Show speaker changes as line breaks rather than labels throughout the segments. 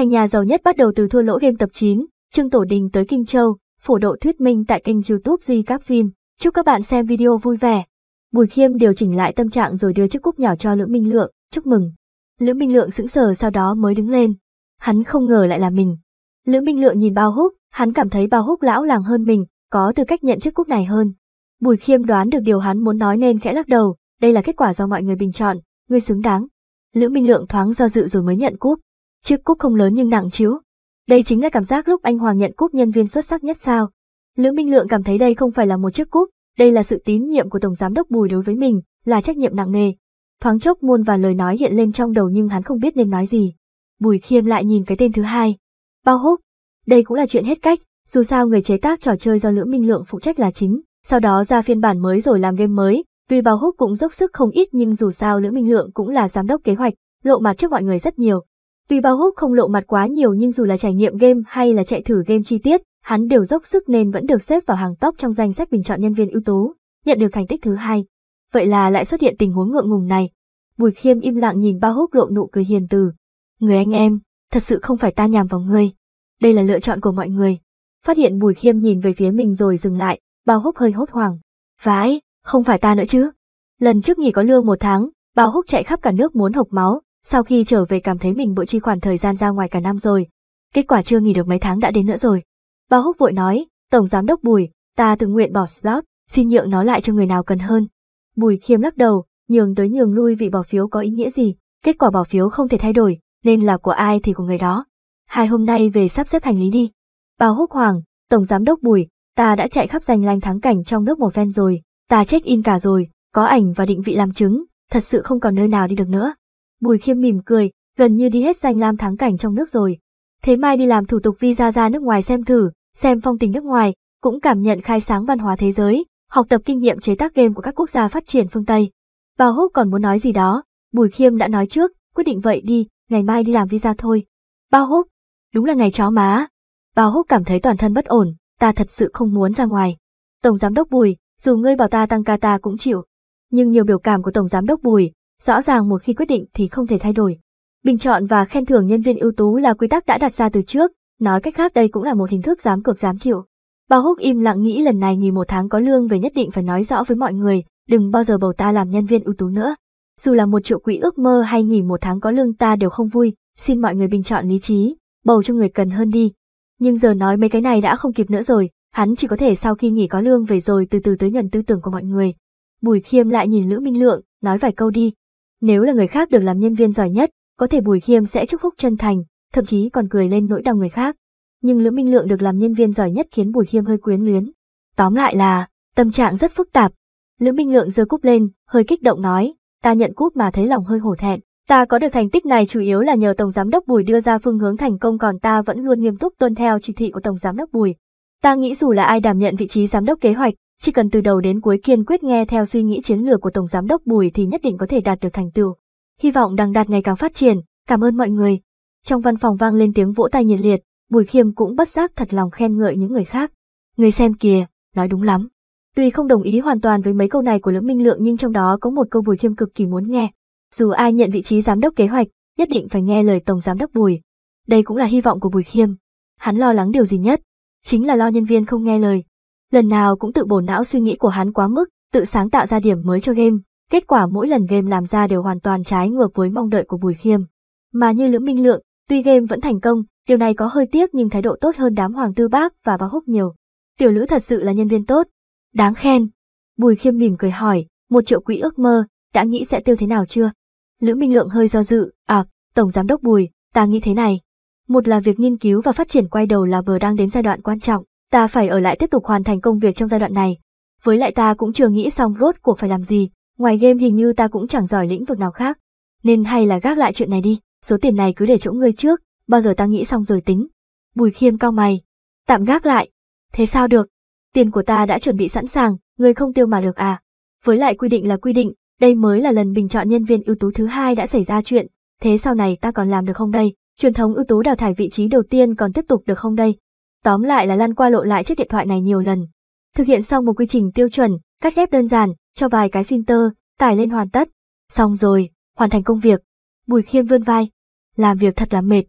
Thành nhà giàu nhất bắt đầu từ thua lỗ game tập 9, Trương Tổ Đình tới Kinh Châu, phổ độ thuyết minh tại kênh youtube Di Các Phim. Chúc các bạn xem video vui vẻ. Bùi Khiêm điều chỉnh lại tâm trạng rồi đưa chiếc cúc nhỏ cho Lữ Minh Lượng, chúc mừng. Lữ Minh Lượng sững sờ sau đó mới đứng lên. Hắn không ngờ lại là mình. Lữ Minh Lượng nhìn bao húc, hắn cảm thấy bao húc lão làng hơn mình, có tư cách nhận chiếc cúc này hơn. Bùi Khiêm đoán được điều hắn muốn nói nên khẽ lắc đầu, đây là kết quả do mọi người bình chọn, ngươi xứng đáng. Lữ Minh Lượng thoáng do dự rồi mới nhận cúp. Chiếc cúp không lớn nhưng nặng chiếu. Đây chính là cảm giác lúc anh Hoàng nhận cúp nhân viên xuất sắc nhất sao. Lữ Minh Lượng cảm thấy đây không phải là một chiếc cúp, đây là sự tín nhiệm của Tổng Giám Đốc Bùi đối với mình, là trách nhiệm nặng nề. Thoáng chốc muôn và lời nói hiện lên trong đầu nhưng hắn không biết nên nói gì. Bùi Khiêm lại nhìn cái tên thứ hai. Bao húc. Đây cũng là chuyện hết cách, dù sao người chế tác trò chơi do Lữ Minh Lượng phụ trách là chính, sau đó ra phiên bản mới rồi làm game mới. Tuy Bao Húc cũng dốc sức không ít nhưng dù sao Lữ Minh Lượng cũng là giám đốc kế hoạch, lộ mặt trước mọi người rất nhiều, Tuy Bao Húc không lộ mặt quá nhiều nhưng dù là trải nghiệm game hay là chạy thử game chi tiết, hắn đều dốc sức nên vẫn được xếp vào hàng top trong danh sách bình chọn nhân viên ưu tú, nhận được thành tích thứ hai. Vậy là lại xuất hiện tình huống ngượng ngùng này. Bùi Khiêm im lặng nhìn Bao Húc lộ nụ cười hiền từ. Người anh em, thật sự không phải ta nhằm vào ngươi. Đây là lựa chọn của mọi người. Phát hiện Bùi Khiêm nhìn về phía mình rồi dừng lại, Bao Húc hơi hốt hoảng. Vãi, không phải ta nữa chứ. Lần trước nghỉ có lương một tháng, Bao Húc chạy khắp cả nước muốn hộc máu, sau khi trở về cảm thấy mình bội chi khoản thời gian ra ngoài cả năm rồi. Kết quả chưa nghỉ được mấy tháng đã đến nữa rồi. Bà Húc vội nói, Tổng Giám đốc Bùi, ta tự nguyện bỏ slot, xin nhượng nó lại cho người nào cần hơn. Bùi khiêm lắc đầu, nhường tới nhường lui vị bỏ phiếu có ý nghĩa gì, kết quả bỏ phiếu không thể thay đổi, nên là của ai thì của người đó. Hai hôm nay về sắp xếp hành lý đi. Bà Húc Hoàng, Tổng Giám đốc Bùi, ta đã chạy khắp danh lanh thắng cảnh trong nước một ven rồi, ta check in cả rồi, có ảnh và định vị làm chứng, thật sự không còn nơi nào đi được nữa. Bùi Khiêm mỉm cười, gần như đi hết danh lam thắng cảnh trong nước rồi. Thế mai đi làm thủ tục visa ra nước ngoài xem thử, xem phong tình nước ngoài, cũng cảm nhận khai sáng văn hóa thế giới, học tập kinh nghiệm chế tác game của các quốc gia phát triển phương Tây. Bao húc còn muốn nói gì đó, Bùi Khiêm đã nói trước, quyết định vậy đi, ngày mai đi làm visa thôi. Bao húc, đúng là ngày chó má. Bao húc cảm thấy toàn thân bất ổn, ta thật sự không muốn ra ngoài. Tổng giám đốc Bùi, dù ngươi bảo ta tăng ca ta cũng chịu. Nhưng nhiều biểu cảm của tổng giám đốc Bùi, rõ ràng một khi quyết định thì không thể thay đổi. Bình chọn và khen thưởng nhân viên ưu tú là quy tắc đã đặt ra từ trước, nói cách khác đây cũng là một hình thức dám cược dám chịu. Bao Húc im lặng nghĩ lần này nghỉ một tháng có lương về nhất định phải nói rõ với mọi người, đừng bao giờ bầu ta làm nhân viên ưu tú nữa. Dù là một triệu quỹ ước mơ hay nghỉ một tháng có lương ta đều không vui, xin mọi người bình chọn lý trí, bầu cho người cần hơn đi. Nhưng giờ nói mấy cái này đã không kịp nữa rồi, hắn chỉ có thể sau khi nghỉ có lương về rồi từ từ tới nhận tư tưởng của mọi người. Bùi Khiêm lại nhìn Lữ Minh Lượng, nói vài câu đi, nếu là người khác được làm nhân viên giỏi nhất, có thể Bùi Khiêm sẽ chúc phúc chân thành, thậm chí còn cười lên nỗi đau người khác. Nhưng Lữ Minh Lượng được làm nhân viên giỏi nhất khiến Bùi Khiêm hơi quyến luyến. Tóm lại là, tâm trạng rất phức tạp. Lữ Minh Lượng giơ cúp lên, hơi kích động nói, ta nhận cúp mà thấy lòng hơi hổ thẹn. Ta có được thành tích này chủ yếu là nhờ Tổng Giám đốc Bùi đưa ra phương hướng thành công còn ta vẫn luôn nghiêm túc tuân theo chỉ thị của Tổng Giám đốc Bùi. Ta nghĩ dù là ai đảm nhận vị trí Giám đốc kế hoạch, chỉ cần từ đầu đến cuối kiên quyết nghe theo suy nghĩ chiến lược của Tổng Giám đốc Bùi thì nhất định có thể đạt được thành tựu. Hy vọng đang đạt ngày càng phát triển, cảm ơn mọi người. Trong văn phòng vang lên tiếng vỗ tay nhiệt liệt, Bùi Khiêm cũng bất giác thật lòng khen ngợi những người khác. Người xem kìa, nói đúng lắm. Tuy không đồng ý hoàn toàn với mấy câu này của Lữ Minh Lượng nhưng trong đó có một câu Bùi Khiêm cực kỳ muốn nghe. Dù ai nhận vị trí giám đốc kế hoạch, nhất định phải nghe lời tổng giám đốc Bùi. Đây cũng là hy vọng của Bùi Khiêm. Hắn lo lắng điều gì nhất? Chính là lo nhân viên không nghe lời, Lần nào cũng tự bổ não suy nghĩ của hắn quá mức, tự sáng tạo ra điểm mới cho game, kết quả mỗi lần game làm ra đều hoàn toàn trái ngược với mong đợi của Bùi Khiêm. Mà như Lữ Minh Lượng, tuy game vẫn thành công, điều này có hơi tiếc nhưng thái độ tốt hơn đám Hoàng Tư Bác và Bá Húc nhiều. Tiểu Lữ thật sự là nhân viên tốt, đáng khen. Bùi Khiêm mỉm cười hỏi, một triệu quỹ ước mơ, đã nghĩ sẽ tiêu thế nào chưa? Lữ Minh Lượng hơi do dự, à, Tổng Giám đốc Bùi, ta nghĩ thế này. Một là việc nghiên cứu và phát triển quay đầu là vừa đang đến giai đoạn quan trọng, ta phải ở lại tiếp tục hoàn thành công việc trong giai đoạn này. Với lại ta cũng chưa nghĩ xong rốt cuộc phải làm gì, ngoài game hình như ta cũng chẳng giỏi lĩnh vực nào khác. Nên hay là gác lại chuyện này đi, số tiền này cứ để chỗ ngươi trước, bao giờ ta nghĩ xong rồi tính. Bùi khiêm cao mày. Tạm gác lại. Thế sao được? Tiền của ta đã chuẩn bị sẵn sàng, ngươi không tiêu mà được à? Với lại quy định là quy định, đây mới là lần bình chọn nhân viên ưu tú thứ hai đã xảy ra chuyện. Thế sau này ta còn làm được không đây? Truyền thống ưu tú đào thải vị trí đầu tiên còn tiếp tục được không đây? Tóm lại là lăn qua lộ lại chiếc điện thoại này nhiều lần. Thực hiện xong một quy trình tiêu chuẩn, cắt ghép đơn giản, cho vài cái filter, tải lên hoàn tất. Xong rồi, hoàn thành công việc. Bùi Khiêm vươn vai. Làm việc thật là mệt.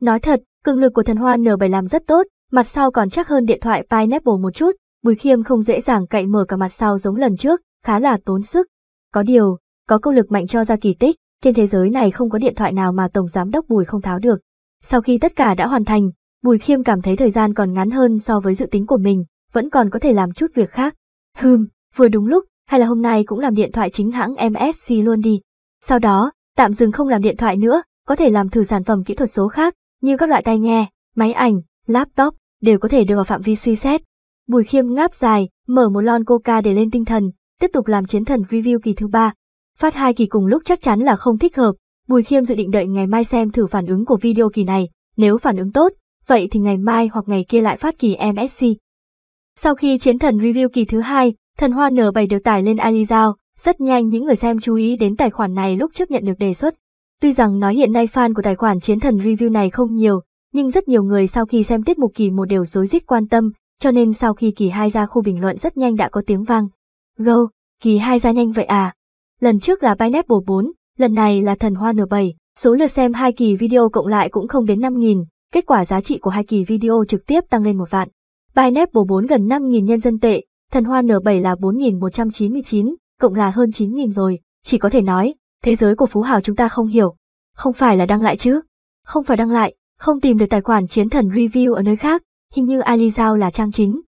Nói thật, cường lực của thần hoa N7 làm rất tốt, mặt sau còn chắc hơn điện thoại Pineapple một chút. Bùi Khiêm không dễ dàng cậy mở cả mặt sau giống lần trước, khá là tốn sức. Có điều, có công lực mạnh cho ra kỳ tích, trên thế giới này không có điện thoại nào mà Tổng Giám đốc Bùi không tháo được. Sau khi tất cả đã hoàn thành, Bùi Khiêm cảm thấy thời gian còn ngắn hơn so với dự tính của mình, vẫn còn có thể làm chút việc khác. Hừm, vừa đúng lúc, hay là hôm nay cũng làm điện thoại chính hãng MSC luôn đi. Sau đó, tạm dừng không làm điện thoại nữa, có thể làm thử sản phẩm kỹ thuật số khác, như các loại tai nghe, máy ảnh, laptop, đều có thể đưa vào phạm vi suy xét. Bùi Khiêm ngáp dài, mở một lon coca để lên tinh thần, tiếp tục làm chiến thần review kỳ thứ ba. Phát hai kỳ cùng lúc chắc chắn là không thích hợp, Bùi Khiêm dự định đợi ngày mai xem thử phản ứng của video kỳ này, nếu phản ứng tốt, vậy thì ngày mai hoặc ngày kia lại phát kỳ MSC. Sau khi chiến thần review kỳ thứ hai, thần hoa n bảy được tải lên Alizao, rất nhanh những người xem chú ý đến tài khoản này lúc trước nhận được đề xuất. Tuy rằng nói hiện nay fan của tài khoản chiến thần review này không nhiều, nhưng rất nhiều người sau khi xem tiết mục kỳ một đều rối rít quan tâm, cho nên sau khi kỳ 2 ra khu bình luận rất nhanh đã có tiếng vang. Go, kỳ 2 ra nhanh vậy à? Lần trước là Pineapple 4, lần này là thần hoa N7, số lượt xem hai kỳ video cộng lại cũng không đến 5.000, kết quả giá trị của hai kỳ video trực tiếp tăng lên một vạn. Bài bổ 4 gần 5.000 nhân dân tệ, thần hoa N7 là 4.199, cộng là hơn 9.000 rồi, chỉ có thể nói, thế giới của phú hào chúng ta không hiểu. Không phải là đăng lại chứ? Không phải đăng lại, không tìm được tài khoản chiến thần review ở nơi khác, hình như ali Alizao là trang chính.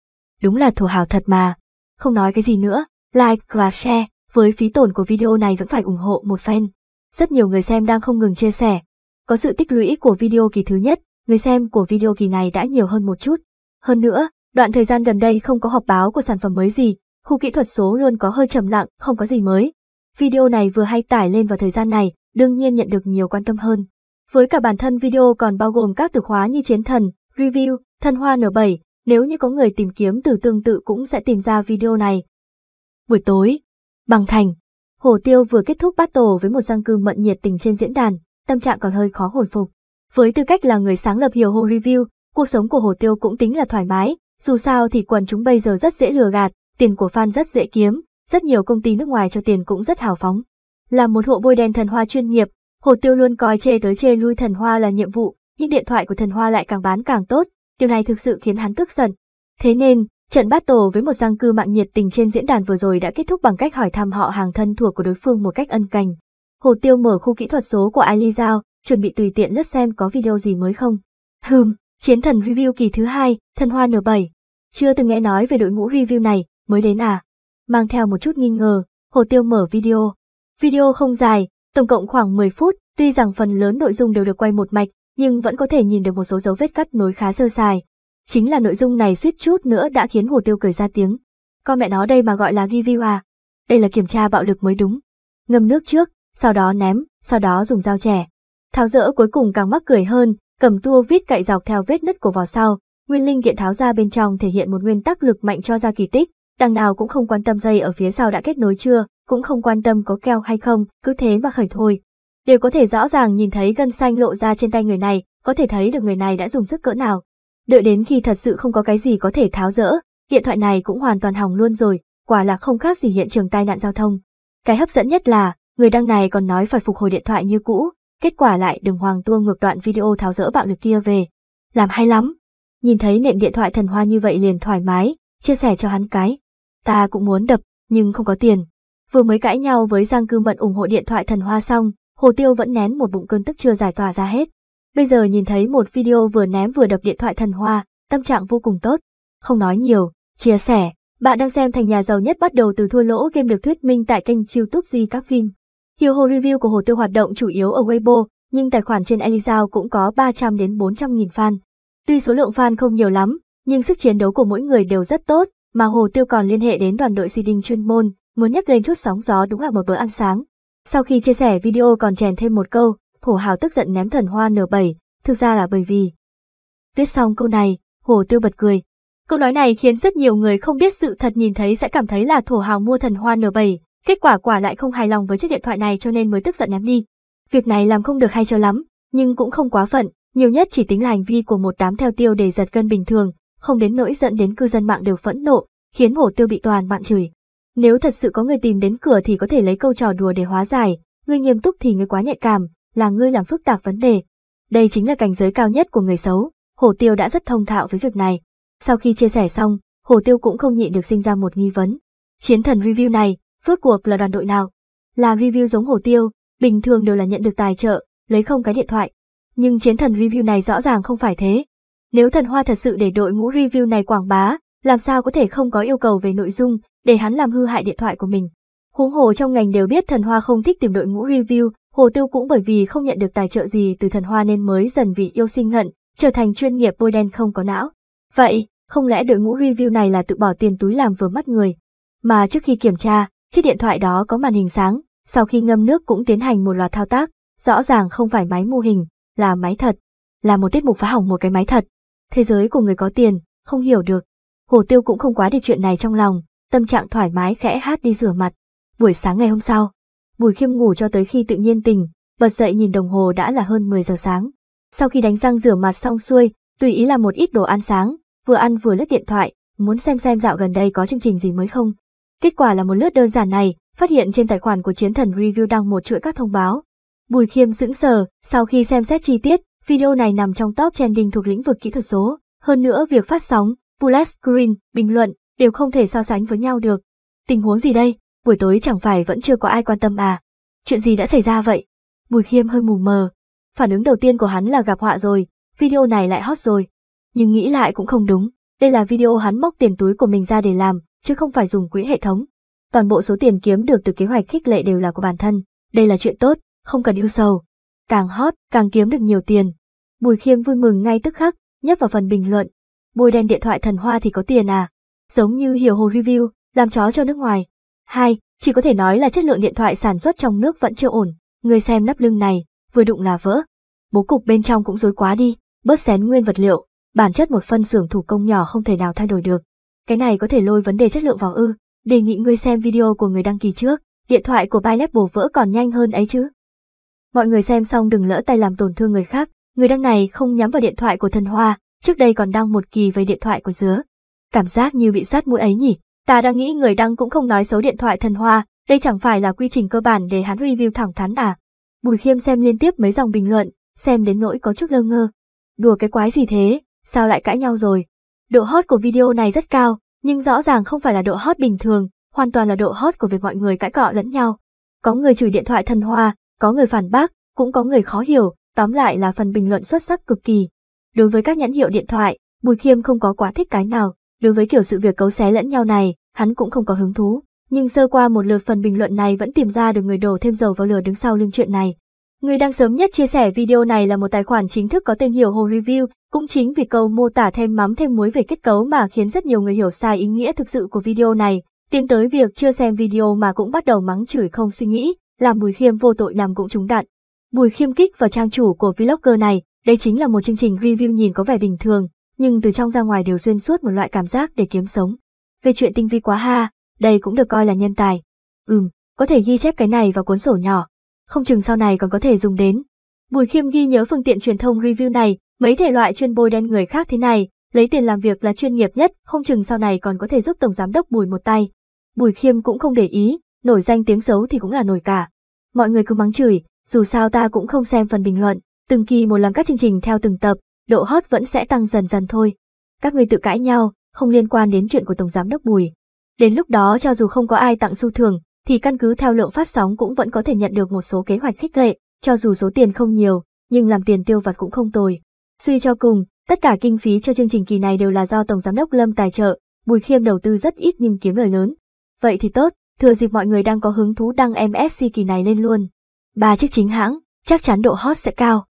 Đúng là thổ hào thật mà. Không nói cái gì nữa, like và share, với phí tổn của video này vẫn phải ủng hộ một fan. Rất nhiều người xem đang không ngừng chia sẻ. Có sự tích lũy của video kỳ thứ nhất, người xem của video kỳ này đã nhiều hơn một chút. Hơn nữa, đoạn thời gian gần đây không có họp báo của sản phẩm mới gì, khu kỹ thuật số luôn có hơi trầm lặng, không có gì mới. Video này vừa hay tải lên vào thời gian này, đương nhiên nhận được nhiều quan tâm hơn. Với cả bản thân video còn bao gồm các từ khóa như chiến thần, review, thân hoa N7, nếu như có người tìm kiếm từ tương tự cũng sẽ tìm ra video này. Buổi tối, bằng thành, Hồ Tiêu vừa kết thúc battle với một giang cư mận nhiệt tình trên diễn đàn, tâm trạng còn hơi khó hồi phục. Với tư cách là người sáng lập Hiểu Hồ Review, cuộc sống của Hồ Tiêu cũng tính là thoải mái, dù sao thì quần chúng bây giờ rất dễ lừa gạt, tiền của fan rất dễ kiếm, rất nhiều công ty nước ngoài cho tiền cũng rất hào phóng. Là một hộ bôi đen thần hoa chuyên nghiệp, Hồ Tiêu luôn coi chê tới chê lui thần hoa là nhiệm vụ, nhưng điện thoại của thần hoa lại càng bán càng tốt, điều này thực sự khiến hắn tức giận. Thế nên, trận bát tổ với một giang cư mạng nhiệt tình trên diễn đàn vừa rồi đã kết thúc bằng cách hỏi thăm họ hàng thân thuộc của đối phương một cách ân cành. Hồ Tiêu mở khu kỹ thuật số của Alizao, chuẩn bị tùy tiện lướt xem có video gì mới không. Hừm, chiến thần review kỳ thứ hai, thần hoa N7. Chưa từng nghe nói về đội ngũ review này, mới đến à? Mang theo một chút nghi ngờ, Hồ Tiêu mở video. Video không dài, tổng cộng khoảng 10 phút, tuy rằng phần lớn nội dung đều được quay một mạch, nhưng vẫn có thể nhìn được một số dấu vết cắt nối khá sơ sài. Chính là nội dung này suýt chút nữa đã khiến Hồ Tiêu cười ra tiếng. Con mẹ nó đây mà gọi là review à? Đây là kiểm tra bạo lực mới đúng. Ngâm nước trước, sau đó ném, sau đó dùng dao chẻ, Tháo rỡ cuối cùng càng mắc cười hơn, cầm tua vít cậy dọc theo vết nứt của vỏ sau, nguyên linh kiện tháo ra bên trong thể hiện một nguyên tắc lực mạnh cho ra kỳ tích, đằng nào cũng không quan tâm dây ở phía sau đã kết nối chưa, cũng không quan tâm có keo hay không, cứ thế mà khởi thôi. Đều có thể rõ ràng nhìn thấy gân xanh lộ ra trên tay người này, có thể thấy được người này đã dùng sức cỡ nào. Đợi đến khi thật sự không có cái gì có thể tháo rỡ, điện thoại này cũng hoàn toàn hỏng luôn rồi, quả là không khác gì hiện trường tai nạn giao thông. Cái hấp dẫn nhất là, người đăng này còn nói phải phục hồi điện thoại như cũ, Kết quả lại đừng hoàng tua ngược đoạn video tháo rỡ bạo lực kia về. Làm hay lắm. Nhìn thấy nệm điện thoại thần hoa như vậy liền thoải mái, chia sẻ cho hắn cái. Ta cũng muốn đập, nhưng không có tiền. Vừa mới cãi nhau với Giang Cư Mận ủng hộ điện thoại thần hoa xong, Hồ Tiêu vẫn nén một bụng cơn tức chưa giải tỏa ra hết. Bây giờ nhìn thấy một video vừa ném vừa đập điện thoại thần hoa, tâm trạng vô cùng tốt. Không nói nhiều, chia sẻ, bạn đang xem thành nhà giàu nhất bắt đầu từ thua lỗ game được thuyết minh tại kênh youtube Di Các Phim. Hồ Review của Hồ Tiêu hoạt động chủ yếu ở Weibo, nhưng tài khoản trên Elizao cũng có 300 đến 400 nghìn fan. Tuy số lượng fan không nhiều lắm, nhưng sức chiến đấu của mỗi người đều rất tốt, mà Hồ Tiêu còn liên hệ đến đoàn đội seeding chuyên môn, muốn nhắc lên chút sóng gió đúng là một bữa ăn sáng. Sau khi chia sẻ video còn chèn thêm một câu, Thổ Hào tức giận ném thần hoa N7, thực ra là bởi vì... Viết xong câu này, Hồ Tiêu bật cười. Câu nói này khiến rất nhiều người không biết sự thật nhìn thấy sẽ cảm thấy là Thổ Hào mua thần hoa N7, Kết quả quả lại không hài lòng với chiếc điện thoại này cho nên mới tức giận ném đi. Việc này làm không được hay cho lắm, nhưng cũng không quá phận, nhiều nhất chỉ tính là hành vi của một đám theo tiêu để giật cân bình thường, không đến nỗi giận đến cư dân mạng đều phẫn nộ, khiến hổ tiêu bị toàn mạng chửi. Nếu thật sự có người tìm đến cửa thì có thể lấy câu trò đùa để hóa giải, người nghiêm túc thì người quá nhạy cảm, là ngươi làm phức tạp vấn đề. Đây chính là cảnh giới cao nhất của người xấu, hổ tiêu đã rất thông thạo với việc này. Sau khi chia sẻ xong, hổ tiêu cũng không nhịn được sinh ra một nghi vấn. Chiến thần review này, Rốt cuộc là đoàn đội nào? Làm review giống hổ tiêu, bình thường đều là nhận được tài trợ, lấy không cái điện thoại. Nhưng chiến thần review này rõ ràng không phải thế. Nếu thần hoa thật sự để đội ngũ review này quảng bá, làm sao có thể không có yêu cầu về nội dung, để hắn làm hư hại điện thoại của mình. Huống hồ trong ngành đều biết thần hoa không thích tìm đội ngũ review, hồ tiêu cũng bởi vì không nhận được tài trợ gì từ thần hoa nên mới dần vì yêu sinh hận, trở thành chuyên nghiệp bôi đen không có não. Vậy, không lẽ đội ngũ review này là tự bỏ tiền túi làm vừa mắt người? Mà trước khi kiểm tra, Chiếc điện thoại đó có màn hình sáng, sau khi ngâm nước cũng tiến hành một loạt thao tác, rõ ràng không phải máy mô hình, là máy thật, là một tiết mục phá hỏng một cái máy thật. Thế giới của người có tiền, không hiểu được. Hồ Tiêu cũng không quá để chuyện này trong lòng, tâm trạng thoải mái khẽ hát đi rửa mặt. Buổi sáng ngày hôm sau, Bùi Khiêm ngủ cho tới khi tự nhiên tỉnh, bật dậy nhìn đồng hồ đã là hơn 10 giờ sáng. Sau khi đánh răng rửa mặt xong xuôi, tùy ý làm một ít đồ ăn sáng, vừa ăn vừa lướt điện thoại, muốn xem xem dạo gần đây có chương trình gì mới không, Kết quả là một lướt đơn giản này, phát hiện trên tài khoản của chiến thần review đăng một chuỗi các thông báo. Bùi Khiêm sững sờ, sau khi xem xét chi tiết, video này nằm trong top trending thuộc lĩnh vực kỹ thuật số. Hơn nữa việc phát sóng, bullet screen, bình luận đều không thể so sánh với nhau được. Tình huống gì đây? Buổi tối chẳng phải vẫn chưa có ai quan tâm à? Chuyện gì đã xảy ra vậy? Bùi Khiêm hơi mù mờ. Phản ứng đầu tiên của hắn là gặp họa rồi, video này lại hot rồi. Nhưng nghĩ lại cũng không đúng, đây là video hắn móc tiền túi của mình ra để làm, chứ không phải dùng quỹ hệ thống. Toàn bộ số tiền kiếm được từ kế hoạch khích lệ đều là của bản thân, đây là chuyện tốt, không cần yêu sầu. Càng hot, càng kiếm được nhiều tiền. Bùi Khiêm vui mừng ngay tức khắc, nhấp vào phần bình luận. bùi đen điện thoại thần hoa thì có tiền à? Giống như hiểu hồ review, làm chó cho nước ngoài. Hai, Chỉ có thể nói là chất lượng điện thoại sản xuất trong nước vẫn chưa ổn, người xem nắp lưng này, vừa đụng là vỡ. Bố cục bên trong cũng rối quá đi, bớt xén nguyên vật liệu, bản chất một phân xưởng thủ công nhỏ không thể nào thay đổi được cái này có thể lôi vấn đề chất lượng vào ư, đề nghị ngươi xem video của người đăng ký trước, điện thoại của Pineapple vỡ còn nhanh hơn ấy chứ. Mọi người xem xong đừng lỡ tay làm tổn thương người khác, người đăng này không nhắm vào điện thoại của thần hoa, trước đây còn đăng một kỳ về điện thoại của dứa. Cảm giác như bị sát mũi ấy nhỉ, ta đang nghĩ người đăng cũng không nói xấu điện thoại thần hoa, đây chẳng phải là quy trình cơ bản để hắn review thẳng thắn à. Bùi khiêm xem liên tiếp mấy dòng bình luận, xem đến nỗi có chút lơ ngơ. Đùa cái quái gì thế, sao lại cãi nhau rồi, Độ hot của video này rất cao, nhưng rõ ràng không phải là độ hot bình thường, hoàn toàn là độ hot của việc mọi người cãi cọ lẫn nhau. Có người chửi điện thoại thần hoa, có người phản bác, cũng có người khó hiểu, tóm lại là phần bình luận xuất sắc cực kỳ. Đối với các nhãn hiệu điện thoại, Bùi Khiêm không có quá thích cái nào, đối với kiểu sự việc cấu xé lẫn nhau này, hắn cũng không có hứng thú. Nhưng sơ qua một lượt phần bình luận này vẫn tìm ra được người đổ thêm dầu vào lửa đứng sau lưng chuyện này, Người đang sớm nhất chia sẻ video này là một tài khoản chính thức có tên Hiểu Hồ Review, cũng chính vì câu mô tả thêm mắm thêm muối về kết cấu mà khiến rất nhiều người hiểu sai ý nghĩa thực sự của video này, tiến tới việc chưa xem video mà cũng bắt đầu mắng chửi không suy nghĩ, làm Bùi Khiêm vô tội nằm cũng trúng đạn. Bùi Khiêm kích vào trang chủ của vlogger này, đây chính là một chương trình review nhìn có vẻ bình thường, nhưng từ trong ra ngoài đều xuyên suốt một loại cảm giác để kiếm sống. Về chuyện tinh vi quá ha, đây cũng được coi là nhân tài. Ừm, có thể ghi chép cái này vào cuốn sổ nhỏ, không chừng sau này còn có thể dùng đến. Bùi Khiêm ghi nhớ phương tiện truyền thông review này, mấy thể loại chuyên bôi đen người khác thế này, lấy tiền làm việc là chuyên nghiệp nhất, không chừng sau này còn có thể giúp tổng giám đốc Bùi một tay. Bùi Khiêm cũng không để ý, nổi danh tiếng xấu thì cũng là nổi cả. Mọi người cứ mắng chửi, dù sao ta cũng không xem phần bình luận, từng kỳ một làm các chương trình theo từng tập, độ hot vẫn sẽ tăng dần dần thôi. Các người tự cãi nhau, không liên quan đến chuyện của tổng giám đốc Bùi. Đến lúc đó cho dù không có ai tặng xu thường, thì căn cứ theo lượng phát sóng cũng vẫn có thể nhận được một số kế hoạch khích lệ, cho dù số tiền không nhiều, nhưng làm tiền tiêu vặt cũng không tồi. Suy cho cùng, tất cả kinh phí cho chương trình kỳ này đều là do Tổng Giám đốc Lâm tài trợ, Bùi Khiêm đầu tư rất ít nhưng kiếm lời lớn. Vậy thì tốt, thừa dịp mọi người đang có hứng thú đăng MSC kỳ này lên luôn. Ba chiếc chính hãng, chắc chắn độ hot sẽ cao.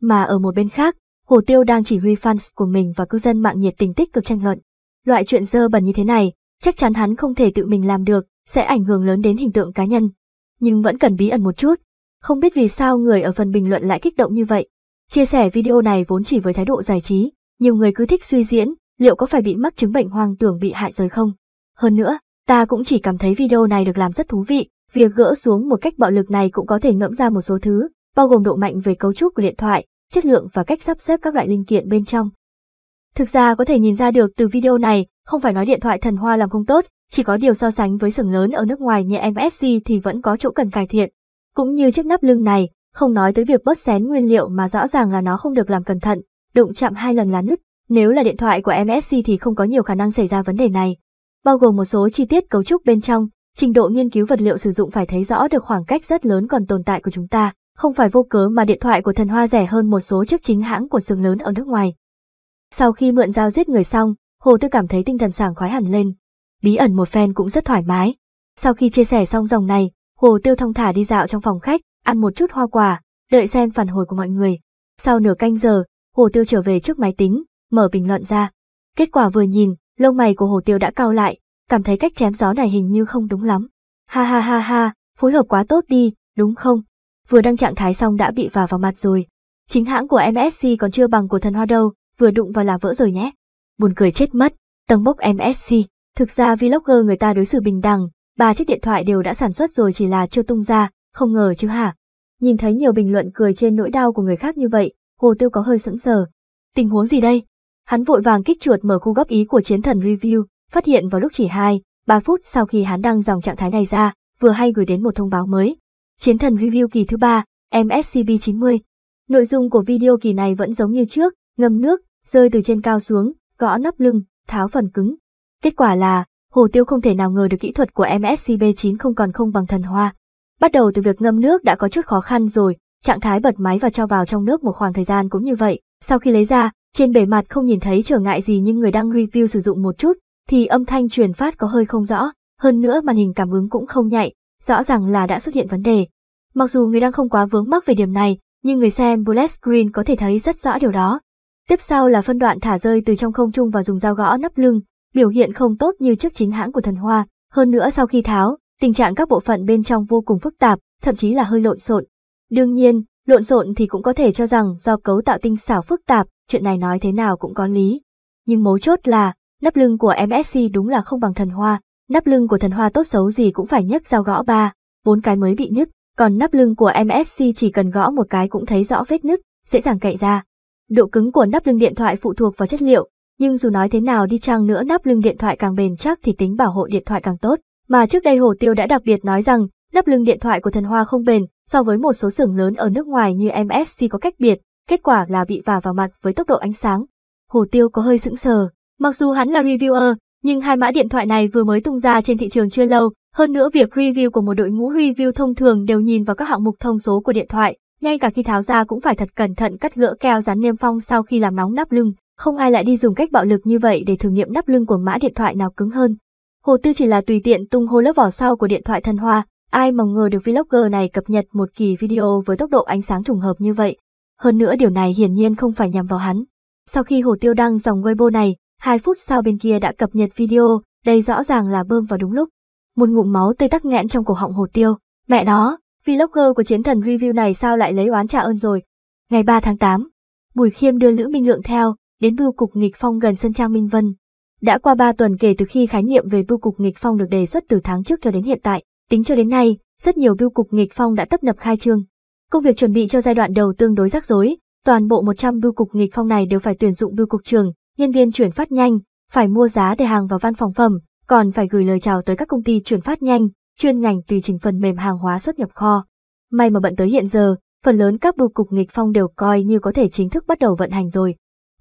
Mà ở một bên khác, Hồ Tiêu đang chỉ huy fans của mình và cư dân mạng nhiệt tình tích cực tranh luận. Loại chuyện dơ bẩn như thế này, chắc chắn hắn không thể tự mình làm được, sẽ ảnh hưởng lớn đến hình tượng cá nhân, nhưng vẫn cần bí ẩn một chút. Không biết vì sao người ở phần bình luận lại kích động như vậy. Chia sẻ video này vốn chỉ với thái độ giải trí, nhiều người cứ thích suy diễn, liệu có phải bị mắc chứng bệnh hoang tưởng bị hại rồi không? Hơn nữa, ta cũng chỉ cảm thấy video này được làm rất thú vị, việc gỡ xuống một cách bạo lực này cũng có thể ngẫm ra một số thứ, bao gồm độ mạnh về cấu trúc của điện thoại, chất lượng và cách sắp xếp các loại linh kiện bên trong. Thực ra có thể nhìn ra được từ video này, không phải nói điện thoại thần hoa làm không tốt, chỉ có điều so sánh với xưởng lớn ở nước ngoài như MSC thì vẫn có chỗ cần cải thiện. Cũng như chiếc nắp lưng này, không nói tới việc bớt xén nguyên liệu mà rõ ràng là nó không được làm cẩn thận, đụng chạm hai lần là nứt, nếu là điện thoại của MSC thì không có nhiều khả năng xảy ra vấn đề này. Bao gồm một số chi tiết cấu trúc bên trong, trình độ nghiên cứu vật liệu sử dụng phải thấy rõ được khoảng cách rất lớn còn tồn tại của chúng ta, không phải vô cớ mà điện thoại của thần hoa rẻ hơn một số chiếc chính hãng của xưởng lớn ở nước ngoài. Sau khi mượn dao giết người xong, Hồ Tư cảm thấy tinh thần sảng khoái hẳn lên, bí ẩn một phen cũng rất thoải mái. Sau khi chia sẻ xong dòng này, Hồ Tiêu thong thả đi dạo trong phòng khách, ăn một chút hoa quả, đợi xem phản hồi của mọi người. Sau nửa canh giờ, Hồ Tiêu trở về trước máy tính, mở bình luận ra. Kết quả vừa nhìn, lông mày của Hồ Tiêu đã cao lại, cảm thấy cách chém gió này hình như không đúng lắm. Ha ha ha ha, phối hợp quá tốt đi, đúng không? Vừa đăng trạng thái xong đã bị vả vào mặt rồi. Chính hãng của MSC còn chưa bằng của thần hoa đâu, vừa đụng vào là vỡ rồi nhé. Buồn cười chết mất, tầng bốc MSC. Thực ra vlogger người ta đối xử bình đẳng, ba chiếc điện thoại đều đã sản xuất rồi chỉ là chưa tung ra, không ngờ chứ hả. Nhìn thấy nhiều bình luận cười trên nỗi đau của người khác như vậy, Hồ Tiêu có hơi sững sờ. Tình huống gì đây? Hắn vội vàng kích chuột mở khu góp ý của chiến thần review, phát hiện vào lúc chỉ 2, 3 phút sau khi hắn đăng dòng trạng thái này ra, vừa hay gửi đến một thông báo mới. Chiến thần review kỳ thứ 3, MSCB90. Nội dung của video kỳ này vẫn giống như trước, ngâm nước, rơi từ trên cao xuống, gõ nắp lưng, tháo phần cứng, Kết quả là, Hồ Tiêu không thể nào ngờ được kỹ thuật của MSCB9 không còn không bằng thần hoa. Bắt đầu từ việc ngâm nước đã có chút khó khăn rồi, trạng thái bật máy và cho vào trong nước một khoảng thời gian cũng như vậy. Sau khi lấy ra, trên bề mặt không nhìn thấy trở ngại gì nhưng người đang review sử dụng một chút, thì âm thanh truyền phát có hơi không rõ, hơn nữa màn hình cảm ứng cũng không nhạy, rõ ràng là đã xuất hiện vấn đề. Mặc dù người đang không quá vướng mắc về điểm này, nhưng người xem bullet screen có thể thấy rất rõ điều đó. Tiếp sau là phân đoạn thả rơi từ trong không trung và dùng dao gõ nắp lưng, biểu hiện không tốt như trước chính hãng của thần hoa. Hơn nữa sau khi tháo, tình trạng các bộ phận bên trong vô cùng phức tạp, thậm chí là hơi lộn xộn. Đương nhiên, lộn xộn thì cũng có thể cho rằng do cấu tạo tinh xảo phức tạp, chuyện này nói thế nào cũng có lý. Nhưng mấu chốt là, nắp lưng của MSC đúng là không bằng thần hoa, nắp lưng của thần hoa tốt xấu gì cũng phải nhấc dao gõ ba, bốn cái mới bị nứt, còn nắp lưng của MSC chỉ cần gõ một cái cũng thấy rõ vết nứt, dễ dàng cậy ra. Độ cứng của nắp lưng điện thoại phụ thuộc vào chất liệu, nhưng dù nói thế nào đi chăng nữa nắp lưng điện thoại càng bền chắc thì tính bảo hộ điện thoại càng tốt. Mà trước đây Hồ Tiêu đã đặc biệt nói rằng, nắp lưng điện thoại của thần hoa không bền, so với một số xưởng lớn ở nước ngoài như MSC có cách biệt, kết quả là bị vả vào mặt với tốc độ ánh sáng. Hồ Tiêu có hơi sững sờ, mặc dù hắn là reviewer, nhưng hai mã điện thoại này vừa mới tung ra trên thị trường chưa lâu, hơn nữa việc review của một đội ngũ review thông thường đều nhìn vào các hạng mục thông số của điện thoại, ngay cả khi tháo ra cũng phải thật cẩn thận cắt gỡ keo dán niêm phong sau khi làm nóng nắp lưng, không ai lại đi dùng cách bạo lực như vậy để thử nghiệm nắp lưng của mã điện thoại nào cứng hơn. Hồ Tư chỉ là tùy tiện tung hô lớp vỏ sau của điện thoại thần hoa, ai mong ngờ được vlogger này cập nhật một kỳ video với tốc độ ánh sáng trùng hợp như vậy. Hơn nữa điều này hiển nhiên không phải nhằm vào hắn. Sau khi Hồ Tiêu đăng dòng Weibo này, 2 phút sau bên kia đã cập nhật video, đây rõ ràng là bơm vào đúng lúc. Một ngụm máu tươi tắc nghẽn trong cổ họng Hồ Tiêu. Mẹ nó, vlogger của chiến thần review này sao lại lấy oán trả ơn rồi. Ngày 3 tháng 8, Bùi Khiêm đưa Lữ Minh Lượng theo, đến bưu cục nghịch phong gần sân trang Minh Vân. Đã qua 3 tuần kể từ khi khái niệm về bưu cục nghịch phong được đề xuất từ tháng trước cho đến hiện tại, tính cho đến nay, rất nhiều bưu cục nghịch phong đã tấp nập khai trương. Công việc chuẩn bị cho giai đoạn đầu tương đối rắc rối, toàn bộ 100 bưu cục nghịch phong này đều phải tuyển dụng bưu cục trường nhân viên chuyển phát nhanh, phải mua giá để hàng vào văn phòng phẩm, còn phải gửi lời chào tới các công ty chuyển phát nhanh, chuyên ngành tùy chỉnh phần mềm hàng hóa xuất nhập kho. May mà bận tới hiện giờ, phần lớn các bưu cục nghịch phong đều coi như có thể chính thức bắt đầu vận hành rồi.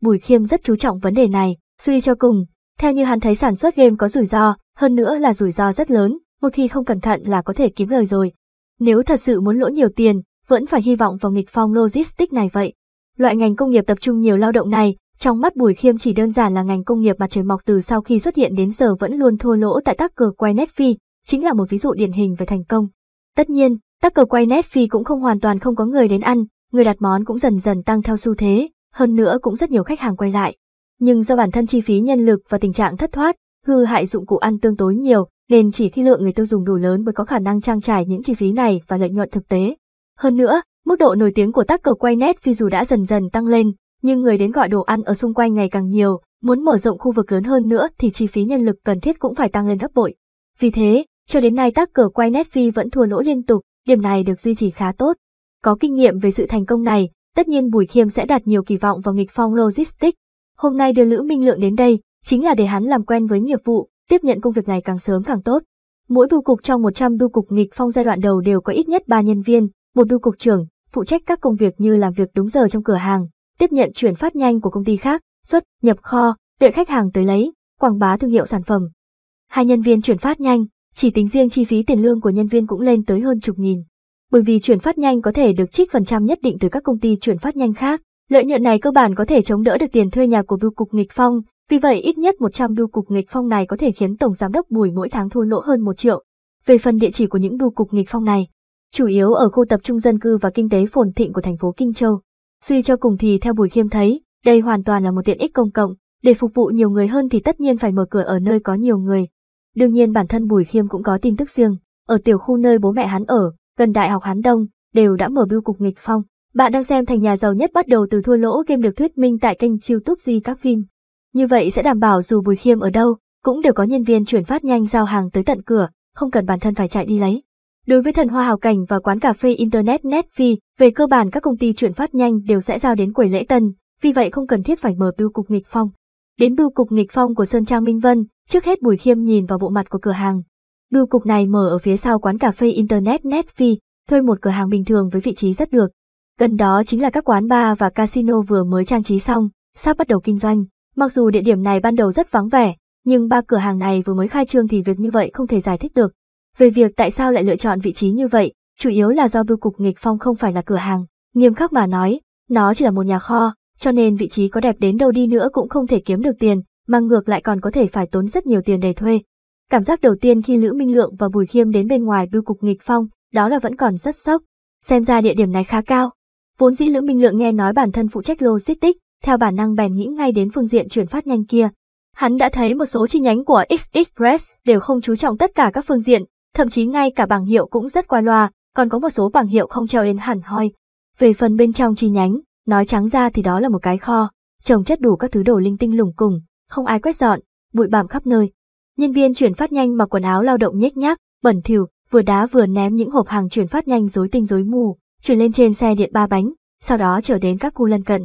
Bùi Khiêm rất chú trọng vấn đề này, suy cho cùng, theo như hắn thấy sản xuất game có rủi ro, hơn nữa là rủi ro rất lớn, một khi không cẩn thận là có thể kiếm lời rồi. Nếu thật sự muốn lỗ nhiều tiền, vẫn phải hy vọng vào nghịch phong logistics này vậy. Loại ngành công nghiệp tập trung nhiều lao động này, trong mắt Bùi Khiêm chỉ đơn giản là ngành công nghiệp mặt trời mọc từ sau khi xuất hiện đến giờ vẫn luôn thua lỗ tại tác cờ quay Netflix, chính là một ví dụ điển hình về thành công. Tất nhiên, tác cờ quay Netflix cũng không hoàn toàn không có người đến ăn, người đặt món cũng dần dần tăng theo xu thế, hơn nữa cũng rất nhiều khách hàng quay lại. Nhưng do bản thân chi phí nhân lực và tình trạng thất thoát, hư hại dụng cụ ăn tương tối nhiều, nên chỉ khi lượng người tiêu dùng đủ lớn mới có khả năng trang trải những chi phí này và lợi nhuận thực tế. Hơn nữa, mức độ nổi tiếng của tác cờ quay nét phi dù đã dần dần tăng lên, nhưng người đến gọi đồ ăn ở xung quanh ngày càng nhiều, muốn mở rộng khu vực lớn hơn nữa thì chi phí nhân lực cần thiết cũng phải tăng lên gấp bội. Vì thế, cho đến nay tác cờ quay nét phi vẫn thua lỗ liên tục, điểm này được duy trì khá tốt. Có kinh nghiệm về sự thành công này, Tất nhiên Bùi Khiêm sẽ đặt nhiều kỳ vọng vào nghịch phong logistics. Hôm nay đưa Lữ Minh Lượng đến đây, chính là để hắn làm quen với nghiệp vụ, tiếp nhận công việc này càng sớm càng tốt. Mỗi bưu cục trong 100 bưu cục nghịch phong giai đoạn đầu đều có ít nhất 3 nhân viên, một bưu cục trưởng, phụ trách các công việc như làm việc đúng giờ trong cửa hàng, tiếp nhận chuyển phát nhanh của công ty khác, xuất, nhập kho, đợi khách hàng tới lấy, quảng bá thương hiệu sản phẩm. Hai nhân viên chuyển phát nhanh, chỉ tính riêng chi phí tiền lương của nhân viên cũng lên tới hơn chục nghìn bởi vì chuyển phát nhanh có thể được trích phần trăm nhất định từ các công ty chuyển phát nhanh khác. Lợi nhuận này cơ bản có thể chống đỡ được tiền thuê nhà của bưu cục Nghịch Phong, vì vậy ít nhất 100 bưu cục Nghịch Phong này có thể khiến tổng giám đốc Bùi mỗi tháng thua lỗ hơn 1 triệu. Về phần địa chỉ của những bưu cục Nghịch Phong này, chủ yếu ở khu tập trung dân cư và kinh tế phồn thịnh của thành phố Kinh Châu. Suy cho cùng thì theo Bùi Khiêm thấy, đây hoàn toàn là một tiện ích công cộng, để phục vụ nhiều người hơn thì tất nhiên phải mở cửa ở nơi có nhiều người. Đương nhiên bản thân Bùi Khiêm cũng có tin tức riêng, ở tiểu khu nơi bố mẹ hắn ở, gần đại học Hán Đông, đều đã mở bưu cục nghịch phong. Bạn đang xem Thành Nhà Giàu Nhất bắt đầu từ thua lỗ game được thuyết minh tại kênh youtube Di Các Phim. Như vậy sẽ đảm bảo dù Bùi Khiêm ở đâu, cũng đều có nhân viên chuyển phát nhanh giao hàng tới tận cửa, không cần bản thân phải chạy đi lấy. Đối với thần hoa hào cảnh và quán cà phê Internet Netfi, về cơ bản các công ty chuyển phát nhanh đều sẽ giao đến quầy lễ tân, vì vậy không cần thiết phải mở bưu cục nghịch phong. Đến bưu cục nghịch phong của Sơn Trang Minh Vân, trước hết Bùi Khiêm nhìn vào bộ mặt của cửa hàng, Bưu cục này mở ở phía sau quán cà phê Internet Netfi, thuê một cửa hàng bình thường với vị trí rất được. Gần đó chính là các quán bar và casino vừa mới trang trí xong, sắp bắt đầu kinh doanh. Mặc dù địa điểm này ban đầu rất vắng vẻ, nhưng ba cửa hàng này vừa mới khai trương thì việc như vậy không thể giải thích được. Về việc tại sao lại lựa chọn vị trí như vậy, chủ yếu là do bưu cục nghịch phong không phải là cửa hàng. Nghiêm khắc mà nói, nó chỉ là một nhà kho, cho nên vị trí có đẹp đến đâu đi nữa cũng không thể kiếm được tiền, mà ngược lại còn có thể phải tốn rất nhiều tiền để thuê. Cảm giác đầu tiên khi Lữ Minh Lượng và Bùi Khiêm đến bên ngoài bưu cục nghịch phong, đó là vẫn còn rất sốc. Xem ra địa điểm này khá cao. Vốn dĩ Lữ Minh Lượng nghe nói bản thân phụ trách logistics, theo bản năng bèn nghĩ ngay đến phương diện chuyển phát nhanh kia. Hắn đã thấy một số chi nhánh của X Express đều không chú trọng tất cả các phương diện, thậm chí ngay cả bảng hiệu cũng rất qua loa, còn có một số bảng hiệu không treo đến hẳn hoi. Về phần bên trong chi nhánh, nói trắng ra thì đó là một cái kho, trồng chất đủ các thứ đồ linh tinh lủng cùng, không ai quét dọn, bụi bặm khắp nơi. Nhân viên chuyển phát nhanh mặc quần áo lao động nhếch nhác, bẩn thỉu, vừa đá vừa ném những hộp hàng chuyển phát nhanh rối tinh rối mù, chuyển lên trên xe điện ba bánh, sau đó trở đến các khu lân cận.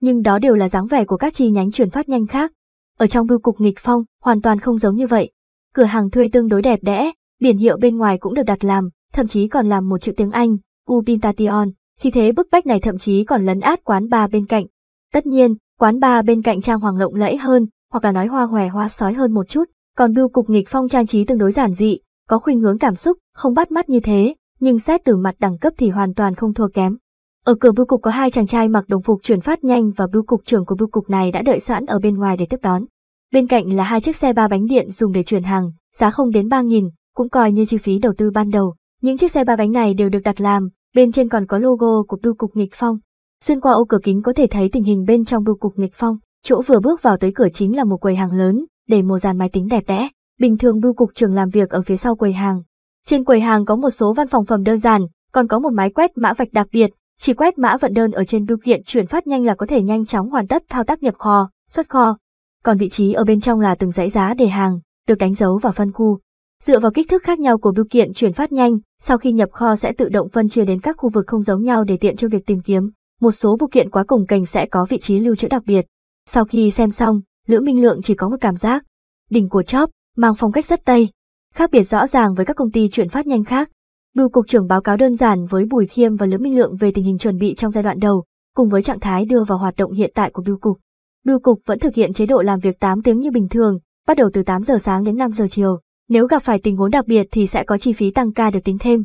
Nhưng đó đều là dáng vẻ của các chi nhánh chuyển phát nhanh khác. Ở trong bưu cục nghịch phong, hoàn toàn không giống như vậy. Cửa hàng thuê tương đối đẹp đẽ, biển hiệu bên ngoài cũng được đặt làm, thậm chí còn làm một chữ tiếng Anh, Ubintation, khi thế bức bách này thậm chí còn lấn át quán bar bên cạnh. Tất nhiên, quán bar bên cạnh trang hoàng lộng lẫy hơn, hoặc là nói hoa hòe hoa sói hơn một chút, còn bưu cục nghịch phong trang trí tương đối giản dị, có khuynh hướng cảm xúc, không bắt mắt như thế, nhưng xét từ mặt đẳng cấp thì hoàn toàn không thua kém. Ở cửa bưu cục có hai chàng trai mặc đồng phục chuyển phát nhanh và bưu cục trưởng của bưu cục này đã đợi sẵn ở bên ngoài để tiếp đón. Bên cạnh là hai chiếc xe ba bánh điện dùng để chuyển hàng, giá không đến ba nghìn, cũng coi như chi phí đầu tư ban đầu. Những chiếc xe ba bánh này đều được đặt làm, bên trên còn có logo của bưu cục nghịch phong. Xuyên qua ô cửa kính có thể thấy tình hình bên trong bưu cục nghịch phong, chỗ vừa bước vào tới cửa chính là một quầy hàng lớn, để một dàn máy tính đẹp đẽ. Bình thường bưu cục trường làm việc ở phía sau quầy hàng. Trên quầy hàng có một số văn phòng phẩm đơn giản, còn có một máy quét mã vạch đặc biệt, chỉ quét mã vận đơn ở trên bưu kiện chuyển phát nhanh là có thể nhanh chóng hoàn tất thao tác nhập kho, xuất kho. Còn vị trí ở bên trong là từng dãy giá để hàng, được đánh dấu vào phân khu. Dựa vào kích thước khác nhau của bưu kiện chuyển phát nhanh, sau khi nhập kho sẽ tự động phân chia đến các khu vực không giống nhau để tiện cho việc tìm kiếm. Một số bưu kiện quá cùng kênh sẽ có vị trí lưu trữ đặc biệt. Sau khi xem xong, Lữ Minh Lượng chỉ có một cảm giác, đỉnh của chóp mang phong cách rất Tây, khác biệt rõ ràng với các công ty chuyển phát nhanh khác. Bưu cục trưởng báo cáo đơn giản với Bùi Khiêm và Lữ Minh Lượng về tình hình chuẩn bị trong giai đoạn đầu, cùng với trạng thái đưa vào hoạt động hiện tại của bưu cục. Bưu cục vẫn thực hiện chế độ làm việc 8 tiếng như bình thường, bắt đầu từ 8 giờ sáng đến 5 giờ chiều. Nếu gặp phải tình huống đặc biệt thì sẽ có chi phí tăng ca được tính thêm.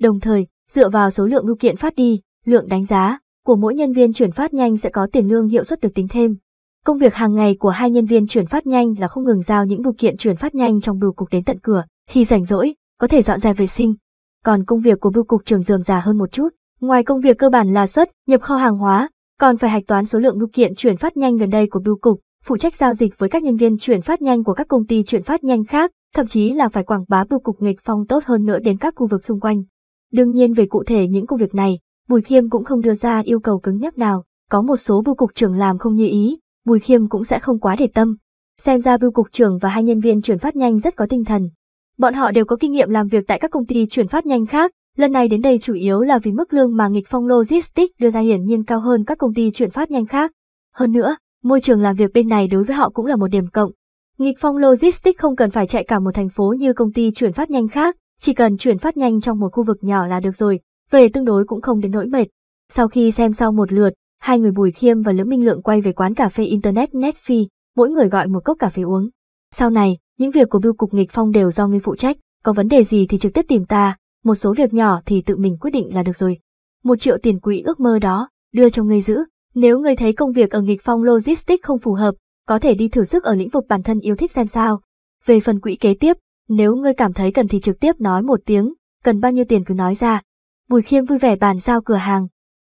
Đồng thời, dựa vào số lượng bưu kiện phát đi, lượng đánh giá của mỗi nhân viên chuyển phát nhanh sẽ có tiền lương hiệu suất được tính thêm. Công việc hàng ngày của hai nhân viên chuyển phát nhanh là không ngừng giao những bưu kiện chuyển phát nhanh trong bưu cục đến tận cửa, khi rảnh rỗi, có thể dọn dẹp vệ sinh. Còn công việc của bưu cục trường dườm già hơn một chút, ngoài công việc cơ bản là xuất, nhập kho hàng hóa, còn phải hạch toán số lượng bưu kiện chuyển phát nhanh gần đây của bưu cục, phụ trách giao dịch với các nhân viên chuyển phát nhanh của các công ty chuyển phát nhanh khác, thậm chí là phải quảng bá bưu cục nghịch phong tốt hơn nữa đến các khu vực xung quanh. Đương nhiên về cụ thể những công việc này, Bùi Khiêm cũng không đưa ra yêu cầu cứng nhắc nào, có một số bưu cục trưởng làm không như ý, Bùi Khiêm cũng sẽ không quá để tâm. Xem ra bưu cục trưởng và hai nhân viên chuyển phát nhanh rất có tinh thần. Bọn họ đều có kinh nghiệm làm việc tại các công ty chuyển phát nhanh khác, lần này đến đây chủ yếu là vì mức lương mà nghịch phong logistics đưa ra hiển nhiên cao hơn các công ty chuyển phát nhanh khác. Hơn nữa, môi trường làm việc bên này đối với họ cũng là một điểm cộng. Nghịch phong logistics không cần phải chạy cả một thành phố như công ty chuyển phát nhanh khác, chỉ cần chuyển phát nhanh trong một khu vực nhỏ là được rồi, về tương đối cũng không đến nỗi mệt. Sau khi xem sau một lượt, Hai người Bùi Khiêm và Lữ Minh Lượng quay về quán cà phê Internet Netfi, mỗi người gọi một cốc cà phê uống. Sau này, những việc của Bưu Cục Nghịch Phong đều do ngươi phụ trách, có vấn đề gì thì trực tiếp tìm ta, một số việc nhỏ thì tự mình quyết định là được rồi. Một triệu tiền quỹ ước mơ đó, đưa cho ngươi giữ, nếu ngươi thấy công việc ở Nghịch Phong Logistics không phù hợp, có thể đi thử sức ở lĩnh vực bản thân yêu thích xem sao. Về phần quỹ kế tiếp, nếu ngươi cảm thấy cần thì trực tiếp nói một tiếng, cần bao nhiêu tiền cứ nói ra. Bùi Khiêm vui vẻ bàn giao cửa hàng.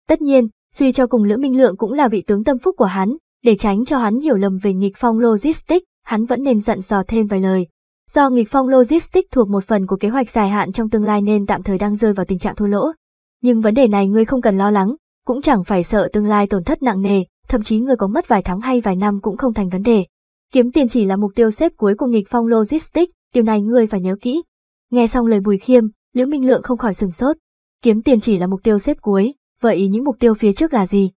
Tất nhiên, Suy cho cùng Lữ Minh Lượng cũng là vị tướng tâm phúc của hắn, để tránh cho hắn hiểu lầm về nghịch phong logistics, hắn vẫn nên dặn dò thêm vài lời. Do nghịch phong logistics thuộc một phần của kế hoạch dài hạn trong tương lai nên tạm thời đang rơi vào tình trạng thua lỗ. Nhưng vấn đề này ngươi không cần lo lắng, cũng chẳng phải sợ tương lai tổn thất nặng nề, thậm chí ngươi có mất vài tháng hay vài năm cũng không thành vấn đề. Kiếm tiền chỉ là mục tiêu xếp cuối của nghịch phong logistics, điều này ngươi phải nhớ kỹ. Nghe xong lời Bùi Khiêm, Liễu Minh Lượng không khỏi sừng sốt. Kiếm tiền chỉ là mục tiêu xếp cuối, vậy những mục tiêu phía trước là gì?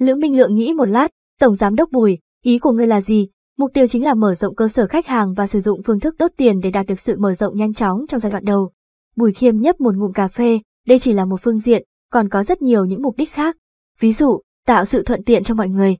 Lữ Minh Lượng nghĩ một lát, Tổng Giám đốc Bùi, ý của ngươi là gì? Mục tiêu chính là mở rộng cơ sở khách hàng và sử dụng phương thức đốt tiền để đạt được sự mở rộng nhanh chóng trong giai đoạn đầu. Bùi Khiêm nhấp một ngụm cà phê, đây chỉ là một phương diện, còn có rất nhiều những mục đích khác. Ví dụ, tạo sự thuận tiện cho mọi người.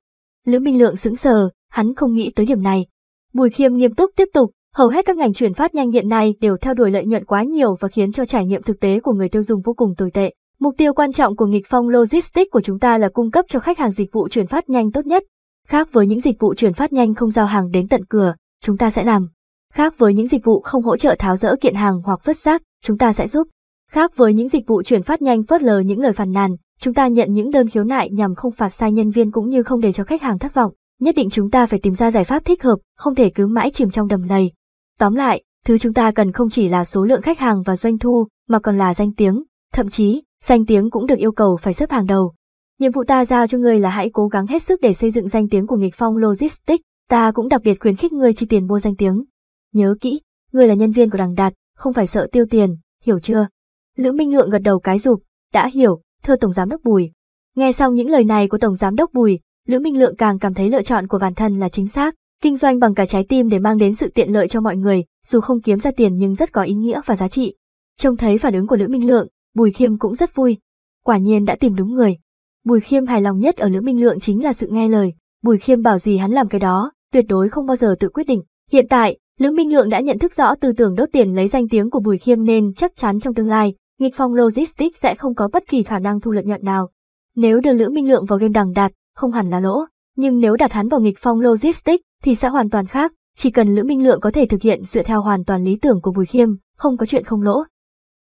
Lữ Minh Lượng sững sờ, hắn không nghĩ tới điểm này. Bùi Khiêm nghiêm túc tiếp tục, hầu hết các ngành chuyển phát nhanh hiện nay đều theo đuổi lợi nhuận quá nhiều và khiến cho trải nghiệm thực tế của người tiêu dùng vô cùng tồi tệ. Mục tiêu quan trọng của nghịch phong logistics của chúng ta là cung cấp cho khách hàng dịch vụ chuyển phát nhanh tốt nhất. Khác với những dịch vụ chuyển phát nhanh không giao hàng đến tận cửa, chúng ta sẽ làm. Khác với những dịch vụ không hỗ trợ tháo rỡ kiện hàng hoặc vứt rác, chúng ta sẽ giúp. Khác với những dịch vụ chuyển phát nhanh phớt lờ những lời phàn nàn, chúng ta nhận những đơn khiếu nại nhằm không phạt sai nhân viên cũng như không để cho khách hàng thất vọng. Nhất định chúng ta phải tìm ra giải pháp thích hợp, không thể cứ mãi chìm trong đầm lầy. Tóm lại, thứ chúng ta cần không chỉ là số lượng khách hàng và doanh thu, mà còn là danh tiếng, thậm chí danh tiếng cũng được yêu cầu phải xếp hàng đầu. Nhiệm vụ ta giao cho ngươi là hãy cố gắng hết sức để xây dựng danh tiếng của nghịch phong Logistics, ta cũng đặc biệt khuyến khích ngươi chi tiền mua danh tiếng. Nhớ kỹ, ngươi là nhân viên của đằng đạt, không phải sợ tiêu tiền, hiểu chưa? Lữ Minh Ngượng gật đầu cái rụp, đã hiểu, thưa Tổng Giám Đốc Bùi. Nghe xong những lời này của Tổng Giám Đốc Bùi, Lữ Minh Lượng càng cảm thấy lựa chọn của bản thân là chính xác, kinh doanh bằng cả trái tim để mang đến sự tiện lợi cho mọi người, dù không kiếm ra tiền nhưng rất có ý nghĩa và giá trị. Trông thấy phản ứng của Lữ Minh Lượng, Bùi Khiêm cũng rất vui, quả nhiên đã tìm đúng người. Bùi Khiêm hài lòng nhất ở Lữ Minh Lượng chính là sự nghe lời, Bùi Khiêm bảo gì hắn làm cái đó, tuyệt đối không bao giờ tự quyết định. Hiện tại, Lữ Minh Lượng đã nhận thức rõ tư tưởng đốt tiền lấy danh tiếng của Bùi Khiêm nên chắc chắn trong tương lai, nghịch phong logistics sẽ không có bất kỳ khả năng thu lợi nhuận nào. Nếu đưa Lữ Minh Lượng vào game đằng đạt, không hẳn là lỗ, nhưng nếu đặt hắn vào nghịch phong logistics thì sẽ hoàn toàn khác, chỉ cần Lữ Minh Lượng có thể thực hiện dựa theo hoàn toàn lý tưởng của Bùi Khiêm, không có chuyện không lỗ.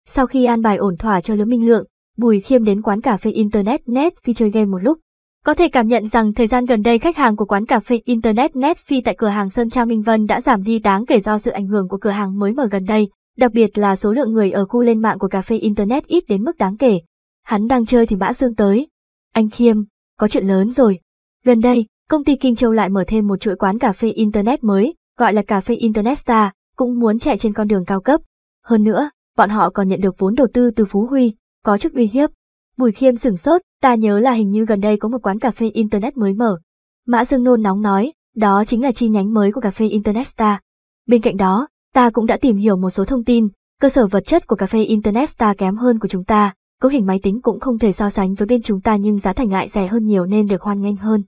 Sau khi an bài ổn thỏa cho Lữ Minh Lượng, Bùi Khiêm đến quán cà phê Internet Net Phi chơi game một lúc. Có thể cảm nhận rằng thời gian gần đây khách hàng của quán cà phê Internet Net Phi tại cửa hàng Sơn Trang Minh Vân đã giảm đi đáng kể do sự ảnh hưởng của cửa hàng mới mở gần đây, đặc biệt là số lượng người ở khu lên mạng của cà phê Internet ít đến mức đáng kể. Hắn đang chơi thì Mã Dương tới. Anh Khiêm, có chuyện lớn rồi. Gần đây, công ty Kinh Châu lại mở thêm một chuỗi quán cà phê Internet mới, gọi là cà phê Internet Star, cũng muốn chạy trên con đường cao cấp. Hơn nữa, bọn họ còn nhận được vốn đầu tư từ Phú Huy, có chức uy hiếp. Bùi Khiêm sửng sốt, ta nhớ là hình như gần đây có một quán cà phê Internet mới mở. Mã Dương Nôn nóng nói, đó chính là chi nhánh mới của cà phê Internet Star. Bên cạnh đó, ta cũng đã tìm hiểu một số thông tin, cơ sở vật chất của cà phê Internet Star kém hơn của chúng ta, cấu hình máy tính cũng không thể so sánh với bên chúng ta nhưng giá thành lại rẻ hơn nhiều nên được hoan nghênh hơn.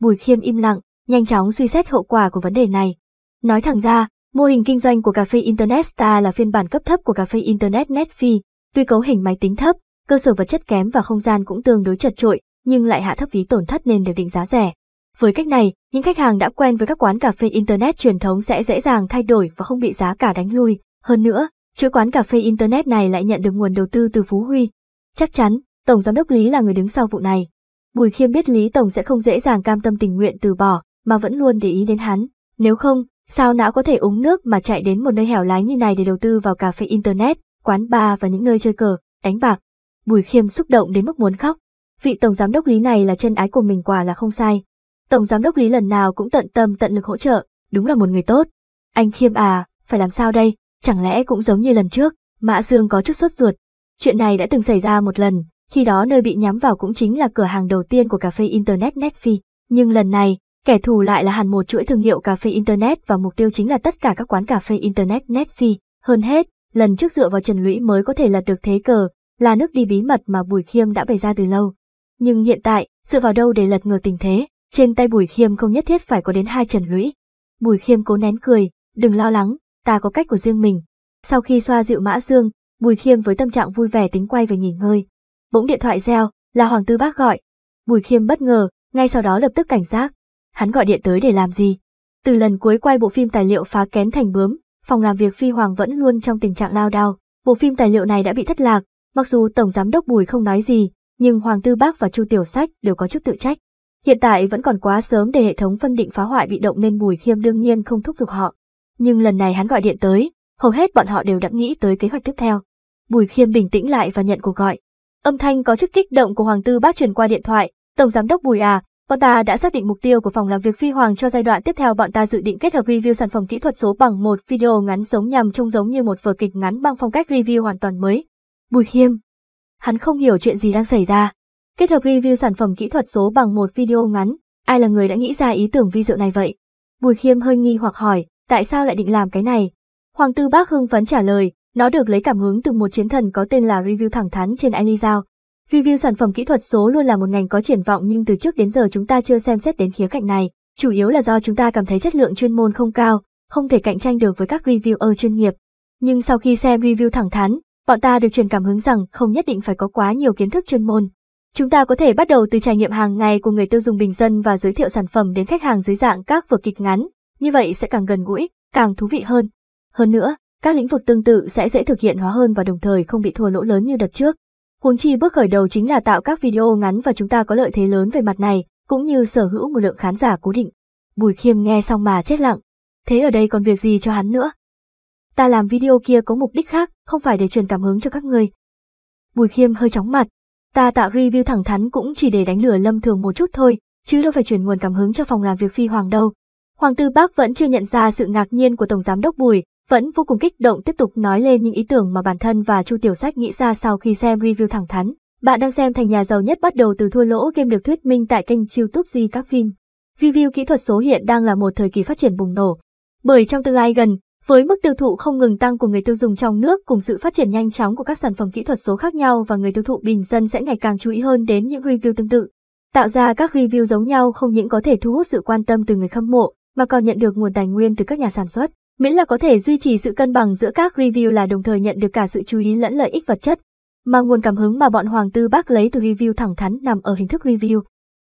Bùi Khiêm im lặng, nhanh chóng suy xét hậu quả của vấn đề này. Nói thẳng ra, Mô hình kinh doanh của cà phê Internet Star là phiên bản cấp thấp của cà phê Internet Netfi, tuy cấu hình máy tính thấp, cơ sở vật chất kém và không gian cũng tương đối chật trội, nhưng lại hạ thấp phí tổn thất nên được định giá rẻ. Với cách này, những khách hàng đã quen với các quán cà phê Internet truyền thống sẽ dễ dàng thay đổi và không bị giá cả đánh lui. Hơn nữa, chuỗi quán cà phê Internet này lại nhận được nguồn đầu tư từ Phú Huy. Chắc chắn, Tổng Giám đốc Lý là người đứng sau vụ này. Bùi Khiêm biết Lý Tổng sẽ không dễ dàng cam tâm tình nguyện từ bỏ, mà vẫn luôn để ý đến hắn. Nếu không, Sao não có thể uống nước mà chạy đến một nơi hẻo lánh như này để đầu tư vào cà phê internet, quán bar và những nơi chơi cờ, đánh bạc. Bùi Khiêm xúc động đến mức muốn khóc. Vị tổng giám đốc Lý này là chân ái của mình quả là không sai. Tổng giám đốc Lý lần nào cũng tận tâm tận lực hỗ trợ, đúng là một người tốt. Anh Khiêm à, phải làm sao đây, chẳng lẽ cũng giống như lần trước, Mã Dương có chút sốt ruột. Chuyện này đã từng xảy ra một lần, khi đó nơi bị nhắm vào cũng chính là cửa hàng đầu tiên của cà phê Internet Netfi. Nhưng lần này, Kẻ thù lại là hẳn một chuỗi thương hiệu cà phê Internet và mục tiêu chính là tất cả các quán cà phê Internet Netfi. Hơn hết, lần trước dựa vào Trần Lũy mới có thể lật được thế cờ, là nước đi bí mật mà Bùi Khiêm đã bày ra từ lâu. Nhưng hiện tại, dựa vào đâu để lật ngược tình thế, trên tay Bùi Khiêm không nhất thiết phải có đến hai Trần Lũy. Bùi Khiêm cố nén cười, đừng lo lắng, ta có cách của riêng mình. Sau khi xoa dịu Mã Dương, Bùi Khiêm với tâm trạng vui vẻ tính quay về nghỉ ngơi. Bỗng điện thoại reo, là Hoàng Tư Bác gọi. Bùi Khiêm bất ngờ, ngay sau đó lập tức cảnh giác, hắn gọi điện tới để làm gì? Từ lần cuối quay bộ phim tài liệu phá kén thành bướm, phòng làm việc Phi Hoàng vẫn luôn trong tình trạng lao đao. Bộ phim tài liệu này đã bị thất lạc, mặc dù Tổng Giám đốc Bùi không nói gì, nhưng Hoàng Tư Bác và Chu Tiểu Sách đều có chức tự trách. Hiện tại vẫn còn quá sớm để hệ thống phân định phá hoại bị động nên Bùi Khiêm đương nhiên không thúc giục họ. Nhưng lần này hắn gọi điện tới, hầu hết bọn họ đều đã nghĩ tới kế hoạch tiếp theo. Bùi Khiêm bình tĩnh lại và nhận cuộc gọi. Âm thanh có chút kích động của Hoàng Tư Bác truyền qua điện thoại, "Tổng giám đốc Bùi à, Bọn ta đã xác định mục tiêu của phòng làm việc phi hoàng cho giai đoạn tiếp theo bọn ta dự định kết hợp review sản phẩm kỹ thuật số bằng một video ngắn giống nhằm trông giống như một vở kịch ngắn bằng phong cách review hoàn toàn mới. Bùi Khiêm Hắn không hiểu chuyện gì đang xảy ra. Kết hợp review sản phẩm kỹ thuật số bằng một video ngắn, ai là người đã nghĩ ra ý tưởng vi diệu này vậy? Bùi Khiêm hơi nghi hoặc hỏi, tại sao lại định làm cái này? Hoàng Tư Bác hưng phấn trả lời, nó được lấy cảm hứng từ một chiến thần có tên là Review thẳng thắn trên Elizao, Review sản phẩm kỹ thuật số luôn là một ngành có triển vọng nhưng từ trước đến giờ chúng ta chưa xem xét đến khía cạnh này, chủ yếu là do chúng ta cảm thấy chất lượng chuyên môn không cao, không thể cạnh tranh được với các reviewer chuyên nghiệp. Nhưng sau khi xem review thẳng thắn, bọn ta được truyền cảm hứng rằng không nhất định phải có quá nhiều kiến thức chuyên môn. Chúng ta có thể bắt đầu từ trải nghiệm hàng ngày của người tiêu dùng bình dân và giới thiệu sản phẩm đến khách hàng dưới dạng các vở kịch ngắn, như vậy sẽ càng gần gũi, càng thú vị hơn. Hơn nữa, các lĩnh vực tương tự sẽ dễ thực hiện hóa hơn và đồng thời không bị thua lỗ lớn như đợt trước. Huống chi bước khởi đầu chính là tạo các video ngắn và chúng ta có lợi thế lớn về mặt này, cũng như sở hữu một lượng khán giả cố định. Bùi Khiêm nghe xong mà chết lặng. Thế ở đây còn việc gì cho hắn nữa? Ta làm video kia có mục đích khác, không phải để truyền cảm hứng cho các ngươi. Bùi Khiêm hơi chóng mặt. Ta tạo review thẳng thắn cũng chỉ để đánh lừa Lâm Thường một chút thôi, chứ đâu phải truyền nguồn cảm hứng cho phòng làm việc phi hoàng đâu. Hoàng Tư Bác vẫn chưa nhận ra sự ngạc nhiên của Tổng Giám đốc Bùi, vẫn vô cùng kích động tiếp tục nói lên những ý tưởng mà bản thân và Chu Tiểu Sách nghĩ ra sau khi xem review thẳng thắn. Bạn đang xem Thành Nhà Giàu Nhất bắt đầu từ thua lỗ game được thuyết minh tại kênh youtube Di Các Phim. Review kỹ thuật số hiện đang là một thời kỳ phát triển bùng nổ. Bởi trong tương lai gần, với mức tiêu thụ không ngừng tăng của người tiêu dùng trong nước cùng sự phát triển nhanh chóng của các sản phẩm kỹ thuật số khác nhau và người tiêu thụ bình dân sẽ ngày càng chú ý hơn đến những review tương tự. Tạo ra các review giống nhau không những có thể thu hút sự quan tâm từ người khâm mộ, mà còn nhận được nguồn tài nguyên từ các nhà sản xuất miễn là có thể duy trì sự cân bằng giữa các review là đồng thời nhận được cả sự chú ý lẫn lợi ích vật chất, mà nguồn cảm hứng mà bọn Hoàng Tư Bác lấy từ review thẳng thắn nằm ở hình thức review.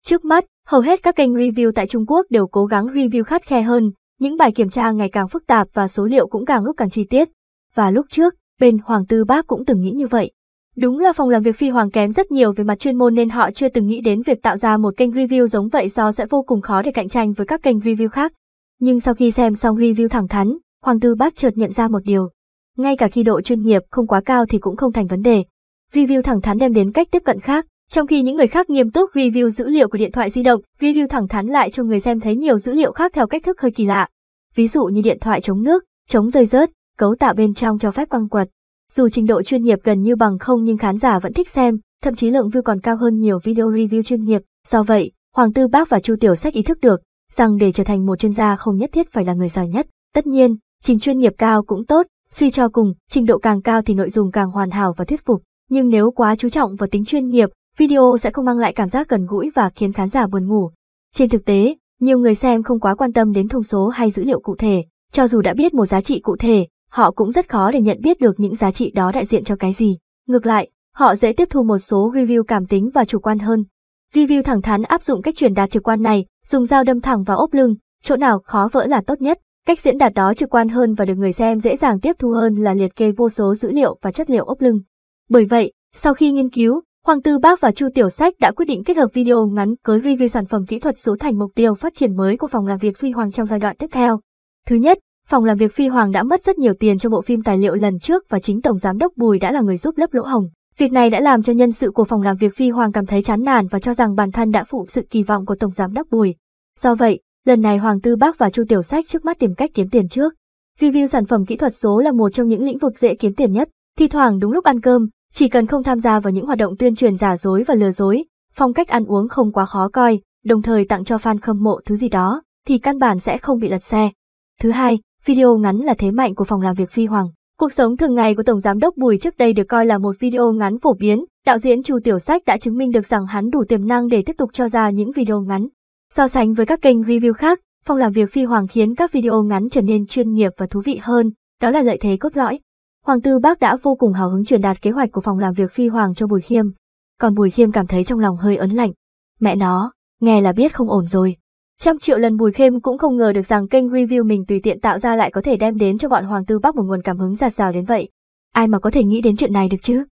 Trước mắt, hầu hết các kênh review tại Trung Quốc đều cố gắng review khắt khe hơn, những bài kiểm tra ngày càng phức tạp và số liệu cũng càng lúc càng chi tiết. Và lúc trước, bên Hoàng Tư Bác cũng từng nghĩ như vậy. Đúng là phòng làm việc phi hoàng kém rất nhiều về mặt chuyên môn nên họ chưa từng nghĩ đến việc tạo ra một kênh review giống vậy do sẽ vô cùng khó để cạnh tranh với các kênh review khác. Nhưng sau khi xem xong review thẳng thắn, Hoàng Tư Bác chợt nhận ra một điều. Ngay cả khi độ chuyên nghiệp không quá cao thì cũng không thành vấn đề. Review thẳng thắn đem đến cách tiếp cận khác, trong khi những người khác nghiêm túc review dữ liệu của điện thoại di động, review thẳng thắn lại cho người xem thấy nhiều dữ liệu khác theo cách thức hơi kỳ lạ. Ví dụ như điện thoại chống nước, chống rơi rớt, cấu tạo bên trong cho phép quăng quật. Dù trình độ chuyên nghiệp gần như bằng không nhưng khán giả vẫn thích xem, thậm chí lượng view còn cao hơn nhiều video review chuyên nghiệp. Do vậy, Hoàng Tư Bác và Chu Tiểu Sách ý thức được, rằng để trở thành một chuyên gia không nhất thiết phải là người giỏi nhất. Tất nhiên, trình chuyên nghiệp cao cũng tốt, suy cho cùng, trình độ càng cao thì nội dung càng hoàn hảo và thuyết phục. Nhưng nếu quá chú trọng vào tính chuyên nghiệp, video sẽ không mang lại cảm giác gần gũi và khiến khán giả buồn ngủ. Trên thực tế, nhiều người xem không quá quan tâm đến thông số hay dữ liệu cụ thể, cho dù đã biết một giá trị cụ thể, họ cũng rất khó để nhận biết được những giá trị đó đại diện cho cái gì. Ngược lại, họ dễ tiếp thu một số review cảm tính và chủ quan hơn. Review thẳng thắn áp dụng cách truyền đạt trực quan này, dùng dao đâm thẳng vào ốp lưng, chỗ nào khó vỡ là tốt nhất. Cách diễn đạt đó trực quan hơn và được người xem dễ dàng tiếp thu hơn là liệt kê vô số dữ liệu và chất liệu ốp lưng. Bởi vậy, sau khi nghiên cứu, Hoàng Tư Bác và Chu Tiểu Sách đã quyết định kết hợp video ngắn cưới review sản phẩm kỹ thuật số thành mục tiêu phát triển mới của phòng làm việc Phi Hoàng trong giai đoạn tiếp theo. Thứ nhất, phòng làm việc Phi Hoàng đã mất rất nhiều tiền cho bộ phim tài liệu lần trước và chính Tổng Giám đốc Bùi đã là người giúp lấp lỗ hồng. Việc này đã làm cho nhân sự của phòng làm việc Phi Hoàng cảm thấy chán nản và cho rằng bản thân đã phụ sự kỳ vọng của Tổng Giám đốc Bùi. Do vậy, lần này Hoàng Tư Bác và Chu Tiểu Sách trước mắt tìm cách kiếm tiền trước. Review sản phẩm kỹ thuật số là một trong những lĩnh vực dễ kiếm tiền nhất, Thì thoảng đúng lúc ăn cơm, chỉ cần không tham gia vào những hoạt động tuyên truyền giả dối và lừa dối, phong cách ăn uống không quá khó coi, đồng thời tặng cho fan khâm mộ thứ gì đó, thì căn bản sẽ không bị lật xe. Thứ hai, video ngắn là thế mạnh của phòng làm việc Phi Hoàng. Cuộc sống thường ngày của Tổng Giám đốc Bùi trước đây được coi là một video ngắn phổ biến, đạo diễn Chu Tiểu Sách đã chứng minh được rằng hắn đủ tiềm năng để tiếp tục cho ra những video ngắn. So sánh với các kênh review khác, phong làm việc Phi Hoàng khiến các video ngắn trở nên chuyên nghiệp và thú vị hơn, đó là lợi thế cốt lõi. Hoàng Tư Bác đã vô cùng hào hứng truyền đạt kế hoạch của phòng làm việc Phi Hoàng cho Bùi Khiêm, còn Bùi Khiêm cảm thấy trong lòng hơi ấn lạnh. Mẹ nó, nghe là biết không ổn rồi, Trăm triệu lần Bùi Khêm cũng không ngờ được rằng kênh review mình tùy tiện tạo ra lại có thể đem đến cho bọn Hoàng Tư Bắc một nguồn cảm hứng giạt rào đến vậy. Ai mà có thể nghĩ đến chuyện này được chứ?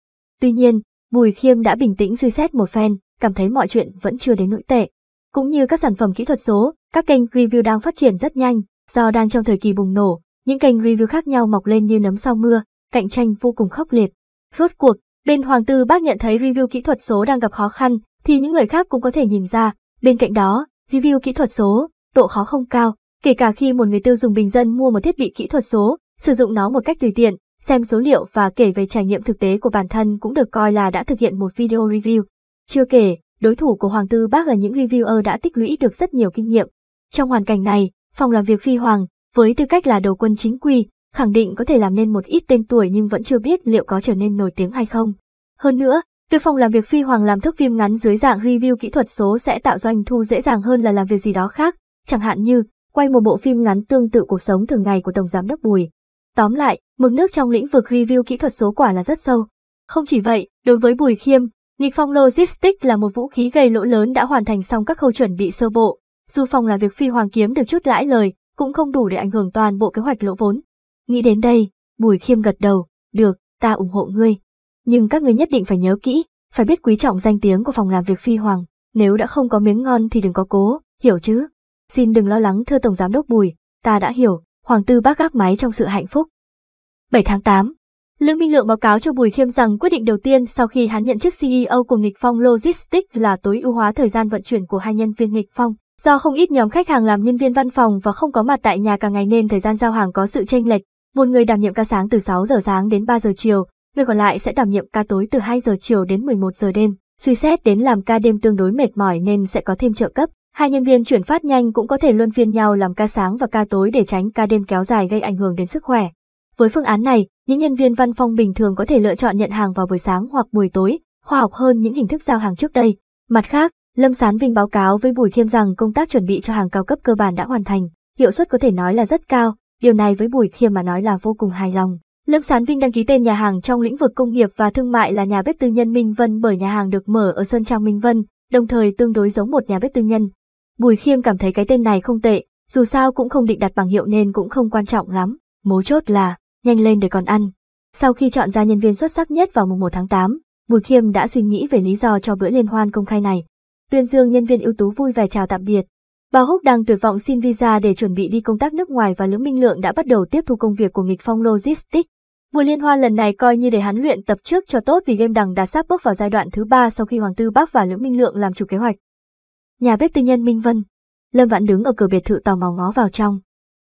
Tuy nhiên, Bùi Khiêm đã bình tĩnh suy xét một phen, cảm thấy mọi chuyện vẫn chưa đến nỗi tệ. Cũng như các sản phẩm kỹ thuật số, các kênh review đang phát triển rất nhanh, do đang trong thời kỳ bùng nổ, những kênh review khác nhau mọc lên như nấm sau mưa, cạnh tranh vô cùng khốc liệt. Rốt cuộc, bên Hoàng Tư Bác nhận thấy review kỹ thuật số đang gặp khó khăn, thì những người khác cũng có thể nhìn ra, bên cạnh đó, Review kỹ thuật số, độ khó không cao, kể cả khi một người tiêu dùng bình dân mua một thiết bị kỹ thuật số, sử dụng nó một cách tùy tiện, xem số liệu và kể về trải nghiệm thực tế của bản thân cũng được coi là đã thực hiện một video review. Chưa kể, đối thủ của Hoàng Tư Bác là những reviewer đã tích lũy được rất nhiều kinh nghiệm. Trong hoàn cảnh này, phòng làm việc Phi Hoàng, với tư cách là đầu quân chính quy, khẳng định có thể làm nên một ít tên tuổi nhưng vẫn chưa biết liệu có trở nên nổi tiếng hay không. Hơn nữa, Việc phòng làm việc phi hoàng làm thước phim ngắn dưới dạng review kỹ thuật số sẽ tạo doanh thu dễ dàng hơn là làm việc gì đó khác, chẳng hạn như quay một bộ phim ngắn tương tự cuộc sống thường ngày của Tổng Giám đốc Bùi. Tóm lại, mực nước trong lĩnh vực review kỹ thuật số quả là rất sâu. Không chỉ vậy, đối với Bùi Khiêm, Nghịch Phong Logistics là một vũ khí gây lỗ lớn đã hoàn thành xong các khâu chuẩn bị sơ bộ. Dù phòng là việc phi hoàng kiếm được chút lãi lời, cũng không đủ để ảnh hưởng toàn bộ kế hoạch lỗ vốn. Nghĩ đến đây, Bùi Khiêm gật đầu, được, ta ủng hộ ngươi nhưng các người nhất định phải nhớ kỹ, phải biết quý trọng danh tiếng của phòng làm việc phi hoàng, nếu đã không có miếng ngon thì đừng có cố, hiểu chứ? Xin đừng lo lắng thưa Tổng Giám Đốc Bùi, ta đã hiểu, Hoàng Tư bác gác máy trong sự hạnh phúc. 7 tháng 8 Lương Minh Lượng báo cáo cho Bùi Khiêm rằng quyết định đầu tiên sau khi hắn nhận chức CEO của Nghịch Phong Logistics là tối ưu hóa thời gian vận chuyển của hai nhân viên Nghịch Phong. Do không ít nhóm khách hàng làm nhân viên văn phòng và không có mặt tại nhà cả ngày nên thời gian giao hàng có sự chênh lệch. Một người đảm nhiệm ca sáng từ 6 giờ sáng đến 3 giờ chiều, người còn lại sẽ đảm nhiệm ca tối từ 2 giờ chiều đến 11 giờ đêm. Suy xét đến làm ca đêm tương đối mệt mỏi nên sẽ có thêm trợ cấp. Hai nhân viên chuyển phát nhanh cũng có thể luân phiên nhau làm ca sáng và ca tối để tránh ca đêm kéo dài gây ảnh hưởng đến sức khỏe. Với phương án này, những nhân viên văn phòng bình thường có thể lựa chọn nhận hàng vào buổi sáng hoặc buổi tối, khoa học hơn những hình thức giao hàng trước đây. Mặt khác, Lâm Sán Vinh báo cáo với Bùi Khiêm rằng công tác chuẩn bị cho hàng cao cấp cơ bản đã hoàn thành, hiệu suất có thể nói là rất cao, điều này với Bùi Khiêm mà nói là vô cùng hài lòng. Lâm Sán Vinh đăng ký tên nhà hàng trong lĩnh vực công nghiệp và thương mại là nhà bếp tư nhân Minh Vân bởi nhà hàng được mở ở Sơn Trang Minh Vân, đồng thời tương đối giống một nhà bếp tư nhân. Bùi Khiêm cảm thấy cái tên này không tệ, dù sao cũng không định đặt bằng hiệu nên cũng không quan trọng lắm, mấu chốt là nhanh lên để còn ăn. Sau khi chọn ra nhân viên xuất sắc nhất vào mùng 1 tháng 8, Bùi Khiêm đã suy nghĩ về lý do cho bữa liên hoan công khai này. Tuyên dương nhân viên ưu tú vui vẻ chào tạm biệt, Bà Húc đang tuyệt vọng xin visa để chuẩn bị đi công tác nước ngoài và Lữ Minh Lượng đã bắt đầu tiếp thu công việc của nghịch phong Logistics. Mùa liên hoa lần này coi như để hắn luyện tập trước cho tốt vì game đằng đã sắp bước vào giai đoạn thứ ba sau khi Hoàng Tư Bắc và Lữ Minh Lượng làm chủ kế hoạch. Nhà bếp tư nhân Minh Vân. Lâm Vãn đứng ở cửa biệt thự tò mò ngó vào trong.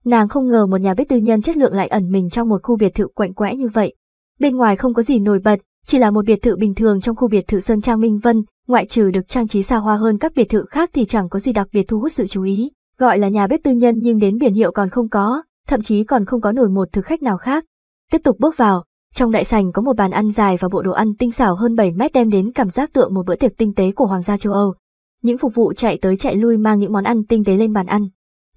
Nàng không ngờ một nhà bếp tư nhân chất lượng lại ẩn mình trong một khu biệt thự quạnh quẽ như vậy. Bên ngoài không có gì nổi bật, chỉ là một biệt thự bình thường trong khu biệt thự Sơn Trang Minh Vân, ngoại trừ được trang trí xa hoa hơn các biệt thự khác thì chẳng có gì đặc biệt thu hút sự chú ý. Gọi là nhà bếp tư nhân nhưng đến biển hiệu còn không có, thậm chí còn không có nổi một thực khách nào khác. Tiếp tục bước vào, trong đại sảnh có một bàn ăn dài và bộ đồ ăn tinh xảo hơn 7 mét đem đến cảm giác tượng một bữa tiệc tinh tế của hoàng gia châu Âu. Những phục vụ chạy tới chạy lui mang những món ăn tinh tế lên bàn ăn.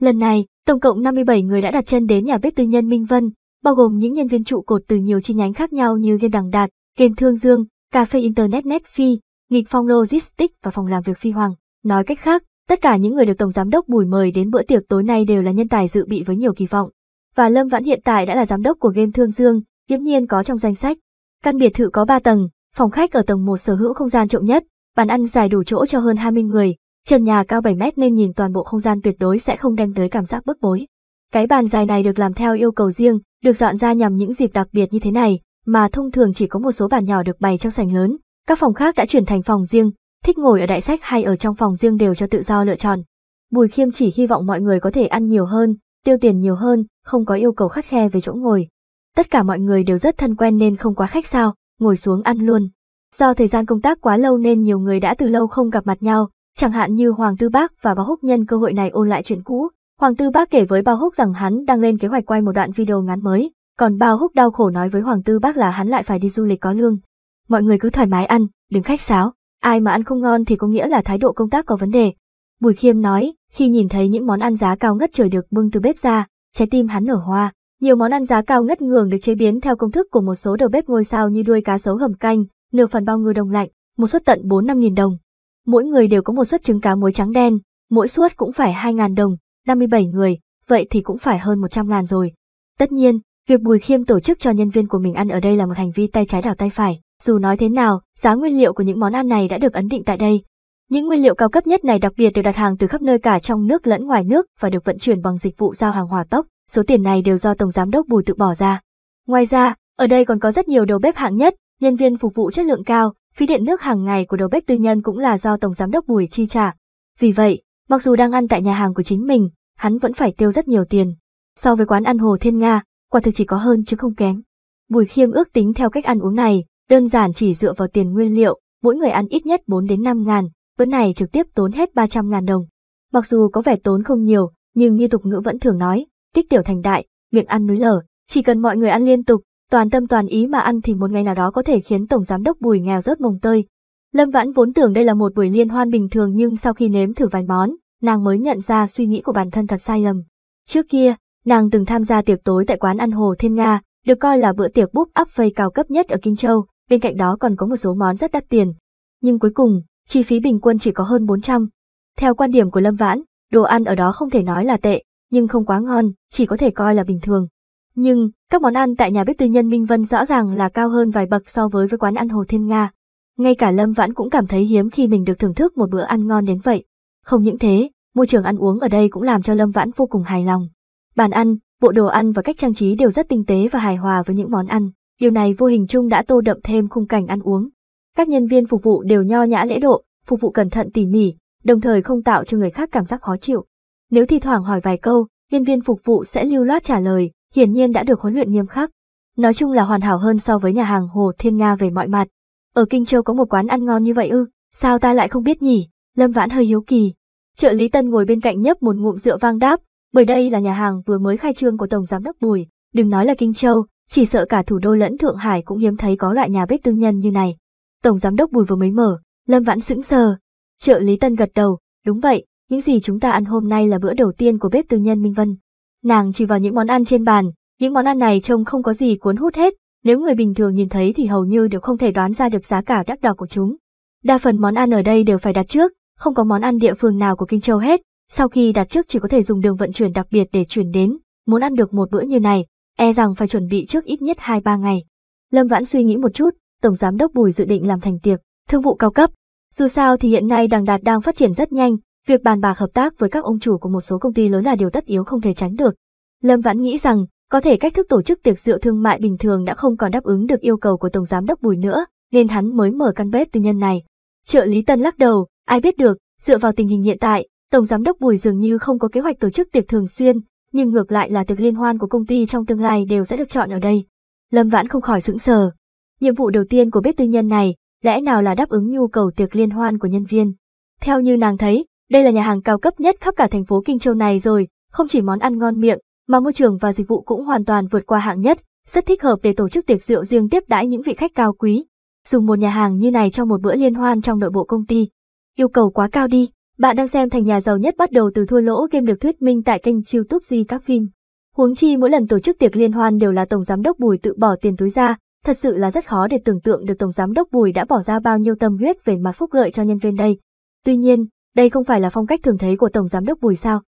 Lần này, tổng cộng 57 người đã đặt chân đến nhà bếp tư nhân Minh Vân, bao gồm những nhân viên trụ cột từ nhiều chi nhánh khác nhau như Game Đằng Đạt, Kiên Thương Dương, Cà phê Internet Net Phi, Nghịch Phong Logistics và phòng làm việc Phi Hoàng. Nói cách khác, tất cả những người được Tổng Giám đốc Bùi mời đến bữa tiệc tối nay đều là nhân tài dự bị với nhiều kỳ vọng. Và Lâm Vãn hiện tại đã là giám đốc của Game Thương Dương, hiếm nhiên có trong danh sách. Căn biệt thự có 3 tầng, phòng khách ở tầng 1 sở hữu không gian rộng nhất, bàn ăn dài đủ chỗ cho hơn 20 người, trần nhà cao 7 mét nên nhìn toàn bộ không gian tuyệt đối sẽ không đem tới cảm giác bức bối. Cái bàn dài này được làm theo yêu cầu riêng, được dọn ra nhằm những dịp đặc biệt như thế này, mà thông thường chỉ có một số bàn nhỏ được bày trong sảnh lớn. Các phòng khác đã chuyển thành phòng riêng, thích ngồi ở đại sách hay ở trong phòng riêng đều cho tự do lựa chọn. Bùi Khiêm chỉ hy vọng mọi người có thể ăn nhiều hơn, tiêu tiền nhiều hơn, không có yêu cầu khắt khe về chỗ ngồi. Tất cả mọi người đều rất thân quen nên không quá khách sao, ngồi xuống ăn luôn. Do thời gian công tác quá lâu nên nhiều người đã từ lâu không gặp mặt nhau, chẳng hạn như Hoàng Tư Bác và Bao Húc nhân cơ hội này ôn lại chuyện cũ. Hoàng Tư Bác kể với Bao Húc rằng hắn đang lên kế hoạch quay một đoạn video ngắn mới, còn bao húc đau khổ nói với Hoàng Tư Bác là hắn lại phải đi du lịch có lương. Mọi người cứ thoải mái ăn, đừng khách sáo, ai mà ăn không ngon thì có nghĩa là thái độ công tác có vấn đề. Bùi Khiêm nói, khi nhìn thấy những món ăn giá cao ngất trời được bưng từ bếp ra, trái tim hắn nở hoa. Nhiều món ăn giá cao ngất ngường được chế biến theo công thức của một số đầu bếp ngôi sao như đuôi cá sấu hầm canh, nửa phần bao ngư đông lạnh, một suất tận bốn năm nghìn đồng. Mỗi người đều có một suất trứng cá muối trắng đen, mỗi suất cũng phải hai ngàn đồng, năm mươi bảy người, vậy thì cũng phải hơn một trăm ngàn rồi. Tất nhiên, Việc Bùi Khiêm tổ chức cho nhân viên của mình ăn ở đây là một hành vi tay trái đảo tay phải. Dù nói thế nào, giá nguyên liệu của những món ăn này đã được ấn định tại đây. Những nguyên liệu cao cấp nhất này đặc biệt được đặt hàng từ khắp nơi cả trong nước lẫn ngoài nước và được vận chuyển bằng dịch vụ giao hàng hòa tốc. Số tiền này đều do Tổng Giám đốc Bùi tự bỏ ra. Ngoài ra, ở đây còn có rất nhiều đầu bếp hạng nhất, nhân viên phục vụ chất lượng cao, phí điện nước hàng ngày của đầu bếp tư nhân cũng là do Tổng Giám đốc Bùi chi trả. Vì vậy, mặc dù đang ăn tại nhà hàng của chính mình, hắn vẫn phải tiêu rất nhiều tiền. So với quán ăn Hồ Thiên Nga, quả thực chỉ có hơn chứ không kém. Bùi Khiêm ước tính theo cách ăn uống này, đơn giản chỉ dựa vào tiền nguyên liệu, mỗi người ăn ít nhất 4 đến 5 ngàn, bữa này trực tiếp tốn hết 300 ngàn đồng. Mặc dù có vẻ tốn không nhiều, nhưng như tục ngữ vẫn thường nói, tích tiểu thành đại, miệng ăn núi lở, chỉ cần mọi người ăn liên tục, toàn tâm toàn ý mà ăn thì một ngày nào đó có thể khiến tổng giám đốc Bùi nghèo rớt mồng tơi. Lâm Vãn vốn tưởng đây là một buổi liên hoan bình thường nhưng sau khi nếm thử vài món, nàng mới nhận ra suy nghĩ của bản thân thật sai lầm. Trước kia, Nàng từng tham gia tiệc tối tại quán ăn Hồ Thiên Nga, được coi là bữa tiệc búp phây cao cấp nhất ở Kinh Châu, bên cạnh đó còn có một số món rất đắt tiền. Nhưng cuối cùng, chi phí bình quân chỉ có hơn 400. Theo quan điểm của Lâm Vãn, đồ ăn ở đó không thể nói là tệ, nhưng không quá ngon, chỉ có thể coi là bình thường. Nhưng, các món ăn tại nhà bếp tư nhân Minh Vân rõ ràng là cao hơn vài bậc so với với quán ăn Hồ Thiên Nga. Ngay cả Lâm Vãn cũng cảm thấy hiếm khi mình được thưởng thức một bữa ăn ngon đến vậy. Không những thế, môi trường ăn uống ở đây cũng làm cho Lâm Vãn vô cùng hài lòng. Bàn ăn, bộ đồ ăn và cách trang trí đều rất tinh tế và hài hòa với những món ăn. Điều này vô hình chung đã tô đậm thêm khung cảnh ăn uống. Các nhân viên phục vụ đều nho nhã lễ độ, phục vụ cẩn thận tỉ mỉ, đồng thời không tạo cho người khác cảm giác khó chịu. Nếu thi thoảng hỏi vài câu, nhân viên phục vụ sẽ lưu loát trả lời, hiển nhiên đã được huấn luyện nghiêm khắc. Nói chung là hoàn hảo hơn so với nhà hàng Hồ Thiên Nga về mọi mặt. Ở Kinh Châu có một quán ăn ngon như vậy ư, sao ta lại không biết nhỉ? Lâm Vãn hơi hiếu kỳ. Trợ lý Tân ngồi bên cạnh nhấp một ngụm rượu vang đáp, bởi đây là nhà hàng vừa mới khai trương của Tổng Giám đốc Bùi, đừng nói là Kinh Châu, chỉ sợ cả thủ đô lẫn Thượng Hải cũng hiếm thấy có loại nhà bếp tư nhân như này. Tổng Giám đốc Bùi vừa mới mở, Lâm Vãn sững sờ. Trợ lý Tân gật đầu, đúng vậy, những gì chúng ta ăn hôm nay là bữa đầu tiên của bếp tư nhân Minh Vân. Nàng chỉ vào những món ăn trên bàn, những món ăn này trông không có gì cuốn hút hết, nếu người bình thường nhìn thấy thì hầu như đều không thể đoán ra được giá cả đắt đỏ của chúng. Đa phần món ăn ở đây đều phải đặt trước, không có món ăn địa phương nào của Kinh Châu hết, sau khi đặt trước chỉ có thể dùng đường vận chuyển đặc biệt để chuyển đến, muốn ăn được một bữa như này, e rằng phải chuẩn bị trước ít nhất 2-3 ngày. Lâm Vãn suy nghĩ một chút, Tổng Giám đốc Bùi dự định làm thành tiệc, thương vụ cao cấp. Dù sao thì hiện nay Đằng Đạt đang phát triển rất nhanh, việc bàn bạc hợp tác với các ông chủ của một số công ty lớn là điều tất yếu không thể tránh được. Lâm Vãn nghĩ rằng, có thể cách thức tổ chức tiệc rượu thương mại bình thường đã không còn đáp ứng được yêu cầu của Tổng Giám đốc Bùi nữa, nên hắn mới mở căn bếp tư nhân này. Trợ lý Tân lắc đầu, ai biết được, dựa vào tình hình hiện tại, Tổng giám đốc Bùi dường như không có kế hoạch tổ chức tiệc thường xuyên, nhưng ngược lại là tiệc liên hoan của công ty trong tương lai đều sẽ được chọn ở đây. Lâm Vãn không khỏi sững sờ. Nhiệm vụ đầu tiên của bếp tư nhân này, lẽ nào là đáp ứng nhu cầu tiệc liên hoan của nhân viên. Theo như nàng thấy, đây là nhà hàng cao cấp nhất khắp cả thành phố Kinh Châu này rồi, không chỉ món ăn ngon miệng, mà môi trường và dịch vụ cũng hoàn toàn vượt qua hạng nhất, rất thích hợp để tổ chức tiệc rượu riêng tiếp đãi những vị khách cao quý. Dùng một nhà hàng như này cho một bữa liên hoan trong nội bộ công ty, yêu cầu quá cao đi. Bạn đang xem Thành nhà giàu nhất bắt đầu từ thua lỗ game được thuyết minh tại kênh YouTube Di các phim. Huống chi mỗi lần tổ chức tiệc liên hoan đều là tổng giám đốc Bùi tự bỏ tiền túi ra, thật sự là rất khó để tưởng tượng được tổng giám đốc Bùi đã bỏ ra bao nhiêu tâm huyết về mặt phúc lợi cho nhân viên đây. Tuy nhiên, đây không phải là phong cách thường thấy của tổng giám đốc Bùi sao?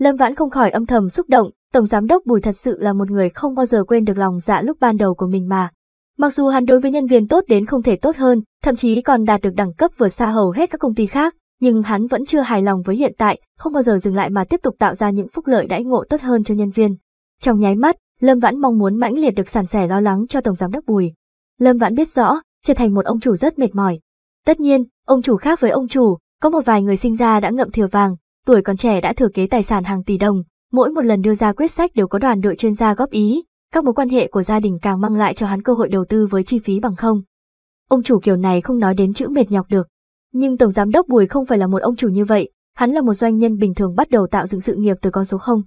Lâm Vãn không khỏi âm thầm xúc động, tổng giám đốc Bùi thật sự là một người không bao giờ quên được lòng dạ lúc ban đầu của mình mà. Mặc dù hắn đối với nhân viên tốt đến không thể tốt hơn, thậm chí còn đạt được đẳng cấp vừa xa hầu hết các công ty khác, nhưng hắn vẫn chưa hài lòng với hiện tại, không bao giờ dừng lại mà tiếp tục tạo ra những phúc lợi đãi ngộ tốt hơn cho nhân viên. Trong nháy mắt, Lâm Vãn mong muốn mãnh liệt được sản sẻ lo lắng cho tổng giám đốc Bùi. Lâm Vãn biết rõ, trở thành một ông chủ rất mệt mỏi. Tất nhiên, ông chủ khác với ông chủ, có một vài người sinh ra đã ngậm thừa vàng, tuổi còn trẻ đã thừa kế tài sản hàng tỷ đồng, mỗi một lần đưa ra quyết sách đều có đoàn đội chuyên gia góp ý, các mối quan hệ của gia đình càng mang lại cho hắn cơ hội đầu tư với chi phí bằng không. Ông chủ kiểu này không nói đến chữ mệt nhọc được. Nhưng Tổng Giám đốc Bùi không phải là một ông chủ như vậy, hắn là một doanh nhân bình thường bắt đầu tạo dựng sự nghiệp từ con số 0.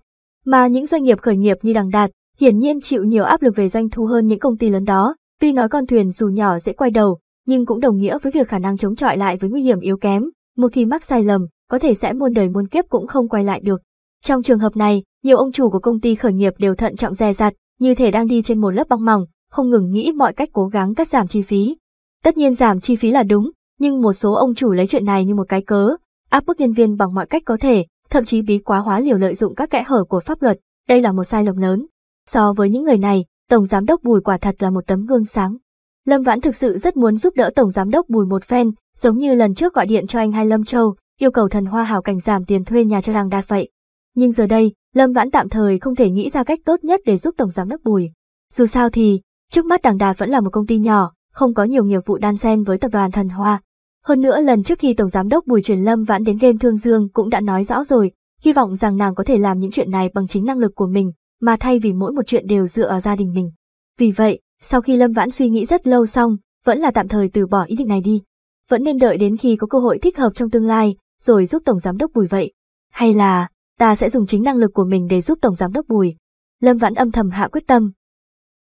Mà những doanh nghiệp khởi nghiệp như Đằng Đạt, hiển nhiên chịu nhiều áp lực về doanh thu hơn những công ty lớn đó, tuy nói con thuyền dù nhỏ dễ quay đầu, nhưng cũng đồng nghĩa với việc khả năng chống chọi lại với nguy hiểm yếu kém, một khi mắc sai lầm, có thể sẽ muôn đời muôn kiếp cũng không quay lại được. Trong trường hợp này, nhiều ông chủ của công ty khởi nghiệp đều thận trọng dè dặt, như thể đang đi trên một lớp băng mỏng, không ngừng nghĩ mọi cách cố gắng cắt giảm chi phí. Tất nhiên giảm chi phí là đúng, nhưng một số ông chủ lấy chuyện này như một cái cớ, áp bức nhân viên bằng mọi cách có thể, thậm chí bí quá hóa liều lợi dụng các kẽ hở của pháp luật, đây là một sai lầm lớn. So với những người này, Tổng Giám đốc Bùi quả thật là một tấm gương sáng. Lâm Vãn thực sự rất muốn giúp đỡ Tổng Giám đốc Bùi một phen, giống như lần trước gọi điện cho anh hai Lâm Châu, yêu cầu thần hoa hảo cảnh giảm tiền thuê nhà cho hàng đạt vậy. Nhưng giờ đây, Lâm Vãn tạm thời không thể nghĩ ra cách tốt nhất để giúp Tổng Giám đốc Bùi. Dù sao thì, trước mắt đằng đạt vẫn là một công ty nhỏ, không có nhiều nghiệp vụ đan xen với tập đoàn thần hoa. Hơn nữa lần trước khi Tổng Giám đốc Bùi Truyền Lâm vãn đến game Thương Dương cũng đã nói rõ rồi, hy vọng rằng nàng có thể làm những chuyện này bằng chính năng lực của mình, mà thay vì mỗi một chuyện đều dựa ở gia đình mình. Vì vậy, sau khi Lâm Vãn suy nghĩ rất lâu xong, vẫn là tạm thời từ bỏ ý định này đi. Vẫn nên đợi đến khi có cơ hội thích hợp trong tương lai, rồi giúp Tổng Giám đốc Bùi vậy. Hay là, ta sẽ dùng chính năng lực của mình để giúp Tổng Giám đốc Bùi. Lâm Vãn âm thầm hạ quyết tâm.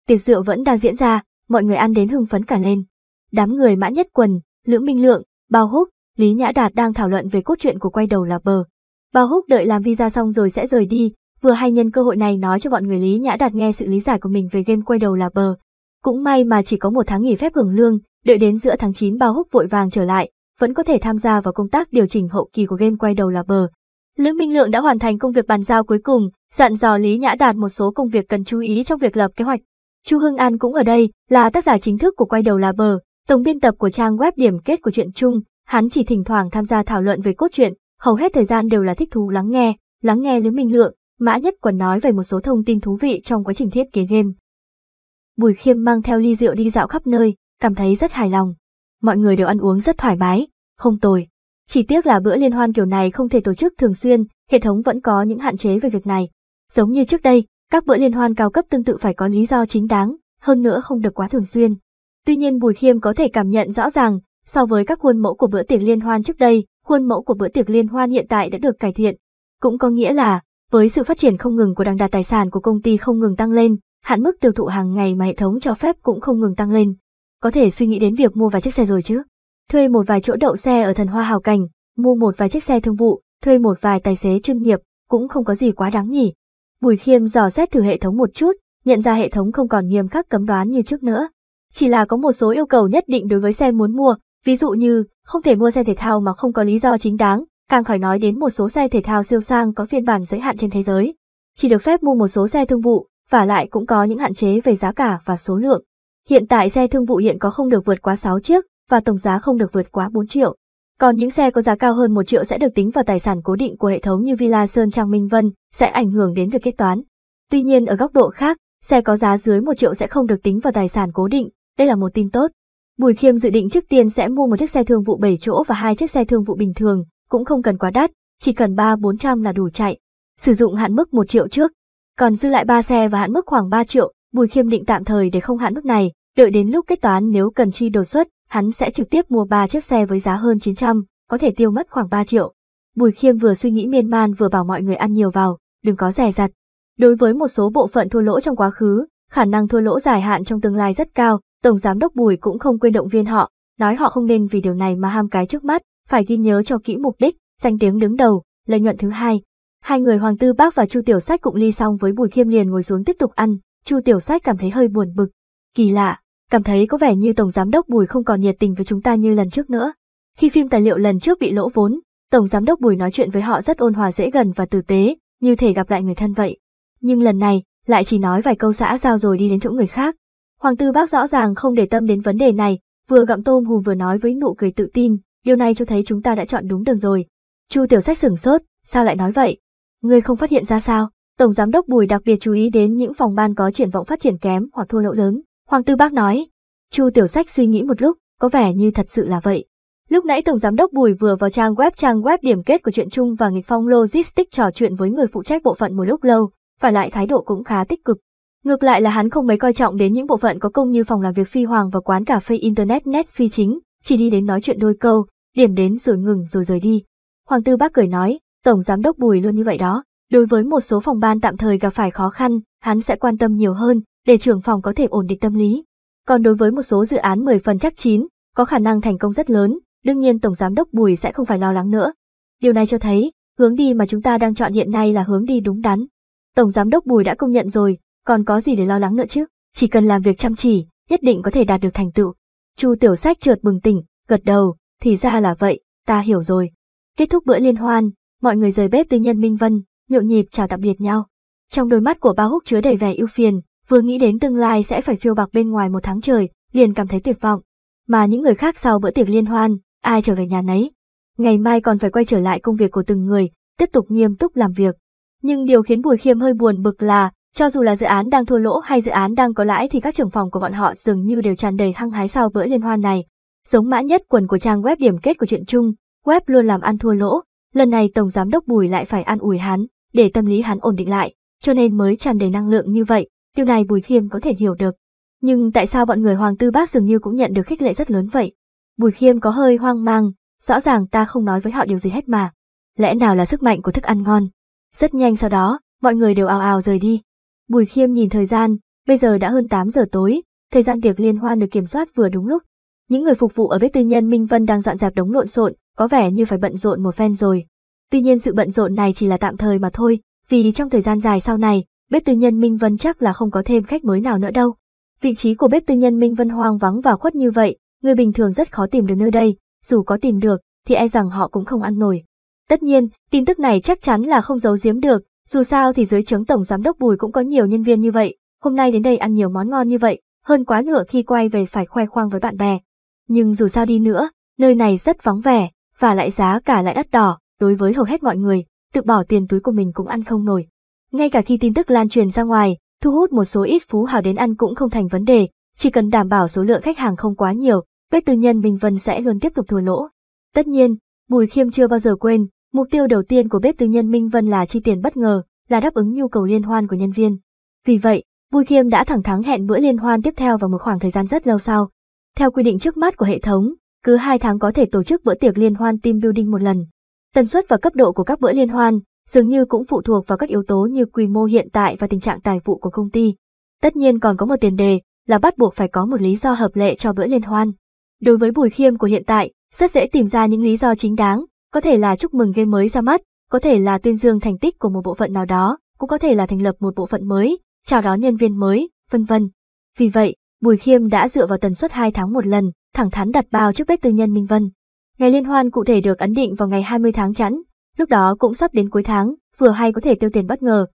Tiệc rượu vẫn đang diễn ra, mọi người ăn đến hưng phấn cả lên. Đám người mã nhất quần, Lữ Minh Lượng, Bao Húc, Lý Nhã Đạt đang thảo luận về cốt truyện của quay đầu là bờ. Bao Húc đợi làm visa xong rồi sẽ rời đi, vừa hay nhân cơ hội này nói cho bọn người Lý Nhã Đạt nghe sự lý giải của mình về game quay đầu là bờ. Cũng may mà chỉ có một tháng nghỉ phép hưởng lương, đợi đến giữa tháng 9 Bao Húc vội vàng trở lại, vẫn có thể tham gia vào công tác điều chỉnh hậu kỳ của game quay đầu là bờ. Lữ Minh Lượng đã hoàn thành công việc bàn giao cuối cùng, dặn dò Lý Nhã Đạt một số công việc cần chú ý trong việc lập kế hoạch. Chu Hưng An cũng ở đây, là tác giả chính thức của Quay đầu là bờ, Tổng biên tập của trang web điểm kết của truyện chung, hắn chỉ thỉnh thoảng tham gia thảo luận về cốt truyện, hầu hết thời gian đều là thích thú lắng nghe, lắng nghe Lý Minh Lượng, Mã Nhất Quần nói về một số thông tin thú vị trong quá trình thiết kế game. Bùi Khiêm mang theo ly rượu đi dạo khắp nơi, cảm thấy rất hài lòng. Mọi người đều ăn uống rất thoải mái, không tồi. Chỉ tiếc là bữa liên hoan kiểu này không thể tổ chức thường xuyên, hệ thống vẫn có những hạn chế về việc này. Giống như trước đây, các bữa liên hoan cao cấp tương tự phải có lý do chính đáng, hơn nữa không được quá thường xuyên, Tuy nhiên Bùi Khiêm có thể cảm nhận rõ ràng, so với các khuôn mẫu của bữa tiệc liên hoan trước đây, khuôn mẫu của bữa tiệc liên hoan hiện tại đã được cải thiện. Cũng có nghĩa là, với sự phát triển không ngừng của đằng đà tài sản của công ty không ngừng tăng lên, hạn mức tiêu thụ hàng ngày mà hệ thống cho phép cũng không ngừng tăng lên. Có thể suy nghĩ đến việc mua vài chiếc xe rồi chứ. Thuê một vài chỗ đậu xe ở thần hoa hào cảnh, mua một vài chiếc xe thương vụ, thuê một vài tài xế chuyên nghiệp, cũng không có gì quá đáng nhỉ. Bùi Khiêm dò xét thử hệ thống một chút, nhận ra hệ thống không còn nghiêm khắc cấm đoán như trước nữa. Chỉ là có một số yêu cầu nhất định đối với xe muốn mua, ví dụ như không thể mua xe thể thao mà không có lý do chính đáng, càng khỏi nói đến một số xe thể thao siêu sang có phiên bản giới hạn trên thế giới. Chỉ được phép mua một số xe thương vụ, và lại cũng có những hạn chế về giá cả và số lượng. Hiện tại xe thương vụ hiện có không được vượt quá 6 chiếc, và tổng giá không được vượt quá 4 triệu. Còn những xe có giá cao hơn 1 triệu sẽ được tính vào tài sản cố định của hệ thống như Villa Sơn Trang Minh Vân, sẽ ảnh hưởng đến việc kết toán. Tuy nhiên ở góc độ khác, xe có giá dưới 1 triệu sẽ không được tính vào tài sản cố định, đây là một tin tốt. Bùi Khiêm dự định trước tiên sẽ mua một chiếc xe thương vụ 7 chỗ và hai chiếc xe thương vụ bình thường, cũng không cần quá đắt, chỉ cần 3-400 là đủ chạy. Sử dụng hạn mức 1 triệu trước, còn dư lại 3 xe và hạn mức khoảng 3 triệu, Bùi Khiêm định tạm thời để không hạn mức này, đợi đến lúc kết toán nếu cần chi đột xuất, hắn sẽ trực tiếp mua 3 chiếc xe với giá hơn 900, có thể tiêu mất khoảng 3 triệu. Bùi Khiêm vừa suy nghĩ miên man vừa bảo mọi người ăn nhiều vào, đừng có rẻ rặt. Đối với một số bộ phận thua lỗ trong quá khứ, khả năng thua lỗ dài hạn trong tương lai rất cao, Tổng Giám đốc Bùi cũng không quên động viên họ, nói họ không nên vì điều này mà ham cái trước mắt, phải ghi nhớ cho kỹ mục đích, danh tiếng đứng đầu, lợi nhuận thứ hai. Hai người Hoàng Tư Bác và Chu Tiểu Sách cũng ly xong với Bùi Khiêm liền ngồi xuống tiếp tục ăn, Chu Tiểu Sách cảm thấy hơi buồn bực. Kỳ lạ, cảm thấy có vẻ như Tổng Giám đốc Bùi không còn nhiệt tình với chúng ta như lần trước nữa. Khi phim tài liệu lần trước bị lỗ vốn, Tổng Giám đốc Bùi nói chuyện với họ rất ôn hòa dễ gần và tử tế, như thể gặp lại người thân vậy. Nhưng lần này, lại chỉ nói vài câu xã giao rồi đi đến chỗ người khác. Hoàng tư bác rõ ràng không để tâm đến vấn đề này, vừa gặm tôm hùm vừa nói với nụ cười tự tin, điều này cho thấy chúng ta đã chọn đúng đường rồi. Chu tiểu sách sửng sốt, sao lại nói vậy? Ngươi không phát hiện ra sao? Tổng giám đốc Bùi đặc biệt chú ý đến những phòng ban có triển vọng phát triển kém hoặc thua lỗ lớn. Hoàng tư bác nói. Chu tiểu sách suy nghĩ một lúc, có vẻ như thật sự là vậy. Lúc nãy tổng giám đốc Bùi vừa vào trang web trang web điểm kết của chuyện chung và nghịch phong logistics trò chuyện với người phụ trách bộ phận một lúc lâu, và lại thái độ cũng khá tích cực, Ngược lại là hắn không mấy coi trọng đến những bộ phận có công như phòng làm việc phi hoàng và quán cà phê internet net phi chính, chỉ đi đến nói chuyện đôi câu, điểm đến rồi ngừng rồi rời đi. Hoàng tư bác cười nói, tổng giám đốc Bùi luôn như vậy đó, đối với một số phòng ban tạm thời gặp phải khó khăn, hắn sẽ quan tâm nhiều hơn, để trưởng phòng có thể ổn định tâm lý. Còn đối với một số dự án 10 phần chắc chín, có khả năng thành công rất lớn, đương nhiên tổng giám đốc Bùi sẽ không phải lo lắng nữa. Điều này cho thấy, hướng đi mà chúng ta đang chọn hiện nay là hướng đi đúng đắn. Tổng giám đốc Bùi đã công nhận rồi, còn có gì để lo lắng nữa chứ, chỉ cần làm việc chăm chỉ, nhất định có thể đạt được thành tựu. Chu tiểu sách trượt bừng tỉnh, gật đầu, thì ra là vậy, ta hiểu rồi. Kết thúc bữa liên hoan, mọi người rời bếp tư nhân Minh Vân, nhộn nhịp chào tạm biệt nhau. Trong đôi mắt của Bao Húc chứa đầy vẻ ưu phiền, vừa nghĩ đến tương lai sẽ phải phiêu bạc bên ngoài một tháng trời, liền cảm thấy tuyệt vọng. Mà những người khác sau bữa tiệc liên hoan, ai trở về nhà nấy. Ngày mai còn phải quay trở lại công việc của từng người, tiếp tục nghiêm túc làm việc. Nhưng điều khiến Bùi Khiêm hơi buồn bực là, cho dù là dự án đang thua lỗ hay dự án đang có lãi thì các trưởng phòng của bọn họ dường như đều tràn đầy hăng hái sau bữa liên hoan này. Giống mã nhất quần của trang web điểm kết của chuyện chung, web luôn làm ăn thua lỗ, lần này tổng giám đốc Bùi lại phải an ủi hắn, để tâm lý hắn ổn định lại, cho nên mới tràn đầy năng lượng như vậy, điều này Bùi Khiêm có thể hiểu được. Nhưng tại sao bọn người Hoàng Tư Bác dường như cũng nhận được khích lệ rất lớn vậy? Bùi Khiêm có hơi hoang mang, rõ ràng ta không nói với họ điều gì hết mà. Lẽ nào là sức mạnh của thức ăn ngon? Rất nhanh sau đó, mọi người đều ào ào rời đi, Bùi Khiêm nhìn thời gian, bây giờ đã hơn 8 giờ tối, thời gian tiệc liên hoan được kiểm soát vừa đúng lúc. Những người phục vụ ở bếp tư nhân Minh Vân đang dọn dẹp đống lộn xộn, có vẻ như phải bận rộn một phen rồi. Tuy nhiên sự bận rộn này chỉ là tạm thời mà thôi, vì trong thời gian dài sau này, bếp tư nhân Minh Vân chắc là không có thêm khách mới nào nữa đâu. Vị trí của bếp tư nhân Minh Vân hoang vắng và khuất như vậy, người bình thường rất khó tìm được nơi đây, dù có tìm được thì e rằng họ cũng không ăn nổi. Tất nhiên, tin tức này chắc chắn là không giấu giếm được, dù sao thì dưới trướng tổng giám đốc Bùi cũng có nhiều nhân viên như vậy, hôm nay đến đây ăn nhiều món ngon như vậy, hơn quá nửa khi quay về phải khoe khoang với bạn bè. Nhưng dù sao đi nữa, nơi này rất vắng vẻ, và lại giá cả lại đắt đỏ, đối với hầu hết mọi người, tự bỏ tiền túi của mình cũng ăn không nổi. Ngay cả khi tin tức lan truyền ra ngoài, thu hút một số ít phú hào đến ăn cũng không thành vấn đề, chỉ cần đảm bảo số lượng khách hàng không quá nhiều, bếp tư nhân Bình Vân sẽ luôn tiếp tục thua lỗ. Tất nhiên, Bùi Khiêm chưa bao giờ quên, Mục tiêu đầu tiên của bếp tư nhân Minh Vân là chi tiền bất ngờ, là đáp ứng nhu cầu liên hoan của nhân viên. Vì vậy, Bùi Khiêm đã thẳng thắn hẹn bữa liên hoan tiếp theo vào một khoảng thời gian rất lâu sau. Theo quy định trước mắt của hệ thống, cứ hai tháng có thể tổ chức bữa tiệc liên hoan team building một lần. Tần suất và cấp độ của các bữa liên hoan dường như cũng phụ thuộc vào các yếu tố như quy mô hiện tại và tình trạng tài vụ của công ty. Tất nhiên còn có một tiền đề là bắt buộc phải có một lý do hợp lệ cho bữa liên hoan. Đối với Bùi Khiêm của hiện tại, rất dễ tìm ra những lý do chính đáng có thể là chúc mừng game mới ra mắt, có thể là tuyên dương thành tích của một bộ phận nào đó, cũng có thể là thành lập một bộ phận mới, chào đón nhân viên mới, vân vân. Vì vậy, Bùi Khiêm đã dựa vào tần suất 2 tháng một lần, thẳng thắn đặt bao trước bếp tư nhân Minh Vân. Ngày liên hoan cụ thể được ấn định vào ngày 20 tháng chẵn, lúc đó cũng sắp đến cuối tháng, vừa hay có thể tiêu tiền bất ngờ.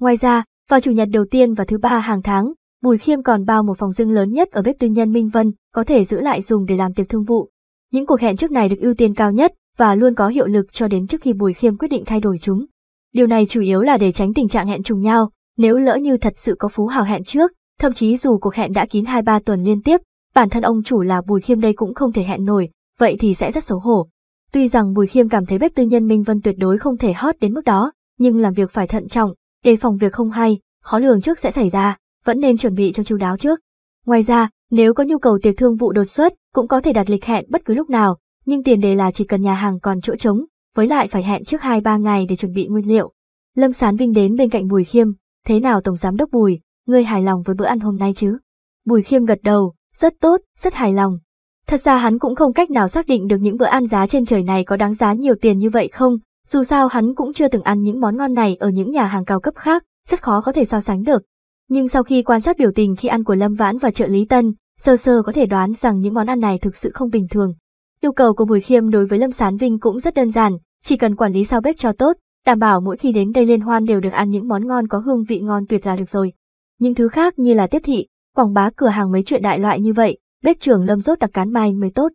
Ngoài ra, vào chủ nhật đầu tiên và thứ ba hàng tháng, Bùi Khiêm còn bao một phòng riêng lớn nhất ở bếp tư nhân Minh Vân, có thể giữ lại dùng để làm tiệc thương vụ. Những cuộc hẹn trước này được ưu tiên cao nhất, và luôn có hiệu lực cho đến trước khi Bùi Khiêm quyết định thay đổi chúng. Điều này chủ yếu là để tránh tình trạng hẹn trùng nhau, nếu lỡ như thật sự có phú hào hẹn trước, thậm chí dù cuộc hẹn đã kín 2-3 tuần liên tiếp, bản thân ông chủ là Bùi Khiêm đây cũng không thể hẹn nổi, vậy thì sẽ rất xấu hổ. Tuy rằng Bùi Khiêm cảm thấy bếp tư nhân Minh Vân tuyệt đối không thể hot đến mức đó, nhưng làm việc phải thận trọng, đề phòng việc không hay, khó lường trước sẽ xảy ra, vẫn nên chuẩn bị cho chú đáo trước. Ngoài ra, nếu có nhu cầu tiệc thương vụ đột xuất, cũng có thể đặt lịch hẹn bất cứ lúc nào, nhưng tiền đề là chỉ cần nhà hàng còn chỗ trống, với lại phải hẹn trước 2-3 ngày để chuẩn bị nguyên liệu. Lâm Sán Vinh đến bên cạnh Bùi Khiêm, thế nào Tổng Giám Đốc Bùi, ngươi hài lòng với bữa ăn hôm nay chứ? Bùi Khiêm gật đầu, rất tốt, rất hài lòng. Thật ra hắn cũng không cách nào xác định được những bữa ăn giá trên trời này có đáng giá nhiều tiền như vậy không, dù sao hắn cũng chưa từng ăn những món ngon này ở những nhà hàng cao cấp khác, rất khó có thể so sánh được. Nhưng sau khi quan sát biểu tình khi ăn của Lâm Vãn và trợ lý Tân, sơ sơ có thể đoán rằng những món ăn này thực sự không bình thường. Yêu cầu của Bùi Khiêm đối với Lâm Sán Vinh cũng rất đơn giản, chỉ cần quản lý sao bếp cho tốt, đảm bảo mỗi khi đến đây liên hoan đều được ăn những món ngon có hương vị ngon tuyệt là được rồi. Những thứ khác như là tiếp thị, quảng bá cửa hàng mấy chuyện đại loại như vậy, bếp trưởng Lâm rốt đặc cán mai mới tốt.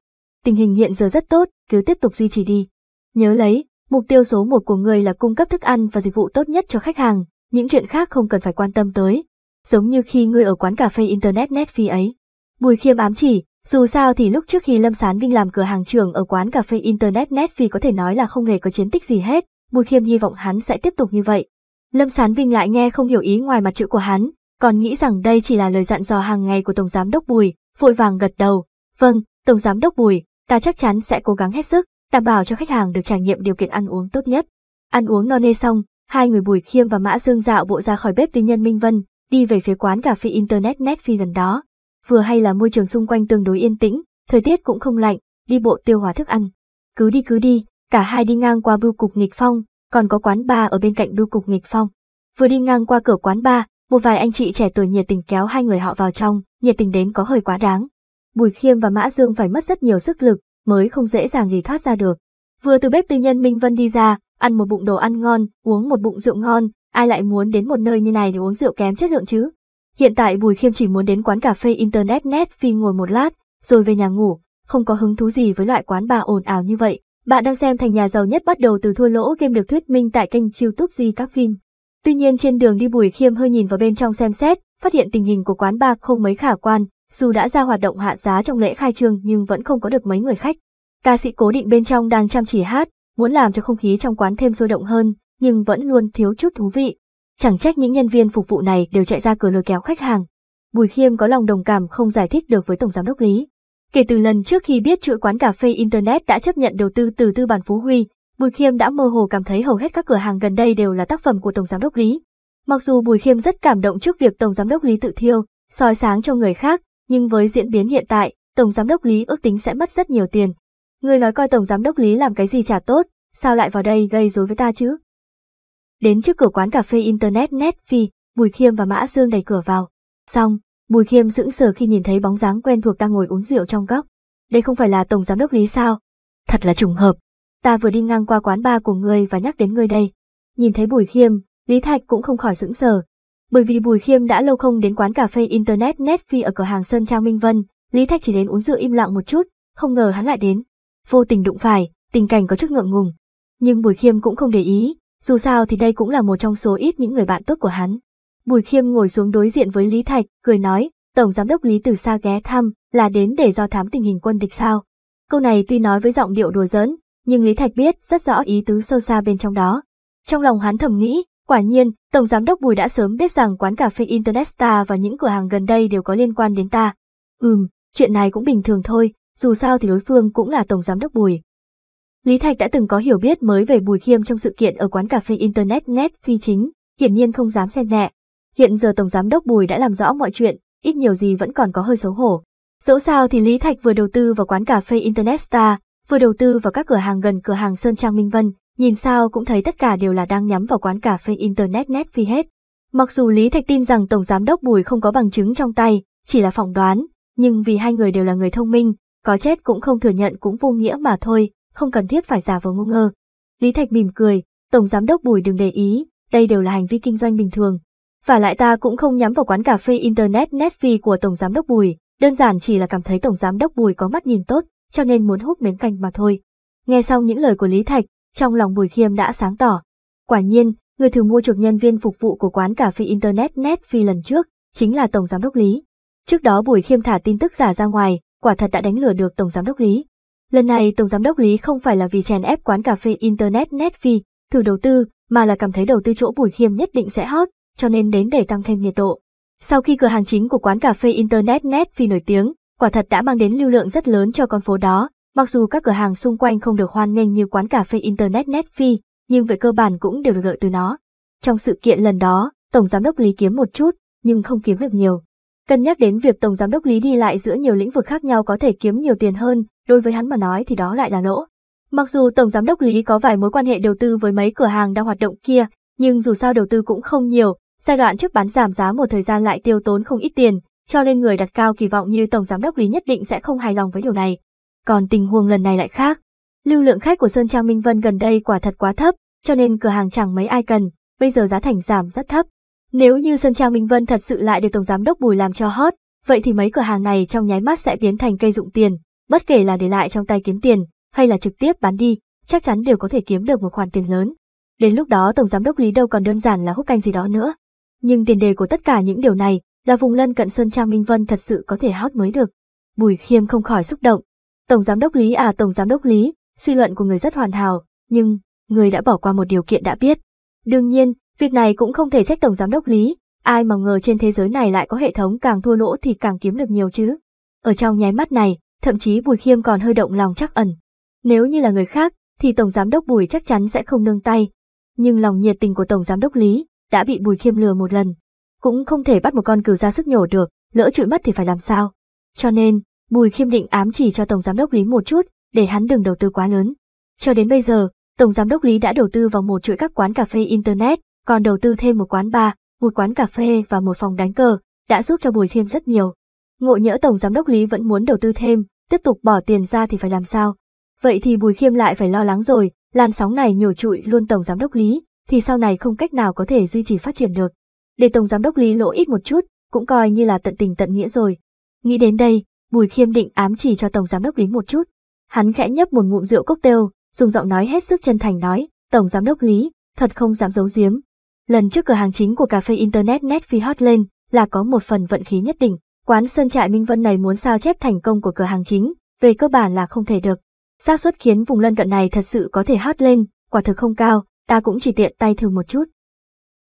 Tình hình hiện giờ rất tốt, cứ tiếp tục duy trì đi. Nhớ lấy, mục tiêu số một của người là cung cấp thức ăn và dịch vụ tốt nhất cho khách hàng, những chuyện khác không cần phải quan tâm tới. Giống như khi ngươi ở quán cà phê internet Netflix ấy. Bùi khiêm ám chỉ, dù sao thì lúc trước khi Lâm Sán Vinh làm cửa hàng trưởng ở quán cà phê Internet Net vì có thể nói là không hề có chiến tích gì hết, Bùi Khiêm hy vọng hắn sẽ tiếp tục như vậy. Lâm Sán Vinh lại nghe không hiểu ý ngoài mặt chữ của hắn, còn nghĩ rằng đây chỉ là lời dặn dò hàng ngày của Tổng Giám Đốc Bùi, vội vàng gật đầu. Vâng, Tổng Giám Đốc Bùi, ta chắc chắn sẽ cố gắng hết sức, đảm bảo cho khách hàng được trải nghiệm điều kiện ăn uống tốt nhất. Ăn uống no nê xong, hai người Bùi Khiêm và Mã Dương dạo bộ ra khỏi bếp tư nhân Minh Vân, đi về phía quán cà phê Internet Netfi gần đó vừa hay là môi trường xung quanh tương đối yên tĩnh, thời tiết cũng không lạnh, đi bộ tiêu hóa thức ăn. Cứ đi cứ đi, cả hai đi ngang qua bưu cục nghịch phong, còn có quán bar ở bên cạnh bưu cục nghịch phong. Vừa đi ngang qua cửa quán bar, một vài anh chị trẻ tuổi nhiệt tình kéo hai người họ vào trong, nhiệt tình đến có hơi quá đáng. Bùi Khiêm và Mã Dương phải mất rất nhiều sức lực mới không dễ dàng gì thoát ra được. Vừa từ bếp tư nhân Minh Vân đi ra, ăn một bụng đồ ăn ngon, uống một bụng rượu ngon, ai lại muốn đến một nơi như này để uống rượu kém chất lượng chứ? Hiện tại Bùi Khiêm chỉ muốn đến quán cà phê Internet net phi ngồi một lát, rồi về nhà ngủ, không có hứng thú gì với loại quán bà ồn ào như vậy. Bạn đang xem thành nhà giàu nhất bắt đầu từ thua lỗ game được thuyết minh tại kênh youtube Di Các Phim. Tuy nhiên trên đường đi Bùi Khiêm hơi nhìn vào bên trong xem xét, phát hiện tình hình của quán bar không mấy khả quan, dù đã ra hoạt động hạ giá trong lễ khai trương nhưng vẫn không có được mấy người khách. Ca sĩ cố định bên trong đang chăm chỉ hát, muốn làm cho không khí trong quán thêm sôi động hơn, nhưng vẫn luôn thiếu chút thú vị. Chẳng trách những nhân viên phục vụ này đều chạy ra cửa lôi kéo khách hàng. Bùi Khiêm có lòng đồng cảm không giải thích được với Tổng Giám Đốc Lý. Kể từ lần trước khi biết chuỗi quán cà phê Internet đã chấp nhận đầu tư từ tư bản Phú Huy, Bùi Khiêm đã mơ hồ cảm thấy hầu hết các cửa hàng gần đây đều là tác phẩm của Tổng Giám Đốc Lý. Mặc dù Bùi Khiêm rất cảm động trước việc Tổng Giám Đốc Lý tự thiêu, soi sáng cho người khác, nhưng với diễn biến hiện tại, Tổng Giám Đốc Lý ước tính sẽ mất rất nhiều tiền. Người nói coi Tổng Giám Đốc Lý làm cái gì trả tốt, sao lại vào đây gây rối với ta chứ? Đến trước cửa quán cà phê Internet Netfi, Bùi Khiêm và Mã Dương đẩy cửa vào. Xong, Bùi Khiêm sững sờ khi nhìn thấy bóng dáng quen thuộc đang ngồi uống rượu trong góc. Đây không phải là Tổng Giám Đốc Lý sao? Thật là trùng hợp. Ta vừa đi ngang qua quán bar của ngươi và nhắc đến ngươi đây. Nhìn thấy Bùi Khiêm, Lý Thạch cũng không khỏi sững sờ. Bởi vì Bùi Khiêm đã lâu không đến quán cà phê Internet Netfi ở cửa hàng Sơn Trang Minh Vân, Lý Thạch chỉ đến uống rượu im lặng một chút, không ngờ hắn lại đến. Vô tình đụng phải, tình cảnh có chút ngượng ngùng. Nhưng Bùi Khiêm cũng không để ý, dù sao thì đây cũng là một trong số ít những người bạn tốt của hắn. Bùi Khiêm ngồi xuống đối diện với Lý Thạch, cười nói, Tổng Giám đốc Lý từ xa ghé thăm, là đến để do thám tình hình quân địch sao. Câu này tuy nói với giọng điệu đùa giỡn, nhưng Lý Thạch biết rất rõ ý tứ sâu xa bên trong đó. Trong lòng hắn thầm nghĩ, quả nhiên, Tổng Giám đốc Bùi đã sớm biết rằng quán cà phê Internet Star và những cửa hàng gần đây đều có liên quan đến ta. Ừm, chuyện này cũng bình thường thôi, dù sao thì đối phương cũng là Tổng Giám đốc Bùi, Lý Thạch đã từng có hiểu biết mới về Bùi Khiêm trong sự kiện ở quán cà phê Internet Net phi chính, hiển nhiên không dám xem nhẹ. Hiện giờ Tổng Giám Đốc Bùi đã làm rõ mọi chuyện, ít nhiều gì vẫn còn có hơi xấu hổ. Dẫu sao thì Lý Thạch vừa đầu tư vào quán cà phê Internet Star, vừa đầu tư vào các cửa hàng gần cửa hàng Sơn Trang Minh Vân, nhìn sao cũng thấy tất cả đều là đang nhắm vào quán cà phê Internet Net phi hết. Mặc dù Lý Thạch tin rằng Tổng Giám Đốc Bùi không có bằng chứng trong tay, chỉ là phỏng đoán, nhưng vì hai người đều là người thông minh, có chết cũng không thừa nhận cũng vô nghĩa mà thôi, không cần thiết phải giả vờ ngu ngơ. Lý Thạch mỉm cười, Tổng Giám đốc Bùi đừng để ý, đây đều là hành vi kinh doanh bình thường. Và lại ta cũng không nhắm vào quán cà phê Internet Netfi của Tổng Giám đốc Bùi, đơn giản chỉ là cảm thấy Tổng Giám đốc Bùi có mắt nhìn tốt, cho nên muốn hút miếng canh mà thôi. Nghe xong những lời của Lý Thạch, trong lòng Bùi Khiêm đã sáng tỏ. Quả nhiên, người thường mua chuộc nhân viên phục vụ của quán cà phê Internet Netfi lần trước, chính là Tổng Giám đốc Lý. Trước đó Bùi Khiêm thả tin tức giả ra ngoài, quả thật đã đánh lừa được Tổng Giám đốc Lý. Lần này Tổng Giám đốc Lý không phải là vì chèn ép quán cà phê Internet Netfi, thử đầu tư, mà là cảm thấy đầu tư chỗ Bùi Khiêm nhất định sẽ hot, cho nên đến để tăng thêm nhiệt độ. Sau khi cửa hàng chính của quán cà phê Internet Netfi nổi tiếng, quả thật đã mang đến lưu lượng rất lớn cho con phố đó, mặc dù các cửa hàng xung quanh không được hoan nghênh như quán cà phê Internet Netfi, nhưng về cơ bản cũng đều được lợi từ nó. Trong sự kiện lần đó, Tổng Giám đốc Lý kiếm một chút, nhưng không kiếm được nhiều. Cân nhắc đến việc Tổng Giám đốc Lý đi lại giữa nhiều lĩnh vực khác nhau có thể kiếm nhiều tiền hơn, đối với hắn mà nói thì đó lại là lỗ. Mặc dù Tổng Giám đốc Lý có vài mối quan hệ đầu tư với mấy cửa hàng đang hoạt động kia, nhưng dù sao đầu tư cũng không nhiều, giai đoạn trước bán giảm giá một thời gian lại tiêu tốn không ít tiền, cho nên người đặt cao kỳ vọng như Tổng Giám đốc Lý nhất định sẽ không hài lòng với điều này. Còn tình huống lần này lại khác. Lưu lượng khách của Sơn Trang Minh Vân gần đây quả thật quá thấp, cho nên cửa hàng chẳng mấy ai cần, bây giờ giá thành giảm rất thấp, nếu như Sơn Trang Minh Vân thật sự lại được Tổng Giám đốc Bùi làm cho hot, vậy thì mấy cửa hàng này trong nháy mắt sẽ biến thành cây dụng tiền, bất kể là để lại trong tay kiếm tiền, hay là trực tiếp bán đi, chắc chắn đều có thể kiếm được một khoản tiền lớn. Đến lúc đó Tổng Giám đốc Lý đâu còn đơn giản là hút canh gì đó nữa. Nhưng tiền đề của tất cả những điều này là vùng lân cận Sơn Trang Minh Vân thật sự có thể hot mới được. Bùi Khiêm không khỏi xúc động. Tổng Giám đốc Lý à Tổng Giám đốc Lý, suy luận của người rất hoàn hảo, nhưng, người đã bỏ qua một điều kiện đã biết. Đương nhiên, Việc này cũng không thể trách Tổng Giám đốc Lý, ai mà ngờ trên thế giới này lại có hệ thống càng thua lỗ thì càng kiếm được nhiều chứ. Ở trong nháy mắt này, thậm chí Bùi Khiêm còn hơi động lòng chắc ẩn. Nếu như là người khác, thì Tổng Giám đốc Bùi chắc chắn sẽ không nương tay. Nhưng lòng nhiệt tình của Tổng Giám đốc Lý đã bị Bùi Khiêm lừa một lần. Cũng không thể bắt một con cừu ra sức nhổ được, lỡ trụi mất thì phải làm sao. Cho nên, Bùi Khiêm định ám chỉ cho Tổng Giám đốc Lý một chút, để hắn đừng đầu tư quá lớn. Cho đến bây giờ, Tổng Giám đốc Lý đã đầu tư vào một chuỗi các quán cà phê Internet, còn đầu tư thêm một quán bar, một quán cà phê và một phòng đánh cờ, đã giúp cho Bùi Thiêm rất nhiều. Ngộ nhỡ Tổng Giám đốc Lý vẫn muốn đầu tư thêm, tiếp tục bỏ tiền ra thì phải làm sao? Vậy thì Bùi Khiêm lại phải lo lắng rồi, làn sóng này nhổ trụi luôn Tổng Giám đốc Lý, thì sau này không cách nào có thể duy trì phát triển được. Để Tổng Giám đốc Lý lỗ ít một chút, cũng coi như là tận tình tận nghĩa rồi. Nghĩ đến đây, Bùi Khiêm định ám chỉ cho Tổng Giám đốc Lý một chút. Hắn khẽ nhấp một ngụm rượu cocktail, dùng giọng nói hết sức chân thành nói, Tổng Giám đốc Lý, thật không dám giấu giếm, Lần trước cửa hàng chính của cà phê Internet net phi hot lên là có một phần vận khí nhất định. Quán Sơn Trại Minh Vân này muốn sao chép thành công của cửa hàng chính, về cơ bản là không thể được. xác suất khiến vùng lân cận này thật sự có thể hot lên, quả thực không cao, ta cũng chỉ tiện tay thử một chút.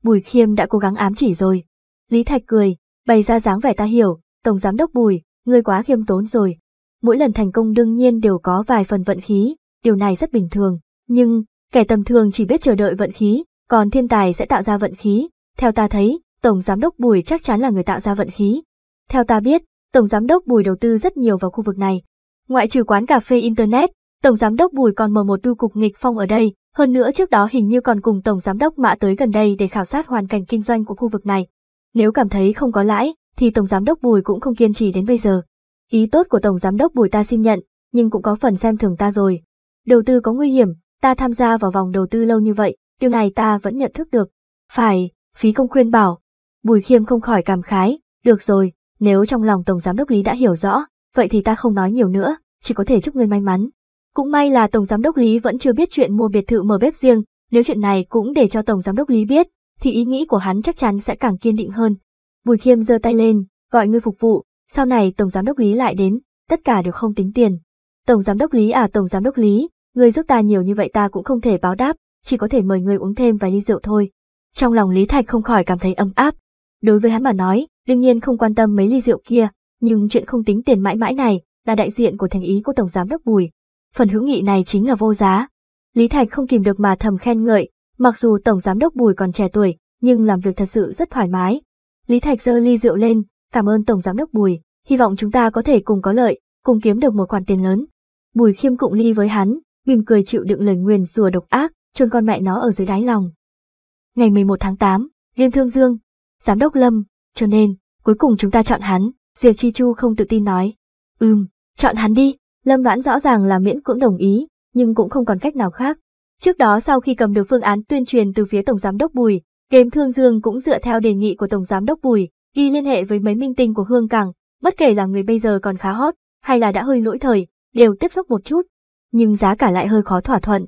Bùi Khiêm đã cố gắng ám chỉ rồi. Lý Thạch cười, bày ra dáng vẻ ta hiểu, Tổng Giám Đốc Bùi, ngươi quá khiêm tốn rồi. Mỗi lần thành công đương nhiên đều có vài phần vận khí, điều này rất bình thường, nhưng kẻ tầm thường chỉ biết chờ đợi vận khí, còn thiên tài sẽ tạo ra vận khí. Theo ta thấy, Tổng Giám đốc Bùi chắc chắn là người tạo ra vận khí. Theo ta biết, Tổng Giám đốc Bùi đầu tư rất nhiều vào khu vực này. Ngoại trừ quán cà phê Internet, Tổng Giám đốc Bùi còn mở một tu cục nghịch phong ở đây, hơn nữa trước đó hình như còn cùng Tổng Giám đốc mã tới gần đây để khảo sát hoàn cảnh kinh doanh của khu vực này. Nếu cảm thấy không có lãi, thì Tổng Giám đốc Bùi cũng không kiên trì đến bây giờ. Ý tốt của Tổng Giám đốc Bùi ta xin nhận, nhưng cũng có phần xem thường ta rồi. Đầu tư có nguy hiểm, ta tham gia vào vòng đầu tư lâu như vậy, điều này ta vẫn nhận thức được. Phải, phí công khuyên bảo. Bùi khiêm không khỏi cảm khái, được rồi, nếu trong lòng Tổng Giám Đốc Lý đã hiểu rõ, vậy thì ta không nói nhiều nữa, chỉ có thể chúc ngươi may mắn. Cũng may là Tổng Giám Đốc Lý vẫn chưa biết chuyện mua biệt thự mở bếp riêng, nếu chuyện này cũng để cho Tổng Giám Đốc Lý biết, thì ý nghĩ của hắn chắc chắn sẽ càng kiên định hơn. Bùi khiêm giơ tay lên, gọi người phục vụ, sau này Tổng Giám Đốc Lý lại đến, tất cả đều không tính tiền. Tổng Giám Đốc Lý à Tổng Giám Đốc Lý, ngươi giúp ta nhiều như vậy ta cũng không thể báo đáp, chỉ có thể mời người uống thêm vài ly rượu thôi. Trong lòng Lý Thạch không khỏi cảm thấy ấm áp. Đối với hắn mà nói, đương nhiên không quan tâm mấy ly rượu kia, nhưng chuyện không tính tiền mãi mãi này là đại diện của thành ý của Tổng Giám Đốc Bùi. Phần hữu nghị này chính là vô giá. Lý Thạch không kìm được mà thầm khen ngợi, mặc dù Tổng Giám Đốc Bùi còn trẻ tuổi, nhưng làm việc thật sự rất thoải mái. Lý Thạch giơ ly rượu lên, cảm ơn Tổng Giám Đốc Bùi, hy vọng chúng ta có thể cùng có lợi, cùng kiếm được một khoản tiền lớn. Bùi khiêm cụng ly với hắn, mỉm cười chịu đựng lời nguyền rùa độc ác, chôn con mẹ nó ở dưới đáy lòng. Ngày 11 tháng 8, liêm Thương Dương, Giám đốc Lâm, cho nên, cuối cùng chúng ta chọn hắn, Diệp Chi Chu không tự tin nói. Ừm, chọn hắn đi, Lâm Vãn rõ ràng là miễn cưỡng đồng ý, nhưng cũng không còn cách nào khác. Trước đó sau khi cầm được phương án tuyên truyền từ phía Tổng Giám đốc Bùi, Game Thương Dương cũng dựa theo đề nghị của Tổng Giám đốc Bùi, đi liên hệ với mấy minh tinh của Hương Cảng, bất kể là người bây giờ còn khá hot, hay là đã hơi lỗi thời, đều tiếp xúc một chút. Nhưng giá cả lại hơi khó thỏa thuận,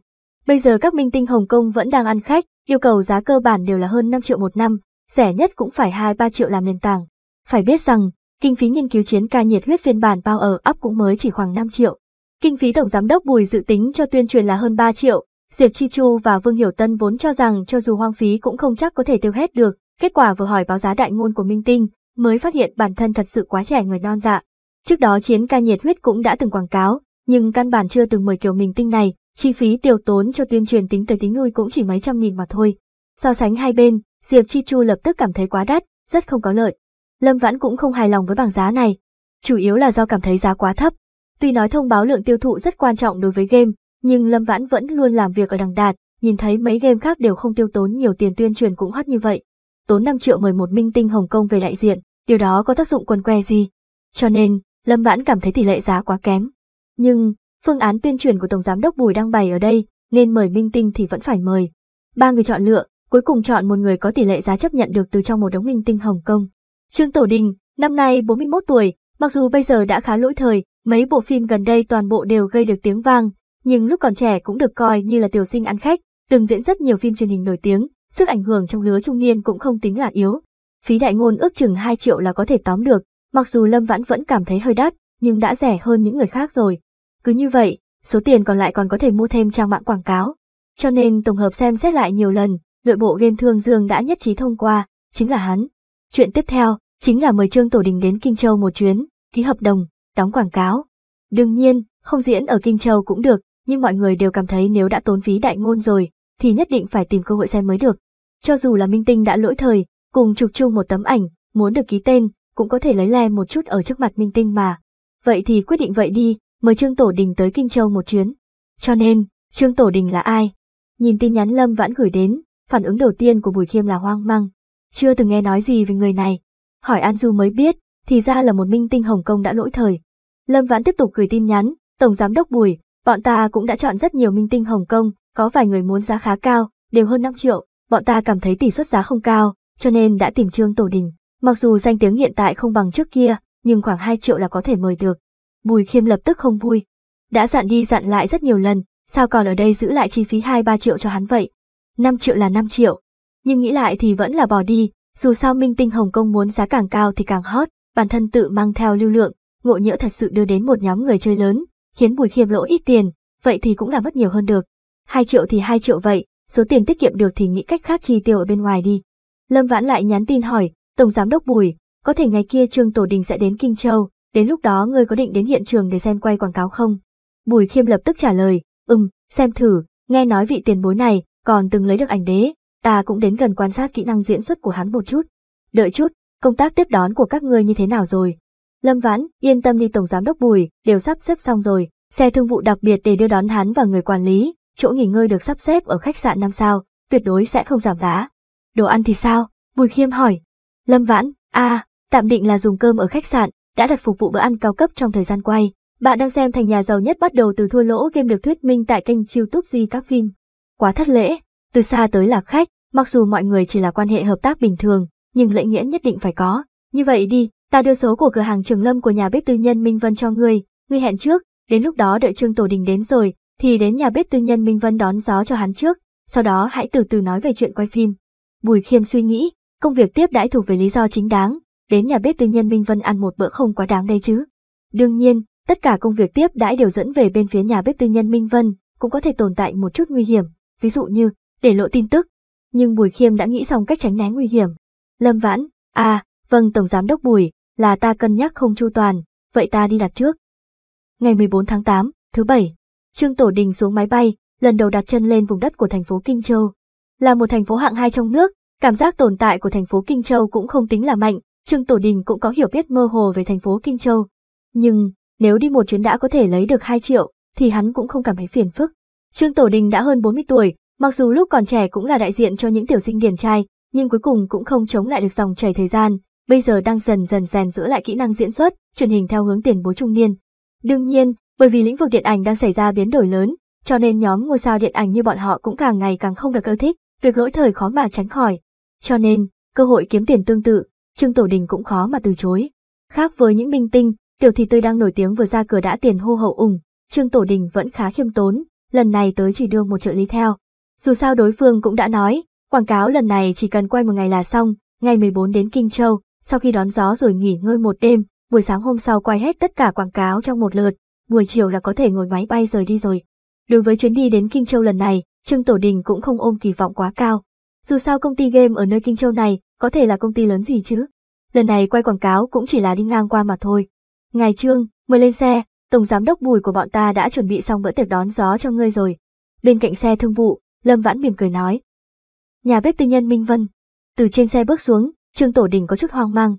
Bây giờ các minh tinh Hồng Kông vẫn đang ăn khách, yêu cầu giá cơ bản đều là hơn 5 triệu một năm, rẻ nhất cũng phải 2-3 triệu làm nền tảng. Phải biết rằng, kinh phí nghiên cứu chiến ca nhiệt huyết phiên bản bao ở ấp cũng mới chỉ khoảng 5 triệu. Kinh phí tổng giám đốc Bùi dự tính cho tuyên truyền là hơn 3 triệu. Diệp Chi Chu và Vương Hiểu Tân vốn cho rằng cho dù hoang phí cũng không chắc có thể tiêu hết được, kết quả vừa hỏi báo giá đại ngôn của Minh Tinh, mới phát hiện bản thân thật sự quá trẻ người non dạ. Trước đó chiến ca nhiệt huyết cũng đã từng quảng cáo, nhưng căn bản chưa từng mời kiểu Minh Tinh này, Chi phí tiêu tốn cho tuyên truyền tính tới tính lui cũng chỉ mấy trăm nghìn mà thôi. So sánh hai bên, Diệp Chi Chu lập tức cảm thấy quá đắt, rất không có lợi. Lâm Vãn cũng không hài lòng với bảng giá này, chủ yếu là do cảm thấy giá quá thấp. Tuy nói thông báo lượng tiêu thụ rất quan trọng đối với game, nhưng Lâm Vãn vẫn luôn làm việc ở đằng đạt, nhìn thấy mấy game khác đều không tiêu tốn nhiều tiền tuyên truyền cũng hot như vậy. Tốn 5 triệu mời một minh tinh Hồng Kông về đại diện, điều đó có tác dụng quần que gì? Cho nên, Lâm Vãn cảm thấy tỷ lệ giá quá kém. Nhưng, Phương án tuyên truyền của Tổng Giám đốc Bùi đang bày ở đây, nên mời minh tinh thì vẫn phải mời. Ba người chọn lựa, cuối cùng chọn một người có tỷ lệ giá chấp nhận được từ trong một đống minh tinh Hồng Kông. Trương Tổ Đình, năm nay 41 tuổi, mặc dù bây giờ đã khá lỗi thời, mấy bộ phim gần đây toàn bộ đều gây được tiếng vang, nhưng lúc còn trẻ cũng được coi như là tiểu sinh ăn khách, từng diễn rất nhiều phim truyền hình nổi tiếng, sức ảnh hưởng trong lứa trung niên cũng không tính là yếu. Phí đại ngôn ước chừng 2 triệu là có thể tóm được, mặc dù Lâm Vãn vẫn cảm thấy hơi đắt, nhưng đã rẻ hơn những người khác rồi. Cứ như vậy, số tiền còn lại còn có thể mua thêm trang mạng quảng cáo. Cho nên tổng hợp xem xét lại nhiều lần, nội bộ game thương dương đã nhất trí thông qua, chính là hắn. Chuyện tiếp theo, chính là mời Trương Tổ Đình đến Kinh Châu một chuyến, ký hợp đồng, đóng quảng cáo. Đương nhiên, không diễn ở Kinh Châu cũng được, nhưng mọi người đều cảm thấy nếu đã tốn phí đại ngôn rồi, thì nhất định phải tìm cơ hội xem mới được. Cho dù là minh tinh đã lỗi thời, cùng chụp chung một tấm ảnh, muốn được ký tên, cũng có thể lấy le một chút ở trước mặt minh tinh mà. Vậy thì quyết định vậy đi, mời Trương Tổ Đình tới Kinh Châu một chuyến. Cho nên, Trương Tổ Đình là ai? Nhìn tin nhắn Lâm Vãn gửi đến, phản ứng đầu tiên của Bùi Khiêm là hoang mang. Chưa từng nghe nói gì về người này. Hỏi An Du mới biết, thì ra là một minh tinh Hồng Kông đã lỗi thời. Lâm Vãn tiếp tục gửi tin nhắn, Tổng Giám đốc Bùi, bọn ta cũng đã chọn rất nhiều minh tinh Hồng Kông, có vài người muốn giá khá cao, đều hơn 5 triệu, bọn ta cảm thấy tỷ suất giá không cao, cho nên đã tìm Trương Tổ Đình. Mặc dù danh tiếng hiện tại không bằng trước kia, nhưng khoảng 2 triệu là có thể mời được. Bùi Khiêm lập tức không vui. Đã dặn đi dặn lại rất nhiều lần, sao còn ở đây giữ lại chi phí 2-3 triệu cho hắn vậy? 5 triệu là 5 triệu. Nhưng nghĩ lại thì vẫn là bỏ đi, dù sao minh tinh Hồng Kông muốn giá càng cao thì càng hot, bản thân tự mang theo lưu lượng, ngộ nhỡ thật sự đưa đến một nhóm người chơi lớn, khiến Bùi Khiêm lỗ ít tiền, vậy thì cũng là mất nhiều hơn được. 2 triệu thì 2 triệu vậy, số tiền tiết kiệm được thì nghĩ cách khác chi tiêu ở bên ngoài đi. Lâm Vãn lại nhắn tin hỏi, Tổng Giám Đốc Bùi, có thể ngày kia Trương Tổ Đình sẽ đến Kinh Châu, Đến lúc đó ngươi có định đến hiện trường để xem quay quảng cáo không? Bùi Khiêm lập tức trả lời, ừm, xem thử, nghe nói vị tiền bối này còn từng lấy được ảnh đế, ta cũng đến gần quan sát kỹ năng diễn xuất của hắn một chút. Đợi chút, công tác tiếp đón của các ngươi như thế nào rồi? Lâm Vãn, yên tâm đi Tổng Giám Đốc Bùi, đều sắp xếp xong rồi, xe thương vụ đặc biệt để đưa đón hắn và người quản lý, chỗ nghỉ ngơi được sắp xếp ở khách sạn năm sao, tuyệt đối sẽ không giảm giá. Đồ ăn thì sao? Bùi Khiêm hỏi. Lâm Vãn, a, tạm định là dùng cơm ở khách sạn, đã đặt phục vụ bữa ăn cao cấp trong thời gian quay. Bạn đang xem thành nhà giàu nhất bắt đầu từ thua lỗ game được thuyết minh tại kênh youtube Di Các Phim. Quá thất lễ, từ xa tới là khách, mặc dù mọi người chỉ là quan hệ hợp tác bình thường, nhưng lễ nghĩa nhất định phải có. Như vậy đi, ta đưa số của cửa hàng Trường Lâm của nhà bếp tư nhân Minh Vân cho ngươi, ngươi hẹn trước, đến lúc đó đợi Trương Tổ Đình đến rồi, thì đến nhà bếp tư nhân Minh Vân đón gió cho hắn trước, sau đó hãy từ từ nói về chuyện quay phim. Bùi Khiêm suy nghĩ, công việc tiếp đãi thuộc về lý do chính đáng, đến nhà bếp tư nhân Minh Vân ăn một bữa không quá đáng đây chứ. Đương nhiên, tất cả công việc tiếp đãi đều dẫn về bên phía nhà bếp tư nhân Minh Vân, cũng có thể tồn tại một chút nguy hiểm, ví dụ như để lộ tin tức. Nhưng Bùi Khiêm đã nghĩ xong cách tránh né nguy hiểm. Lâm Vãn, à, vâng Tổng Giám đốc Bùi, là ta cân nhắc không chu toàn, vậy ta đi đặt trước. Ngày 14 tháng 8, thứ Bảy, Trương Tổ Đình xuống máy bay, lần đầu đặt chân lên vùng đất của thành phố Kinh Châu. Là một thành phố hạng hai trong nước, cảm giác tồn tại của thành phố Kinh Châu cũng không tính là mạnh, Trương Tổ Đình cũng có hiểu biết mơ hồ về thành phố Kinh Châu. Nhưng, nếu đi một chuyến đã có thể lấy được 2 triệu, thì hắn cũng không cảm thấy phiền phức. Trương Tổ Đình đã hơn 40 tuổi, mặc dù lúc còn trẻ cũng là đại diện cho những tiểu sinh điển trai, nhưng cuối cùng cũng không chống lại được dòng chảy thời gian, bây giờ đang dần dần rèn giữ lại kỹ năng diễn xuất, truyền hình theo hướng tiền bối trung niên. Đương nhiên, bởi vì lĩnh vực điện ảnh đang xảy ra biến đổi lớn, cho nên nhóm ngôi sao điện ảnh như bọn họ cũng càng ngày càng không được ưa thích, việc lỗi thời khó mà tránh khỏi. Cho nên, cơ hội kiếm tiền tương tự Trương Tổ Đình cũng khó mà từ chối. Khác với những minh tinh, tiểu thị tươi đang nổi tiếng vừa ra cửa đã tiền hô hậu ủng, Trương Tổ Đình vẫn khá khiêm tốn, lần này tới chỉ đưa một trợ lý theo. Dù sao đối phương cũng đã nói, quảng cáo lần này chỉ cần quay một ngày là xong, ngày 14 đến Kinh Châu, sau khi đón gió rồi nghỉ ngơi một đêm, buổi sáng hôm sau quay hết tất cả quảng cáo trong một lượt, buổi chiều là có thể ngồi máy bay rời đi rồi. Đối với chuyến đi đến Kinh Châu lần này, Trương Tổ Đình cũng không ôm kỳ vọng quá cao. Dù sao công ty game ở nơi Kinh Châu này có thể là công ty lớn gì chứ. Lần này quay quảng cáo cũng chỉ là đi ngang qua mà thôi. Ngài Trương, mời lên xe, Tổng Giám đốc Bùi của bọn ta đã chuẩn bị xong bữa tiệc đón gió cho ngươi rồi. Bên cạnh xe thương vụ, Lâm Vãn mỉm cười nói. Nhà bếp tư nhân Minh Vân. Từ trên xe bước xuống, Trương Tổ Đình có chút hoang mang.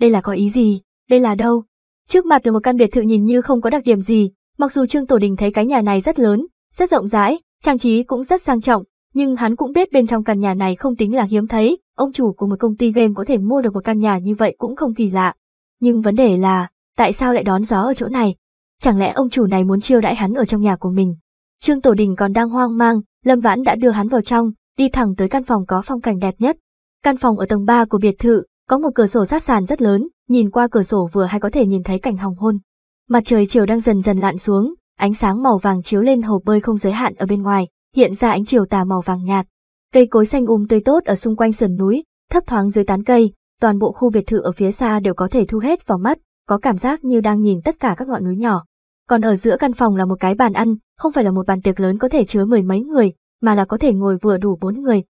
Đây là có ý gì? Đây là đâu? Trước mặt là một căn biệt thự nhìn như không có đặc điểm gì, mặc dù Trương Tổ Đình thấy cái nhà này rất lớn, rất rộng rãi, trang trí cũng rất sang trọng, nhưng hắn cũng biết bên trong căn nhà này không tính là hiếm thấy, ông chủ của một công ty game có thể mua được một căn nhà như vậy cũng không kỳ lạ. Nhưng vấn đề là, tại sao lại đón gió ở chỗ này? Chẳng lẽ ông chủ này muốn chiêu đãi hắn ở trong nhà của mình? Trương Tổ Đình còn đang hoang mang, Lâm Vãn đã đưa hắn vào trong, đi thẳng tới căn phòng có phong cảnh đẹp nhất. Căn phòng ở tầng 3 của biệt thự, có một cửa sổ sát sàn rất lớn, nhìn qua cửa sổ vừa hay có thể nhìn thấy cảnh hồng hôn. Mặt trời chiều đang dần dần lặn xuống, ánh sáng màu vàng chiếu lên hồ bơi không giới hạn ở bên ngoài hiện ra ánh chiều tà màu vàng nhạt. Cây cối xanh um tươi tốt ở xung quanh sườn núi, thấp thoáng dưới tán cây, toàn bộ khu biệt thự ở phía xa đều có thể thu hết vào mắt, có cảm giác như đang nhìn tất cả các ngọn núi nhỏ. Còn ở giữa căn phòng là một cái bàn ăn, không phải là một bàn tiệc lớn có thể chứa mười mấy người, mà là có thể ngồi vừa đủ bốn người.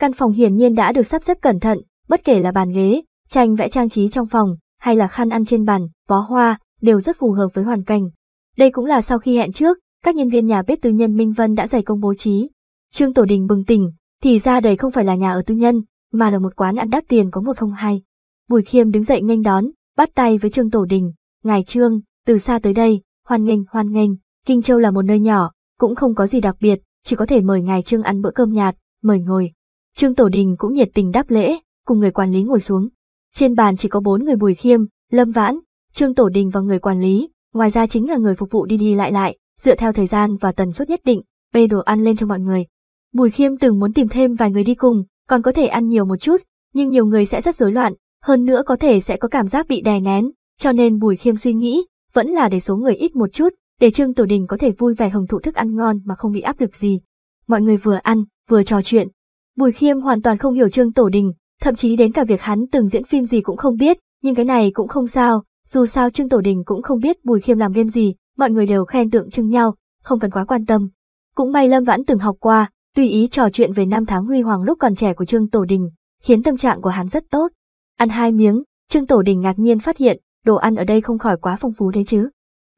Căn phòng hiển nhiên đã được sắp xếp cẩn thận, bất kể là bàn ghế, tranh vẽ trang trí trong phòng, hay là khăn ăn trên bàn, bó hoa, đều rất phù hợp với hoàn cảnh. Đây cũng là sau khi hẹn trước, các nhân viên nhà bếp tư nhân Minh Vân đã dày công bố trí. Trương Tổ Đình bừng tỉnh, thì ra đây không phải là nhà ở tư nhân, mà là một quán ăn đắt tiền có một không hai. Bùi Khiêm đứng dậy nhanh đón, bắt tay với Trương Tổ Đình, "Ngài Trương, từ xa tới đây, hoan nghênh hoan nghênh, Kinh Châu là một nơi nhỏ, cũng không có gì đặc biệt, chỉ có thể mời ngài Trương ăn bữa cơm nhạt, mời ngồi." Trương Tổ Đình cũng nhiệt tình đáp lễ, cùng người quản lý ngồi xuống. Trên bàn chỉ có bốn người Bùi Khiêm, Lâm Vãn, Trương Tổ Đình và người quản lý, ngoài ra chính là người phục vụ đi đi lại lại, dựa theo thời gian và tần suất nhất định, bê đồ ăn lên cho mọi người. Bùi Khiêm từng muốn tìm thêm vài người đi cùng, còn có thể ăn nhiều một chút, nhưng nhiều người sẽ rất rối loạn, hơn nữa có thể sẽ có cảm giác bị đè nén, cho nên Bùi Khiêm suy nghĩ, vẫn là để số người ít một chút, để Trương Tổ Đình có thể vui vẻ hưởng thụ thức ăn ngon mà không bị áp lực gì. Mọi người vừa ăn, vừa trò chuyện. Bùi Khiêm hoàn toàn không hiểu Trương Tổ Đình, thậm chí đến cả việc hắn từng diễn phim gì cũng không biết, nhưng cái này cũng không sao, dù sao Trương Tổ Đình cũng không biết Bùi Khiêm làm game gì, mọi người đều khen tượng trưng nhau, không cần quá quan tâm. Cũng may Lâm Vãn từng học qua, tùy ý trò chuyện về năm tháng huy hoàng lúc còn trẻ của Trương Tổ Đình, khiến tâm trạng của hắn rất tốt. Ăn hai miếng, Trương Tổ Đình ngạc nhiên phát hiện, đồ ăn ở đây không khỏi quá phong phú đấy chứ.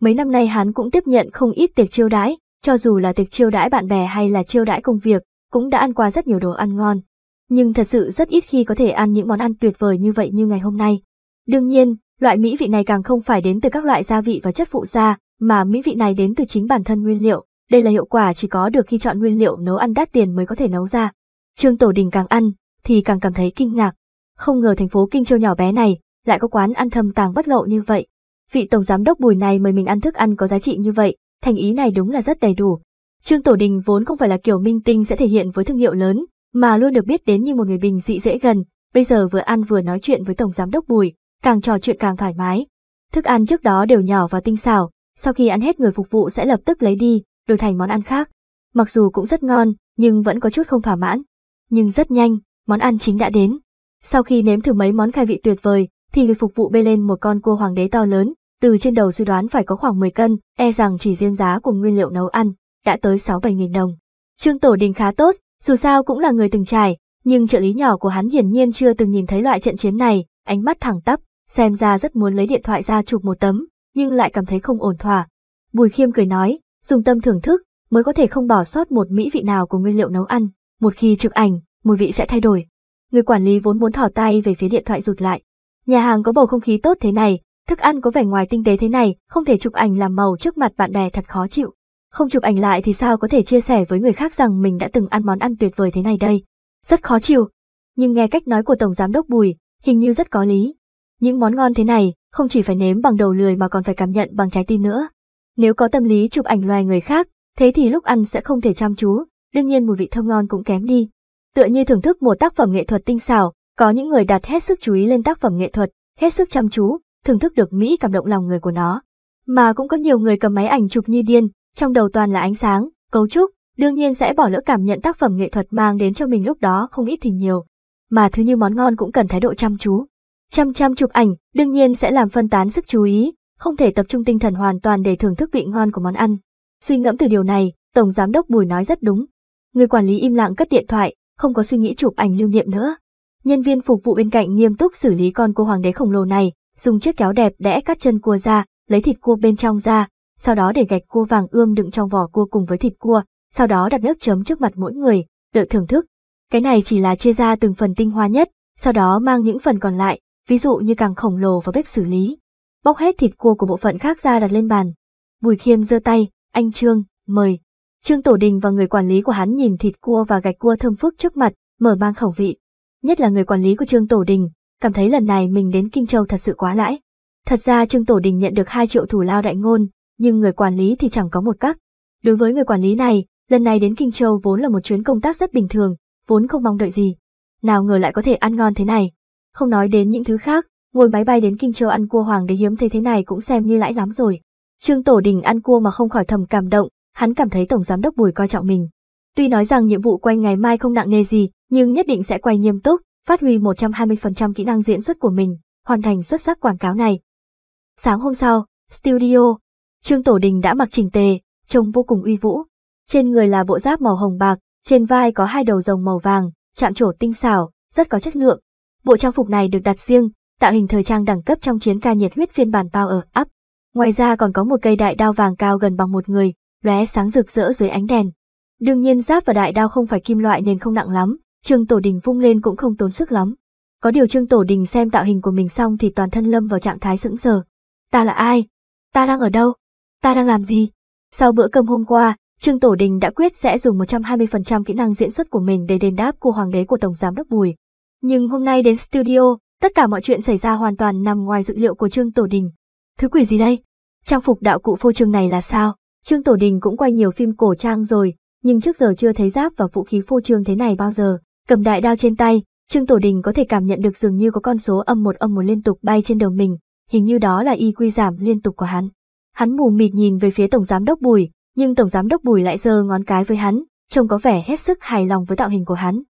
Mấy năm nay hắn cũng tiếp nhận không ít tiệc chiêu đãi, cho dù là tiệc chiêu đãi bạn bè hay là chiêu đãi công việc, cũng đã ăn qua rất nhiều đồ ăn ngon. Nhưng thật sự rất ít khi có thể ăn những món ăn tuyệt vời như vậy như ngày hôm nay. Đương nhiên, loại mỹ vị này càng không phải đến từ các loại gia vị và chất phụ gia, mà mỹ vị này đến từ chính bản thân nguyên liệu, đây là hiệu quả chỉ có được khi chọn nguyên liệu nấu ăn đắt tiền mới có thể nấu ra. Trương Tổ Đình càng ăn, thì càng cảm thấy kinh ngạc. Không ngờ thành phố Kinh Châu nhỏ bé này, lại có quán ăn thâm tàng bất lộ như vậy. Vị tổng giám đốc bùi này mời mình ăn thức ăn có giá trị như vậy, thành ý này đúng là rất đầy đủ. Trương Tổ Đình vốn không phải là kiểu minh tinh sẽ thể hiện với thương hiệu lớn, mà luôn được biết đến như một người bình dị dễ gần, bây giờ vừa ăn vừa nói chuyện với tổng giám đốc bùi, càng trò chuyện càng thoải mái. Thức ăn trước đó đều nhỏ và tinh xảo, sau khi ăn hết người phục vụ sẽ lập tức lấy đi, đổi thành món ăn khác. Mặc dù cũng rất ngon, nhưng vẫn có chút không thỏa mãn. Nhưng rất nhanh, món ăn chính đã đến. Sau khi nếm thử mấy món khai vị tuyệt vời, thì người phục vụ bê lên một con cua hoàng đế to lớn, từ trên đầu suy đoán phải có khoảng 10 cân, e rằng chỉ riêng giá của nguyên liệu nấu ăn, đã tới 6-7 nghìn đồng. Trương Tổ Đình khá tốt, dù sao cũng là người từng trải, nhưng trợ lý nhỏ của hắn hiển nhiên chưa từng nhìn thấy loại trận chiến này, ánh mắt thẳng tắp, xem ra rất muốn lấy điện thoại ra chụp một tấm, nhưng lại cảm thấy không ổn thỏa. Bùi Khiêm cười nói, dùng tâm thưởng thức, mới có thể không bỏ sót một mỹ vị nào của nguyên liệu nấu ăn. Một khi chụp ảnh, mùi vị sẽ thay đổi. Người quản lý vốn muốn thỏ tay về phía điện thoại rụt lại. Nhà hàng có bầu không khí tốt thế này, thức ăn có vẻ ngoài tinh tế thế này, không thể chụp ảnh làm màu trước mặt bạn bè thật khó chịu. Không chụp ảnh lại thì sao có thể chia sẻ với người khác rằng mình đã từng ăn món ăn tuyệt vời thế này đây. Rất khó chịu. Nhưng nghe cách nói của Tổng Giám đốc Bùi, hình như rất có lý. Những món ngon thế này, không chỉ phải nếm bằng đầu lười mà còn phải cảm nhận bằng trái tim nữa. Nếu có tâm lý chụp ảnh loài người khác, thế thì lúc ăn sẽ không thể chăm chú, đương nhiên mùi vị thơm ngon cũng kém đi. Tựa như thưởng thức một tác phẩm nghệ thuật tinh xảo, có những người đặt hết sức chú ý lên tác phẩm nghệ thuật, hết sức chăm chú, thưởng thức được mỹ cảm động lòng người của nó. Mà cũng có nhiều người cầm máy ảnh chụp như điên, trong đầu toàn là ánh sáng, cấu trúc, đương nhiên sẽ bỏ lỡ cảm nhận tác phẩm nghệ thuật mang đến cho mình lúc đó không ít thì nhiều. Mà thứ như món ngon cũng cần thái độ chăm chú. Chăm chăm chụp ảnh, đương nhiên sẽ làm phân tán sức chú ý, không thể tập trung tinh thần hoàn toàn để thưởng thức vị ngon của món ăn. Suy ngẫm từ điều này, Tổng Giám đốc Bùi nói rất đúng. Người quản lý im lặng cất điện thoại, không có suy nghĩ chụp ảnh lưu niệm nữa. Nhân viên phục vụ bên cạnh nghiêm túc xử lý con cua hoàng đế khổng lồ này, dùng chiếc kéo đẹp đẽ cắt chân cua ra, lấy thịt cua bên trong ra, sau đó để gạch cua vàng ươm đựng trong vỏ cua cùng với thịt cua, sau đó đặt nước chấm trước mặt mỗi người, đợi thưởng thức. Cái này chỉ là chia ra từng phần tinh hoa nhất, sau đó mang những phần còn lại, ví dụ như càng khổng lồ vào bếp xử lý. Bóc hết thịt cua của bộ phận khác ra đặt lên bàn. Bùi Khiêm giơ tay, anh Trương, mời. Trương Tổ Đình và người quản lý của hắn nhìn thịt cua và gạch cua thơm phức trước mặt, mở mang khẩu vị. Nhất là người quản lý của Trương Tổ Đình, cảm thấy lần này mình đến Kinh Châu thật sự quá lãi. Thật ra Trương Tổ Đình nhận được 2 triệu thủ lao đại ngôn, nhưng người quản lý thì chẳng có một cắc. Đối với người quản lý này, lần này đến Kinh Châu vốn là một chuyến công tác rất bình thường, vốn không mong đợi gì. Nào ngờ lại có thể ăn ngon thế này. Không nói đến những thứ khác, ngồi máy bay đến Kinh Châu ăn cua hoàng đế hiếm thấy thế này cũng xem như lãi lắm rồi. Trương Tổ Đình ăn cua mà không khỏi thầm cảm động, hắn cảm thấy Tổng Giám Đốc Bùi coi trọng mình. Tuy nói rằng nhiệm vụ quay ngày mai không nặng nề gì, nhưng nhất định sẽ quay nghiêm túc, phát huy 120% kỹ năng diễn xuất của mình, hoàn thành xuất sắc quảng cáo này. Sáng hôm sau, studio, Trương Tổ Đình đã mặc chỉnh tề, trông vô cùng uy vũ. Trên người là bộ giáp màu hồng bạc, trên vai có hai đầu rồng màu vàng, chạm trổ tinh xảo, rất có chất lượng, Bộ trang phục này được đặt riêng, tạo hình thời trang đẳng cấp trong chiến ca nhiệt huyết phiên bản Power Up. Ngoài ra còn có một cây đại đao vàng cao gần bằng một người, lóe sáng rực rỡ dưới ánh đèn. Đương nhiên giáp và đại đao không phải kim loại nên không nặng lắm, Trương Tổ Đình vung lên cũng không tốn sức lắm. Có điều Trương Tổ Đình xem tạo hình của mình xong thì toàn thân lâm vào trạng thái sững sờ. Ta là ai? Ta đang ở đâu? Ta đang làm gì? Sau bữa cơm hôm qua, Trương Tổ Đình đã quyết sẽ dùng 120% kỹ năng diễn xuất của mình để đền đáp của hoàng đế của Tổng Giám Đốc Bùi. Nhưng hôm nay đến studio, tất cả mọi chuyện xảy ra hoàn toàn nằm ngoài dự liệu của Trương Tổ Đình. Thứ quỷ gì đây? Trang phục đạo cụ phô trương này là sao? Trương Tổ Đình cũng quay nhiều phim cổ trang rồi, nhưng trước giờ chưa thấy giáp và vũ khí phô trương thế này bao giờ. Cầm đại đao trên tay, Trương Tổ Đình có thể cảm nhận được dường như có con số âm một âm một liên tục bay trên đầu mình, hình như đó là y quy giảm liên tục của hắn. Hắn mù mịt nhìn về phía Tổng Giám Đốc Bùi, nhưng Tổng Giám Đốc Bùi lại giơ ngón cái với hắn, trông có vẻ hết sức hài lòng với tạo hình của hắn.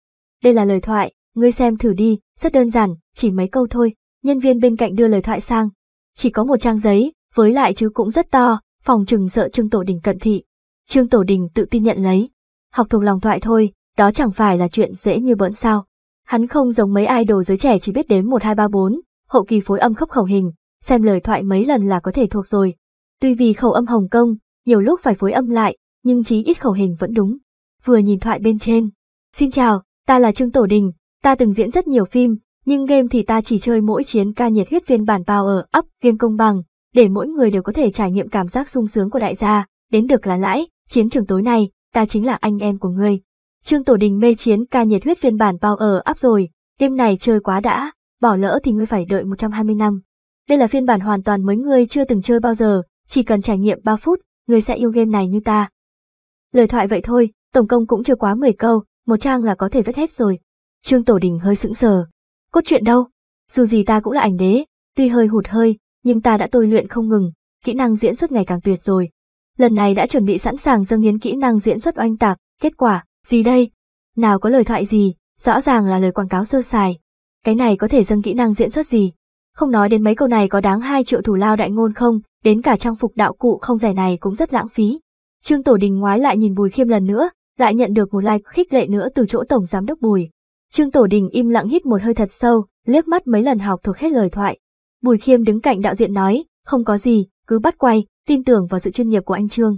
Đây là lời thoại, Ngươi xem thử đi, rất đơn giản, chỉ mấy câu thôi. Nhân viên bên cạnh đưa lời thoại sang. Chỉ có một trang giấy, với lại chứ cũng rất to, phòng trừng sợ Trương Tổ Đình cận thị. Trương Tổ Đình tự tin nhận lấy. Học thuộc lòng thoại thôi, đó chẳng phải là chuyện dễ như bỡn sao. Hắn không giống mấy idol giới trẻ chỉ biết đếm 1234, hậu kỳ phối âm khớp khẩu hình, xem lời thoại mấy lần là có thể thuộc rồi. Tuy vì khẩu âm Hồng Kông, nhiều lúc phải phối âm lại, nhưng chí ít khẩu hình vẫn đúng. Vừa nhìn thoại bên trên. Xin chào, ta là Trương Tổ Đình, Ta từng diễn rất nhiều phim, nhưng game thì ta chỉ chơi mỗi chiến ca nhiệt huyết phiên bản Power Up game công bằng, để mỗi người đều có thể trải nghiệm cảm giác sung sướng của đại gia, đến được là lãi, chiến trường tối nay, ta chính là anh em của ngươi. Trương Tổ Đình mê chiến ca nhiệt huyết phiên bản Power Up rồi, game này chơi quá đã, bỏ lỡ thì ngươi phải đợi 120 năm. Đây là phiên bản hoàn toàn mới ngươi chưa từng chơi bao giờ, chỉ cần trải nghiệm 3 phút, ngươi sẽ yêu game này như ta. Lời thoại vậy thôi, tổng công cũng chưa quá 10 câu, một trang là có thể viết hết rồi. Trương Tổ Đình hơi sững sờ. Cốt truyện đâu? Dù gì ta cũng là ảnh đế, tuy hơi hụt hơi, nhưng ta đã tôi luyện không ngừng, kỹ năng diễn xuất ngày càng tuyệt rồi. Lần này đã chuẩn bị sẵn sàng dâng hiến kỹ năng diễn xuất oanh tạc, kết quả, gì đây? Nào có lời thoại gì, rõ ràng là lời quảng cáo sơ sài. Cái này có thể dâng kỹ năng diễn xuất gì? Không nói đến mấy câu này có đáng hai triệu thủ lao đại ngôn không, đến cả trang phục đạo cụ không rẻ này cũng rất lãng phí. Trương Tổ Đình ngoái lại nhìn Bùi Khiêm lần nữa, lại nhận được một like khích lệ nữa từ chỗ Tổng Giám đốc Bùi. Trương Tổ Đình im lặng hít một hơi thật sâu, liếc mắt mấy lần học thuộc hết lời thoại. Bùi Khiêm đứng cạnh đạo diễn nói, không có gì, cứ bắt quay, tin tưởng vào sự chuyên nghiệp của anh Trương.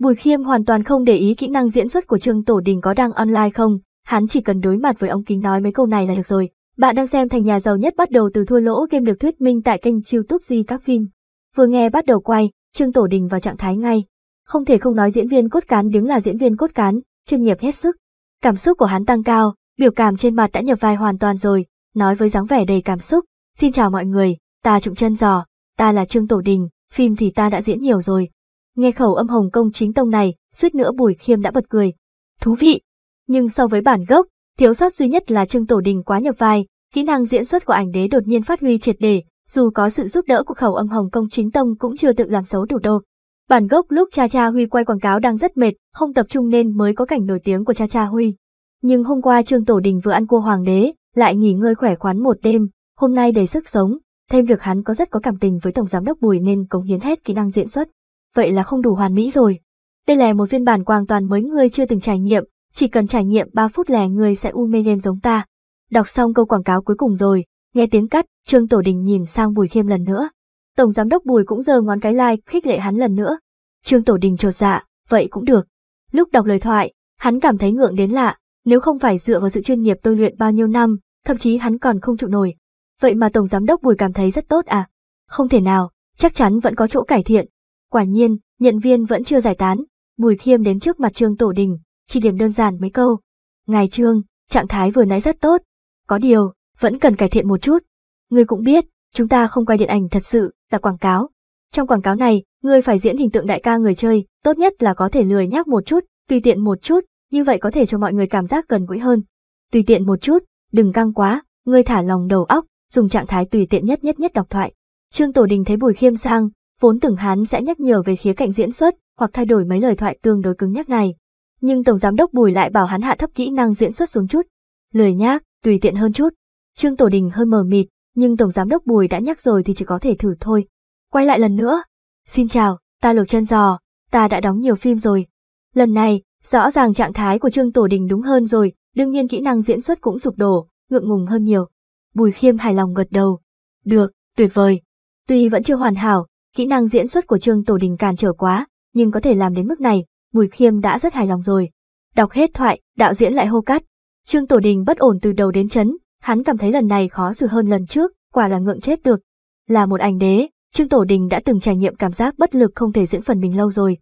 Bùi Khiêm hoàn toàn không để ý kỹ năng diễn xuất của Trương Tổ Đình có đang online không, hắn chỉ cần đối mặt với ông kính nói mấy câu này là được rồi. Bạn đang xem thành nhà giàu nhất bắt đầu từ thua lỗ game được thuyết minh tại kênh YouTube Di các phim. Vừa nghe bắt đầu quay, Trương Tổ Đình vào trạng thái ngay. Không thể không nói diễn viên cốt cán đứng là diễn viên cốt cán, chuyên nghiệp hết sức. Cảm xúc của hắn tăng cao, Biểu cảm trên mặt đã nhập vai hoàn toàn rồi, nói với dáng vẻ đầy cảm xúc, xin chào mọi người, ta trụng chân giò, ta là Trương Tổ Đình, phim thì ta đã diễn nhiều rồi. Nghe khẩu âm Hồng công chính tông này, suýt nữa Bùi Khiêm đã bật cười. Thú vị! Nhưng so với bản gốc, thiếu sót duy nhất là Trương Tổ Đình quá nhập vai, kỹ năng diễn xuất của ảnh đế đột nhiên phát huy triệt để, dù có sự giúp đỡ của khẩu âm Hồng công chính tông cũng chưa tự làm xấu đủ đâu. Bản gốc lúc Cha Cha Huy quay quảng cáo đang rất mệt, không tập trung nên mới có cảnh nổi tiếng của Cha Cha Huy. Nhưng hôm qua Trương Tổ Đình vừa ăn cua hoàng đế, lại nghỉ ngơi khỏe khoắn một đêm, hôm nay đầy sức sống, thêm việc hắn có rất có cảm tình với Tổng Giám đốc Bùi nên cống hiến hết kỹ năng diễn xuất. Vậy là không đủ hoàn mỹ rồi. Đây là một phiên bản hoàn toàn mới người chưa từng trải nghiệm, chỉ cần trải nghiệm 3 phút là người sẽ u mê game giống ta. Đọc xong câu quảng cáo cuối cùng rồi, nghe tiếng cắt, Trương Tổ Đình nhìn sang Bùi Khiêm lần nữa. Tổng Giám đốc Bùi cũng giơ ngón cái like khích lệ hắn lần nữa. Trương Tổ Đình trột dạ, vậy cũng được. Lúc đọc lời thoại, hắn cảm thấy ngượng đến lạ, nếu không phải dựa vào sự chuyên nghiệp tôi luyện bao nhiêu năm, thậm chí hắn còn không trụ nổi. Vậy mà Tổng Giám đốc Bùi cảm thấy rất tốt à? Không thể nào, chắc chắn vẫn có chỗ cải thiện. Quả nhiên, nhận viên vẫn chưa giải tán, Bùi Khiêm đến trước mặt Trương Tổ Đình, chỉ điểm đơn giản mấy câu. Ngài Trương, trạng thái vừa nãy rất tốt. Có điều, vẫn cần cải thiện một chút. người cũng biết, chúng ta không quay điện ảnh thật sự, là quảng cáo. Trong quảng cáo này, người phải diễn hình tượng đại ca người chơi, tốt nhất là có thể lười nhác một chút, tùy tiện một chút, như vậy có thể cho mọi người cảm giác gần gũi hơn. Tùy tiện một chút, đừng căng quá, người thả lòng đầu óc, dùng trạng thái tùy tiện nhất nhất nhất đọc thoại. Trương Tổ Đình thấy Bùi Khiêm sang, vốn tưởng hắn sẽ nhắc nhở về khía cạnh diễn xuất hoặc thay đổi mấy lời thoại tương đối cứng nhắc này, nhưng tổng giám đốc Bùi lại bảo hắn hạ thấp kỹ năng diễn xuất xuống chút, lười nhác, tùy tiện hơn chút. Trương Tổ Đình hơi mờ mịt, nhưng tổng giám đốc Bùi đã nhắc rồi thì chỉ có thể thử thôi. Quay lại lần nữa. Xin chào, ta Lục Chân Giò, ta đã đóng nhiều phim rồi. Lần này, Rõ ràng trạng thái của Trương Tổ Đình đúng hơn rồi, đương nhiên kỹ năng diễn xuất cũng sụp đổ, ngượng ngùng hơn nhiều. Bùi Khiêm hài lòng gật đầu. Được, tuyệt vời. Tuy vẫn chưa hoàn hảo, kỹ năng diễn xuất của Trương Tổ Đình cản trở quá, nhưng có thể làm đến mức này, Bùi Khiêm đã rất hài lòng rồi. Đọc hết thoại, đạo diễn lại hô cắt. Trương Tổ Đình bất ổn từ đầu đến chấn, hắn cảm thấy lần này khó xử hơn lần trước, quả là ngượng chết được. Là một ảnh đế, Trương Tổ Đình đã từng trải nghiệm cảm giác bất lực không thể diễn phần mình lâu rồi.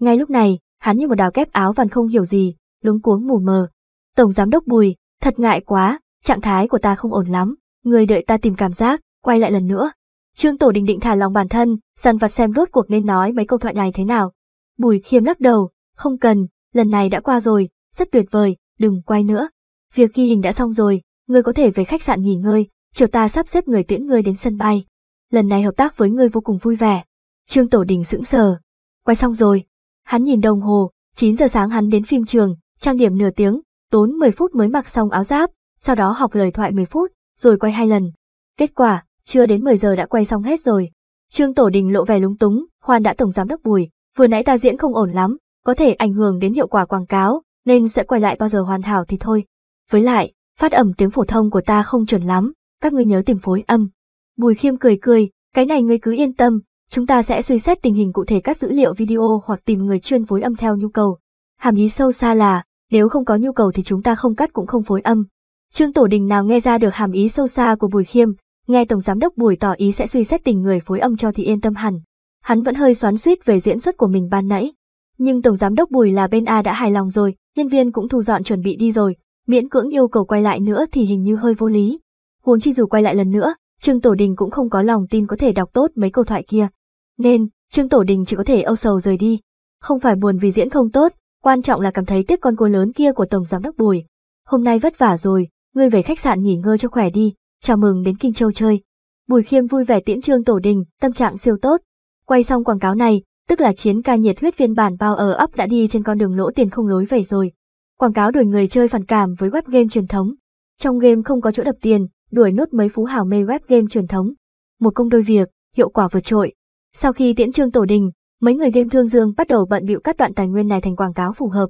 Ngay lúc này, hắn như một đào kép áo vằn không hiểu gì, lúng cuống mù mờ. Tổng giám đốc Bùi, thật ngại quá, trạng thái của ta không ổn lắm, người đợi ta tìm cảm giác, quay lại lần nữa. Trương Tổ Đình định thả lòng bản thân, dằn vặt xem rốt cuộc nên nói mấy câu thoại này thế nào. Bùi khiêm lắc đầu, không cần, lần này đã qua rồi, rất tuyệt vời, đừng quay nữa. Việc ghi hình đã xong rồi, ngươi có thể về khách sạn nghỉ ngơi, chờ ta sắp xếp người tiễn ngươi đến sân bay. Lần này hợp tác với ngươi vô cùng vui vẻ. Trương Tổ Đình sững sờ. Quay xong rồi, Hắn nhìn đồng hồ, 9 giờ sáng hắn đến phim trường, trang điểm nửa tiếng, tốn 10 phút mới mặc xong áo giáp, sau đó học lời thoại 10 phút, rồi quay hai lần. Kết quả, chưa đến 10 giờ đã quay xong hết rồi. Trương Tổ Đình lộ vẻ lúng túng, khoan đã tổng giám đốc Bùi, vừa nãy ta diễn không ổn lắm, có thể ảnh hưởng đến hiệu quả quảng cáo, nên sẽ quay lại bao giờ hoàn hảo thì thôi. Với lại, phát âm tiếng phổ thông của ta không chuẩn lắm, các ngươi nhớ tìm phối âm. Bùi Khiêm cười cười, cái này ngươi cứ yên tâm, Chúng ta sẽ suy xét tình hình cụ thể các dữ liệu video hoặc tìm người chuyên phối âm theo nhu cầu. Hàm ý sâu xa là, nếu không có nhu cầu thì chúng ta không cắt cũng không phối âm. Trương Tổ Đình nào nghe ra được hàm ý sâu xa của Bùi Khiêm, nghe Tổng Giám đốc Bùi tỏ ý sẽ suy xét tình người phối âm cho thì yên tâm hẳn. Hắn vẫn hơi xoắn suýt về diễn xuất của mình ban nãy. Nhưng Tổng Giám đốc Bùi là bên A đã hài lòng rồi, nhân viên cũng thu dọn chuẩn bị đi rồi, miễn cưỡng yêu cầu quay lại nữa thì hình như hơi vô lý. Huống chi dù quay lại lần nữa, Trương Tổ Đình cũng không có lòng tin có thể đọc tốt mấy câu thoại kia. Nên, Trương Tổ Đình chỉ có thể âu sầu rời đi. Không phải buồn vì diễn không tốt, quan trọng là cảm thấy tiếc con cua lớn kia của Tổng Giám Đốc Bùi. Hôm nay vất vả rồi, ngươi về khách sạn nghỉ ngơi cho khỏe đi, chào mừng đến Kinh Châu chơi. Bùi Khiêm vui vẻ tiễn Trương Tổ Đình, tâm trạng siêu tốt. Quay xong quảng cáo này, tức là chiến ca nhiệt huyết phiên bản bao ở ấp đã đi trên con đường lỗ tiền không lối về rồi. Quảng cáo đuổi người chơi phản cảm với web game truyền thống. Trong game không có chỗ đập tiền, đuổi nốt mấy phú hào mê web game truyền thống. Một công đôi việc, hiệu quả vượt trội. Sau khi tiễn trương tổ đình, mấy người game Thương Dương bắt đầu bận bịu các đoạn tài nguyên này thành quảng cáo phù hợp.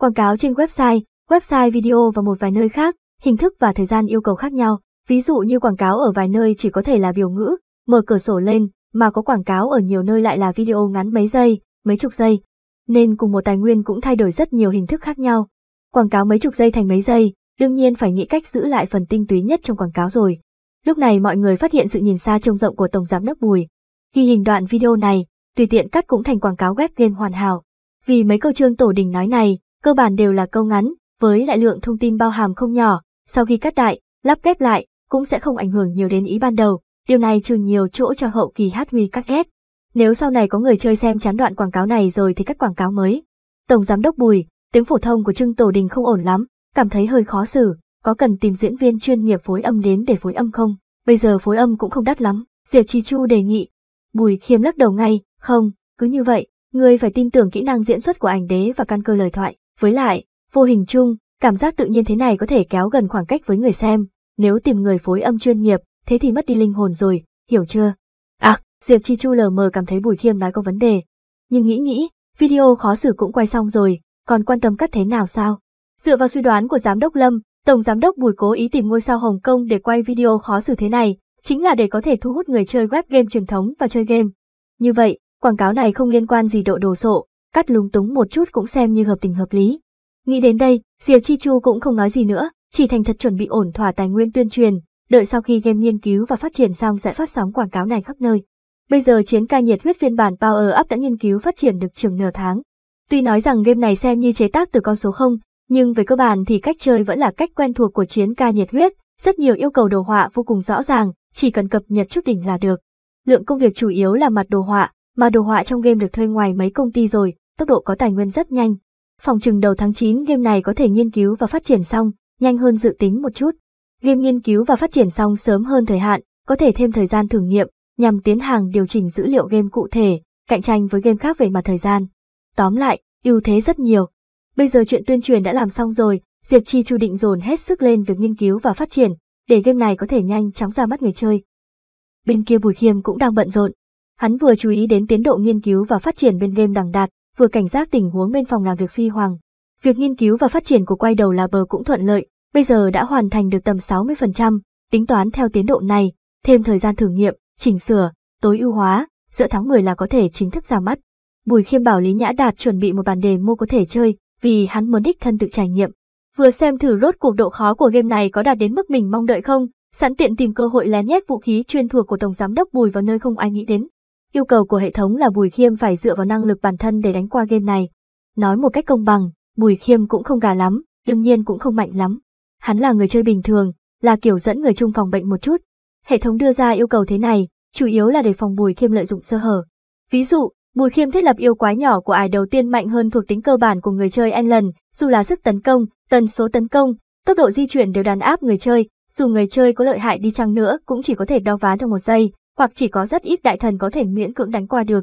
Quảng cáo trên website, website video và một vài nơi khác, hình thức và thời gian yêu cầu khác nhau. Ví dụ như quảng cáo ở vài nơi chỉ có thể là biểu ngữ, mở cửa sổ lên, mà có quảng cáo ở nhiều nơi lại là video ngắn mấy giây, mấy chục giây. Nên cùng một tài nguyên cũng thay đổi rất nhiều hình thức khác nhau. Quảng cáo mấy chục giây thành mấy giây, đương nhiên phải nghĩ cách giữ lại phần tinh túy nhất trong quảng cáo rồi. Lúc này mọi người phát hiện sự nhìn xa trông rộng của Tổng Giám Đốc Bùi, ghi hình đoạn video này, tùy tiện cắt cũng thành quảng cáo web game hoàn hảo. Vì mấy câu chương Tổ Đình nói này, cơ bản đều là câu ngắn, với lại lượng thông tin bao hàm không nhỏ, sau khi cắt đại, lắp ghép lại, cũng sẽ không ảnh hưởng nhiều đến ý ban đầu, điều này trừ nhiều chỗ cho hậu kỳ hát huy cắt ghép. Nếu sau này có người chơi xem chán đoạn quảng cáo này rồi thì cắt quảng cáo mới. Tổng giám đốc Bùi, tiếng phổ thông của Trương Tổ Đình không ổn lắm, cảm thấy hơi khó xử, có cần tìm diễn viên chuyên nghiệp phối âm đến để phối âm không? Bây giờ phối âm cũng không đắt lắm, Diệp Chi Chu đề nghị, Bùi khiêm lắc đầu ngay, không, cứ như vậy, người phải tin tưởng kỹ năng diễn xuất của ảnh đế và căn cơ lời thoại. Với lại, vô hình chung, cảm giác tự nhiên thế này có thể kéo gần khoảng cách với người xem. Nếu tìm người phối âm chuyên nghiệp, thế thì mất đi linh hồn rồi, hiểu chưa? À, Diệp Chi Chu lờ mờ cảm thấy Bùi Khiêm nói có vấn đề. Nhưng nghĩ nghĩ, video khó xử cũng quay xong rồi, còn quan tâm cắt thế nào sao? Dựa vào suy đoán của giám đốc Lâm, tổng giám đốc Bùi cố ý tìm ngôi sao Hồng Kông để quay video khó xử thế này, chính là để có thể thu hút người chơi web game truyền thống và chơi game. Như vậy, quảng cáo này không liên quan gì độ đồ sộ, cắt lúng túng một chút cũng xem như hợp tình hợp lý. Nghĩ đến đây, Diệp Chi Chu cũng không nói gì nữa, chỉ thành thật chuẩn bị ổn thỏa tài nguyên tuyên truyền, đợi sau khi game nghiên cứu và phát triển xong sẽ phát sóng quảng cáo này khắp nơi. Bây giờ chiến ca nhiệt huyết phiên bản Power Up đã nghiên cứu phát triển được chừng nửa tháng. Tuy nói rằng game này xem như chế tác từ con số 0, nhưng về cơ bản thì cách chơi vẫn là cách quen thuộc của chiến ca nhiệt huyết, rất nhiều yêu cầu đồ họa vô cùng rõ ràng, chỉ cần cập nhật trước đỉnh là được. Lượng công việc chủ yếu là mặt đồ họa, mà đồ họa trong game được thuê ngoài mấy công ty rồi, tốc độ có tài nguyên rất nhanh. Phòng chừng đầu tháng 9 game này có thể nghiên cứu và phát triển xong, nhanh hơn dự tính một chút. Game nghiên cứu và phát triển xong sớm hơn thời hạn, có thể thêm thời gian thử nghiệm, nhằm tiến hàng điều chỉnh dữ liệu game cụ thể, cạnh tranh với game khác về mặt thời gian. Tóm lại, ưu thế rất nhiều. Bây giờ chuyện tuyên truyền đã làm xong rồi, Diệp Chi chủ định dồn hết sức lên việc nghiên cứu và phát triển, để game này có thể nhanh chóng ra mắt người chơi. Bên kia Bùi Khiêm cũng đang bận rộn. Hắn vừa chú ý đến tiến độ nghiên cứu và phát triển bên game đằng đạt, vừa cảnh giác tình huống bên phòng làm việc phi hoàng. Việc nghiên cứu và phát triển của quay đầu là bờ cũng thuận lợi, bây giờ đã hoàn thành được tầm 60%, tính toán theo tiến độ này, thêm thời gian thử nghiệm, chỉnh sửa, tối ưu hóa, giữa tháng 10 là có thể chính thức ra mắt. Bùi Khiêm bảo Lý Nhã Đạt chuẩn bị một bản đề demo có thể chơi, vì hắn muốn đích thân tự trải nghiệm vừa xem thử rốt cuộc độ khó của game này có đạt đến mức mình mong đợi không, sẵn tiện tìm cơ hội lén nhét vũ khí chuyên thuộc của Tổng Giám Đốc Bùi vào nơi không ai nghĩ đến. Yêu cầu của hệ thống là Bùi Khiêm phải dựa vào năng lực bản thân để đánh qua game này. Nói một cách công bằng, Bùi Khiêm cũng không gà lắm, đương nhiên cũng không mạnh lắm. Hắn là người chơi bình thường, là kiểu dẫn người chung phòng bệnh một chút. Hệ thống đưa ra yêu cầu thế này, chủ yếu là để phòng Bùi Khiêm lợi dụng sơ hở. Ví dụ, Bùi Khiêm thiết lập yêu quái nhỏ của ải đầu tiên mạnh hơn thuộc tính cơ bản của người chơi anh lần, dù là sức tấn công, tần số tấn công, tốc độ di chuyển đều đàn áp người chơi, dù người chơi có lợi hại đi chăng nữa cũng chỉ có thể đao ván trong một giây, hoặc chỉ có rất ít đại thần có thể miễn cưỡng đánh qua được.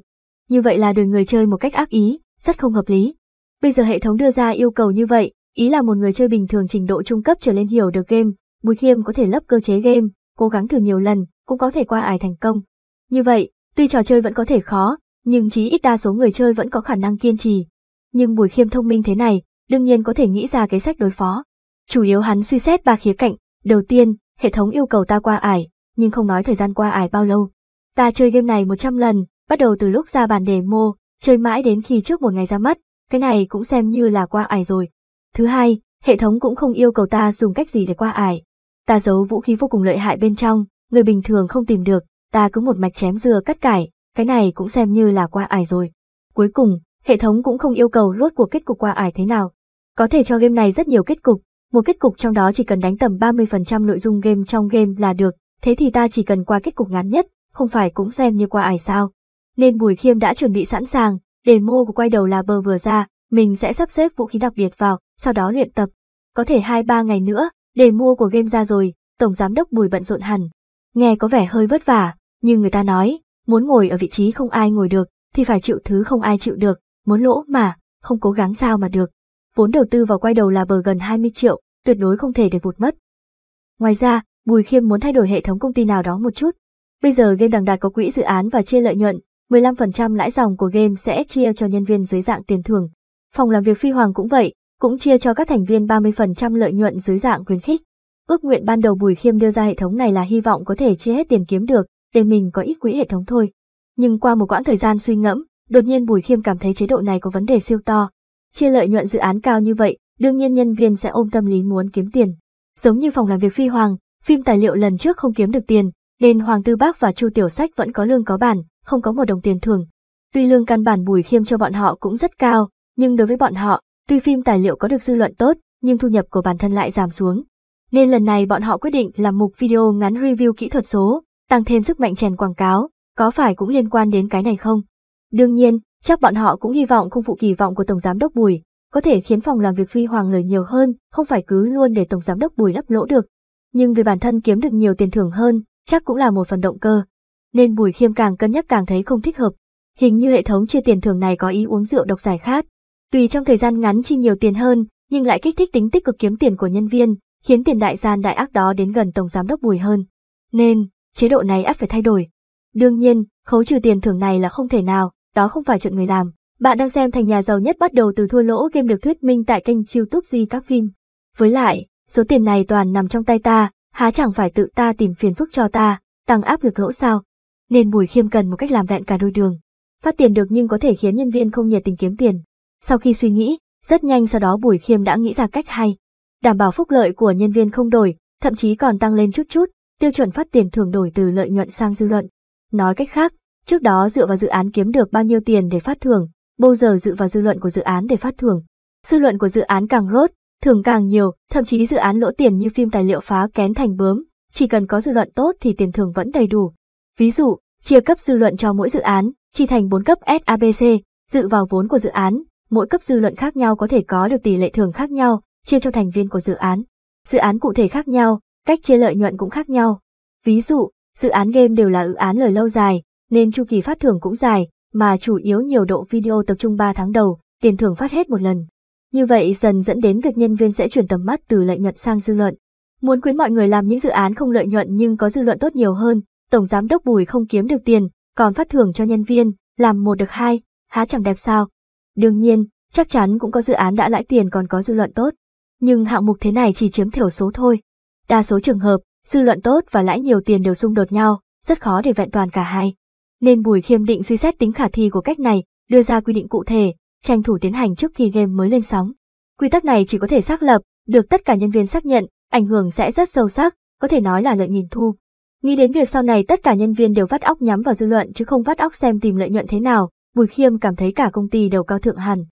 Như vậy là đời người chơi một cách ác ý, rất không hợp lý. Bây giờ hệ thống đưa ra yêu cầu như vậy, ý là một người chơi bình thường trình độ trung cấp trở lên hiểu được game, Bùi Khiêm có thể lấp cơ chế game, cố gắng thử nhiều lần, cũng có thể qua ải thành công. Như vậy, tuy trò chơi vẫn có thể khó, nhưng chí ít đa số người chơi vẫn có khả năng kiên trì. Nhưng Bùi Khiêm thông minh thế này, đương nhiên có thể nghĩ ra kế sách đối phó. Chủ yếu hắn suy xét ba khía cạnh, đầu tiên, hệ thống yêu cầu ta qua ải, nhưng không nói thời gian qua ải bao lâu. Ta chơi game này 100 lần, bắt đầu từ lúc ra bản demo, chơi mãi đến khi trước một ngày ra mắt, cái này cũng xem như là qua ải rồi. Thứ hai, hệ thống cũng không yêu cầu ta dùng cách gì để qua ải. Ta giấu vũ khí vô cùng lợi hại bên trong, người bình thường không tìm được, ta cứ một mạch chém dừa cắt cải, cái này cũng xem như là qua ải rồi. Cuối cùng, hệ thống cũng không yêu cầu rốt cuộc kết cục qua ải thế nào, có thể cho game này rất nhiều kết cục, một kết cục trong đó chỉ cần đánh tầm 30% nội dung game trong game là được, thế thì ta chỉ cần qua kết cục ngắn nhất, không phải cũng xem như qua ải sao. Nên Bùi Khiêm đã chuẩn bị sẵn sàng, demo của quay đầu là bờ vừa ra, mình sẽ sắp xếp vũ khí đặc biệt vào, sau đó luyện tập. Có thể 2-3 ngày nữa, demo của game ra rồi, Tổng Giám đốc Bùi bận rộn hẳn. Nghe có vẻ hơi vất vả, nhưng người ta nói, muốn ngồi ở vị trí không ai ngồi được, thì phải chịu thứ không ai chịu được, muốn lỗ mà, không cố gắng sao mà được vốn đầu tư vào quay đầu là bờ gần 20 triệu, tuyệt đối không thể để vụt mất. Ngoài ra, Bùi Khiêm muốn thay đổi hệ thống công ty nào đó một chút. Bây giờ game đằng đạt có quỹ dự án và chia lợi nhuận, 15% lãi dòng của game sẽ chia cho nhân viên dưới dạng tiền thưởng. Phòng làm việc Phi Hoàng cũng vậy, cũng chia cho các thành viên 30% lợi nhuận dưới dạng khuyến khích. Ước nguyện ban đầu Bùi Khiêm đưa ra hệ thống này là hy vọng có thể chia hết tiền kiếm được, để mình có ít quỹ hệ thống thôi. Nhưng qua một quãng thời gian suy ngẫm, đột nhiên Bùi Khiêm cảm thấy chế độ này có vấn đề siêu to, Chia lợi nhuận dự án cao như vậy, đương nhiên nhân viên sẽ ôm tâm lý muốn kiếm tiền. Giống như phòng làm việc Phi Hoàng, phim tài liệu lần trước không kiếm được tiền, nên Hoàng Tư Bác và Chu Tiểu Sách vẫn có lương có bản, không có một đồng tiền thường. Tuy lương căn bản Bùi Khiêm cho bọn họ cũng rất cao, nhưng đối với bọn họ, tuy phim tài liệu có được dư luận tốt, nhưng thu nhập của bản thân lại giảm xuống. Nên lần này bọn họ quyết định làm mục video ngắn review kỹ thuật số, tăng thêm sức mạnh chèn quảng cáo, có phải cũng liên quan đến cái này không? Đương nhiên, Chắc bọn họ cũng hy vọng không phụ kỳ vọng của Tổng Giám đốc Bùi, có thể khiến phòng làm việc Phi Hoàng lời nhiều hơn, không phải cứ luôn để Tổng Giám đốc Bùi lấp lỗ được. Nhưng vì bản thân kiếm được nhiều tiền thưởng hơn, chắc cũng là một phần động cơ. Nên Bùi Khiêm càng cân nhắc càng thấy không thích hợp. Hình như hệ thống chia tiền thưởng này có ý uống rượu độc giải khát. Tùy trong thời gian ngắn chi nhiều tiền hơn, nhưng lại kích thích tính tích cực kiếm tiền của nhân viên, khiến tiền đại gian đại ác đó đến gần Tổng Giám đốc Bùi hơn. Nên, chế độ này ắt phải thay đổi. Đương nhiên, khấu trừ tiền thưởng này là không thể nào, đó không phải chuyện người làm. Bạn đang xem Thành Nhà Giàu Nhất bắt đầu từ thua lỗ game được thuyết minh tại kênh youtube Di Các Phim. Với lại, số tiền này toàn nằm trong tay ta, há chẳng phải tự ta tìm phiền phức cho ta, tăng áp lực lỗ sao. Nên Bùi Khiêm cần một cách làm vẹn cả đôi đường. Phát tiền được nhưng có thể khiến nhân viên không nhiệt tình kiếm tiền. Sau khi suy nghĩ, rất nhanh sau đó Bùi Khiêm đã nghĩ ra cách hay. Đảm bảo phúc lợi của nhân viên không đổi, thậm chí còn tăng lên chút chút, tiêu chuẩn phát tiền thường đổi từ lợi nhuận sang dư luận. Nói cách khác, Trước đó dựa vào dự án kiếm được bao nhiêu tiền để phát thưởng, bao giờ dựa vào dư luận của dự án để phát thưởng. Dư luận của dự án càng rốt, thưởng càng nhiều, thậm chí dự án lỗ tiền như phim tài liệu phá kén thành bướm, chỉ cần có dư luận tốt thì tiền thưởng vẫn đầy đủ. Ví dụ, chia cấp dư luận cho mỗi dự án, chỉ thành 4 cấp SABC, dự vào vốn của dự án, mỗi cấp dư luận khác nhau có thể có được tỷ lệ thưởng khác nhau, chia cho thành viên của dự án. Dự án cụ thể khác nhau, cách chia lợi nhuận cũng khác nhau. Ví dụ, dự án game đều là dự án lời lâu dài, nên chu kỳ phát thưởng cũng dài, mà chủ yếu nhiều độ video tập trung 3 tháng đầu, tiền thưởng phát hết một lần. Như vậy dần dẫn đến việc nhân viên sẽ chuyển tầm mắt từ lợi nhuận sang dư luận. Muốn khuyến mọi người làm những dự án không lợi nhuận nhưng có dư luận tốt nhiều hơn, tổng giám đốc Bùi không kiếm được tiền, còn phát thưởng cho nhân viên, làm một được hai, há chẳng đẹp sao. Đương nhiên, chắc chắn cũng có dự án đã lãi tiền còn có dư luận tốt. Nhưng hạng mục thế này chỉ chiếm thiểu số thôi. Đa số trường hợp, dư luận tốt và lãi nhiều tiền đều xung đột nhau, rất khó để vẹn toàn cả hai nên Bùi Khiêm định suy xét tính khả thi của cách này, đưa ra quy định cụ thể, tranh thủ tiến hành trước khi game mới lên sóng. Quy tắc này chỉ có thể xác lập, được tất cả nhân viên xác nhận, ảnh hưởng sẽ rất sâu sắc, có thể nói là lợi nghìn thu. Nghĩ đến việc sau này tất cả nhân viên đều vắt óc nhắm vào dư luận chứ không vắt óc xem tìm lợi nhuận thế nào, Bùi Khiêm cảm thấy cả công ty đều cao thượng hẳn.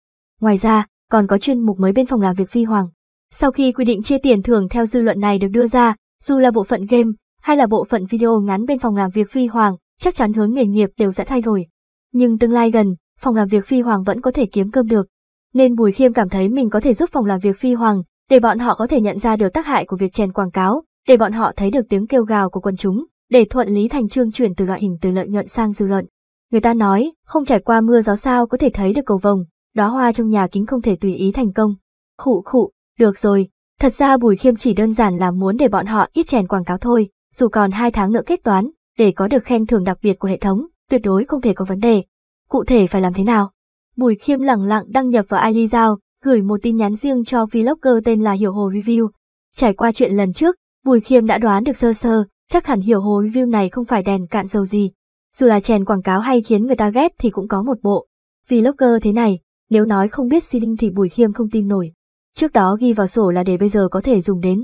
Ngoài ra, còn có chuyên mục mới bên phòng làm việc phi hoàng. Sau khi quy định chia tiền thưởng theo dư luận này được đưa ra, dù là bộ phận game hay là bộ phận video ngắn bên phòng làm việc phi hoàng, chắc chắn hướng nghề nghiệp đều sẽ thay đổi. Nhưng tương lai gần, phòng làm việc Phi Hoàng vẫn có thể kiếm cơm được. Nên Bùi Khiêm cảm thấy mình có thể giúp phòng làm việc Phi Hoàng, để bọn họ có thể nhận ra được tác hại của việc chèn quảng cáo, để bọn họ thấy được tiếng kêu gào của quần chúng, để thuận lý thành trương chuyển từ loại hình từ lợi nhuận sang dư luận. Người ta nói, không trải qua mưa gió sao có thể thấy được cầu vồng, đó hoa trong nhà kính không thể tùy ý thành công. Khụ khụ, được rồi, thật ra Bùi Khiêm chỉ đơn giản là muốn để bọn họ ít chèn quảng cáo thôi, dù còn hai tháng nữa kết toán, để có được khen thưởng đặc biệt của hệ thống, tuyệt đối không thể có vấn đề. Cụ thể phải làm thế nào? Bùi Khiêm lẳng lặng đăng nhập vào iLizao, gửi một tin nhắn riêng cho vlogger tên là Hiểu Hồ Review. Trải qua chuyện lần trước, Bùi Khiêm đã đoán được sơ sơ, chắc hẳn Hiểu Hồ Review này không phải đèn cạn dầu gì. Dù là chèn quảng cáo hay khiến người ta ghét thì cũng có một bộ. Vlogger thế này, nếu nói không biết si đinh thì Bùi Khiêm không tin nổi. Trước đó ghi vào sổ là để bây giờ có thể dùng đến.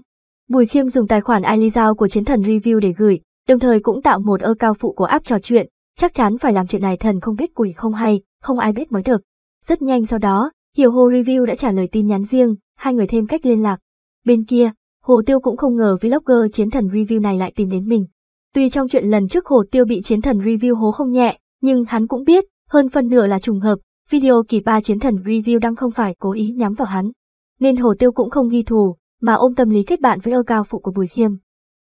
Bùi Khiêm dùng tài khoản iLizao của chiến thần review để gửi, đồng thời cũng tạo một ơ cao phụ của áp trò chuyện, chắc chắn phải làm chuyện này thần không biết quỷ không hay, không ai biết mới được. Rất nhanh sau đó, Hiểu Hồ Review đã trả lời tin nhắn riêng, hai người thêm cách liên lạc. Bên kia, Hồ Tiêu cũng không ngờ vlogger chiến thần review này lại tìm đến mình. Tuy trong chuyện lần trước Hồ Tiêu bị chiến thần review hố không nhẹ, nhưng hắn cũng biết, hơn phần nửa là trùng hợp, video kỳ ba chiến thần review đang không phải cố ý nhắm vào hắn. Nên Hồ Tiêu cũng không ghi thù, mà ôm tâm lý kết bạn với ơ cao phụ của Bùi Khiêm.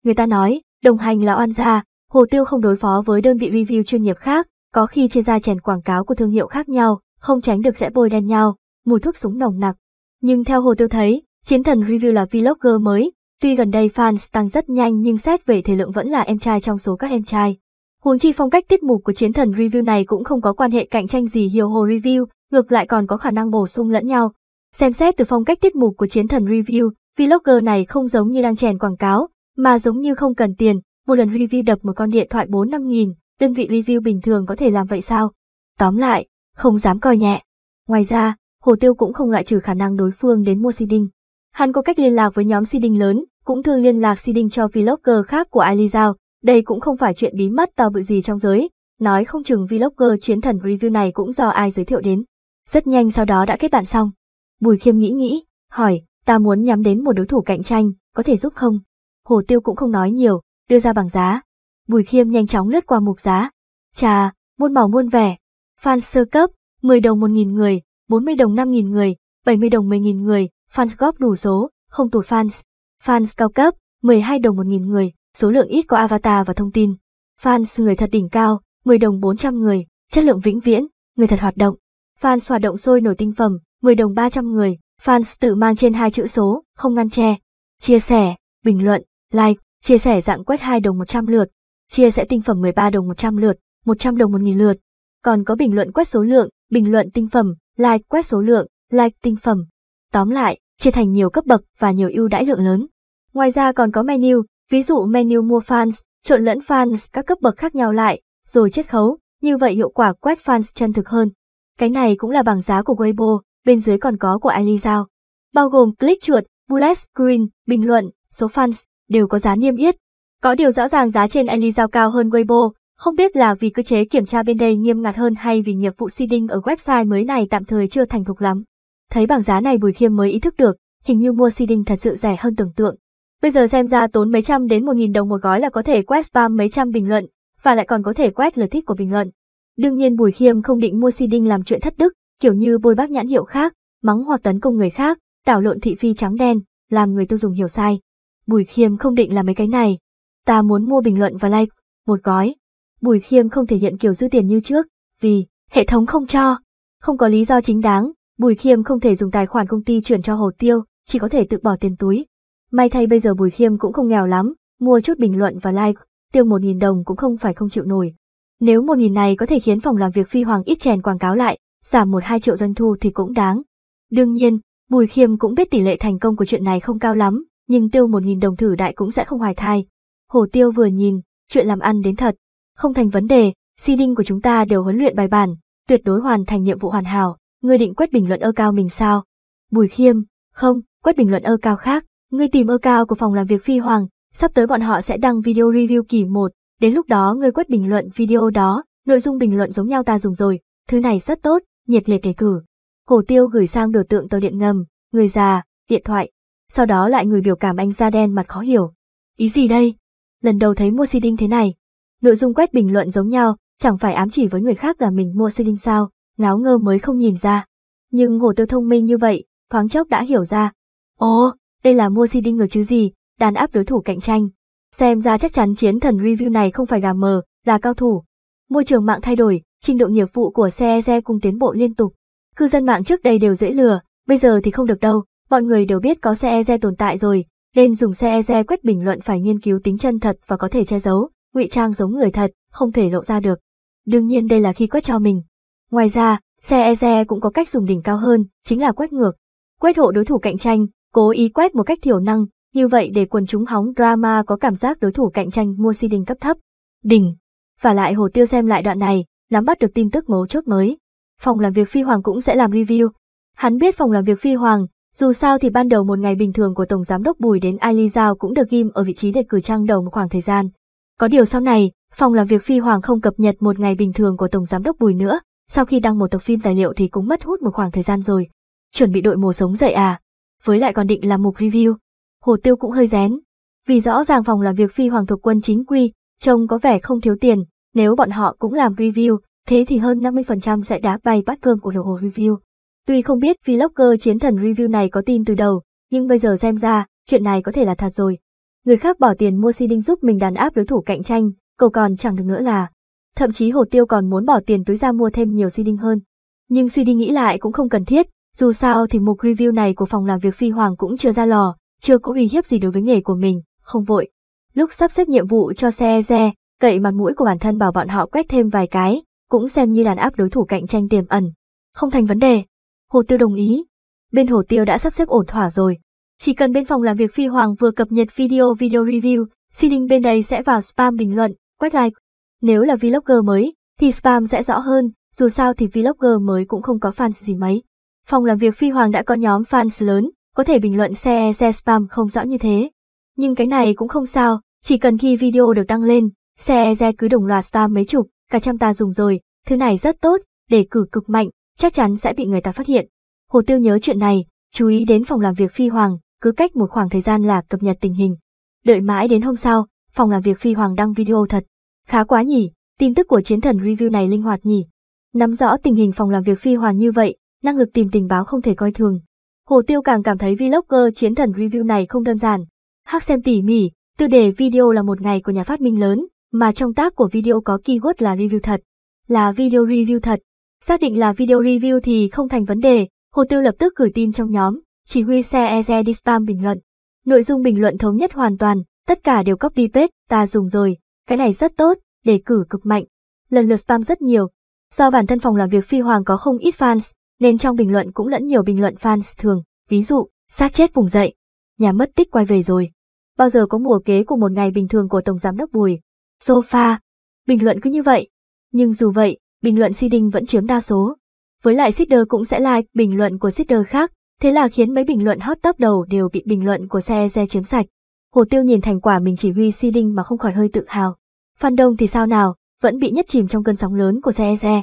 Người ta nói, Đồng hành lão An gia, Hồ Tiêu không đối phó với đơn vị review chuyên nghiệp khác, có khi chia ra chèn quảng cáo của thương hiệu khác nhau, không tránh được sẽ bôi đen nhau, mùi thuốc súng nồng nặc. Nhưng theo Hồ Tiêu thấy, chiến thần review là vlogger mới, tuy gần đây fans tăng rất nhanh nhưng xét về thể lượng vẫn là em trai trong số các em trai. Huống chi phong cách tiết mục của chiến thần review này cũng không có quan hệ cạnh tranh gì hiểu hồ review, ngược lại còn có khả năng bổ sung lẫn nhau. Xem xét từ phong cách tiết mục của chiến thần review, vlogger này không giống như đang chèn quảng cáo, mà giống như không cần tiền, một lần review đập một con điện thoại 4 năm nghìn, đơn vị review bình thường có thể làm vậy sao? Tóm lại, không dám coi nhẹ. Ngoài ra, Hồ Tiêu cũng không loại trừ khả năng đối phương đến mua seeding. Hắn có cách liên lạc với nhóm seeding lớn, cũng thường liên lạc seeding cho vlogger khác của Alizao, đây cũng không phải chuyện bí mật to bự gì trong giới, nói không chừng vlogger chiến thần review này cũng do ai giới thiệu đến. Rất nhanh sau đó đã kết bạn xong. Bùi Khiêm nghĩ nghĩ, hỏi, ta muốn nhắm đến một đối thủ cạnh tranh, có thể giúp không? Hồ Tiêu cũng không nói nhiều, đưa ra bảng giá. Bùi Khiêm nhanh chóng lướt qua mục giá. Trà, muôn màu muôn vẻ. Fan sơ cấp, 10 đồng 1.000 người, 40 đồng 5.000 người, 70 đồng 10.000 người, fans góp đủ số, không tụt fans. Fans cao cấp, 12 đồng 1.000 người, số lượng ít có avatar và thông tin. Fans người thật đỉnh cao, 10 đồng 400 người, chất lượng vĩnh viễn, người thật hoạt động. Fans hoạt động sôi nổi tinh phẩm, 10 đồng 300 người, fans tự mang trên hai chữ số, không ngăn che. Chia sẻ, bình luận, like, chia sẻ dạng quét 2 đồng 100 lượt, chia sẻ tinh phẩm 13 đồng 100 lượt, 100 đồng 1000 lượt. Còn có bình luận quét số lượng, bình luận tinh phẩm, like quét số lượng, like tinh phẩm. Tóm lại, chia thành nhiều cấp bậc và nhiều ưu đãi lượng lớn. Ngoài ra còn có menu, ví dụ menu mua fans, trộn lẫn fans các cấp bậc khác nhau lại, rồi chiết khấu, như vậy hiệu quả quét fans chân thực hơn. Cái này cũng là bảng giá của Weibo, bên dưới còn có của Ali Ailizao. Bao gồm click chuột, bullet screen, bình luận, số fans, đều có giá niêm yết. Có điều rõ ràng giá trên Ellie giao cao hơn Weibo, không biết là vì cơ chế kiểm tra bên đây nghiêm ngặt hơn hay vì nghiệp vụ seeding ở website mới này tạm thời chưa thành thục lắm. Thấy bảng giá này Bùi Khiêm mới ý thức được, hình như mua seeding thật sự rẻ hơn tưởng tượng. Bây giờ xem ra tốn mấy trăm đến một nghìn đồng một gói là có thể quét spam mấy trăm bình luận, và lại còn có thể quét lời thích của bình luận. Đương nhiên Bùi Khiêm không định mua seeding làm chuyện thất đức, kiểu như bôi bác nhãn hiệu khác, mắng hoặc tấn công người khác, đảo lộn thị phi trắng đen, làm người tiêu dùng hiểu sai. Bùi Khiêm không định làm mấy cái này. Ta muốn mua bình luận và like, một gói. Bùi Khiêm không thể hiện kiểu giữ tiền như trước, vì hệ thống không cho. Không có lý do chính đáng, Bùi Khiêm không thể dùng tài khoản công ty chuyển cho Hồ Tiêu, chỉ có thể tự bỏ tiền túi. May thay bây giờ Bùi Khiêm cũng không nghèo lắm, mua chút bình luận và like, tiêu 1.000 đồng cũng không phải không chịu nổi. Nếu 1.000 này có thể khiến phòng làm việc Phi Hoàng ít chèn quảng cáo lại, giảm 1-2 triệu doanh thu thì cũng đáng. Đương nhiên, Bùi Khiêm cũng biết tỷ lệ thành công của chuyện này không cao lắm, nhưng tiêu một nghìn đồng thử đại cũng sẽ không hoài thai. Hồ tiêu vừa nhìn, chuyện làm ăn đến thật, không thành vấn đề, si đinh của chúng ta đều huấn luyện bài bản, tuyệt đối hoàn thành nhiệm vụ hoàn hảo, ngươi định quét bình luận ơ cao mình sao? Bùi khiêm, không, quét bình luận ơ cao khác, ngươi tìm ơ cao của phòng làm việc phi hoàng, sắp tới bọn họ sẽ đăng video review kỳ 1, đến lúc đó ngươi quét bình luận video đó, nội dung bình luận giống nhau ta dùng rồi, thứ này rất tốt, nhiệt liệt đề cử. Hồ tiêu gửi sang biểu tượng tàu điện ngầm, người già, điện thoại, sau đó lại người biểu cảm anh da đen mặt khó hiểu. Ý gì đây? Lần đầu thấy mua si đinh thế này. Nội dung quét bình luận giống nhau, chẳng phải ám chỉ với người khác là mình mua si đinh sao, ngáo ngơ mới không nhìn ra. Nhưng hồ tiêu thông minh như vậy, thoáng chốc đã hiểu ra. Ồ, đây là mua si đinh ngược chứ gì, đàn áp đối thủ cạnh tranh. Xem ra chắc chắn chiến thần review này không phải gà mờ, là cao thủ. Môi trường mạng thay đổi, trình độ nghiệp vụ của xe xe cũng tiến bộ liên tục. Cư dân mạng trước đây đều dễ lừa, bây giờ thì không được đâu. Mọi người đều biết có xe EZ tồn tại rồi, nên dùng xe EZ quét bình luận phải nghiên cứu tính chân thật và có thể che giấu, ngụy trang giống người thật, không thể lộ ra được. Đương nhiên đây là khi quét cho mình. Ngoài ra, xe EZ cũng có cách dùng đỉnh cao hơn, chính là quét ngược. Quét hộ đối thủ cạnh tranh, cố ý quét một cách thiểu năng, như vậy để quần chúng hóng drama có cảm giác đối thủ cạnh tranh mua si đỉnh cấp thấp. Đỉnh. Và lại Hồ Tiêu xem lại đoạn này, nắm bắt được tin tức mấu chốt mới. Phòng làm việc Phi Hoàng cũng sẽ làm review. Hắn biết phòng làm việc Phi Hoàng, dù sao thì ban đầu một ngày bình thường của Tổng Giám đốc Bùi đến Ali Giao cũng được ghim ở vị trí đề cử trang đầu một khoảng thời gian. Có điều sau này, phòng làm việc Phi Hoàng không cập nhật một ngày bình thường của Tổng Giám đốc Bùi nữa, sau khi đăng một tập phim tài liệu thì cũng mất hút một khoảng thời gian rồi. Chuẩn bị đội mùa sống dậy à? Với lại còn định làm mục review. Hồ Tiêu cũng hơi rén. Vì rõ ràng phòng làm việc Phi Hoàng thuộc quân chính quy, trông có vẻ không thiếu tiền, nếu bọn họ cũng làm review, thế thì hơn 50% sẽ đá bay bát cơm của Hiểu Hồ Review. Tuy không biết vlogger chiến thần review này có tin từ đầu, nhưng bây giờ xem ra, chuyện này có thể là thật rồi. Người khác bỏ tiền mua si đinh giúp mình đàn áp đối thủ cạnh tranh, cầu còn chẳng được nữa là. Thậm chí Hồ Tiêu còn muốn bỏ tiền túi ra mua thêm nhiều si đinh hơn. Nhưng suy đi nghĩ lại cũng không cần thiết, dù sao thì mục review này của phòng làm việc Phi Hoàng cũng chưa ra lò, chưa có uy hiếp gì đối với nghề của mình, không vội. Lúc sắp xếp nhiệm vụ cho xe xe, cậy mặt mũi của bản thân bảo bọn họ quét thêm vài cái, cũng xem như đàn áp đối thủ cạnh tranh tiềm ẩn. Không thành vấn đề, Hồ Tiêu đồng ý. Bên Hồ Tiêu đã sắp xếp ổn thỏa rồi. Chỉ cần bên phòng làm việc Phi Hoàng vừa cập nhật video video review, xin link bên đây sẽ vào spam bình luận, quét like. Nếu là vlogger mới, thì spam sẽ rõ hơn, dù sao thì vlogger mới cũng không có fans gì mấy. Phòng làm việc Phi Hoàng đã có nhóm fans lớn, có thể bình luận xe xe spam không rõ như thế. Nhưng cái này cũng không sao, chỉ cần khi video được đăng lên, xe xe cứ đồng loạt spam mấy chục, cả trăm ta dùng rồi, thứ này rất tốt, để cử cực mạnh, chắc chắn sẽ bị người ta phát hiện. Hồ Tiêu nhớ chuyện này, chú ý đến phòng làm việc Phi Hoàng, cứ cách một khoảng thời gian là cập nhật tình hình. Đợi mãi đến hôm sau, phòng làm việc Phi Hoàng đăng video thật. Khá quá nhỉ, tin tức của chiến thần review này linh hoạt nhỉ. Nắm rõ tình hình phòng làm việc Phi Hoàng như vậy, năng lực tìm tình báo không thể coi thường. Hồ Tiêu càng cảm thấy vlogger chiến thần review này không đơn giản. Hắc xem tỉ mỉ, tiêu đề video là một ngày của nhà phát minh lớn, mà trong tác của video có keyword là review thật. Là video review thật, Xác định là video review thì không thành vấn đề, Hồ Tiêu lập tức gửi tin trong nhóm, chỉ huy xe Eze đi spam bình luận. Nội dung bình luận thống nhất hoàn toàn, tất cả đều copy paste, ta dùng rồi, cái này rất tốt, để cử cực mạnh. Lần lượt spam rất nhiều. Do bản thân phòng làm việc Phi Hoàng có không ít fans, nên trong bình luận cũng lẫn nhiều bình luận fans thường, ví dụ, sát chết vùng dậy, nhà mất tích quay về rồi. Bao giờ có mùa kế của một ngày bình thường của Tổng Giám Đốc Bùi? Sofa. Bình luận cứ như vậy. Nhưng dù vậy, bình luận si đinh vẫn chiếm đa số. Với lại Sider cũng sẽ like bình luận của Sider khác, thế là khiến mấy bình luận hot top đầu đều bị bình luận của xe xe chiếm sạch. Hồ Tiêu nhìn thành quả mình chỉ huy si đinh mà không khỏi hơi tự hào. Phan Đông thì sao nào, vẫn bị nhất chìm trong cơn sóng lớn của xe xe.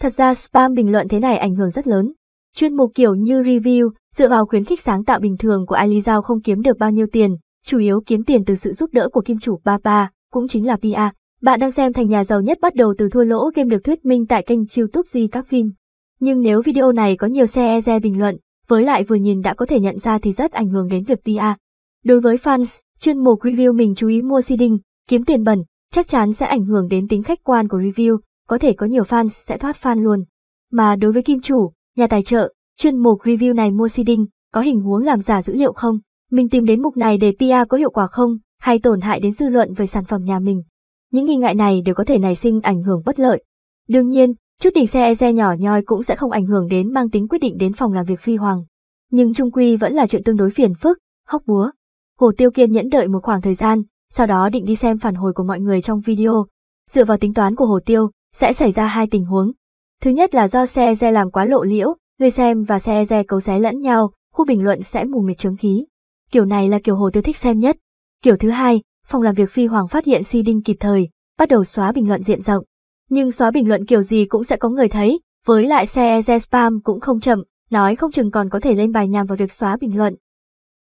Thật ra spam bình luận thế này ảnh hưởng rất lớn. Chuyên mục kiểu như review, dựa vào khuyến khích sáng tạo bình thường của Ali Giao không kiếm được bao nhiêu tiền, chủ yếu kiếm tiền từ sự giúp đỡ của kim chủ Papa, cũng chính là PA. Bạn đang xem Thành Nhà Giàu Nhất bắt đầu từ thua lỗ game được thuyết minh tại kênh youtube Di Các Phim. Nhưng nếu video này có nhiều xe re bình luận, với lại vừa nhìn đã có thể nhận ra thì rất ảnh hưởng đến việc PR. Đối với fans, chuyên mục review mình chú ý mua seeding, kiếm tiền bẩn, chắc chắn sẽ ảnh hưởng đến tính khách quan của review, có thể có nhiều fans sẽ thoát fan luôn. Mà đối với kim chủ, nhà tài trợ, chuyên mục review này mua seeding, có hình huống làm giả dữ liệu không? Mình tìm đến mục này để PR có hiệu quả không, hay tổn hại đến dư luận về sản phẩm nhà mình? những nghi ngại này đều có thể nảy sinh ảnh hưởng bất lợi. Đương nhiên, chút đỉnh xe xe nhỏ nhoi cũng sẽ không ảnh hưởng đến mang tính quyết định đến phòng làm việc phi hoàng. Nhưng trung quy vẫn là chuyện tương đối phiền phức, hóc búa. Hồ Tiêu kiên nhẫn đợi một khoảng thời gian, sau đó định đi xem phản hồi của mọi người trong video. Dựa vào tính toán của Hồ Tiêu, sẽ xảy ra hai tình huống. Thứ nhất là do xe xe làm quá lộ liễu, người xem và xe xe cấu xé lẫn nhau, khu bình luận sẽ mù mịt chứng khí. Kiểu này là kiểu Hồ Tiêu thích xem nhất. Kiểu thứ hai, phòng làm việc Phi Hoàng phát hiện Si Đinh kịp thời, bắt đầu xóa bình luận diện rộng. Nhưng xóa bình luận kiểu gì cũng sẽ có người thấy, với lại xe xe spam cũng không chậm, nói không chừng còn có thể lên bài nhằm vào việc xóa bình luận.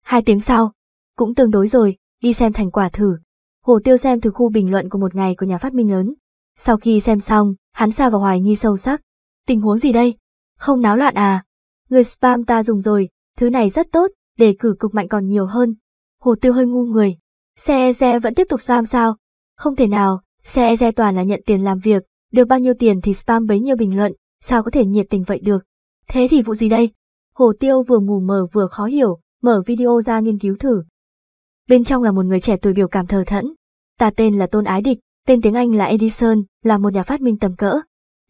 Hai tiếng sau, cũng tương đối rồi, đi xem thành quả thử. Hồ Tiêu xem từ khu bình luận của một ngày của nhà phát minh lớn. Sau khi xem xong, hắn xa vào hoài nghi sâu sắc. Tình huống gì đây? Không náo loạn à? Người spam ta dùng rồi, thứ này rất tốt, để cử cực mạnh còn nhiều hơn. Hồ Tiêu hơi ngu người, xe xe vẫn tiếp tục spam sao? Không thể nào, xe xe toàn là nhận tiền làm việc, được bao nhiêu tiền thì spam bấy nhiêu bình luận, sao có thể nhiệt tình vậy được? Thế thì vụ gì đây? Hồ Tiêu vừa mù mờ vừa khó hiểu, mở video ra nghiên cứu thử. Bên trong là một người trẻ tuổi biểu cảm thờ thẫn. Ta tên là Tôn Ái Địch, tên tiếng Anh là Edison, là một nhà phát minh tầm cỡ.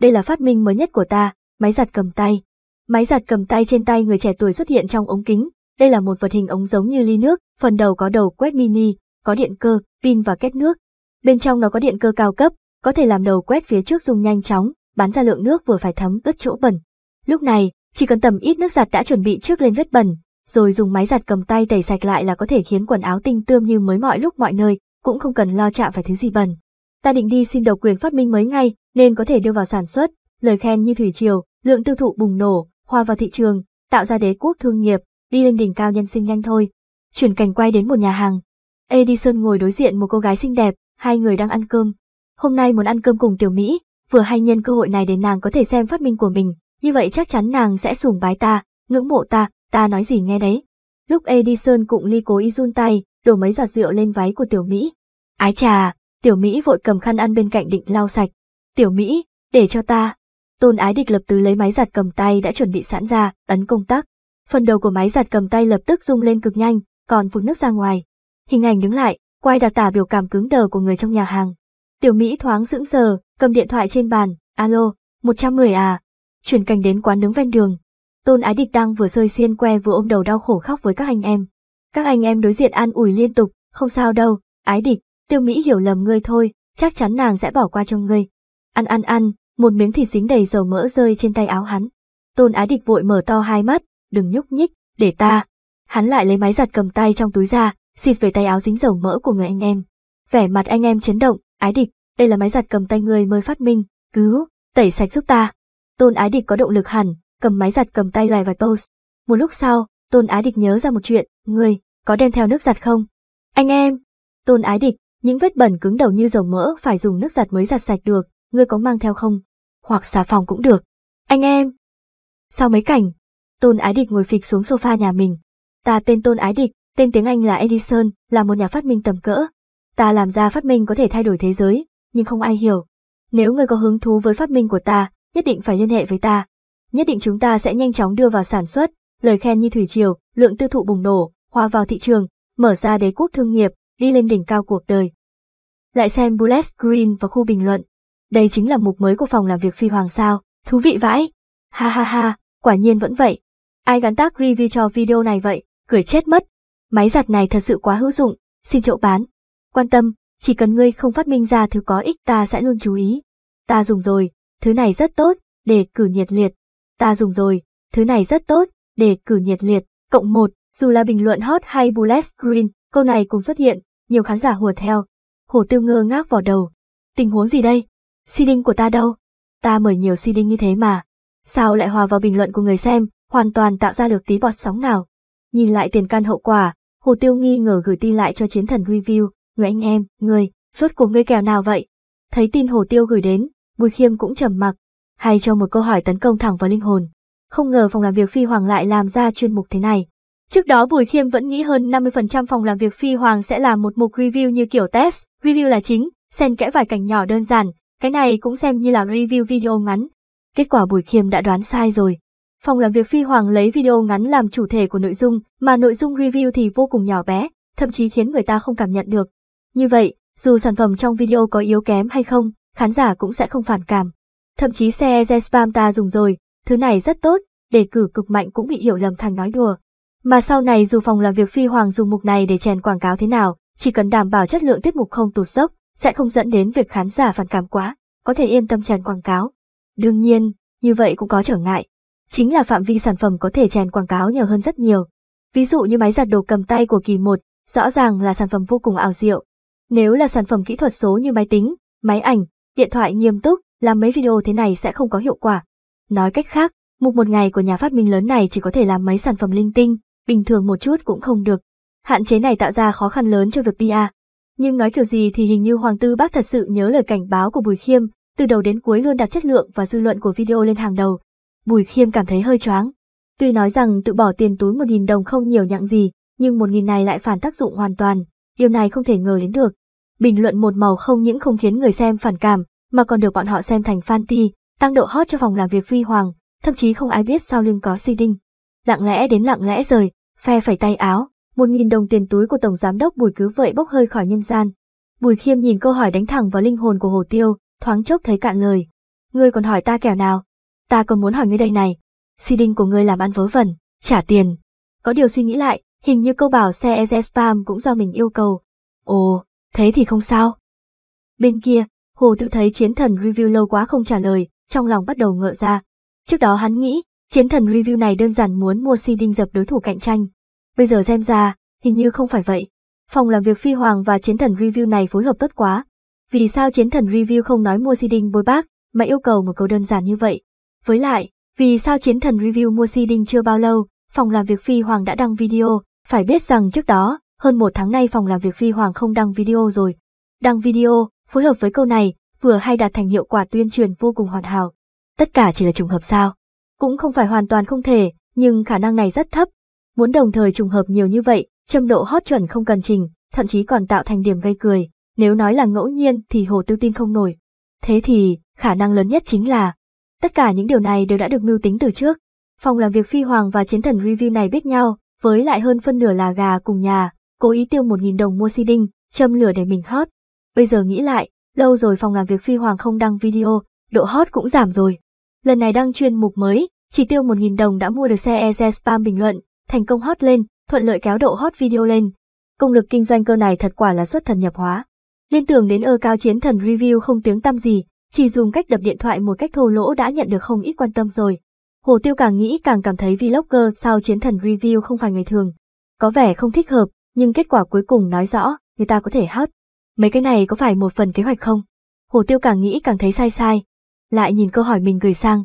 Đây là phát minh mới nhất của ta, máy giặt cầm tay. Máy giặt cầm tay trên tay người trẻ tuổi xuất hiện trong ống kính. Đây là một vật hình ống giống như ly nước, phần đầu có đầu quét mini, có điện cơ, pin và kết nước. Bên trong nó có điện cơ cao cấp, có thể làm đầu quét phía trước dùng nhanh chóng, bắn ra lượng nước vừa phải thấm ướt chỗ bẩn. Lúc này, chỉ cần tầm ít nước giặt đã chuẩn bị trước lên vết bẩn, rồi dùng máy giặt cầm tay tẩy sạch lại là có thể khiến quần áo tinh tươm như mới mọi lúc mọi nơi, cũng không cần lo chạm phải thứ gì bẩn. Ta định đi xin độc quyền phát minh mới ngay, nên có thể đưa vào sản xuất, lời khen như thủy triều, lượng tiêu thụ bùng nổ, hòa vào thị trường, tạo ra đế quốc thương nghiệp, đi lên đỉnh cao nhân sinh nhanh thôi. Chuyển cảnh quay đến một nhà hàng, Edison ngồi đối diện một cô gái xinh đẹp, hai người đang ăn cơm. Hôm nay muốn ăn cơm cùng Tiểu Mỹ, vừa hay nhân cơ hội này để nàng có thể xem phát minh của mình, như vậy chắc chắn nàng sẽ sủng bái ta, ngưỡng mộ ta, ta nói gì nghe đấy. Lúc Edison cụng ly cố ý run tay, đổ mấy giọt rượu lên váy của Tiểu Mỹ. Ái chà, Tiểu Mỹ vội cầm khăn ăn bên cạnh định lau sạch. Tiểu Mỹ, để cho ta. Tôn ái địch lập tứ lấy máy giặt cầm tay đã chuẩn bị sẵn ra, ấn công tắc. Phần đầu của máy giặt cầm tay lập tức rung lên cực nhanh, còn phun nước ra ngoài. Hình ảnh đứng lại, quay đặc tả biểu cảm cứng đờ của người trong nhà hàng. Tiểu Mỹ thoáng sững sờ, cầm điện thoại trên bàn, alo, 110 à. Chuyển cảnh đến quán nướng ven đường. Tôn Ái Địch đang vừa sơi xiên que vừa ôm đầu đau khổ khóc với các anh em. Các anh em đối diện an ủi liên tục, không sao đâu, Ái Địch, Tiêu Mỹ hiểu lầm ngươi thôi, chắc chắn nàng sẽ bỏ qua cho ngươi. Ăn ăn ăn, một miếng thịt dính đầy dầu mỡ rơi trên tay áo hắn. Tôn Ái Địch vội mở to hai mắt, đừng nhúc nhích, để ta. Hắn lại lấy máy giặt cầm tay trong túi ra, xịt về tay áo dính dầu mỡ của người anh em. Vẻ mặt anh em chấn động, ái địch, đây là máy giặt cầm tay người mới phát minh, cứu, tẩy sạch giúp ta. Tôn ái địch có động lực hẳn, cầm máy giặt cầm tay lại vài pose. Một lúc sau, tôn ái địch nhớ ra một chuyện, người, có đem theo nước giặt không? Anh em! Tôn ái địch, những vết bẩn cứng đầu như dầu mỡ phải dùng nước giặt mới giặt sạch được, người có mang theo không? Hoặc xà phòng cũng được. Anh em! Sau mấy cảnh, tôn ái địch ngồi phịch xuống sofa nhà mình. Ta tên tôn ái địch, Tên tiếng Anh là Edison, là một nhà phát minh tầm cỡ. Ta làm ra phát minh có thể thay đổi thế giới, nhưng không ai hiểu. Nếu người có hứng thú với phát minh của ta, nhất định phải liên hệ với ta. Nhất định chúng ta sẽ nhanh chóng đưa vào sản xuất, lời khen như thủy triều, lượng tiêu thụ bùng nổ, hòa vào thị trường, mở ra đế quốc thương nghiệp, đi lên đỉnh cao cuộc đời. Lại xem bullet Green và khu bình luận. Đây chính là mục mới của phòng làm việc phi hoàng sao, thú vị vãi. Ha ha ha, quả nhiên vẫn vậy. Ai gắn tác review cho video này vậy, cười chết mất. Máy giặt này thật sự quá hữu dụng, xin chậu bán. Quan tâm, chỉ cần ngươi không phát minh ra thứ có ích ta sẽ luôn chú ý. Ta dùng rồi, thứ này rất tốt, để cử nhiệt liệt. Ta dùng rồi, thứ này rất tốt, để cử nhiệt liệt. Cộng 1, dù là bình luận hot hay bullet screen, câu này cùng xuất hiện, nhiều khán giả hùa theo. Hồ Tiêu ngơ ngác vào đầu. Tình huống gì đây? Si đinh của ta đâu? Ta mời nhiều si đinh như thế mà. Sao lại hòa vào bình luận của người xem, hoàn toàn tạo ra được tí bọt sóng nào? Nhìn lại tiền căn hậu quả, Hồ Tiêu nghi ngờ gửi tin lại cho chiến thần review, người anh em, người, rốt cuộc ngươi kèo nào vậy? Thấy tin Hồ Tiêu gửi đến, Bùi Khiêm cũng trầm mặc, hay cho một câu hỏi tấn công thẳng vào linh hồn. Không ngờ phòng làm việc Phi Hoàng lại làm ra chuyên mục thế này. Trước đó Bùi Khiêm vẫn nghĩ hơn 50% phòng làm việc Phi Hoàng sẽ làm một mục review như kiểu test, review là chính, xen kẽ vài cảnh nhỏ đơn giản, cái này cũng xem như là review video ngắn. Kết quả Bùi Khiêm đã đoán sai rồi, Phòng làm việc Phi Hoàng lấy video ngắn làm chủ thể của nội dung, mà nội dung review thì vô cùng nhỏ bé, thậm chí khiến người ta không cảm nhận được. Như vậy, dù sản phẩm trong video có yếu kém hay không, khán giả cũng sẽ không phản cảm. Thậm chí xe zespam ta dùng rồi, thứ này rất tốt, để cử cực mạnh cũng bị hiểu lầm thành nói đùa. Mà sau này dù phòng làm việc Phi Hoàng dùng mục này để chèn quảng cáo thế nào, chỉ cần đảm bảo chất lượng tiết mục không tụt dốc, sẽ không dẫn đến việc khán giả phản cảm quá, có thể yên tâm chèn quảng cáo. Đương nhiên, như vậy cũng có trở ngại chính là phạm vi sản phẩm có thể chèn quảng cáo nhiều hơn rất nhiều. Ví dụ như máy giặt đồ cầm tay của kỳ 1, rõ ràng là sản phẩm vô cùng ảo diệu. Nếu là sản phẩm kỹ thuật số như máy tính, máy ảnh, điện thoại nghiêm túc, làm mấy video thế này sẽ không có hiệu quả. Nói cách khác, mục một ngày của nhà phát minh lớn này chỉ có thể làm mấy sản phẩm linh tinh, bình thường một chút cũng không được. Hạn chế này tạo ra khó khăn lớn cho việc PR. Nhưng nói kiểu gì thì hình như Hoàng Tư Bác thật sự nhớ lời cảnh báo của Bùi Khiêm, từ đầu đến cuối luôn đặt chất lượng và dư luận của video lên hàng đầu, Bùi Khiêm cảm thấy hơi choáng. Tuy nói rằng tự bỏ tiền túi một nghìn đồng không nhiều nhặng gì, nhưng một nghìn này lại phản tác dụng hoàn toàn, điều này không thể ngờ đến được. Bình luận một màu không những không khiến người xem phản cảm, mà còn được bọn họ xem thành fan ti, tăng độ hot cho phòng làm việc phi hoàng, thậm chí không ai biết sau lưng có si đinh. Lặng lẽ đến lặng lẽ rời, phe phải tay áo, một nghìn đồng tiền túi của Tổng Giám đốc Bùi cứ vậy bốc hơi khỏi nhân gian. Bùi khiêm nhìn câu hỏi đánh thẳng vào linh hồn của Hồ Tiêu, thoáng chốc thấy cạn lời. Ngươi còn hỏi ta kẻo nào? ta còn muốn hỏi ngươi đây này, si đinh của ngươi làm ăn vớ vẩn, trả tiền. Có điều suy nghĩ lại, hình như câu bảo xe EZ Spam cũng do mình yêu cầu. Ồ, thế thì không sao. Bên kia, Hồ tự thấy chiến thần review lâu quá không trả lời, trong lòng bắt đầu ngợ ra. Trước đó hắn nghĩ, chiến thần review này đơn giản muốn mua si đinh dập đối thủ cạnh tranh. Bây giờ xem ra, hình như không phải vậy. Phòng làm việc phi hoàng và chiến thần review này phối hợp tốt quá. Vì sao chiến thần review không nói mua si đinh bôi bác, mà yêu cầu một câu đơn giản như vậy? Với lại, vì sao chiến thần review mua si đinh chưa bao lâu, phòng làm việc Phi Hoàng đã đăng video, phải biết rằng trước đó, hơn một tháng nay phòng làm việc Phi Hoàng không đăng video rồi. Đăng video, phối hợp với câu này, vừa hay đạt thành hiệu quả tuyên truyền vô cùng hoàn hảo. Tất cả chỉ là trùng hợp sao? Cũng không phải hoàn toàn không thể, nhưng khả năng này rất thấp. Muốn đồng thời trùng hợp nhiều như vậy, châm độ hot chuẩn không cần trình, thậm chí còn tạo thành điểm gây cười. Nếu nói là ngẫu nhiên thì Hồ Tư tin không nổi. Thế thì, khả năng lớn nhất chính là, Tất cả những điều này đều đã được mưu tính từ trước. Phòng làm việc phi hoàng và chiến thần review này biết nhau, với lại hơn phân nửa là gà cùng nhà, cố ý tiêu một nghìn đồng mua si đinh, châm lửa để mình hot. Bây giờ nghĩ lại, lâu rồi phòng làm việc phi hoàng không đăng video, độ hot cũng giảm rồi. Lần này đăng chuyên mục mới, chỉ tiêu một nghìn đồng đã mua được xe EZ spam bình luận, thành công hot lên, thuận lợi kéo độ hot video lên. Công lực kinh doanh cơ này thật quả là xuất thần nhập hóa. Liên tưởng đến ơ cao chiến thần review không tiếng tăm gì, chỉ dùng cách đập điện thoại một cách thô lỗ đã nhận được không ít quan tâm rồi. Hồ Tiêu càng nghĩ càng cảm thấy vlogger sao chiến thần review không phải người thường. Có vẻ không thích hợp, nhưng kết quả cuối cùng nói rõ, người ta có thể hát. Mấy cái này có phải một phần kế hoạch không? Hồ Tiêu càng nghĩ càng thấy sai sai. Lại nhìn câu hỏi mình gửi sang.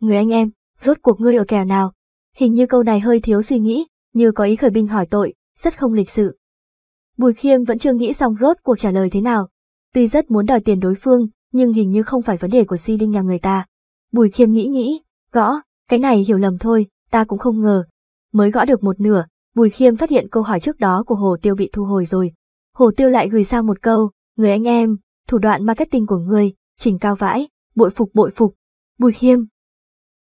Người anh em, rốt cuộc ngươi ở kèo nào? Hình như câu này hơi thiếu suy nghĩ, như có ý khởi binh hỏi tội, rất không lịch sự. Bùi Khiêm vẫn chưa nghĩ xong rốt cuộc trả lời thế nào. Tuy rất muốn đòi tiền đối phương, nhưng hình như không phải vấn đề của si đinh nhà người ta. Bùi khiêm nghĩ nghĩ, gõ, cái này hiểu lầm thôi, ta cũng không ngờ. Mới gõ được một nửa, bùi khiêm phát hiện câu hỏi trước đó của Hồ Tiêu bị thu hồi rồi. Hồ Tiêu lại gửi sang một câu, người anh em, thủ đoạn marketing của người, chỉnh cao vãi, bội phục bội phục. Bùi khiêm.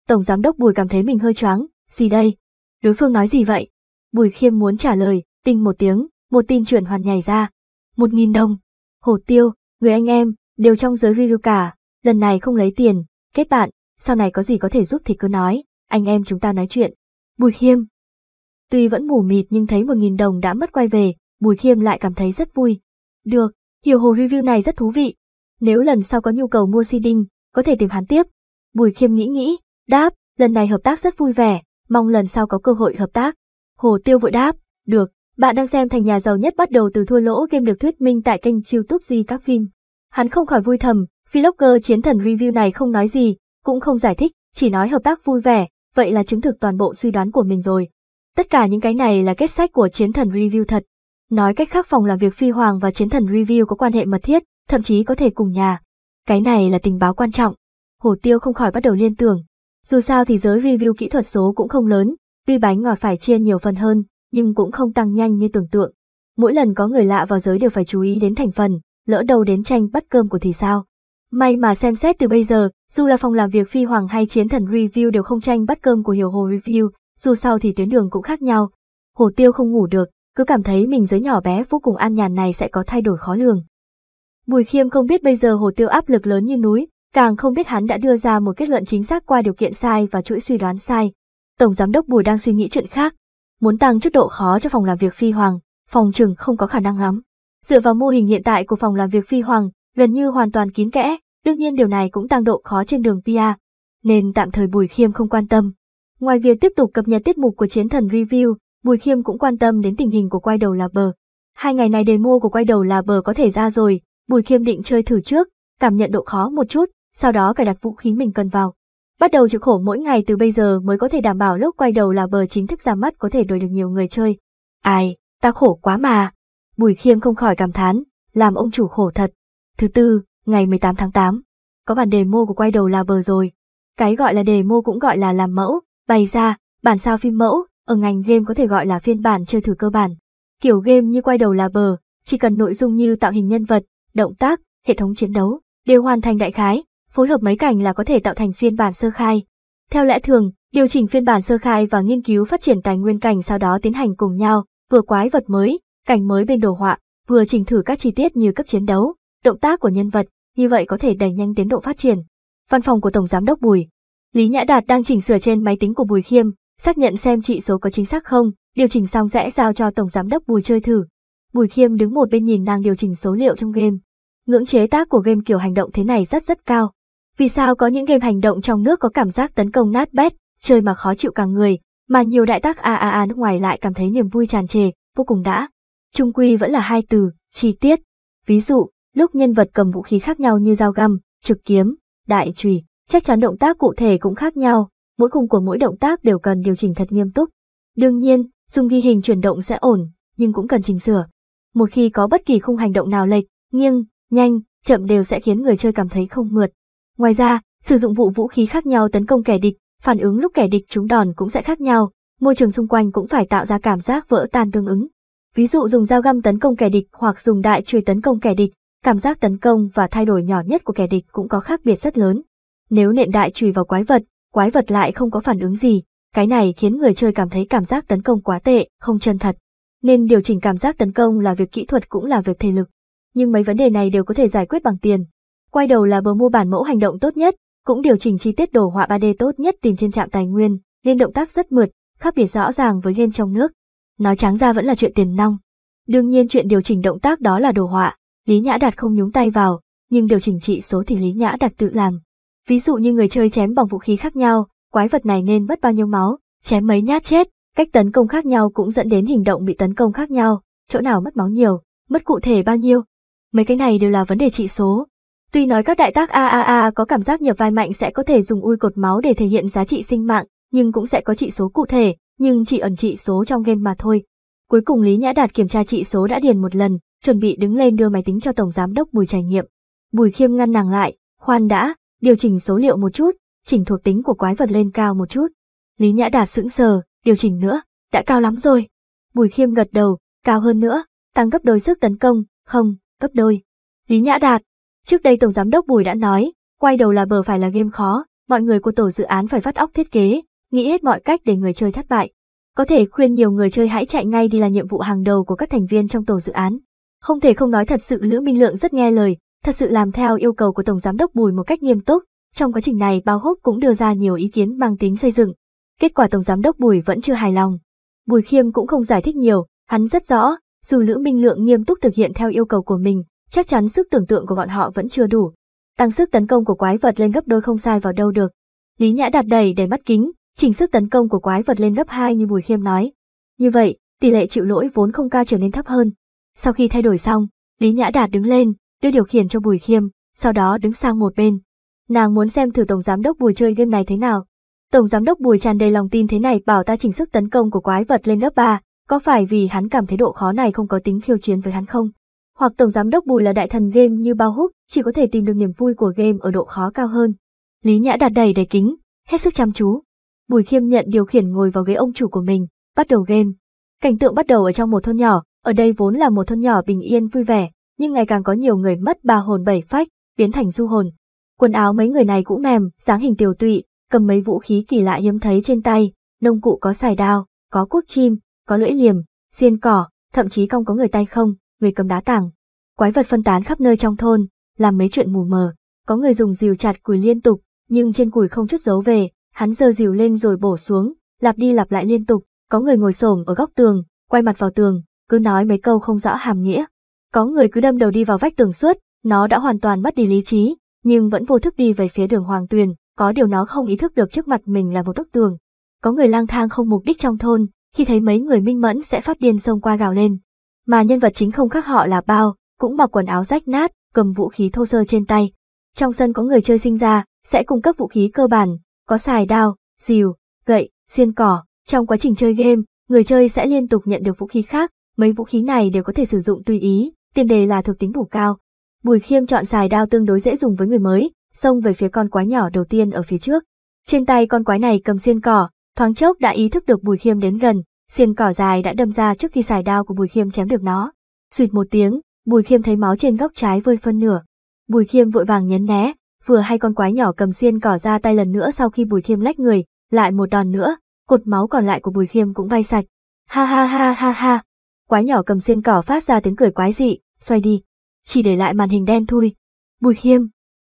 Tổng giám đốc bùi cảm thấy mình hơi choáng, gì đây? Đối phương nói gì vậy? Bùi khiêm muốn trả lời, tinh một tiếng, một tin chuyển hoàn nhảy ra. Một nghìn đồng. Hồ Tiêu, người anh em, đều trong giới review cả, lần này không lấy tiền, kết bạn, sau này có gì có thể giúp thì cứ nói, anh em chúng ta nói chuyện. Bùi Khiêm Tuy vẫn mù mịt nhưng thấy một nghìn đồng đã mất quay về, Bùi Khiêm lại cảm thấy rất vui. Được, hiểu hồ review này rất thú vị. Nếu lần sau có nhu cầu mua CD, có thể tìm hắn tiếp. Bùi Khiêm nghĩ nghĩ, đáp, lần này hợp tác rất vui vẻ, mong lần sau có cơ hội hợp tác. Hồ Tiêu vội đáp, được, bạn đang xem thành nhà giàu nhất bắt đầu từ thua lỗ game được thuyết minh tại kênh youtube Di các phim. Hắn không khỏi vui thầm, vlogger chiến thần review này không nói gì, cũng không giải thích, chỉ nói hợp tác vui vẻ, vậy là chứng thực toàn bộ suy đoán của mình rồi. Tất cả những cái này là kết sách của chiến thần review thật. Nói cách khác phòng làm việc phi hoàng và chiến thần review có quan hệ mật thiết, thậm chí có thể cùng nhà. Cái này là tình báo quan trọng. Hồ Tiêu không khỏi bắt đầu liên tưởng. Dù sao thì giới review kỹ thuật số cũng không lớn, tuy bánh ngọt phải chia nhiều phần hơn, nhưng cũng không tăng nhanh như tưởng tượng. Mỗi lần có người lạ vào giới đều phải chú ý đến thành phần, lỡ đầu đến tranh bắt cơm của thì sao? May mà xem xét từ bây giờ, dù là phòng làm việc phi hoàng hay chiến thần review đều không tranh bắt cơm của hiểu hồ review, dù sao thì tuyến đường cũng khác nhau. Hồ tiêu không ngủ được, cứ cảm thấy mình giới nhỏ bé vô cùng an nhàn này sẽ có thay đổi khó lường. Bùi khiêm không biết bây giờ hồ tiêu áp lực lớn như núi, càng không biết hắn đã đưa ra một kết luận chính xác qua điều kiện sai và chuỗi suy đoán sai. Tổng giám đốc Bùi đang suy nghĩ chuyện khác, muốn tăng chức độ khó cho phòng làm việc phi hoàng, phòng trừng không có khả năng lắm. Dựa vào mô hình hiện tại của phòng làm việc phi hoàng, gần như hoàn toàn kín kẽ, đương nhiên điều này cũng tăng độ khó trên đường PR, nên tạm thời Bùi Khiêm không quan tâm. Ngoài việc tiếp tục cập nhật tiết mục của Chiến Thần Review, Bùi Khiêm cũng quan tâm đến tình hình của quay đầu là bờ. Hai ngày này demo của quay đầu là bờ có thể ra rồi, Bùi Khiêm định chơi thử trước, cảm nhận độ khó một chút, sau đó cài đặt vũ khí mình cần vào. Bắt đầu chịu khổ mỗi ngày từ bây giờ mới có thể đảm bảo lúc quay đầu là bờ chính thức ra mắt có thể đổi được nhiều người chơi. Ai, ta khổ quá mà. Bùi Khiêm không khỏi cảm thán, làm ông chủ khổ thật. Thứ tư, ngày 18 tháng 8, có bản demo của quay đầu là bờ rồi. Cái gọi là demo cũng gọi là làm mẫu, bày ra, bản sao phim mẫu, ở ngành game có thể gọi là phiên bản chơi thử cơ bản. Kiểu game như quay đầu là bờ, chỉ cần nội dung như tạo hình nhân vật, động tác, hệ thống chiến đấu, đều hoàn thành đại khái, phối hợp mấy cảnh là có thể tạo thành phiên bản sơ khai. Theo lẽ thường, điều chỉnh phiên bản sơ khai và nghiên cứu phát triển tài nguyên cảnh sau đó tiến hành cùng nhau, vừa quái vật mới, cảnh mới bên đồ họa, vừa chỉnh thử các chi tiết như cấp chiến đấu, động tác của nhân vật, như vậy có thể đẩy nhanh tiến độ phát triển. Văn phòng của Tổng Giám đốc Bùi Lý Nhã Đạt đang chỉnh sửa trên máy tính của Bùi Khiêm, xác nhận xem trị số có chính xác không, điều chỉnh xong sẽ giao cho Tổng Giám đốc Bùi chơi thử. Bùi Khiêm đứng một bên nhìn nàng điều chỉnh số liệu trong game. Ngưỡng chế tác của game kiểu hành động thế này rất rất cao. Vì sao có những game hành động trong nước có cảm giác tấn công nát bét, chơi mà khó chịu cả người, mà nhiều đại tác AAA à à nước ngoài lại cảm thấy niềm vui tràn trề, vô cùng đã trung quy vẫn là hai từ, chi tiết. Ví dụ, lúc nhân vật cầm vũ khí khác nhau như dao găm, trực kiếm, đại chùy, chắc chắn động tác cụ thể cũng khác nhau, mỗi khung của mỗi động tác đều cần điều chỉnh thật nghiêm túc. Đương nhiên, dùng ghi hình chuyển động sẽ ổn, nhưng cũng cần chỉnh sửa. Một khi có bất kỳ khung hành động nào lệch, nghiêng, nhanh, chậm đều sẽ khiến người chơi cảm thấy không mượt. Ngoài ra, sử dụng vụ vũ khí khác nhau tấn công kẻ địch, phản ứng lúc kẻ địch trúng đòn cũng sẽ khác nhau, môi trường xung quanh cũng phải tạo ra cảm giác vỡ tan tương ứng ví dụ dùng dao găm tấn công kẻ địch hoặc dùng đại chùy tấn công kẻ địch, cảm giác tấn công và thay đổi nhỏ nhất của kẻ địch cũng có khác biệt rất lớn. Nếu nện đại chùy vào quái vật, quái vật lại không có phản ứng gì, cái này khiến người chơi cảm thấy cảm giác tấn công quá tệ, không chân thật. Nên điều chỉnh cảm giác tấn công là việc kỹ thuật cũng là việc thể lực. Nhưng mấy vấn đề này đều có thể giải quyết bằng tiền. Quay đầu là bờ mua bản mẫu hành động tốt nhất, cũng điều chỉnh chi tiết đồ họa 3D tốt nhất tìm trên trạm tài nguyên, nên động tác rất mượt, khác biệt rõ ràng với game trong nước nói trắng ra vẫn là chuyện tiền nong. Đương nhiên chuyện điều chỉnh động tác đó là đồ họa, Lý Nhã Đạt không nhúng tay vào, nhưng điều chỉnh trị số thì Lý Nhã Đạt tự làm. Ví dụ như người chơi chém bằng vũ khí khác nhau, quái vật này nên mất bao nhiêu máu, chém mấy nhát chết, cách tấn công khác nhau cũng dẫn đến hình động bị tấn công khác nhau, chỗ nào mất máu nhiều, mất cụ thể bao nhiêu. Mấy cái này đều là vấn đề trị số. Tuy nói các đại tác AAA có cảm giác nhập vai mạnh sẽ có thể dùng ui cột máu để thể hiện giá trị sinh mạng, nhưng cũng sẽ có trị số cụ thể, nhưng chỉ ẩn trị số trong game mà thôi. Cuối cùng Lý Nhã Đạt kiểm tra trị số đã điền một lần, chuẩn bị đứng lên đưa máy tính cho Tổng Giám đốc Bùi trải nghiệm. Bùi khiêm ngăn nàng lại, khoan đã, điều chỉnh số liệu một chút, chỉnh thuộc tính của quái vật lên cao một chút. Lý Nhã Đạt sững sờ, điều chỉnh nữa, đã cao lắm rồi. Bùi khiêm gật đầu, cao hơn nữa, tăng gấp đôi sức tấn công, không, gấp đôi. Lý Nhã Đạt, trước đây Tổng Giám đốc Bùi đã nói, quay đầu là bờ phải là game khó, mọi người của tổ dự án phải vắt óc thiết kế, nghĩ hết mọi cách để người chơi thất bại. Có thể khuyên nhiều người chơi hãy chạy ngay đi là nhiệm vụ hàng đầu của các thành viên trong tổ dự án. Không thể không nói thật sự Lữ Minh Lượng rất nghe lời, thật sự làm theo yêu cầu của Tổng Giám đốc Bùi một cách nghiêm túc. Trong quá trình này Bao Húc cũng đưa ra nhiều ý kiến mang tính xây dựng. Kết quả Tổng Giám đốc Bùi vẫn chưa hài lòng. Bùi Khiêm cũng không giải thích nhiều, hắn rất rõ, dù Lữ Minh Lượng nghiêm túc thực hiện theo yêu cầu của mình, chắc chắn sức tưởng tượng của bọn họ vẫn chưa đủ. Tăng sức tấn công của quái vật lên gấp đôi không sai vào đâu được. Lý Nhã đặt đầy đầy mắt kính, chỉnh sức tấn công của quái vật lên gấp 2 như Bùi Khiêm nói. Như vậy, tỷ lệ chịu lỗi vốn không cao trở nên thấp hơn. Sau khi thay đổi xong, Lý Nhã Đạt đứng lên, đưa điều khiển cho Bùi Khiêm, sau đó đứng sang một bên. Nàng muốn xem thử Tổng Giám Đốc Bùi chơi game này thế nào. Tổng Giám Đốc Bùi tràn đầy lòng tin thế này bảo ta chỉnh sức tấn công của quái vật lên gấp 3, có phải vì hắn cảm thấy độ khó này không có tính khiêu chiến với hắn không? Hoặc Tổng Giám Đốc Bùi là đại thần game như bao húc, chỉ có thể tìm được niềm vui của game ở độ khó cao hơn. Lý Nhã Đạt đầy đầy kính, hết sức chăm chú. Bùi Khiêm nhận điều khiển ngồi vào ghế ông chủ của mình, bắt đầu game. Cảnh tượng bắt đầu ở trong một thôn nhỏ, ở đây vốn là một thôn nhỏ bình yên vui vẻ, nhưng ngày càng có nhiều người mất ba hồn bảy phách, biến thành du hồn. Quần áo mấy người này cũ mềm, dáng hình tiểu tụy, cầm mấy vũ khí kỳ lạ hiếm thấy trên tay, nông cụ có xài đao, có cuốc chim, có lưỡi liềm, xiên cỏ, thậm chí không có người tay không, người cầm đá tảng. Quái vật phân tán khắp nơi trong thôn, làm mấy chuyện mù mờ, có người dùng rìu chặt củi liên tục, nhưng trên củi không chút dấu về, hắn giơ dìu lên rồi bổ xuống, lặp đi lặp lại liên tục, có người ngồi xổm ở góc tường, quay mặt vào tường, cứ nói mấy câu không rõ hàm nghĩa. Có người cứ đâm đầu đi vào vách tường suốt, nó đã hoàn toàn mất đi lý trí, nhưng vẫn vô thức đi về phía đường Hoàng Tuyền, có điều nó không ý thức được trước mặt mình là một bức tường. Có người lang thang không mục đích trong thôn, khi thấy mấy người minh mẫn sẽ phát điên xông qua gào lên. Mà nhân vật chính không khác họ là bao, cũng mặc quần áo rách nát, cầm vũ khí thô sơ trên tay. Trong sân có người chơi sinh ra, sẽ cung cấp vũ khí cơ bản, có xài đao, dìu, gậy, xiên cỏ. Trong quá trình chơi game, người chơi sẽ liên tục nhận được vũ khí khác, mấy vũ khí này đều có thể sử dụng tùy ý, tiền đề là thuộc tính đủ cao. Bùi Khiêm chọn xài đao tương đối dễ dùng với người mới, xông về phía con quái nhỏ đầu tiên ở phía trước. Trên tay con quái này cầm xiên cỏ, thoáng chốc đã ý thức được Bùi Khiêm đến gần, xiên cỏ dài đã đâm ra trước khi xài đao của Bùi Khiêm chém được nó. Xuyệt một tiếng, Bùi Khiêm thấy máu trên góc trái vơi phân nửa. Bùi Khiêm vội vàng nhấn né, vừa hay con quái nhỏ cầm xiên cỏ ra tay lần nữa sau khi Bùi Khiêm lách người, lại một đòn nữa, cột máu còn lại của Bùi Khiêm cũng bay sạch. Ha ha ha ha ha. Quái nhỏ cầm xiên cỏ phát ra tiếng cười quái dị, xoay đi, chỉ để lại màn hình đen thui. Bùi Khiêm,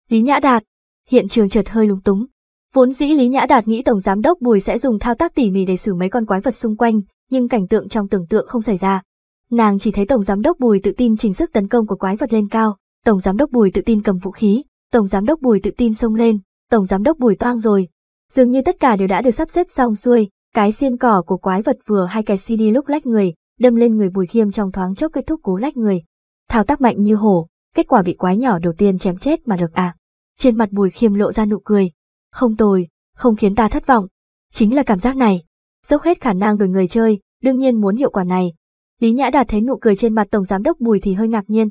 Lý Nhã Đạt, hiện trường chợt hơi lúng túng. Vốn dĩ Lý Nhã Đạt nghĩ tổng giám đốc Bùi sẽ dùng thao tác tỉ mỉ để xử mấy con quái vật xung quanh, nhưng cảnh tượng trong tưởng tượng không xảy ra. Nàng chỉ thấy tổng giám đốc Bùi tự tin chỉnh sức tấn công của quái vật lên cao, tổng giám đốc Bùi tự tin cầm vũ khí, Tổng Giám đốc Bùi tự tin xông lên, Tổng Giám đốc Bùi toang rồi. Dường như tất cả đều đã được sắp xếp xong xuôi, cái xiên cỏ của quái vật vừa hai kẻ CD lúc lách người, đâm lên người Bùi Khiêm trong thoáng chốc kết thúc cú lách người. Thao tác mạnh như hổ, kết quả bị quái nhỏ đầu tiên chém chết mà được à. Trên mặt Bùi Khiêm lộ ra nụ cười. Không tồi, không khiến ta thất vọng. Chính là cảm giác này. Dốc hết khả năng đổi người chơi, đương nhiên muốn hiệu quả này. Lý Nhã Đạt thấy nụ cười trên mặt Tổng Giám đốc Bùi thì hơi ngạc nhiên,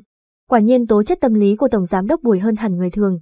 Quả nhiên tố chất tâm lý của Tổng Giám đốc Bùi hơn hẳn người thường.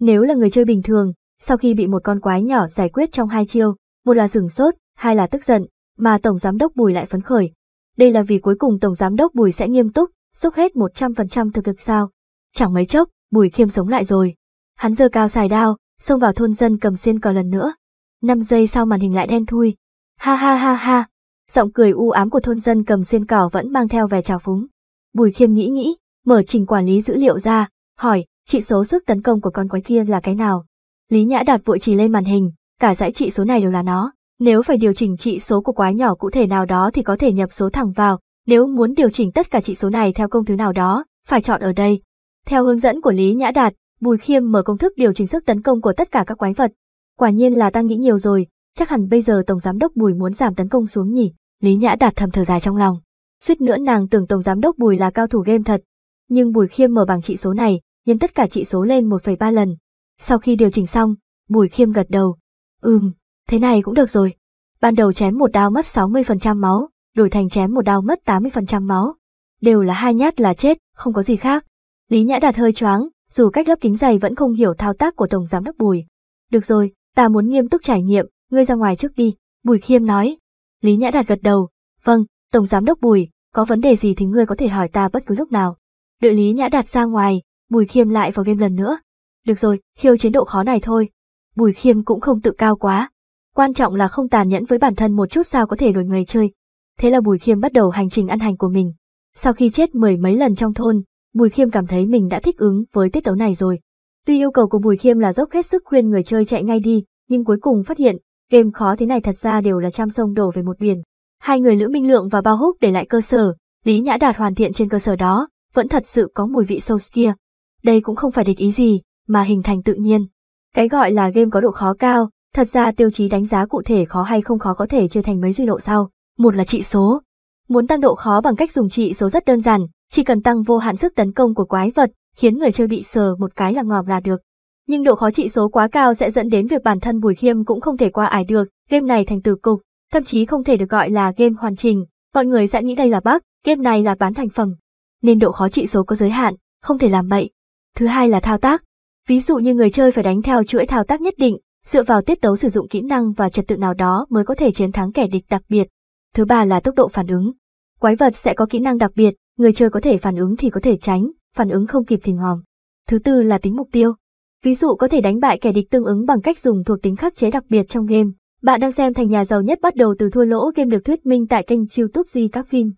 Nếu là người chơi bình thường, sau khi bị một con quái nhỏ giải quyết trong hai chiêu, một là sửng sốt, hai là tức giận, mà Tổng Giám đốc Bùi lại phấn khởi. Đây là vì cuối cùng Tổng Giám đốc Bùi sẽ nghiêm túc, xúc hết 100% thực lực sao. Chẳng mấy chốc, Bùi khiêm sống lại rồi. Hắn giơ cao xài đao, xông vào thôn dân cầm xiên cò lần nữa. Năm giây sau màn hình lại đen thui. Ha ha ha ha. Giọng cười u ám của thôn dân cầm xiên cỏ vẫn mang theo vẻ trào phúng. Bùi khiêm nghĩ nghĩ, mở trình quản lý dữ liệu ra, hỏi, trị số sức tấn công của con quái kia là cái nào? Lý Nhã Đạt vội chỉ lên màn hình, cả dãy trị số này đều là nó. Nếu phải điều chỉnh trị số của quái nhỏ cụ thể nào đó thì có thể nhập số thẳng vào, nếu muốn điều chỉnh tất cả trị số này theo công thứ nào đó, phải chọn ở đây. Theo hướng dẫn của Lý Nhã Đạt, Bùi Khiêm mở công thức điều chỉnh sức tấn công của tất cả các quái vật. Quả nhiên là ta nghĩ nhiều rồi, chắc hẳn bây giờ Tổng Giám đốc Bùi muốn giảm tấn công xuống nhỉ, Lý Nhã Đạt thầm thở dài trong lòng. Suýt nữa nàng tưởng Tổng Giám đốc Bùi là cao thủ game thật, nhưng Bùi Khiêm mở bằng trị số này, nhân tất cả trị số lên 1,3 lần. Sau khi điều chỉnh xong, Bùi Khiêm gật đầu. Ừm, thế này cũng được rồi. Ban đầu chém một đao mất 60% máu, đổi thành chém một đao mất 80% máu. Đều là hai nhát là chết, không có gì khác. Lý Nhã Đạt hơi choáng, dù cách lớp kính dày vẫn không hiểu thao tác của Tổng Giám đốc Bùi. Được rồi, ta muốn nghiêm túc trải nghiệm, ngươi ra ngoài trước đi, Bùi Khiêm nói. Lý Nhã Đạt gật đầu. Vâng, Tổng Giám đốc Bùi, có vấn đề gì thì ngươi có thể hỏi ta bất cứ lúc nào. Đợi Lý Nhã đạt ra ngoài, Bùi Khiêm lại vào game lần nữa. Được rồi, khiêu chiến độ khó này thôi. Bùi Khiêm cũng không tự cao quá. Quan trọng là không tàn nhẫn với bản thân một chút sao có thể đổi người chơi. Thế là Bùi Khiêm bắt đầu hành trình ăn hành của mình. Sau khi chết mười mấy lần trong thôn, Bùi Khiêm cảm thấy mình đã thích ứng với tiết tấu này rồi. Tuy yêu cầu của Bùi Khiêm là dốc hết sức khuyên người chơi chạy ngay đi, nhưng cuối cùng phát hiện, game khó thế này thật ra đều là trăm sông đổ về một biển. Hai người Lữ Minh Lượng và Bao Húc để lại cơ sở, Lý Nhã Đạt hoàn thiện trên cơ sở đó, vẫn thật sự có mùi vị sâu kia. Đây cũng không phải địch ý gì, mà hình thành tự nhiên. Cái gọi là game có độ khó cao, thật ra tiêu chí đánh giá cụ thể khó hay không khó có thể chia thành mấy duy độ sau. Một là trị số. Muốn tăng độ khó bằng cách dùng trị số rất đơn giản, chỉ cần tăng vô hạn sức tấn công của quái vật, khiến người chơi bị sờ một cái là ngòm là được. Nhưng độ khó trị số quá cao sẽ dẫn đến việc bản thân Bùi Khiêm cũng không thể qua ải được, game này thành từ cục, thậm chí không thể được gọi là game hoàn chỉnh, mọi người sẽ nghĩ đây là bug, game này là bán thành phẩm nên độ khó trị số có giới hạn, không thể làm bậy. Thứ hai là thao tác. Ví dụ như người chơi phải đánh theo chuỗi thao tác nhất định, dựa vào tiết tấu sử dụng kỹ năng và trật tự nào đó mới có thể chiến thắng kẻ địch đặc biệt. Thứ ba là tốc độ phản ứng. Quái vật sẽ có kỹ năng đặc biệt, người chơi có thể phản ứng thì có thể tránh, phản ứng không kịp thì ngòm. Thứ tư là tính mục tiêu. Ví dụ có thể đánh bại kẻ địch tương ứng bằng cách dùng thuộc tính khắc chế đặc biệt trong game. Bạn đang xem thành nhà giàu nhất bắt đầu từ thua lỗ game được thuyết minh tại kênh YouTube Di các phim.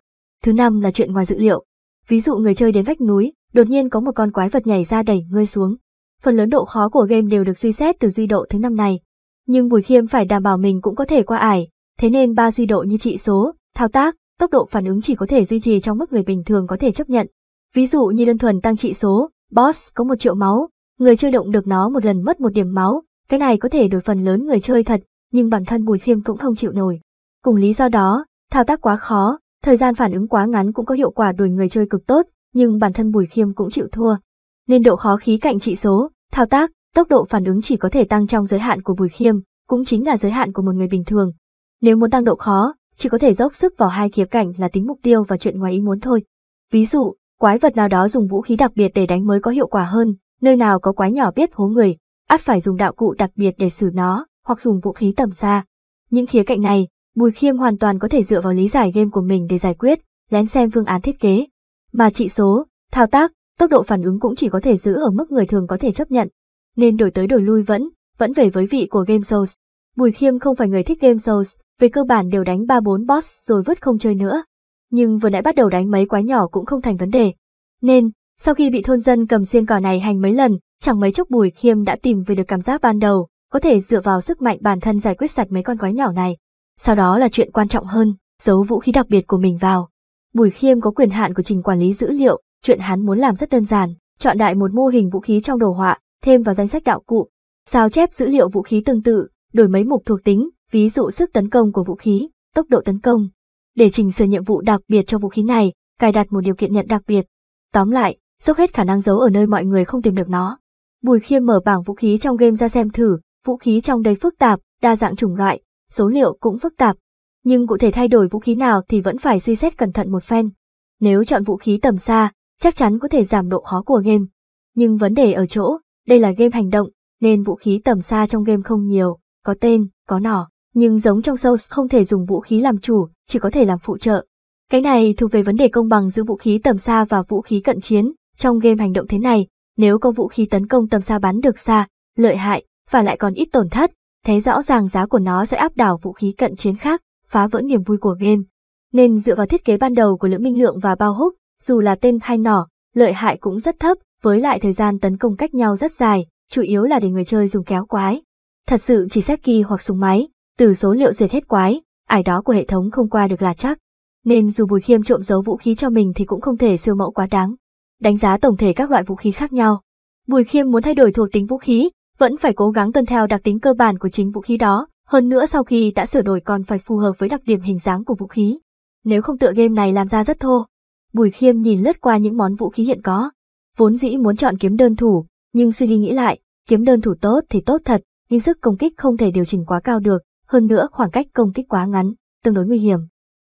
Thứ năm là chuyện ngoài dự liệu. Ví dụ người chơi đến vách núi, đột nhiên có một con quái vật nhảy ra đẩy ngươi xuống. Phần lớn độ khó của game đều được suy xét từ duy độ thứ năm này. Nhưng Bùi Khiêm phải đảm bảo mình cũng có thể qua ải, thế nên ba duy độ như trị số, thao tác, tốc độ phản ứng chỉ có thể duy trì trong mức người bình thường có thể chấp nhận. Ví dụ như đơn thuần tăng trị số, boss có một triệu máu, người chơi động được nó một lần mất một điểm máu, cái này có thể đổi phần lớn người chơi thật, nhưng bản thân Bùi Khiêm cũng không chịu nổi. Cùng lý do đó, thao tác quá khó, Thời gian phản ứng quá ngắn cũng có hiệu quả đuổi người chơi cực tốt, nhưng bản thân Bùi Khiêm cũng chịu thua. Nên độ khó khí cạnh trị số, thao tác, tốc độ phản ứng chỉ có thể tăng trong giới hạn của Bùi Khiêm, cũng chính là giới hạn của một người bình thường. Nếu muốn tăng độ khó, chỉ có thể dốc sức vào hai khía cạnh là tính mục tiêu và chuyện ngoài ý muốn thôi. Ví dụ, quái vật nào đó dùng vũ khí đặc biệt để đánh mới có hiệu quả hơn, nơi nào có quái nhỏ biết hố người, ắt phải dùng đạo cụ đặc biệt để xử nó, hoặc dùng vũ khí tầm xa. Những khía cạnh này, Bùi Khiêm hoàn toàn có thể dựa vào lý giải game của mình để giải quyết, lén xem phương án thiết kế. Mà trị số, thao tác, tốc độ phản ứng cũng chỉ có thể giữ ở mức người thường có thể chấp nhận. Nên đổi tới đổi lui vẫn, vẫn về với vị của game souls. Bùi Khiêm không phải người thích game souls, về cơ bản đều đánh 3-4 boss rồi vứt không chơi nữa. Nhưng vừa nãy bắt đầu đánh mấy quái nhỏ cũng không thành vấn đề. Nên, sau khi bị thôn dân cầm xiên cỏ này hành mấy lần, chẳng mấy chốc Bùi Khiêm đã tìm về được cảm giác ban đầu, có thể dựa vào sức mạnh bản thân giải quyết sạch mấy con quái nhỏ này. Sau đó là chuyện quan trọng hơn, giấu vũ khí đặc biệt của mình vào. Bùi Khiêm có quyền hạn của trình quản lý dữ liệu, chuyện hắn muốn làm rất đơn giản, chọn đại một mô hình vũ khí trong đồ họa, thêm vào danh sách đạo cụ, sao chép dữ liệu vũ khí tương tự, đổi mấy mục thuộc tính, ví dụ sức tấn công của vũ khí, tốc độ tấn công. Để chỉnh sửa nhiệm vụ đặc biệt cho vũ khí này, cài đặt một điều kiện nhận đặc biệt. Tóm lại, dốc hết khả năng giấu ở nơi mọi người không tìm được nó. Bùi Khiêm mở bảng vũ khí trong game ra xem thử, vũ khí trong đây phức tạp, đa dạng chủng loại, số liệu cũng phức tạp, nhưng cụ thể thay đổi vũ khí nào thì vẫn phải suy xét cẩn thận một phen. Nếu chọn vũ khí tầm xa, chắc chắn có thể giảm độ khó của game. Nhưng vấn đề ở chỗ, đây là game hành động, nên vũ khí tầm xa trong game không nhiều, có tên, có nỏ, nhưng giống trong Souls không thể dùng vũ khí làm chủ, chỉ có thể làm phụ trợ. Cái này thuộc về vấn đề công bằng giữa vũ khí tầm xa và vũ khí cận chiến, trong game hành động thế này, nếu có vũ khí tấn công tầm xa bắn được xa, lợi hại, và lại còn ít tổn thất, thấy rõ ràng giá của nó sẽ áp đảo vũ khí cận chiến khác, phá vỡ niềm vui của game. Nên dựa vào thiết kế ban đầu của Lữ Minh Lượng và Bao Húc, dù là tên hay nỏ, lợi hại cũng rất thấp, với lại thời gian tấn công cách nhau rất dài, chủ yếu là để người chơi dùng kéo quái. Thật sự chỉ xét kỳ hoặc súng máy, từ số liệu diệt hết quái, ải đó của hệ thống không qua được là chắc. Nên dù Bùi Khiêm trộm giấu vũ khí cho mình thì cũng không thể siêu mẫu quá đáng. Đánh giá tổng thể các loại vũ khí khác nhau. Bùi Khiêm muốn thay đổi thuộc tính vũ khí, vẫn phải cố gắng tuân theo đặc tính cơ bản của chính vũ khí đó, hơn nữa sau khi đã sửa đổi còn phải phù hợp với đặc điểm hình dáng của vũ khí. Nếu không tựa game này làm ra rất thô. Bùi Khiêm nhìn lướt qua những món vũ khí hiện có, vốn dĩ muốn chọn kiếm đơn thủ, nhưng suy đi nghĩ lại, kiếm đơn thủ tốt thì tốt thật, nhưng sức công kích không thể điều chỉnh quá cao được, hơn nữa khoảng cách công kích quá ngắn, tương đối nguy hiểm.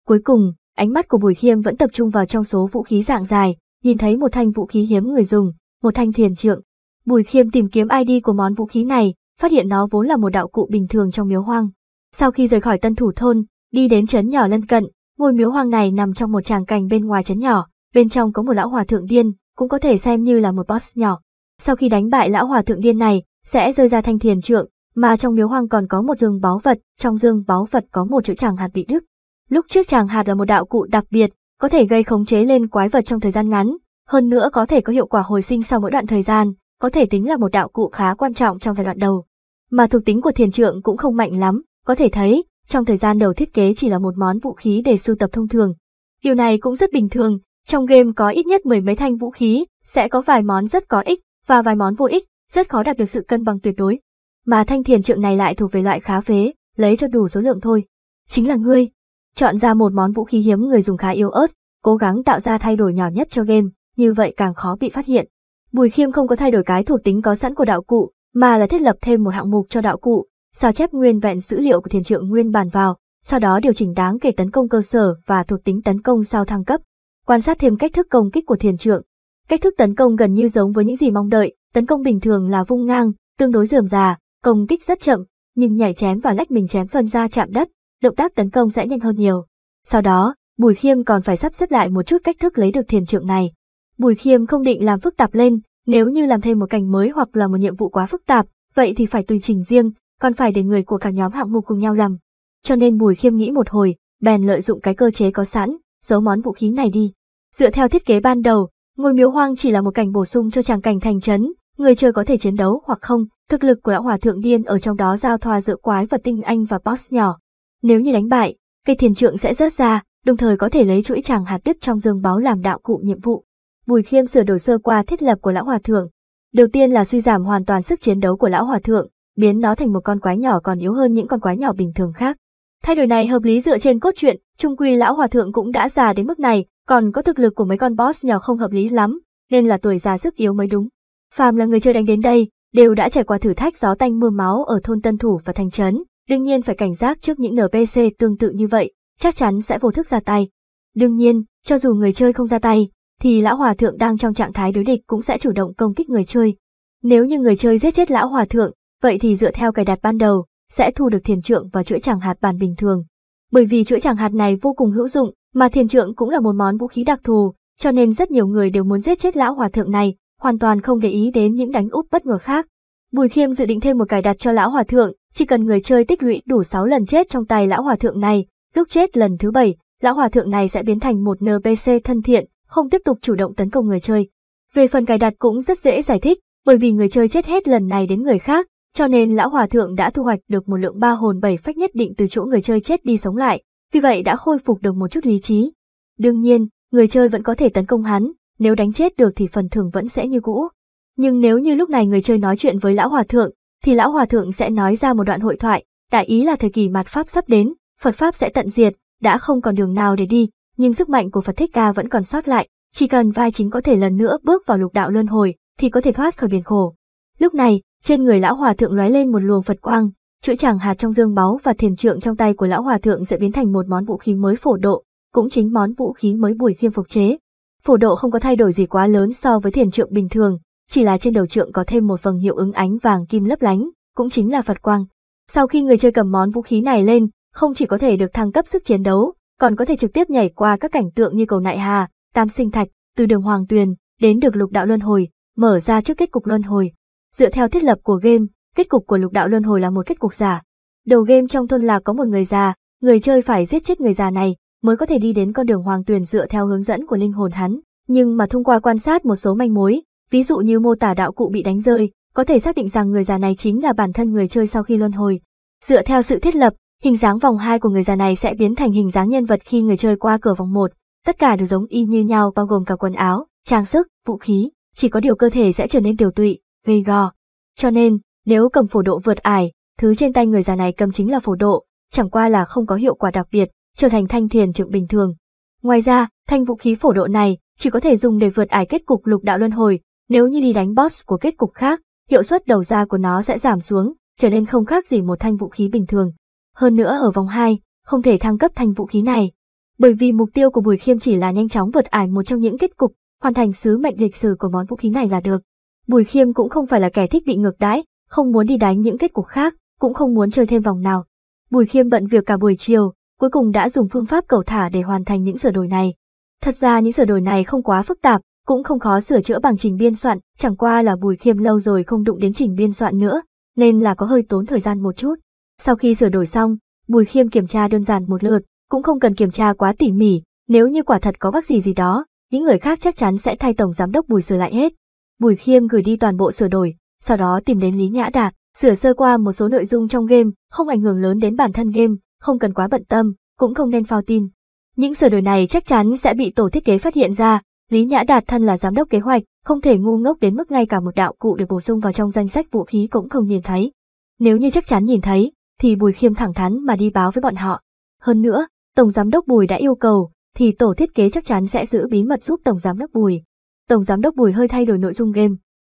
Cuối cùng, ánh mắt của Bùi Khiêm vẫn tập trung vào trong số vũ khí dạng dài, nhìn thấy một thanh vũ khí hiếm người dùng, một thanh thiền trượng, Bùi Khiêm tìm kiếm ID của món vũ khí này, phát hiện nó vốn là một đạo cụ bình thường trong miếu hoang. Sau khi rời khỏi tân thủ thôn, đi đến trấn nhỏ lân cận, ngôi miếu hoang này nằm trong một tràng cảnh bên ngoài trấn nhỏ, bên trong có một lão hòa thượng điên, cũng có thể xem như là một boss nhỏ. Sau khi đánh bại lão hòa thượng điên này, sẽ rơi ra thanh thiền trượng, mà trong miếu hoang còn có một dương báu vật, trong dương báu vật có một chữ tràng hạt bị đức. Lúc trước tràng hạt là một đạo cụ đặc biệt, có thể gây khống chế lên quái vật trong thời gian ngắn, hơn nữa có thể có hiệu quả hồi sinh sau mỗi đoạn thời gian, có thể tính là một đạo cụ khá quan trọng trong giai đoạn đầu. Mà thuộc tính của thiền trượng cũng không mạnh lắm, có thể thấy, trong thời gian đầu thiết kế chỉ là một món vũ khí để sưu tập thông thường. Điều này cũng rất bình thường, trong game có ít nhất mười mấy thanh vũ khí, sẽ có vài món rất có ích và vài món vô ích, rất khó đạt được sự cân bằng tuyệt đối. Mà thanh thiền trượng này lại thuộc về loại khá phế, lấy cho đủ số lượng thôi. Chính là ngươi, chọn ra một món vũ khí hiếm người dùng khá yếu ớt, cố gắng tạo ra thay đổi nhỏ nhất cho game, như vậy càng khó bị phát hiện. Bùi Khiêm không có thay đổi cái thuộc tính có sẵn của đạo cụ, mà là thiết lập thêm một hạng mục cho đạo cụ, sao chép nguyên vẹn dữ liệu của thiền trượng nguyên bản vào, sau đó điều chỉnh đáng kể tấn công cơ sở và thuộc tính tấn công sao thăng cấp, quan sát thêm cách thức công kích của thiền trượng. Cách thức tấn công gần như giống với những gì mong đợi, tấn công bình thường là vung ngang, tương đối rườm rà, công kích rất chậm, nhưng nhảy chém và lách mình chém phân ra chạm đất, động tác tấn công sẽ nhanh hơn nhiều. Sau đó, Bùi Khiêm còn phải sắp xếp lại một chút cách thức lấy được thiền trượng này, Bùi Khiêm không định làm phức tạp lên, nếu như làm thêm một cảnh mới hoặc là một nhiệm vụ quá phức tạp, vậy thì phải tùy chỉnh riêng, còn phải để người của cả nhóm hạng mục cùng nhau làm. Cho nên Bùi Khiêm nghĩ một hồi, bèn lợi dụng cái cơ chế có sẵn, giấu món vũ khí này đi. Dựa theo thiết kế ban đầu, ngôi miếu hoang chỉ là một cảnh bổ sung cho tràng cảnh thành trấn, người chơi có thể chiến đấu hoặc không, thực lực của lão hòa thượng điên ở trong đó giao thoa giữa quái vật tinh anh và boss nhỏ. Nếu như đánh bại, cây thiền trượng sẽ rớt ra, đồng thời có thể lấy chuỗi tràng hạt đứt trong dương báo làm đạo cụ nhiệm vụ. Bùi Khiêm sửa đổi sơ qua thiết lập của lão hòa thượng. Đầu tiên là suy giảm hoàn toàn sức chiến đấu của lão hòa thượng, biến nó thành một con quái nhỏ còn yếu hơn những con quái nhỏ bình thường khác. Thay đổi này hợp lý dựa trên cốt truyện, trung quy lão hòa thượng cũng đã già đến mức này, còn có thực lực của mấy con boss nhỏ không hợp lý lắm, nên là tuổi già sức yếu mới đúng. Phàm là người chơi đánh đến đây, đều đã trải qua thử thách gió tanh mưa máu ở thôn Tân Thủ và thành trấn, đương nhiên phải cảnh giác trước những NPC tương tự như vậy, chắc chắn sẽ vô thức ra tay. Đương nhiên, cho dù người chơi không ra tay, thì lão hòa thượng đang trong trạng thái đối địch cũng sẽ chủ động công kích người chơi. Nếu như người chơi giết chết lão hòa thượng, vậy thì dựa theo cài đặt ban đầu, sẽ thu được thiền trượng và chuỗi chẳng hạt bản bình thường. Bởi vì chuỗi chẳng hạt này vô cùng hữu dụng, mà thiền trượng cũng là một món vũ khí đặc thù, cho nên rất nhiều người đều muốn giết chết lão hòa thượng này, hoàn toàn không để ý đến những đánh úp bất ngờ khác. Bùi Khiêm dự định thêm một cài đặt cho lão hòa thượng, chỉ cần người chơi tích lũy đủ 6 lần chết trong tay lão hòa thượng này, lúc chết lần thứ 7, lão hòa thượng này sẽ biến thành một NPC thân thiện, không tiếp tục chủ động tấn công người chơi. Về phần cài đặt cũng rất dễ giải thích, bởi vì người chơi chết hết lần này đến người khác, cho nên lão hòa thượng đã thu hoạch được một lượng ba hồn bảy phách nhất định từ chỗ người chơi chết đi sống lại, vì vậy đã khôi phục được một chút lý trí. Đương nhiên, người chơi vẫn có thể tấn công hắn, nếu đánh chết được thì phần thưởng vẫn sẽ như cũ. Nhưng nếu như lúc này người chơi nói chuyện với lão hòa thượng, thì lão hòa thượng sẽ nói ra một đoạn hội thoại, đại ý là thời kỳ mạt pháp sắp đến, Phật pháp sẽ tận diệt, đã không còn đường nào để đi, nhưng sức mạnh của Phật Thích Ca vẫn còn sót lại, chỉ cần vai chính có thể lần nữa bước vào lục đạo luân hồi, thì có thể thoát khỏi biển khổ. Lúc này, trên người lão hòa thượng lóe lên một luồng Phật quang, chuỗi chàng hạt trong dương báu và thiền trượng trong tay của lão hòa thượng sẽ biến thành một món vũ khí mới phổ độ, cũng chính món vũ khí mới bùi khiêm phục chế. Phổ độ không có thay đổi gì quá lớn so với thiền trượng bình thường, chỉ là trên đầu trượng có thêm một phần hiệu ứng ánh vàng kim lấp lánh, cũng chính là Phật quang. Sau khi người chơi cầm món vũ khí này lên, không chỉ có thể được thăng cấp sức chiến đấu, còn có thể trực tiếp nhảy qua các cảnh tượng như cầu nại hà, tam sinh thạch, từ đường hoàng tuyền đến được lục đạo luân hồi, mở ra trước kết cục luân hồi. Dựa theo thiết lập của game, kết cục của lục đạo luân hồi là một kết cục giả. Đầu game trong thôn là có một người già, người chơi phải giết chết người già này mới có thể đi đến con đường hoàng tuyền dựa theo hướng dẫn của linh hồn hắn, nhưng mà thông qua quan sát một số manh mối, ví dụ như mô tả đạo cụ bị đánh rơi, có thể xác định rằng người già này chính là bản thân người chơi sau khi luân hồi. Dựa theo sự thiết lập, Hình dáng vòng 2 của người già này sẽ biến thành hình dáng nhân vật khi người chơi qua cửa vòng 1. Tất cả đều giống y như nhau bao gồm cả quần áo, trang sức, vũ khí, chỉ có điều cơ thể sẽ trở nên tiểu tụy, gầy gò. Cho nên, nếu cầm phổ độ vượt ải, thứ trên tay người già này cầm chính là phổ độ, chẳng qua là không có hiệu quả đặc biệt, trở thành thanh thiền trượng bình thường. Ngoài ra, thanh vũ khí phổ độ này chỉ có thể dùng để vượt ải kết cục lục đạo luân hồi, nếu như đi đánh boss của kết cục khác, hiệu suất đầu ra của nó sẽ giảm xuống, trở nên không khác gì một thanh vũ khí bình thường. Hơn nữa ở vòng 2, không thể thăng cấp thành vũ khí này. Bởi vì mục tiêu của Bùi Khiêm chỉ là nhanh chóng vượt ải một trong những kết cục, hoàn thành sứ mệnh lịch sử của món vũ khí này là được. Bùi Khiêm cũng không phải là kẻ thích bị ngược đãi, không muốn đi đánh những kết cục khác, cũng không muốn chơi thêm vòng nào. Bùi Khiêm bận việc cả buổi chiều, cuối cùng đã dùng phương pháp cầu thả để hoàn thành những sửa đổi này. Thật ra những sửa đổi này không quá phức tạp, cũng không khó sửa chữa bằng trình biên soạn, chẳng qua là Bùi Khiêm lâu rồi không đụng đến trình biên soạn nữa, nên là có hơi tốn thời gian một chút. Sau khi sửa đổi xong, Bùi Khiêm kiểm tra đơn giản một lượt, cũng không cần kiểm tra quá tỉ mỉ, nếu như quả thật có vắc gì gì đó, những người khác chắc chắn sẽ thay tổng giám đốc Bùi sửa lại hết. Bùi Khiêm gửi đi toàn bộ sửa đổi, sau đó tìm đến Lý Nhã Đạt, sửa sơ qua một số nội dung trong game, không ảnh hưởng lớn đến bản thân game, không cần quá bận tâm, cũng không nên phao tin. Những sửa đổi này chắc chắn sẽ bị tổ thiết kế phát hiện ra, Lý Nhã Đạt thân là giám đốc kế hoạch, không thể ngu ngốc đến mức ngay cả một đạo cụ được bổ sung vào trong danh sách vũ khí cũng không nhìn thấy. Nếu như chắc chắn nhìn thấy, thì Bùi Khiêm thẳng thắn mà đi báo với bọn họ. Hơn nữa, Tổng Giám đốc Bùi đã yêu cầu, thì tổ thiết kế chắc chắn sẽ giữ bí mật giúp Tổng Giám đốc Bùi. Tổng Giám đốc Bùi hơi thay đổi nội dung game.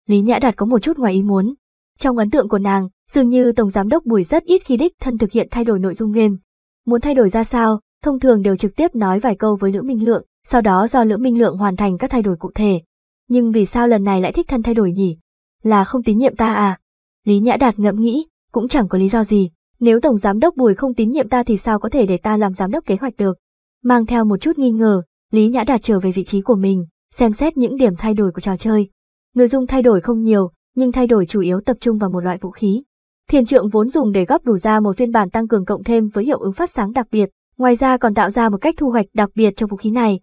Lý Nhã Đạt có một chút ngoài ý muốn. Trong ấn tượng của nàng, dường như Tổng Giám đốc Bùi rất ít khi đích thân thực hiện thay đổi nội dung game. Muốn thay đổi ra sao, thông thường đều trực tiếp nói vài câu với Lữ Minh Lượng, sau đó do Lữ Minh Lượng hoàn thành các thay đổi cụ thể. Nhưng vì sao lần này lại thích thân thay đổi nhỉ? Là không tín nhiệm ta à? Lý Nhã Đạt ngẫm nghĩ, cũng chẳng có lý do gì. Nếu Tổng Giám đốc Bùi không tín nhiệm ta thì sao có thể để ta làm Giám đốc kế hoạch được? Mang theo một chút nghi ngờ, Lý Nhã Đạt trở về vị trí của mình, xem xét những điểm thay đổi của trò chơi. Nội dung thay đổi không nhiều, nhưng thay đổi chủ yếu tập trung vào một loại vũ khí. Thiền trượng vốn dùng để góp đủ ra một phiên bản tăng cường cộng thêm với hiệu ứng phát sáng đặc biệt, ngoài ra còn tạo ra một cách thu hoạch đặc biệt cho vũ khí này.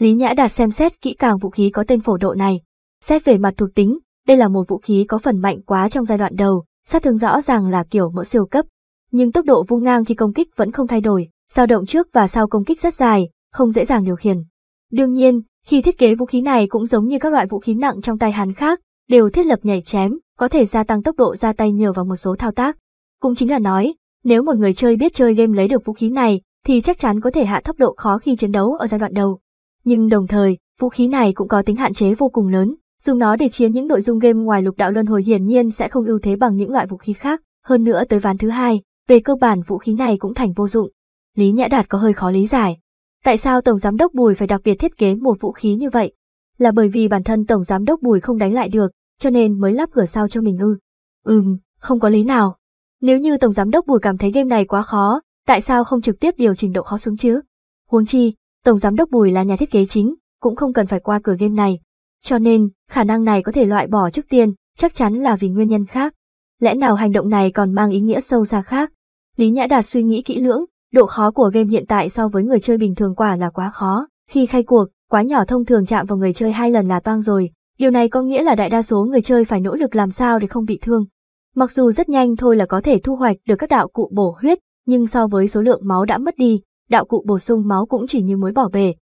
Lý Nhã Đạt xem xét kỹ càng vũ khí có tên phổ độ này. Xét về mặt thuộc tính, đây là một vũ khí có phần mạnh quá trong giai đoạn đầu, sát thương rõ ràng là kiểu mẫu siêu cấp, nhưng tốc độ vung ngang khi công kích vẫn không thay đổi, dao động trước và sau công kích rất dài, không dễ dàng điều khiển. Đương nhiên, khi thiết kế vũ khí này cũng giống như các loại vũ khí nặng trong tay hắn khác, đều thiết lập nhảy chém, có thể gia tăng tốc độ ra tay nhờ vào một số thao tác. Cũng chính là nói, nếu một người chơi biết chơi game lấy được vũ khí này, thì chắc chắn có thể hạ thấp độ khó khi chiến đấu ở giai đoạn đầu. Nhưng đồng thời, vũ khí này cũng có tính hạn chế vô cùng lớn, dùng nó để chiến những nội dung game ngoài lục đạo luân hồi hiển nhiên sẽ không ưu thế bằng những loại vũ khí khác, hơn nữa tới ván thứ hai, về cơ bản vũ khí này cũng thành vô dụng. Lý Nhã Đạt có hơi khó lý giải. Tại sao Tổng Giám đốc Bùi phải đặc biệt thiết kế một vũ khí như vậy? Là bởi vì bản thân Tổng Giám đốc Bùi không đánh lại được, cho nên mới lắp cửa sau cho mình ư. Ừm, không có lý nào. Nếu như Tổng Giám đốc Bùi cảm thấy game này quá khó, tại sao không trực tiếp điều chỉnh độ khó xuống chứ? Huống chi, Tổng Giám đốc Bùi là nhà thiết kế chính, cũng không cần phải qua cửa game này. Cho nên, khả năng này có thể loại bỏ trước tiên, chắc chắn là vì nguyên nhân khác. Lẽ nào hành động này còn mang ý nghĩa sâu xa khác? Lý Nhã Đạt suy nghĩ kỹ lưỡng, độ khó của game hiện tại so với người chơi bình thường quả là quá khó. Khi khai cuộc, quá nhỏ thông thường chạm vào người chơi hai lần là toang rồi. Điều này có nghĩa là đại đa số người chơi phải nỗ lực làm sao để không bị thương. Mặc dù rất nhanh thôi là có thể thu hoạch được các đạo cụ bổ huyết, nhưng so với số lượng máu đã mất đi, đạo cụ bổ sung máu cũng chỉ như mối bỏ bể.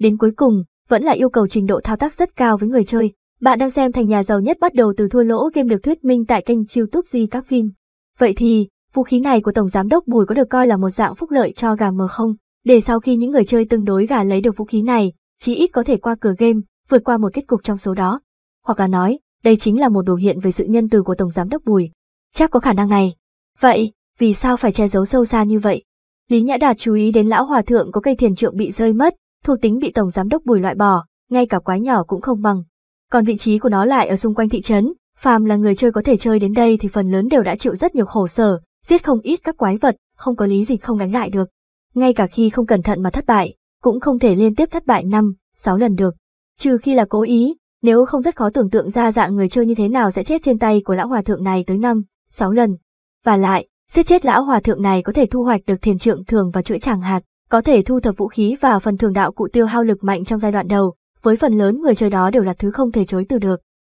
Đến cuối cùng, vẫn là yêu cầu trình độ thao tác rất cao với người chơi. Bạn đang xem thành nhà giàu nhất bắt đầu từ thua lỗ game được thuyết minh tại kênh YouTube Di các phim. Vậy thì, Vũ khí này của Tổng Giám đốc Bùi có được coi là một dạng phúc lợi cho gà mờ không? Để sau khi những người chơi tương đối gà lấy được vũ khí này, chí ít có thể qua cửa game, vượt qua một kết cục trong số đó. Hoặc là nói, đây chính là một biểu hiện về sự nhân từ của Tổng Giám đốc Bùi. Chắc có khả năng này. Vậy, vì sao phải che giấu sâu xa như vậy? Lý Nhã Đạt chú ý đến lão hòa thượng có cây thiền trượng bị rơi mất, thuộc tính bị Tổng Giám đốc Bùi loại bỏ, ngay cả quái nhỏ cũng không bằng. Còn vị trí của nó lại ở xung quanh thị trấn, phàm là người chơi có thể chơi đến đây thì phần lớn đều đã chịu rất nhiều khổ sở, giết không ít các quái vật, không có lý gì không đánh lại được. Ngay cả khi không cẩn thận mà thất bại, cũng không thể liên tiếp thất bại 5, 6 lần được. Trừ khi là cố ý, nếu không rất khó tưởng tượng ra dạng người chơi như thế nào sẽ chết trên tay của lão hòa thượng này tới 5, 6 lần. Và lại, giết chết lão hòa thượng này có thể thu hoạch được thiền trượng thường và chuỗi tràng hạt, có thể thu thập vũ khí và phần thường đạo cụ tiêu hao lực mạnh trong giai đoạn đầu, với phần lớn người chơi đó đều là thứ không thể chối từ được.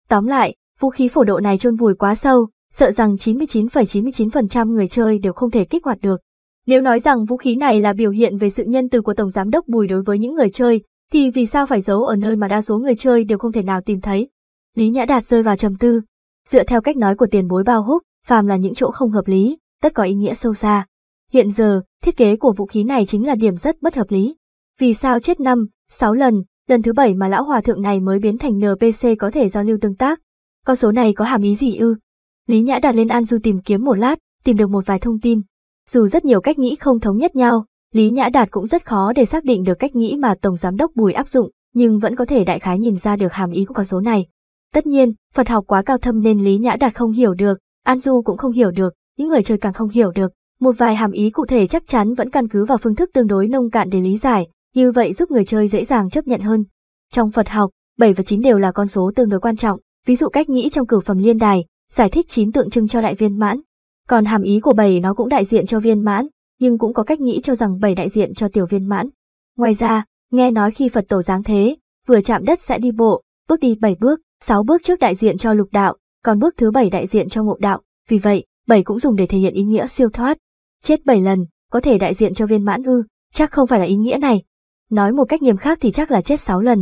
Tóm lại, vũ khí phổ độ này chôn vùi quá sâu, sợ rằng 99,99% ,99 người chơi đều không thể kích hoạt được. Nếu nói rằng vũ khí này là biểu hiện về sự nhân từ của Tổng Giám đốc Bùi đối với những người chơi, thì vì sao phải giấu ở nơi mà đa số người chơi đều không thể nào tìm thấy? Lý Nhã Đạt rơi vào trầm tư. Dựa theo cách nói của tiền bối bao húc, phàm là những chỗ không hợp lý, tất có ý nghĩa sâu xa. Hiện giờ, thiết kế của vũ khí này chính là điểm rất bất hợp lý. Vì sao chết năm, 6 lần, lần thứ bảy mà lão hòa thượng này mới biến thành NPC có thể giao lưu tương tác? Con số này có hàm ý gì ư? Lý Nhã Đạt lên An Du tìm kiếm một lát, tìm được một vài thông tin. Dù rất nhiều cách nghĩ không thống nhất nhau, Lý Nhã Đạt cũng rất khó để xác định được cách nghĩ mà Tổng Giám đốc Bùi áp dụng, nhưng vẫn có thể đại khái nhìn ra được hàm ý của con số này. Tất nhiên, Phật học quá cao thâm nên Lý Nhã Đạt không hiểu được, An Du cũng không hiểu được, những người chơi càng không hiểu được. Một vài hàm ý cụ thể chắc chắn vẫn căn cứ vào phương thức tương đối nông cạn để lý giải, như vậy giúp người chơi dễ dàng chấp nhận hơn. Trong Phật học, 7 và 9 đều là con số tương đối quan trọng, ví dụ cách nghĩ trong cửu phẩm liên đài, giải thích chín tượng trưng cho đại viên mãn. Còn hàm ý của bảy nó cũng đại diện cho viên mãn, nhưng cũng có cách nghĩ cho rằng bảy đại diện cho tiểu viên mãn. Ngoài ra, nghe nói khi Phật tổ giáng thế, vừa chạm đất sẽ đi bộ, bước đi bảy bước, sáu bước trước đại diện cho lục đạo, còn bước thứ bảy đại diện cho ngộ đạo, vì vậy, bảy cũng dùng để thể hiện ý nghĩa siêu thoát. Chết bảy lần, có thể đại diện cho viên mãn ư, chắc không phải là ý nghĩa này. Nói một cách nghiêm khắc thì chắc là chết sáu lần.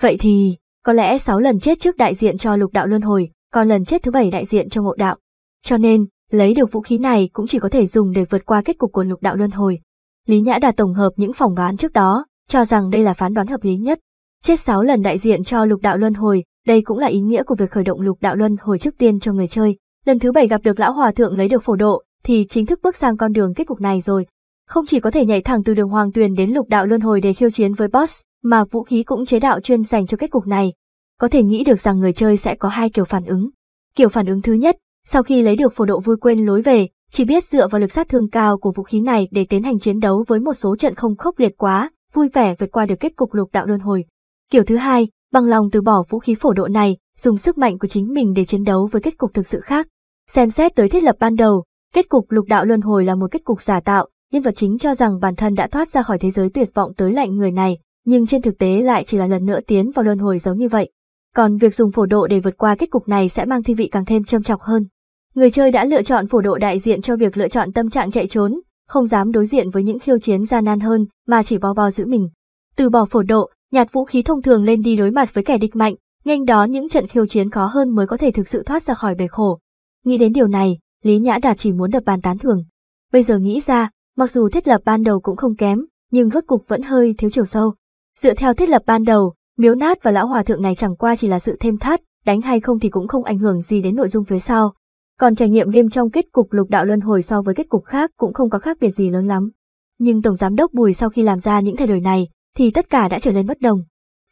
Vậy thì, có lẽ sáu lần chết trước đại diện cho lục đạo luân hồi, còn lần chết thứ bảy đại diện cho ngộ đạo. Cho nên, lấy được vũ khí này cũng chỉ có thể dùng để vượt qua kết cục của lục đạo luân hồi. Lý Nhã đã tổng hợp những phỏng đoán trước đó, cho rằng đây là phán đoán hợp lý nhất. Chết 6 lần đại diện cho lục đạo luân hồi, đây cũng là ý nghĩa của việc khởi động lục đạo luân hồi trước tiên cho người chơi. Lần thứ 7 gặp được lão hòa thượng lấy được phổ độ, thì chính thức bước sang con đường kết cục này rồi. Không chỉ có thể nhảy thẳng từ đường hoàng tuyền đến lục đạo luân hồi để khiêu chiến với boss, mà vũ khí cũng chế đạo chuyên dành cho kết cục này, có thể nghĩ được rằng người chơi sẽ có hai kiểu phản ứng. Kiểu phản ứng thứ nhất, sau khi lấy được phổ độ vui quên lối về, chỉ biết dựa vào lực sát thương cao của vũ khí này để tiến hành chiến đấu với một số trận không khốc liệt quá, vui vẻ vượt qua được kết cục lục đạo luân hồi. Kiểu thứ hai, bằng lòng từ bỏ vũ khí phổ độ này, dùng sức mạnh của chính mình để chiến đấu với kết cục thực sự khác. Xem xét tới thiết lập ban đầu, kết cục lục đạo luân hồi là một kết cục giả tạo, nhân vật chính cho rằng bản thân đã thoát ra khỏi thế giới tuyệt vọng tới lạnh người này, nhưng trên thực tế lại chỉ là lần nữa tiến vào luân hồi giống như vậy. Còn việc dùng phổ độ để vượt qua kết cục này sẽ mang thi vị càng thêm châm chọc hơn. Người chơi đã lựa chọn phổ độ đại diện cho việc lựa chọn tâm trạng chạy trốn, không dám đối diện với những khiêu chiến gian nan hơn mà chỉ bo bo giữ mình. Từ bỏ phổ độ, nhặt vũ khí thông thường lên đi đối mặt với kẻ địch mạnh, nghênh đó những trận khiêu chiến khó hơn mới có thể thực sự thoát ra khỏi bể khổ. Nghĩ đến điều này, Lý Nhã Đạt chỉ muốn đập bàn tán thưởng. Bây giờ nghĩ ra, mặc dù thiết lập ban đầu cũng không kém, nhưng rốt cục vẫn hơi thiếu chiều sâu. Dựa theo thiết lập ban đầu, Miếu nát và lão hòa thượng này chẳng qua chỉ là sự thêm thắt, đánh hay không thì cũng không ảnh hưởng gì đến nội dung phía sau. Còn trải nghiệm game trong kết cục lục đạo luân hồi so với kết cục khác cũng không có khác biệt gì lớn lắm. Nhưng Tổng Giám Đốc Bùi sau khi làm ra những thay đổi này, thì tất cả đã trở nên bất đồng.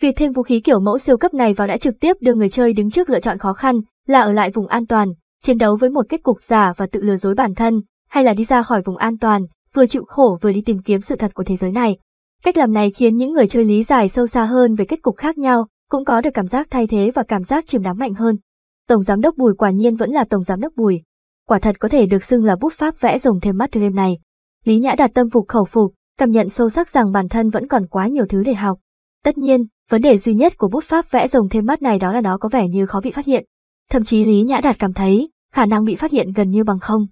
Việc thêm vũ khí kiểu mẫu siêu cấp này vào đã trực tiếp đưa người chơi đứng trước lựa chọn khó khăn, là ở lại vùng an toàn, chiến đấu với một kết cục giả và tự lừa dối bản thân, hay là đi ra khỏi vùng an toàn, vừa chịu khổ vừa đi tìm kiếm sự thật của thế giới này. Cách làm này khiến những người chơi lý giải sâu xa hơn về kết cục khác nhau, cũng có được cảm giác thay thế và cảm giác chìm đắm mạnh hơn. Tổng giám đốc Bùi quả nhiên vẫn là tổng giám đốc Bùi. Quả thật có thể được xưng là bút pháp vẽ rồng thêm mắt game này. Lý Nhã đạt tâm phục khẩu phục, cảm nhận sâu sắc rằng bản thân vẫn còn quá nhiều thứ để học. Tất nhiên, vấn đề duy nhất của bút pháp vẽ rồng thêm mắt này đó là nó có vẻ như khó bị phát hiện. Thậm chí Lý Nhã đạt cảm thấy khả năng bị phát hiện gần như bằng không.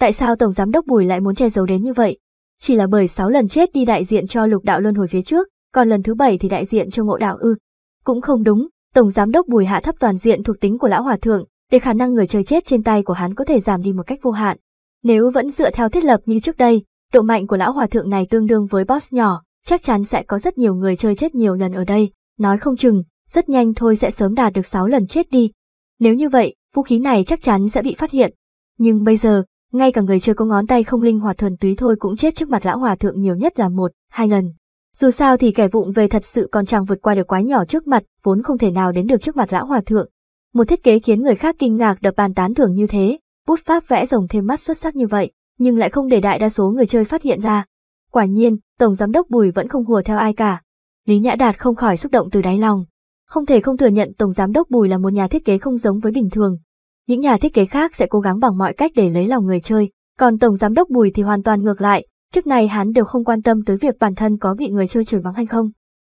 Tại sao tổng giám đốc Bùi lại muốn che giấu đến như vậy? chỉ là bởi sáu lần chết đi đại diện cho lục đạo luân hồi phía trước, còn lần thứ bảy thì đại diện cho ngộ đạo ư. Cũng không đúng, Tổng Giám đốc Bùi Hạ thấp toàn diện thuộc tính của Lão Hòa Thượng, để khả năng người chơi chết trên tay của hắn có thể giảm đi một cách vô hạn. Nếu vẫn dựa theo thiết lập như trước đây, độ mạnh của Lão Hòa Thượng này tương đương với boss nhỏ, chắc chắn sẽ có rất nhiều người chơi chết nhiều lần ở đây, nói không chừng, rất nhanh thôi sẽ sớm đạt được 6 lần chết đi. Nếu như vậy, vũ khí này chắc chắn sẽ bị phát hiện. Nhưng bây giờ, ngay cả người chơi có ngón tay không linh hoạt thuần túy thôi cũng chết trước mặt lão hòa thượng nhiều nhất là một, hai lần. Dù sao thì kẻ vụng về thật sự còn chẳng vượt qua được quái nhỏ trước mặt, vốn không thể nào đến được trước mặt lão hòa thượng. Một thiết kế khiến người khác kinh ngạc đập bàn tán thưởng như thế, bút pháp vẽ rồng thêm mắt xuất sắc như vậy, nhưng lại không để đại đa số người chơi phát hiện ra. Quả nhiên, tổng giám đốc Bùi vẫn không hùa theo ai cả. Lý Nhã Đạt không khỏi xúc động từ đáy lòng. Không thể không thừa nhận tổng giám đốc Bùi là một nhà thiết kế không giống với bình thường, những nhà thiết kế khác sẽ cố gắng bằng mọi cách để lấy lòng người chơi, còn Tổng Giám đốc Bùi thì hoàn toàn ngược lại, trước này hắn đều không quan tâm tới việc bản thân có bị người chơi chửi mắng hay không.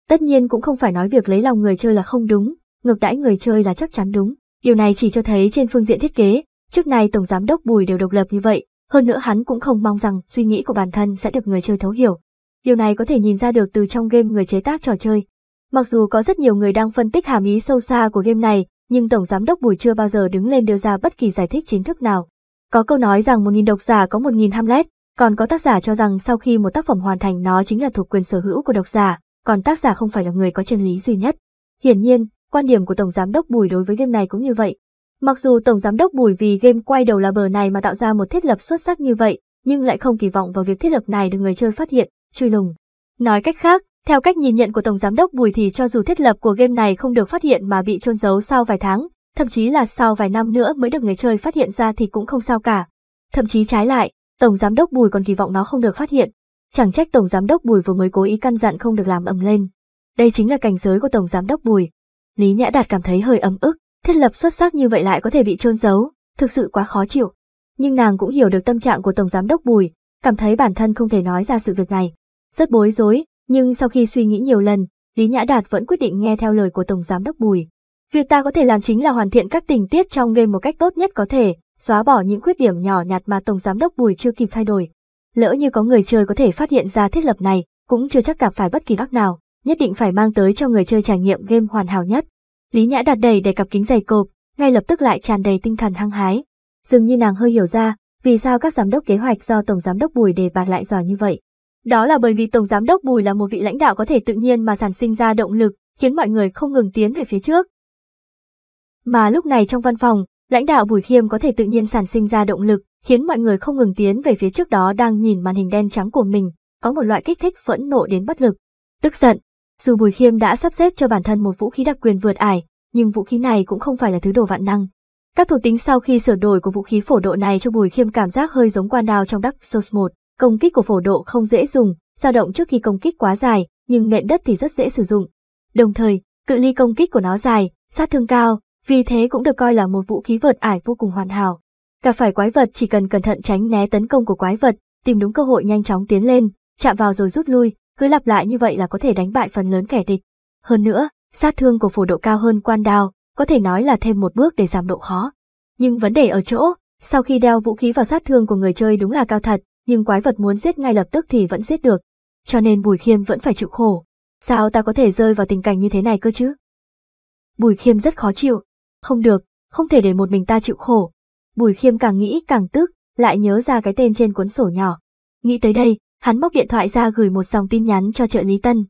Tất nhiên cũng không phải nói việc lấy lòng người chơi là không đúng, ngược đãi người chơi là chắc chắn đúng. Điều này chỉ cho thấy trên phương diện thiết kế, trước này Tổng Giám đốc Bùi đều độc lập như vậy, hơn nữa hắn cũng không mong rằng suy nghĩ của bản thân sẽ được người chơi thấu hiểu. Điều này có thể nhìn ra được từ trong game người chế tác trò chơi. Mặc dù có rất nhiều người đang phân tích hàm ý sâu xa của game này, nhưng Tổng Giám đốc Bùi chưa bao giờ đứng lên đưa ra bất kỳ giải thích chính thức nào. Có câu nói rằng một nghìn độc giả có một nghìn Hamlet, còn có tác giả cho rằng sau khi một tác phẩm hoàn thành nó chính là thuộc quyền sở hữu của độc giả, còn tác giả không phải là người có chân lý duy nhất. Hiển nhiên, quan điểm của Tổng Giám đốc Bùi đối với game này cũng như vậy. Mặc dù Tổng Giám đốc Bùi vì game quay đầu là bờ này mà tạo ra một thiết lập xuất sắc như vậy, nhưng lại không kỳ vọng vào việc thiết lập này được người chơi phát hiện, truy lùng. Nói cách khác, theo cách nhìn nhận của Tổng Giám đốc Bùi thì cho dù thiết lập của game này không được phát hiện mà bị trôn giấu sau vài tháng, thậm chí là sau vài năm nữa mới được người chơi phát hiện ra thì cũng không sao cả. Thậm chí trái lại, Tổng Giám đốc Bùi còn kỳ vọng nó không được phát hiện. Chẳng trách Tổng Giám đốc Bùi vừa mới cố ý căn dặn không được làm ầm lên. Đây chính là cảnh giới của Tổng Giám đốc Bùi. Lý Nhã Đạt cảm thấy hơi ấm ức, thiết lập xuất sắc như vậy lại có thể bị trôn giấu, thực sự quá khó chịu. Nhưng nàng cũng hiểu được tâm trạng của Tổng Giám đốc Bùi, cảm thấy bản thân không thể nói ra sự việc này. Rất bối rối, nhưng sau khi suy nghĩ nhiều lần, Lý Nhã Đạt vẫn quyết định nghe theo lời của Tổng Giám đốc Bùi. Việc ta có thể làm chính là hoàn thiện các tình tiết trong game một cách tốt nhất có thể, xóa bỏ những khuyết điểm nhỏ nhặt mà Tổng Giám đốc Bùi chưa kịp thay đổi. Lỡ như có người chơi có thể phát hiện ra thiết lập này, cũng chưa chắc gặp phải bất kỳ bác nào, nhất định phải mang tới cho người chơi trải nghiệm game hoàn hảo nhất. Lý Nhã Đạt đầy đầy cặp kính dày cộp, ngay lập tức lại tràn đầy tinh thần hăng hái. Dường như nàng hơi hiểu ra, vì sao các giám đốc kế hoạch do Tổng Giám đốc Bùi đề bạc lại giỏi như vậy. Đó là bởi vì Tổng Giám đốc Bùi là một vị lãnh đạo có thể tự nhiên mà sản sinh ra động lực, khiến mọi người không ngừng tiến về phía trước. Mà lúc này trong văn phòng, lãnh đạo Bùi Khiêm có thể tự nhiên sản sinh ra động lực, khiến mọi người không ngừng tiến về phía trước đó đang nhìn màn hình đen trắng của mình, có một loại kích thích phẫn nộ đến bất lực, tức giận. Dù Bùi Khiêm đã sắp xếp cho bản thân một vũ khí đặc quyền vượt ải, nhưng vũ khí này cũng không phải là thứ đồ vạn năng. Các thuộc tính sau khi sửa đổi của vũ khí phổ độ này cho Bùi Khiêm cảm giác hơi giống quan đao trong Dark Souls 1. Công kích của phổ độ không dễ dùng, dao động trước khi công kích quá dài, nhưng nện đất thì rất dễ sử dụng. Đồng thời, cự ly công kích của nó dài, sát thương cao, vì thế cũng được coi là một vũ khí vượt ải vô cùng hoàn hảo. Cả phải quái vật chỉ cần cẩn thận tránh né tấn công của quái vật, tìm đúng cơ hội nhanh chóng tiến lên, chạm vào rồi rút lui, cứ lặp lại như vậy là có thể đánh bại phần lớn kẻ địch. Hơn nữa, sát thương của phổ độ cao hơn quan đao, có thể nói là thêm một bước để giảm độ khó. Nhưng vấn đề ở chỗ, sau khi đeo vũ khí vào sát thương của người chơi đúng là cao thật, nhưng quái vật muốn giết ngay lập tức thì vẫn giết được, cho nên Bùi Khiêm vẫn phải chịu khổ. Sao ta có thể rơi vào tình cảnh như thế này cơ chứ? Bùi Khiêm rất khó chịu, không được, không thể để một mình ta chịu khổ. Bùi Khiêm càng nghĩ càng tức, lại nhớ ra cái tên trên cuốn sổ nhỏ. Nghĩ tới đây, hắn móc điện thoại ra gửi một dòng tin nhắn cho trợ lý Tân.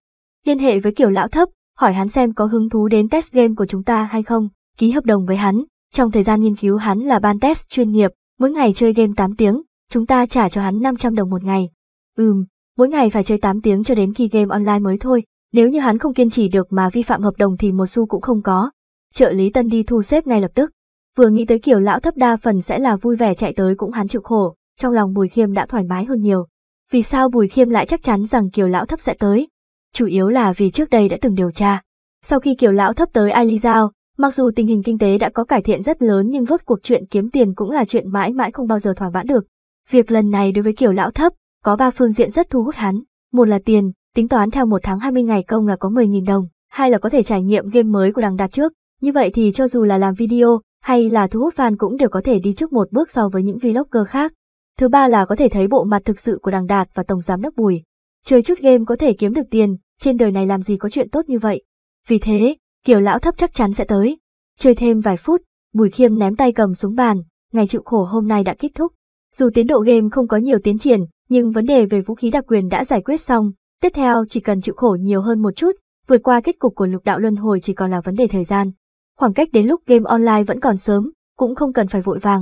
Liên hệ với kiểu lão thấp, hỏi hắn xem có hứng thú đến test game của chúng ta hay không, ký hợp đồng với hắn. Trong thời gian nghiên cứu hắn là ban test chuyên nghiệp, mỗi ngày chơi game 8 tiếng, chúng ta trả cho hắn 500 đồng một ngày. Ừm, mỗi ngày phải chơi 8 tiếng cho đến khi game online mới thôi, nếu như hắn không kiên trì được mà vi phạm hợp đồng thì một xu cũng không có. Trợ lý Tân đi thu xếp ngay lập tức. Vừa nghĩ tới kiểu lão thấp đa phần sẽ là vui vẻ chạy tới cũng hắn chịu khổ, trong lòng Bùi Khiêm đã thoải mái hơn nhiều. Vì sao Bùi Khiêm lại chắc chắn rằng Kiều Lão Thấp sẽ tới? Chủ yếu là vì trước đây đã từng điều tra. Sau khi Kiều Lão Thấp tới Alizao, mặc dù tình hình kinh tế đã có cải thiện rất lớn nhưng rốt cuộc chuyện kiếm tiền cũng là chuyện mãi mãi không bao giờ thỏa mãn được. Việc lần này đối với kiểu lão thấp, có ba phương diện rất thu hút hắn. Một là tiền, tính toán theo một tháng 20 ngày công là có 10.000 đồng. Hai là có thể trải nghiệm game mới của đằng đạt trước. Như vậy thì cho dù là làm video hay là thu hút fan cũng đều có thể đi trước một bước so với những vlogger khác. Thứ ba là có thể thấy bộ mặt thực sự của đằng đạt và tổng giám đốc Bùi. Chơi chút game có thể kiếm được tiền, trên đời này làm gì có chuyện tốt như vậy. Vì thế, kiểu lão thấp chắc chắn sẽ tới. Chơi thêm vài phút, Bùi Khiêm ném tay cầm xuống bàn, ngày chịu khổ hôm nay đã kết thúc. Dù tiến độ game không có nhiều tiến triển, nhưng vấn đề về vũ khí đặc quyền đã giải quyết xong, tiếp theo chỉ cần chịu khổ nhiều hơn một chút, vượt qua kết cục của lục đạo luân hồi chỉ còn là vấn đề thời gian. Khoảng cách đến lúc game online vẫn còn sớm, cũng không cần phải vội vàng.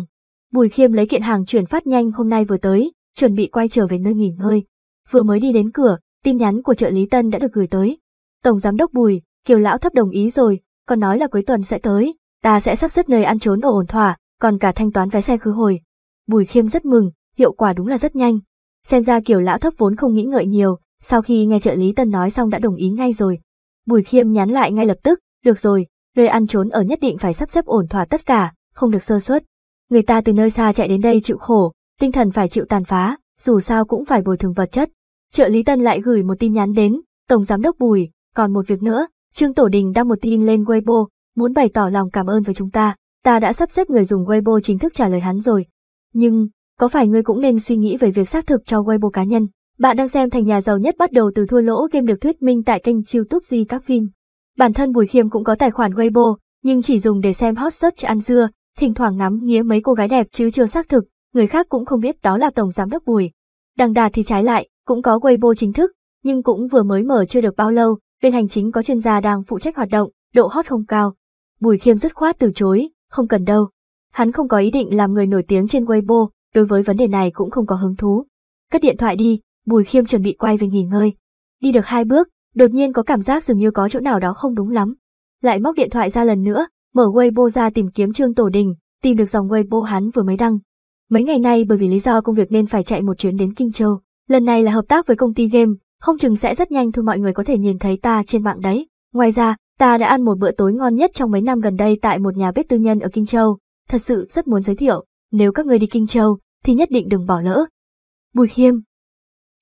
Bùi Khiêm lấy kiện hàng chuyển phát nhanh hôm nay vừa tới, chuẩn bị quay trở về nơi nghỉ ngơi. Vừa mới đi đến cửa, tin nhắn của trợ lý Tân đã được gửi tới. Tổng giám đốc Bùi, Kiều lão thấp đồng ý rồi, còn nói là cuối tuần sẽ tới, ta sẽ sắp xếp nơi ăn trốn ở ổn thỏa, còn cả thanh toán vé xe khứ hồi. Bùi Khiêm rất mừng, hiệu quả đúng là rất nhanh. Xem ra kiểu lão thấp vốn không nghĩ ngợi nhiều, sau khi nghe trợ lý Tân nói xong đã đồng ý ngay rồi. Bùi Khiêm nhắn lại ngay lập tức, được rồi, nơi ăn trốn ở nhất định phải sắp xếp ổn thỏa tất cả, không được sơ suất. Người ta từ nơi xa chạy đến đây chịu khổ, tinh thần phải chịu tàn phá, dù sao cũng phải bồi thường vật chất. Trợ lý Tân lại gửi một tin nhắn đến, Tổng Giám đốc Bùi, còn một việc nữa, Trương Tổ Đình đăng một tin lên Weibo, muốn bày tỏ lòng cảm ơn với chúng ta, ta đã sắp xếp người dùng Weibo chính thức trả lời hắn rồi, nhưng, có phải ngươi cũng nên suy nghĩ về việc xác thực cho Weibo cá nhân? Bạn đang xem thành nhà giàu nhất bắt đầu từ thua lỗ game được thuyết minh tại kênh youtube Di Các Phim. Bản thân Bùi Khiêm cũng có tài khoản Weibo, nhưng chỉ dùng để xem hot search ăn dưa, thỉnh thoảng ngắm nghía mấy cô gái đẹp chứ chưa xác thực, người khác cũng không biết đó là Tổng Giám đốc Bùi. Đằng đà thì trái lại, cũng có Weibo chính thức, nhưng cũng vừa mới mở chưa được bao lâu, bên hành chính có chuyên gia đang phụ trách hoạt động, độ hot không cao. Bùi Khiêm dứt khoát từ chối, không cần đâu. Hắn không có ý định làm người nổi tiếng trên Weibo, đối với vấn đề này cũng không có hứng thú. Cất điện thoại đi, Bùi Khiêm chuẩn bị quay về nghỉ ngơi. Đi được hai bước, đột nhiên có cảm giác dường như có chỗ nào đó không đúng lắm. Lại móc điện thoại ra lần nữa, mở Weibo ra tìm kiếm Trương Tổ Đình, tìm được dòng Weibo hắn vừa mới đăng. Mấy ngày nay bởi vì lý do công việc nên phải chạy một chuyến đến Kinh Châu, lần này là hợp tác với công ty game, không chừng sẽ rất nhanh thôi mọi người có thể nhìn thấy ta trên mạng đấy. Ngoài ra, ta đã ăn một bữa tối ngon nhất trong mấy năm gần đây tại một nhà bếp tư nhân ở Kinh Châu, thật sự rất muốn giới thiệu, nếu các người đi Kinh Châu, thì nhất định đừng bỏ lỡ. Bùi Khiêm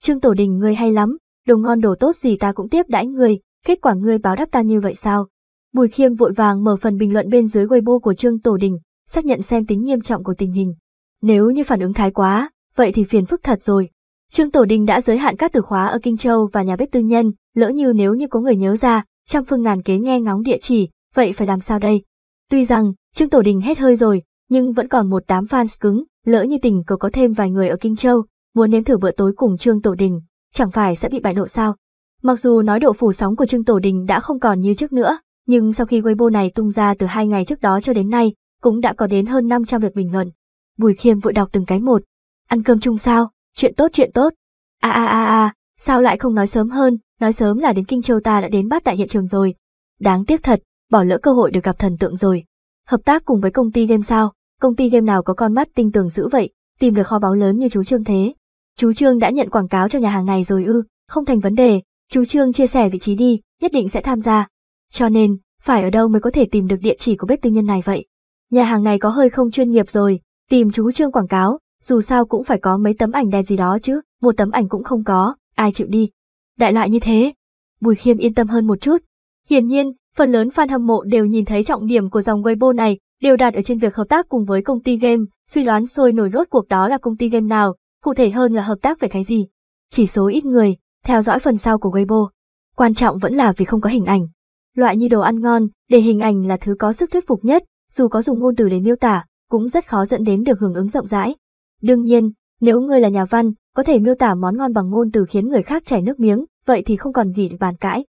Trương Tổ Đình người hay lắm, đồ ngon đồ tốt gì ta cũng tiếp đãi người. kết quả người báo đáp ta như vậy sao? Bùi Khiêm vội vàng mở phần bình luận bên dưới Weibo của Trương Tổ Đình, xác nhận xem tính nghiêm trọng của tình hình. Nếu như phản ứng thái quá, vậy thì phiền phức thật rồi. Trương Tổ Đình đã giới hạn các từ khóa ở Kinh Châu và nhà bếp tư nhân, lỡ như nếu như có người nhớ ra, trăm phương ngàn kế nghe ngóng địa chỉ, vậy phải làm sao đây? Tuy rằng, Trương Tổ Đình hết hơi rồi, nhưng vẫn còn một đám fans cứng, lỡ như tình cờ có thêm vài người ở Kinh Châu, muốn nếm thử bữa tối cùng Trương Tổ Đình, chẳng phải sẽ bị bại lộ sao. Mặc dù nói độ phủ sóng của Trương Tổ Đình đã không còn như trước nữa, nhưng sau khi Weibo này tung ra từ hai ngày trước đó cho đến nay, cũng đã có đến hơn 500 lượt bình luận. Bùi Khiêm vội đọc từng cái một. Ăn cơm chung sao? Chuyện tốt chuyện tốt. A a a a, sao lại không nói sớm hơn, nói sớm là đến Kinh Châu ta đã đến bắt tại hiện trường rồi. Đáng tiếc thật, bỏ lỡ cơ hội được gặp thần tượng rồi. Hợp tác cùng với công ty game sao, công ty game nào có con mắt tinh tường dữ vậy, tìm được kho báu lớn như chú Trương thế. Chú Trương đã nhận quảng cáo cho nhà hàng này rồi ư, không thành vấn đề, chú Trương chia sẻ vị trí đi, nhất định sẽ tham gia. Cho nên, phải ở đâu mới có thể tìm được địa chỉ của bếp tư nhân này vậy? Nhà hàng này có hơi không chuyên nghiệp rồi, tìm chú Trương quảng cáo, dù sao cũng phải có mấy tấm ảnh đẹp gì đó chứ, một tấm ảnh cũng không có, ai chịu đi. Đại loại như thế. Bùi Khiêm yên tâm hơn một chút. Hiển nhiên, Phần lớn fan hâm mộ đều nhìn thấy trọng điểm của dòng Weibo này đều đạt ở trên việc hợp tác cùng với công ty game, suy đoán sôi nổi rốt cuộc đó là công ty game nào, cụ thể hơn là hợp tác về cái gì. Chỉ số ít người, theo dõi phần sau của Weibo. Quan trọng vẫn là vì không có hình ảnh. Loại như đồ ăn ngon, để hình ảnh là thứ có sức thuyết phục nhất, dù có dùng ngôn từ để miêu tả, cũng rất khó dẫn đến được hưởng ứng rộng rãi. Đương nhiên, nếu người là nhà văn, có thể miêu tả món ngon bằng ngôn từ khiến người khác chảy nước miếng, vậy thì không còn gì để bàn cãi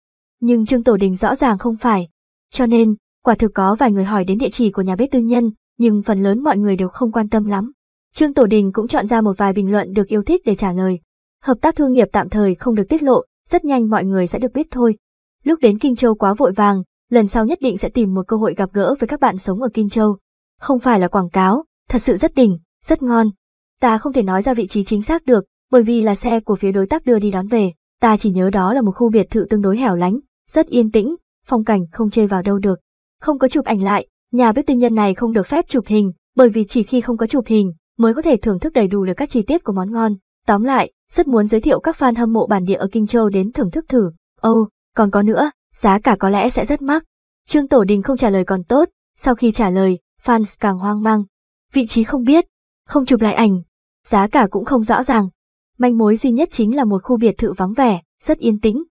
nhưng Trương Tổ Đình rõ ràng không phải. Cho nên, quả thực có vài người hỏi đến địa chỉ của nhà bếp tư nhân, nhưng phần lớn mọi người đều không quan tâm lắm. Trương Tổ Đình cũng chọn ra một vài bình luận được yêu thích để trả lời. Hợp tác thương nghiệp tạm thời không được tiết lộ, rất nhanh mọi người sẽ được biết thôi. Lúc đến Kinh Châu quá vội vàng, lần sau nhất định sẽ tìm một cơ hội gặp gỡ với các bạn sống ở Kinh Châu. Không phải là quảng cáo, thật sự rất đỉnh, rất ngon. Ta không thể nói ra vị trí chính xác được, bởi vì là xe của phía đối tác đưa đi đón về, ta chỉ nhớ đó là một khu biệt thự tương đối hẻo lánh, rất yên tĩnh, phong cảnh không chê vào đâu được. Không có chụp ảnh lại, nhà bếp tư nhân này không được phép chụp hình, bởi vì chỉ khi không có chụp hình mới có thể thưởng thức đầy đủ được các chi tiết của món ngon. Tóm lại, rất muốn giới thiệu các fan hâm mộ bản địa ở Kinh Châu đến thưởng thức thử. Ô, oh, còn có nữa, giá cả có lẽ sẽ rất mắc. Trương Tổ Đình không trả lời còn tốt, sau khi trả lời, fans càng hoang mang. Vị trí không biết, không chụp lại ảnh, giá cả cũng không rõ ràng. Manh mối duy nhất chính là một khu biệt thự vắng vẻ, rất yên tĩnh,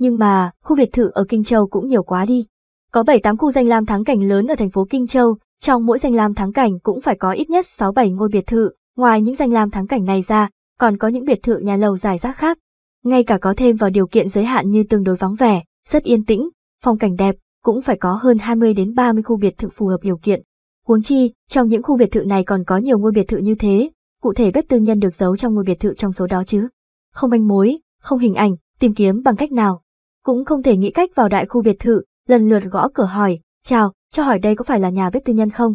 nhưng mà, khu biệt thự ở Kinh Châu cũng nhiều quá đi. Có bảy tám khu danh lam thắng cảnh lớn ở thành phố Kinh Châu, trong mỗi danh lam thắng cảnh cũng phải có ít nhất sáu bảy ngôi biệt thự, ngoài những danh lam thắng cảnh này ra, còn có những biệt thự nhà lầu dài rác khác. Ngay cả có thêm vào điều kiện giới hạn như tương đối vắng vẻ, rất yên tĩnh, phong cảnh đẹp, cũng phải có hơn 20 đến 30 khu biệt thự phù hợp điều kiện. Huống chi, trong những khu biệt thự này còn có nhiều ngôi biệt thự như thế, cụ thể bếp tư nhân được giấu trong ngôi biệt thự trong số đó chứ. Không manh mối, không hình ảnh, tìm kiếm bằng cách nào cũng không thể nghĩ cách vào đại khu biệt thự, lần lượt gõ cửa hỏi, chào, cho hỏi đây có phải là nhà bếp tư nhân không?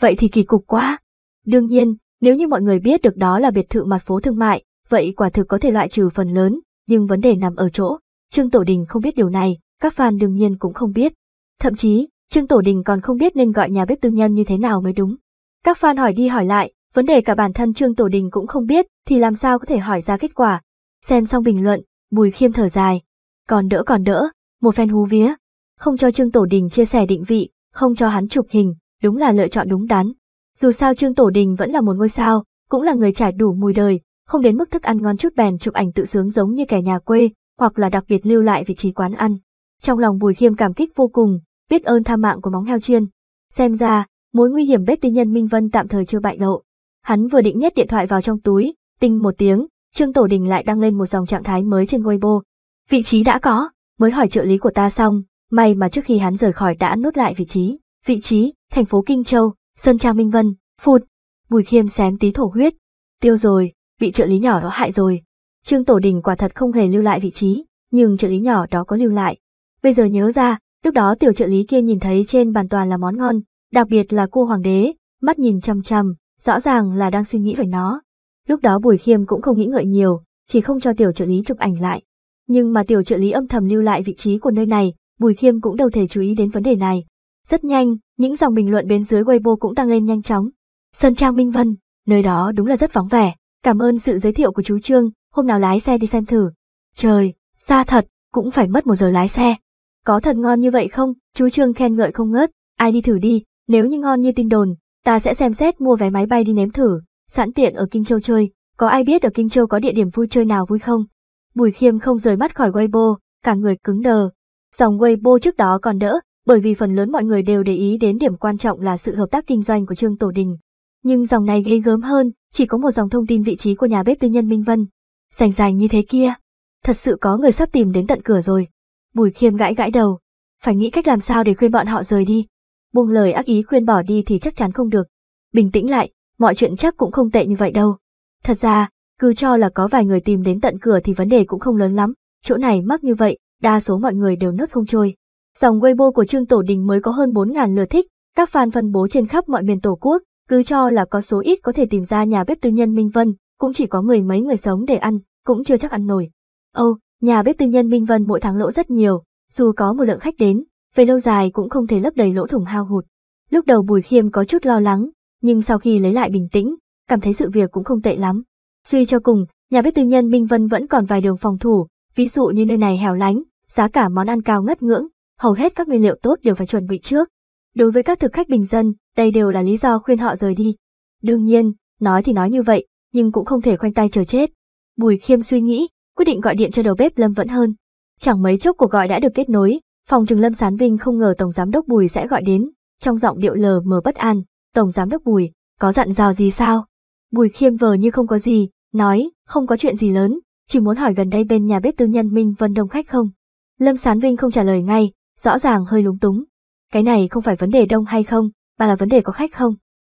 Vậy thì kỳ cục quá. Đương nhiên, nếu như mọi người biết được đó là biệt thự mặt phố thương mại, vậy quả thực có thể loại trừ phần lớn, nhưng vấn đề nằm ở chỗ, Trương Tổ Đình không biết điều này, các fan đương nhiên cũng không biết. Thậm chí, Trương Tổ Đình còn không biết nên gọi nhà bếp tư nhân như thế nào mới đúng. Các fan hỏi đi hỏi lại, vấn đề cả bản thân Trương Tổ Đình cũng không biết, thì làm sao có thể hỏi ra kết quả. Xem xong bình luận, Bùi Khiêm thở dài, còn đỡ còn đỡ, một phen hú vía. Không cho Trương Tổ Đình chia sẻ định vị, không cho hắn chụp hình, đúng là lựa chọn đúng đắn. Dù sao Trương Tổ Đình vẫn là một ngôi sao, cũng là người trải đủ mùi đời, không đến mức thức ăn ngon chút bèn chụp ảnh tự sướng giống như kẻ nhà quê, hoặc là đặc biệt lưu lại vị trí quán ăn. Trong lòng Bùi Khiêm cảm kích vô cùng, biết ơn tha mạng của móng heo chiên. Xem ra, mối nguy hiểm bếp tư nhân Minh Vân tạm thời chưa bại lộ. Hắn vừa định nhét điện thoại vào trong túi, tinh một tiếng, Trương Tổ Đình lại đăng lên một dòng trạng thái mới trên Weibo, Vị trí đã có, mới hỏi trợ lý của ta xong, may mà trước khi hắn rời khỏi đã nốt lại vị trí. Vị trí, thành phố Kinh Châu, Sơn Trang Minh Vân, phụt, Bùi Khiêm xém tí thổ huyết. Tiêu rồi, Vị trợ lý nhỏ đó hại rồi. Trương Tổ Đình quả thật không hề lưu lại vị trí, nhưng trợ lý nhỏ đó có lưu lại. Bây giờ nhớ ra, lúc đó tiểu trợ lý kia nhìn thấy trên bàn toàn là món ngon, đặc biệt là cua hoàng đế, mắt nhìn chăm chăm, rõ ràng là đang suy nghĩ về nó. Lúc đó Bùi Khiêm cũng không nghĩ ngợi nhiều, chỉ không cho tiểu trợ lý chụp ảnh lại. Nhưng mà tiểu trợ lý âm thầm lưu lại vị trí của nơi này, Bùi Khiêm cũng đầu thể chú ý đến vấn đề này. Rất nhanh, những dòng bình luận bên dưới Weibo cũng tăng lên nhanh chóng. Sơn Trang Minh Vân, nơi đó đúng là rất vắng vẻ, cảm ơn sự giới thiệu của chú Trương, hôm nào lái xe đi xem thử. Trời, xa thật, cũng phải mất một giờ lái xe. Có thật ngon như vậy không, chú Trương khen ngợi không ngớt, ai đi thử đi, nếu như ngon như tin đồn, ta sẽ xem xét mua vé máy bay đi nếm thử, sẵn tiện ở Kinh Châu chơi, có ai biết ở Kinh Châu có địa điểm vui chơi nào vui không? Bùi Khiêm không rời mắt khỏi Weibo, cả người cứng đờ. Dòng Weibo trước đó còn đỡ, bởi vì phần lớn mọi người đều để ý đến điểm quan trọng là sự hợp tác kinh doanh của Trương Tổ Đình. Nhưng dòng này ghê gớm hơn, chỉ có một dòng thông tin vị trí của nhà bếp tư nhân Minh Vân. Rành dài như thế kia, thật sự có người sắp tìm đến tận cửa rồi. Bùi Khiêm gãi gãi đầu, phải nghĩ cách làm sao để khuyên bọn họ rời đi. Buông lời ác ý khuyên bỏ đi thì chắc chắn không được. Bình tĩnh lại, mọi chuyện chắc cũng không tệ như vậy đâu. Thật ra, cứ cho là có vài người tìm đến tận cửa thì vấn đề cũng không lớn lắm, chỗ này mắc như vậy, đa số mọi người đều nớt không trôi. Dòng Weibo của Trương Tổ Đình mới có hơn 4.000 lượt thích, các fan phân bố trên khắp mọi miền Tổ quốc, cứ cho là có số ít có thể tìm ra nhà bếp tư nhân Minh Vân, cũng chỉ có mười mấy người sống để ăn, cũng chưa chắc ăn nổi. ô, oh, nhà bếp tư nhân Minh Vân mỗi tháng lỗ rất nhiều, dù có một lượng khách đến, về lâu dài cũng không thể lấp đầy lỗ thủng hao hụt. Lúc đầu Bùi Khiêm có chút lo lắng, nhưng sau khi lấy lại bình tĩnh, cảm thấy sự việc cũng không tệ lắm. Suy cho cùng, nhà bếp tư nhân Minh Vân vẫn còn vài đường phòng thủ, ví dụ như nơi này hẻo lánh, giá cả món ăn cao ngất ngưỡng, hầu hết các nguyên liệu tốt đều phải chuẩn bị trước. Đối với các thực khách bình dân, đây đều là lý do khuyên họ rời đi. Đương nhiên, nói thì nói như vậy, nhưng cũng không thể khoanh tay chờ chết. Bùi Khiêm suy nghĩ, quyết định gọi điện cho đầu bếp Lâm Vẫn Hơn. Chẳng mấy chốc cuộc gọi đã được kết nối, phòng trừng Lâm Sán Vinh không ngờ Tổng Giám Đốc Bùi sẽ gọi đến, trong giọng điệu lờ mờ bất an, Tổng Giám Đốc Bùi, có dặn dò gì sao? Bùi Khiêm vờ như không có gì, nói, không có chuyện gì lớn, chỉ muốn hỏi gần đây bên nhà bếp tư nhân Minh Vân đông khách không. Lâm Sán Vinh không trả lời ngay, rõ ràng hơi lúng túng. Cái này không phải vấn đề đông hay không, mà là vấn đề có khách không.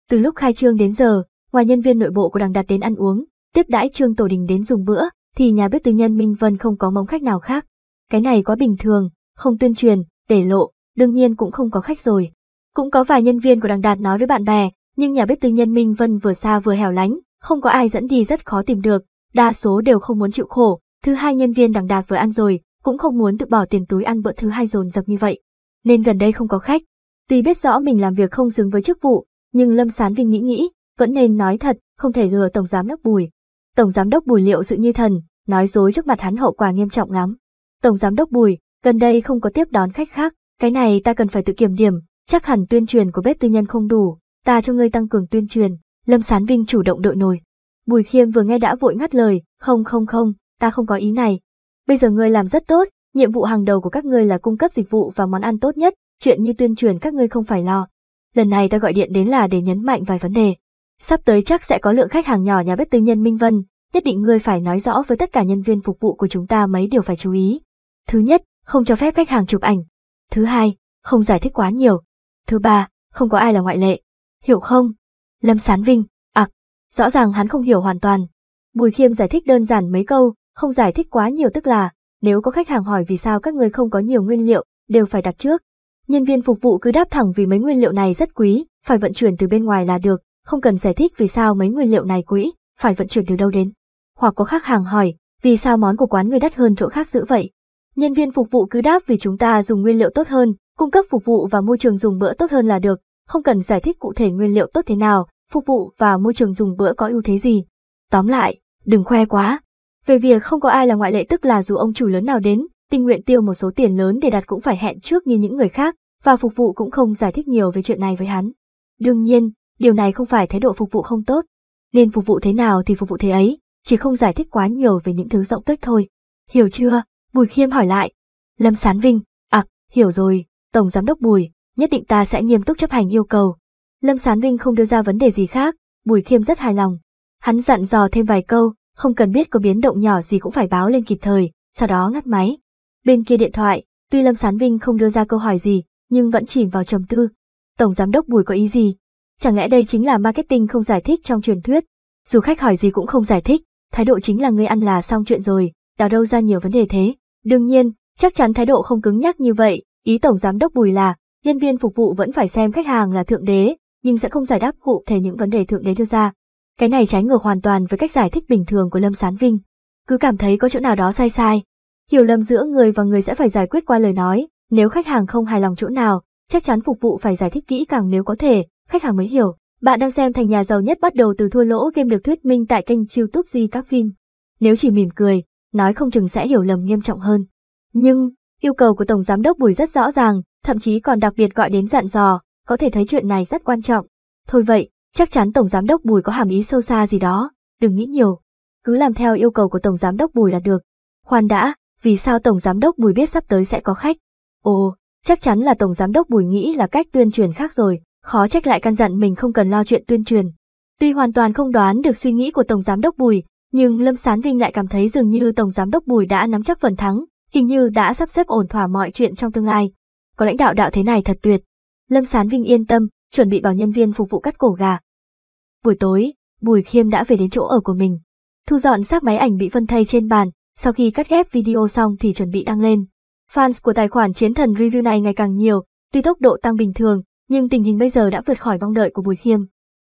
Từ lúc khai trương đến giờ, ngoài nhân viên nội bộ của đằng đặt đến ăn uống, tiếp đãi Trương Tổ Đình đến dùng bữa, thì nhà bếp tư nhân Minh Vân không có mống khách nào khác. Cái này quá bình thường, không tuyên truyền, để lộ, đương nhiên cũng không có khách rồi. Cũng có vài nhân viên của đằng đạt nói với bạn bè, nhưng nhà bếp tư nhân Minh Vân vừa xa vừa hẻo lánh, không có ai dẫn đi rất khó tìm được, đa số đều không muốn chịu khổ, thứ hai nhân viên đằng đạt vừa ăn rồi, cũng không muốn tự bỏ tiền túi ăn bữa thứ hai dồn dập như vậy. Nên gần đây không có khách. Tuy biết rõ mình làm việc không xứng với chức vụ, nhưng Lâm Sán Vinh nghĩ nghĩ, vẫn nên nói thật, không thể lừa Tổng Giám đốc Bùi. Tổng Giám đốc Bùi liệu sự như thần, nói dối trước mặt hắn hậu quả nghiêm trọng lắm. Tổng Giám đốc Bùi, gần đây không có tiếp đón khách khác, cái này ta cần phải tự kiểm điểm, chắc hẳn tuyên truyền của bếp tư nhân không đủ, ta cho ngươi tăng cường tuyên truyền, Lâm Sán Vinh chủ động đội nồi. Bùi Khiêm vừa nghe đã vội ngắt lời, không không không, ta không có ý này. Bây giờ ngươi làm rất tốt, nhiệm vụ hàng đầu của các ngươi là cung cấp dịch vụ và món ăn tốt nhất, chuyện như tuyên truyền các ngươi không phải lo. Lần này ta gọi điện đến là để nhấn mạnh vài vấn đề. Sắp tới chắc sẽ có lượng khách hàng nhỏ nhà bếp tư nhân Minh Vân, nhất định ngươi phải nói rõ với tất cả nhân viên phục vụ của chúng ta mấy điều phải chú ý. Thứ nhất, không cho phép khách hàng chụp ảnh. Thứ hai, không giải thích quá nhiều. Thứ ba, không có ai là ngoại lệ. Hiểu không? Lâm Sán Vinh, ạc, à, rõ ràng hắn không hiểu hoàn toàn. Bùi Khiêm giải thích đơn giản mấy câu, không giải thích quá nhiều tức là, nếu có khách hàng hỏi vì sao các người không có nhiều nguyên liệu, đều phải đặt trước. Nhân viên phục vụ cứ đáp thẳng vì mấy nguyên liệu này rất quý, phải vận chuyển từ bên ngoài là được, không cần giải thích vì sao mấy nguyên liệu này quý, phải vận chuyển từ đâu đến. Hoặc có khách hàng hỏi, vì sao món của quán người đắt hơn chỗ khác dữ vậy? Nhân viên phục vụ cứ đáp vì chúng ta dùng nguyên liệu tốt hơn, cung cấp phục vụ và môi trường dùng bữa tốt hơn là được, không cần giải thích cụ thể nguyên liệu tốt thế nào, phục vụ và môi trường dùng bữa có ưu thế gì. Tóm lại, đừng khoe quá. Về việc không có ai là ngoại lệ tức là dù ông chủ lớn nào đến, tình nguyện tiêu một số tiền lớn để đặt cũng phải hẹn trước như những người khác, và phục vụ cũng không giải thích nhiều về chuyện này với hắn. Đương nhiên, điều này không phải thái độ phục vụ không tốt. Nên phục vụ thế nào thì phục vụ thế ấy, chỉ không giải thích quá nhiều về những thứ rộng tuyết thôi. Hiểu chưa? Bùi Khiêm hỏi lại. Lâm Sán Vinh, ạ, à, hiểu rồi, Tổng Giám đốc Bùi, nhất định ta sẽ nghiêm túc chấp hành yêu cầu. Lâm Sán Vinh không đưa ra vấn đề gì khác, Bùi Khiêm rất hài lòng. Hắn dặn dò thêm vài câu, không cần biết có biến động nhỏ gì cũng phải báo lên kịp thời, sau đó ngắt máy. Bên kia điện thoại, tuy Lâm Sán Vinh không đưa ra câu hỏi gì, nhưng vẫn chìm vào trầm tư. Tổng giám đốc Bùi có ý gì? Chẳng lẽ đây chính là marketing không giải thích trong truyền thuyết? Dù khách hỏi gì cũng không giải thích, thái độ chính là người ăn là xong chuyện rồi, đào đâu ra nhiều vấn đề thế. Đương nhiên, chắc chắn thái độ không cứng nhắc như vậy, ý tổng giám đốc Bùi là nhân viên phục vụ vẫn phải xem khách hàng là thượng đế, nhưng sẽ không giải đáp cụ thể những vấn đề thượng đế đưa ra. Cái này trái ngược hoàn toàn với cách giải thích bình thường của Lâm Sán Vinh. Cứ cảm thấy có chỗ nào đó sai sai. Hiểu lầm giữa người và người sẽ phải giải quyết qua lời nói, nếu khách hàng không hài lòng chỗ nào, chắc chắn phục vụ phải giải thích kỹ càng nếu có thể, khách hàng mới hiểu. Bạn đang xem thành nhà giàu nhất bắt đầu từ thua lỗ game được thuyết minh tại kênh YouTube Di các phim. Nếu chỉ mỉm cười, nói không chừng sẽ hiểu lầm nghiêm trọng hơn. Nhưng, yêu cầu của Tổng Giám đốc Bùi rất rõ ràng, thậm chí còn đặc biệt gọi đến dặn dò, có thể thấy chuyện này rất quan trọng. Thôi vậy, chắc chắn Tổng Giám Đốc Bùi có hàm ý sâu xa gì đó, đừng nghĩ nhiều. Cứ làm theo yêu cầu của Tổng Giám Đốc Bùi là được. Khoan đã, vì sao Tổng Giám Đốc Bùi biết sắp tới sẽ có khách? Ồ, chắc chắn là Tổng Giám Đốc Bùi nghĩ là cách tuyên truyền khác rồi, khó trách lại căn dặn mình không cần lo chuyện tuyên truyền. Tuy hoàn toàn không đoán được suy nghĩ của Tổng Giám Đốc Bùi, nhưng Lâm Sán Vinh lại cảm thấy dường như Tổng Giám Đốc Bùi đã nắm chắc phần thắng, hình như đã sắp xếp ổn thỏa mọi chuyện trong tương lai có lãnh đạo đạo thế này thật tuyệt. Lâm Sán Vinh yên tâm, chuẩn bị bảo nhân viên phục vụ cắt cổ gà. Buổi tối, Bùi Khiêm đã về đến chỗ ở của mình. Thu dọn xác máy ảnh bị phân thây trên bàn, sau khi cắt ghép video xong thì chuẩn bị đăng lên. Fans của tài khoản Chiến Thần Review này ngày càng nhiều, tuy tốc độ tăng bình thường, nhưng tình hình bây giờ đã vượt khỏi mong đợi của Bùi Khiêm.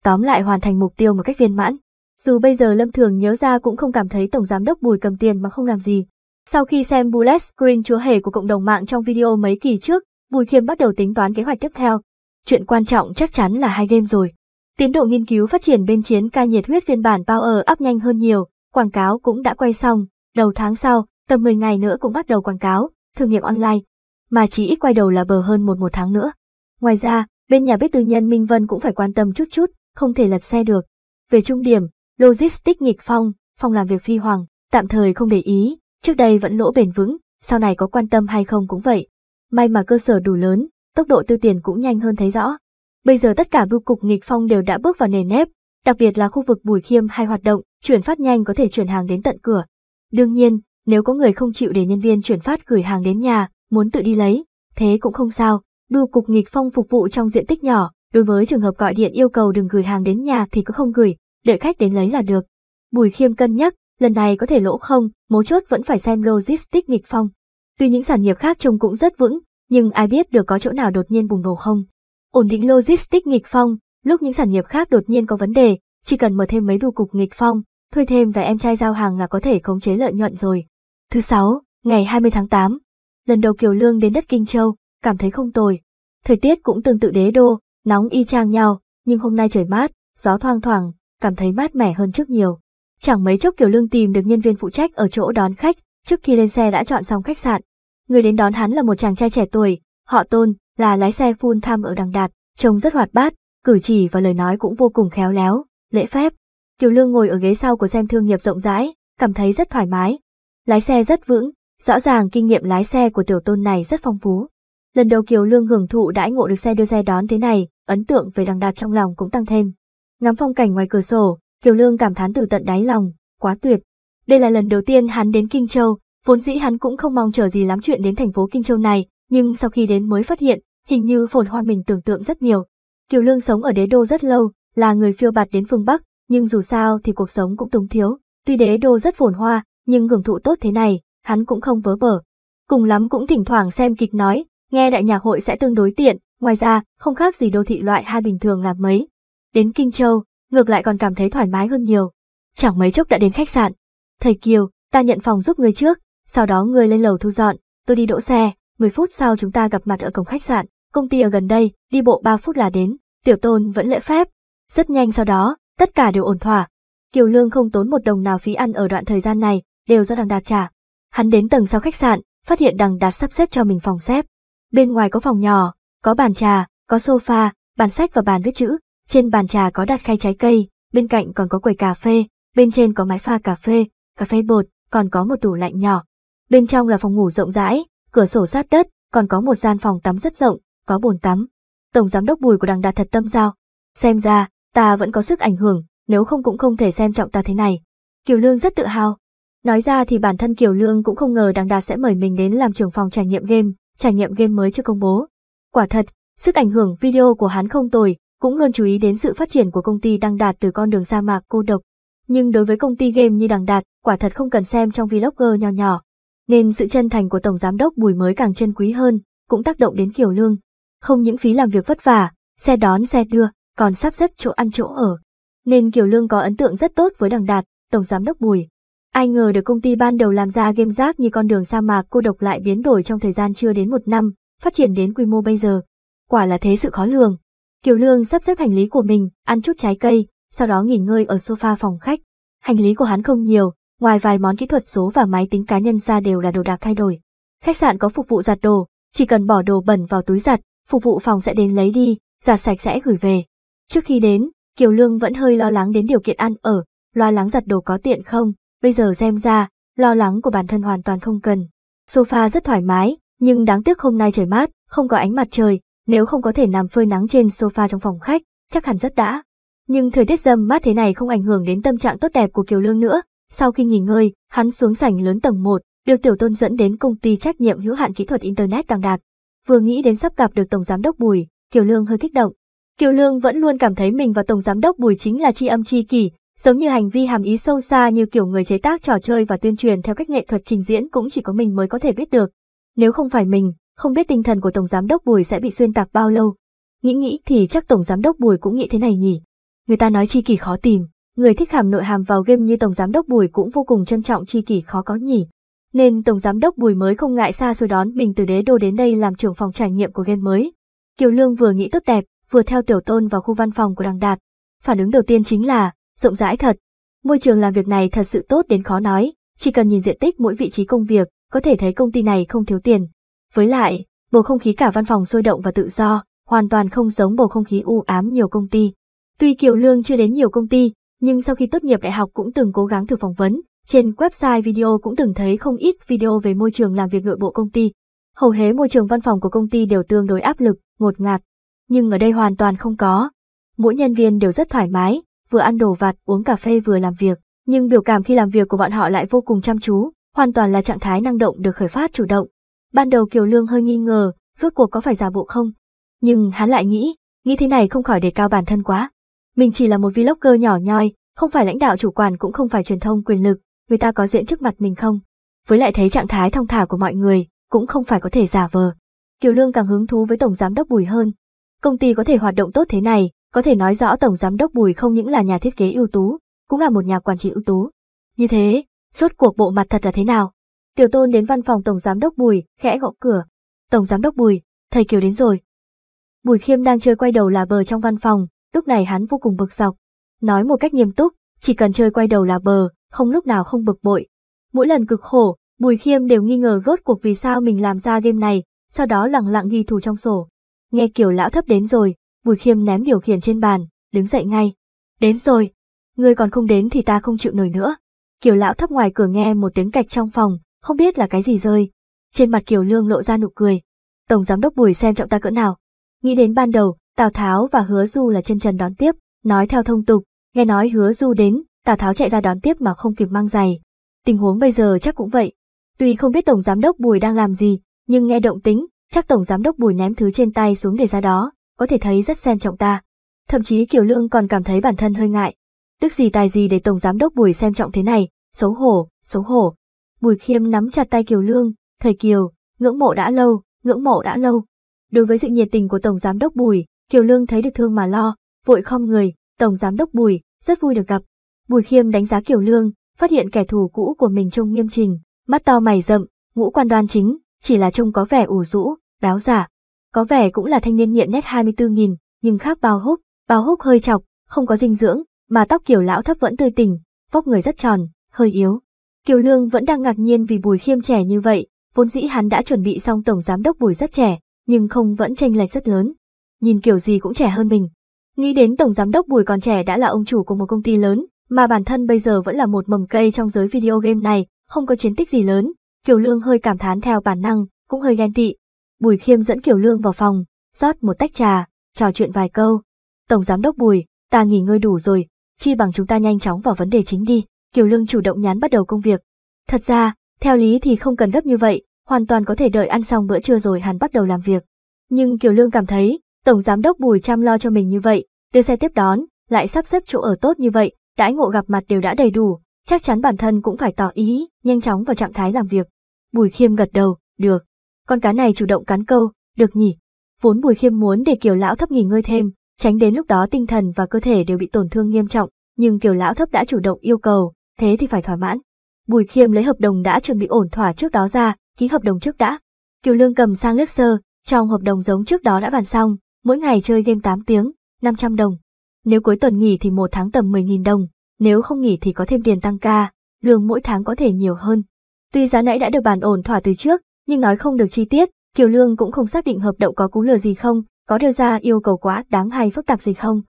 Tóm lại hoàn thành mục tiêu một cách viên mãn. Dù bây giờ Lâm Thường nhớ ra cũng không cảm thấy Tổng Giám đốc Bùi cầm tiền mà không làm gì. Sau khi xem bullet screen chúa hề của cộng đồng mạng trong video mấy kỳ trước, Bùi Khiêm bắt đầu tính toán kế hoạch tiếp theo. Chuyện quan trọng chắc chắn là hai game rồi. Tiến độ nghiên cứu phát triển bên chiến ca nhiệt huyết phiên bản Power Up nhanh hơn nhiều, quảng cáo cũng đã quay xong, đầu tháng sau, tầm 10 ngày nữa cũng bắt đầu quảng cáo, thử nghiệm online, mà chỉ ít quay đầu là bờ hơn một một tháng nữa. Ngoài ra, bên nhà bếp tư nhân Minh Vân cũng phải quan tâm chút chút, không thể lật xe được. Về trung điểm, logistics nghịch phong, phòng làm việc phi hoàng, tạm thời không để ý, trước đây vẫn lỗ bền vững, sau này có quan tâm hay không cũng vậy may mà cơ sở đủ lớn, tốc độ tiêu tiền cũng nhanh hơn thấy rõ. Bây giờ tất cả bưu cục nghịch phong đều đã bước vào nền nếp, đặc biệt là khu vực Bùi Khiêm hay hoạt động, chuyển phát nhanh có thể chuyển hàng đến tận cửa. Đương nhiên, nếu có người không chịu để nhân viên chuyển phát gửi hàng đến nhà, muốn tự đi lấy, thế cũng không sao, bưu cục nghịch phong phục vụ trong diện tích nhỏ, đối với trường hợp gọi điện yêu cầu đừng gửi hàng đến nhà thì cứ không gửi, đợi khách đến lấy là được. Bùi Khiêm cân nhắc, lần này có thể lỗ không, mấu chốt vẫn phải xem logistics nghịch phong. Tuy những sản nghiệp khác trông cũng rất vững, nhưng ai biết được có chỗ nào đột nhiên bùng nổ không? Ổn định logistics nghịch phong, lúc những sản nghiệp khác đột nhiên có vấn đề, chỉ cần mở thêm mấy vụ cục nghịch phong, thuê thêm vài em trai giao hàng là có thể khống chế lợi nhuận rồi. Thứ sáu, ngày 20 tháng 8, lần đầu Kiều Lương đến đất Kinh Châu, cảm thấy không tồi. Thời tiết cũng tương tự đế đô, nóng y chang nhau, nhưng hôm nay trời mát, gió thoang thoảng, cảm thấy mát mẻ hơn trước nhiều. Chẳng mấy chốc Kiều Lương tìm được nhân viên phụ trách ở chỗ đón khách, trước khi lên xe đã chọn xong khách sạn. Người đến đón hắn là một chàng trai trẻ tuổi, họ tôn, là lái xe full time ở đằng đạt, trông rất hoạt bát, cử chỉ và lời nói cũng vô cùng khéo léo, lễ phép. Kiều Lương ngồi ở ghế sau của xem thương nghiệp rộng rãi, cảm thấy rất thoải mái. Lái xe rất vững, rõ ràng kinh nghiệm lái xe của tiểu tôn này rất phong phú. Lần đầu Kiều Lương hưởng thụ đãi ngộ được xe đưa xe đón thế này, ấn tượng về đằng đạt trong lòng cũng tăng thêm. Ngắm phong cảnh ngoài cửa sổ, Kiều Lương cảm thán từ tận đáy lòng, quá tuyệt. Đây là lần đầu tiên hắn đến Kinh Châu, Vốn dĩ hắn cũng không mong chờ gì lắm chuyện đến thành phố Kinh Châu này, nhưng sau khi đến mới phát hiện, hình như phồn hoa mình tưởng tượng rất nhiều. Kiều Lương sống ở đế đô rất lâu, là người phiêu bạt đến phương Bắc, nhưng dù sao thì cuộc sống cũng túng thiếu. Tuy đế đô rất phồn hoa, nhưng hưởng thụ tốt thế này, hắn cũng không vớ bở. Cùng lắm cũng thỉnh thoảng xem kịch nói, nghe đại nhạc hội sẽ tương đối tiện, ngoài ra không khác gì đô thị loại hai bình thường làm mấy. Đến Kinh Châu, ngược lại còn cảm thấy thoải mái hơn nhiều. Chẳng mấy chốc đã đến khách sạn. Thầy Kiều, ta nhận phòng giúp người trước, sau đó người lên lầu thu dọn, tôi đi đỗ xe, 10 phút sau chúng ta gặp mặt ở cổng khách sạn, công ty ở gần đây, đi bộ 3 phút là đến, tiểu tôn vẫn lễ phép. Rất nhanh sau đó, tất cả đều ổn thỏa. Kiều Lương không tốn một đồng nào phí ăn ở đoạn thời gian này, đều do đằng đạt trả. Hắn đến tầng sau khách sạn, phát hiện đằng đạt sắp xếp cho mình phòng xếp. Bên ngoài có phòng nhỏ, có bàn trà, có sofa, bàn sách và bàn viết chữ, trên bàn trà có đặt khay trái cây, bên cạnh còn có quầy cà phê, bên trên có máy pha cà phê, cà phê bột, còn có một tủ lạnh nhỏ, Bên trong là phòng ngủ rộng rãi, cửa sổ sát đất, còn có một gian phòng tắm rất rộng, có bồn tắm. Tổng giám đốc Bùi của Đằng Đạt thật tâm giao. Xem ra, ta vẫn có sức ảnh hưởng, nếu không cũng không thể xem trọng ta thế này. Kiều Lương rất tự hào. Nói ra thì bản thân Kiều Lương cũng không ngờ Đằng Đạt sẽ mời mình đến làm trưởng phòng trải nghiệm game, trải nghiệm game mới chưa công bố. Quả thật, sức ảnh hưởng video của hắn không tồi, cũng luôn chú ý đến sự phát triển của công ty Đăng Đạt từ con đường sa mạc cô độc. Nhưng đối với công ty game như Đăng Đạt, quả thật không cần xem trong vlogger nhỏ nhỏ, nên sự chân thành của Tổng Giám đốc Bùi mới càng chân quý hơn, cũng tác động đến Kiều Lương. Không những phí làm việc vất vả, xe đón xe đưa, còn sắp xếp chỗ ăn chỗ ở. Nên Kiều Lương có ấn tượng rất tốt với Đằng Đạt, Tổng Giám đốc Bùi. Ai ngờ được công ty ban đầu làm ra game rác như con đường sa mạc cô độc lại biến đổi trong thời gian chưa đến một năm, phát triển đến quy mô bây giờ. Quả là thế sự khó lường. Kiều Lương sắp xếp hành lý của mình, ăn chút trái cây, sau đó nghỉ ngơi ở sofa phòng khách. Hành lý của hắn không nhiều, Ngoài vài món kỹ thuật số và máy tính cá nhân ra đều là đồ đạc thay đổi. Khách sạn có phục vụ giặt đồ, chỉ cần bỏ đồ bẩn vào túi giặt, phục vụ phòng sẽ đến lấy đi, giặt sạch sẽ gửi về. Trước khi đến, Kiều Lương vẫn hơi lo lắng đến điều kiện ăn ở, lo lắng giặt đồ có tiện không, bây giờ xem ra, lo lắng của bản thân hoàn toàn không cần. Sofa rất thoải mái, nhưng đáng tiếc hôm nay trời mát, không có ánh mặt trời, nếu không có thể nằm phơi nắng trên sofa trong phòng khách, chắc hẳn rất đã. Nhưng thời tiết dâm mát thế này không ảnh hưởng đến tâm trạng tốt đẹp của Kiều Lương nữa, sau khi nghỉ ngơi, hắn xuống sảnh lớn tầng 1, đưa Tiểu Tôn dẫn đến công ty trách nhiệm hữu hạn kỹ thuật Internet Đăng Đạt. Vừa nghĩ đến sắp gặp được Tổng Giám đốc Bùi, Kiều Lương hơi kích động. Kiều Lương vẫn luôn cảm thấy mình và Tổng Giám đốc Bùi chính là chi âm chi kỷ, giống như hành vi hàm ý sâu xa như kiểu người chế tác trò chơi và tuyên truyền theo cách nghệ thuật trình diễn cũng chỉ có mình mới có thể biết được. Nếu không phải mình, không biết tinh thần của Tổng Giám đốc Bùi sẽ bị xuyên tạc bao lâu. Nghĩ nghĩ thì chắc Tổng Giám đốc Bùi cũng nghĩ thế này nhỉ. Người ta nói chi kỷ khó tìm, người thích hàm nội hàm vào game như Tổng Giám đốc Bùi cũng vô cùng trân trọng chi kỷ khó có nhỉ. Nên Tổng Giám đốc Bùi mới không ngại xa xôi đón mình từ đế đô đến đây làm trưởng phòng trải nghiệm của game mới. Kiều Lương vừa nghĩ tốt đẹp, vừa theo Tiểu Tôn vào khu văn phòng của Đằng Đạt. Phản ứng đầu tiên chính là, rộng rãi thật. Môi trường làm việc này thật sự tốt đến khó nói, chỉ cần nhìn diện tích mỗi vị trí công việc, có thể thấy công ty này không thiếu tiền. Với lại, bầu không khí cả văn phòng sôi động và tự do, hoàn toàn không giống bầu không khí u ám nhiều công ty. Tuy Kiều Lương chưa đến nhiều công ty, nhưng sau khi tốt nghiệp đại học cũng từng cố gắng thử phỏng vấn. Trên website video cũng từng thấy không ít video về môi trường làm việc nội bộ công ty. Hầu hết môi trường văn phòng của công ty đều tương đối áp lực, ngột ngạt, nhưng ở đây hoàn toàn không có. Mỗi nhân viên đều rất thoải mái, vừa ăn đồ vặt, uống cà phê vừa làm việc, nhưng biểu cảm khi làm việc của bọn họ lại vô cùng chăm chú, hoàn toàn là trạng thái năng động được khởi phát chủ động. Ban đầu Kiều Lương hơi nghi ngờ, rốt cuộc có phải giả bộ không? Nhưng hắn lại nghĩ, nghĩ thế này không khỏi đề cao bản thân quá. Mình chỉ là một vlogger nhỏ nhoi, không phải lãnh đạo chủ quản cũng không phải truyền thông quyền lực, người ta có diễn trước mặt mình không? Với lại thấy trạng thái thong thả của mọi người, cũng không phải có thể giả vờ. Kiều Lương càng hứng thú với Tổng Giám đốc Bùi hơn. Công ty có thể hoạt động tốt thế này, có thể nói rõ Tổng Giám đốc Bùi không những là nhà thiết kế ưu tú, cũng là một nhà quản trị ưu tú. Như thế, rốt cuộc bộ mặt thật là thế nào? Tiểu Tôn đến văn phòng Tổng Giám đốc Bùi, khẽ gõ cửa. Tổng Giám đốc Bùi, thầy Kiều đến rồi. Bùi Khiêm đang chơi quay đầu là bờ trong văn phòng, lúc này hắn vô cùng bực dọc. Nói một cách nghiêm túc, chỉ cần chơi quay đầu là bờ, không lúc nào không bực bội. Mỗi lần cực khổ, Bùi Khiêm đều nghi ngờ rốt cuộc vì sao mình làm ra game này, sau đó lặng lặng ghi thù trong sổ. Nghe kiểu lão thấp đến rồi, Bùi Khiêm ném điều khiển trên bàn, đứng dậy ngay. Đến rồi, ngươi còn không đến thì ta không chịu nổi nữa. Kiểu lão thấp ngoài cửa nghe một tiếng cạch trong phòng, không biết là cái gì rơi. Trên mặt Kiều Lương lộ ra nụ cười. Tổng giám đốc Bùi xem trọng ta cỡ nào. Nghĩ đến ban đầu, Tào Tháo và Hứa Du là chân trần đón tiếp, nói theo thông tục, nghe nói Hứa Du đến, Tào Tháo chạy ra đón tiếp mà không kịp mang giày. Tình huống bây giờ chắc cũng vậy. Tuy không biết Tổng Giám Đốc Bùi đang làm gì, nhưng nghe động tính, chắc Tổng Giám Đốc Bùi ném thứ trên tay xuống để ra đó, có thể thấy rất xem trọng ta. Thậm chí Kiều Lương còn cảm thấy bản thân hơi ngại. Đức gì tài gì để Tổng Giám Đốc Bùi xem trọng thế này, xấu hổ, xấu hổ. Bùi Khiêm nắm chặt tay Kiều Lương, thầy Kiều, ngưỡng mộ đã lâu, ngưỡng mộ đã lâu. Đối với sự nhiệt tình của Tổng Giám Đốc Bùi, Kiều Lương thấy được thương mà lo, vội khom người, Tổng Giám đốc Bùi, rất vui được gặp. Bùi Khiêm đánh giá Kiều Lương, phát hiện kẻ thù cũ của mình trông nghiêm trình, mắt to mày rậm, ngũ quan đoan chính, chỉ là trông có vẻ ủ rũ, béo giả. Có vẻ cũng là thanh niên nghiện nét 24.000, nhưng khác bao húc, bao húc hơi chọc, không có dinh dưỡng, mà tóc Kiều lão thấp vẫn tươi tỉnh, vóc người rất tròn, hơi yếu. Kiều Lương vẫn đang ngạc nhiên vì Bùi Khiêm trẻ như vậy, vốn dĩ hắn đã chuẩn bị xong tổng giám đốc Bùi rất trẻ, nhưng không vẫn tranh lệch rất lớn nhìn kiểu gì cũng trẻ hơn mình. Nghĩ đến tổng giám đốc Bùi còn trẻ đã là ông chủ của một công ty lớn, mà bản thân bây giờ vẫn là một mầm cây trong giới video game này, không có chiến tích gì lớn, Kiều Lương hơi cảm thán theo bản năng, cũng hơi ghen tị. Bùi Khiêm dẫn Kiều Lương vào phòng, rót một tách trà, trò chuyện vài câu. Tổng giám đốc Bùi, ta nghỉ ngơi đủ rồi, chi bằng chúng ta nhanh chóng vào vấn đề chính đi. Kiều Lương chủ động nhắn bắt đầu công việc. Thật ra, theo lý thì không cần gấp như vậy, hoàn toàn có thể đợi ăn xong bữa trưa rồi hắn bắt đầu làm việc. Nhưng Kiều Lương cảm thấy, Tổng giám đốc Bùi chăm lo cho mình như vậy, đưa xe tiếp đón, lại sắp xếp chỗ ở tốt như vậy, đãi ngộ gặp mặt đều đã đầy đủ, chắc chắn bản thân cũng phải tỏ ý, nhanh chóng vào trạng thái làm việc. Bùi Khiêm gật đầu, được. Con cá này chủ động cắn câu, được nhỉ. Vốn Bùi Khiêm muốn để Kiều Lão Thấp nghỉ ngơi thêm, tránh đến lúc đó tinh thần và cơ thể đều bị tổn thương nghiêm trọng, nhưng Kiều Lão Thấp đã chủ động yêu cầu, thế thì phải thỏa mãn. Bùi Khiêm lấy hợp đồng đã chuẩn bị ổn thỏa trước đó ra, ký hợp đồng trước đã. Kiều Lương cầm sang lướt sơ, trong hợp đồng giống trước đó đã bàn xong, mỗi ngày chơi game 8 tiếng, 500 đồng. Nếu cuối tuần nghỉ thì một tháng tầm 10.000 đồng, nếu không nghỉ thì có thêm tiền tăng ca, lương mỗi tháng có thể nhiều hơn. Tuy giá nãy đã được bàn ổn thỏa từ trước, nhưng nói không được chi tiết, Kiều Lương cũng không xác định hợp đồng có cú lừa gì không, có đưa ra yêu cầu quá đáng hay phức tạp gì không.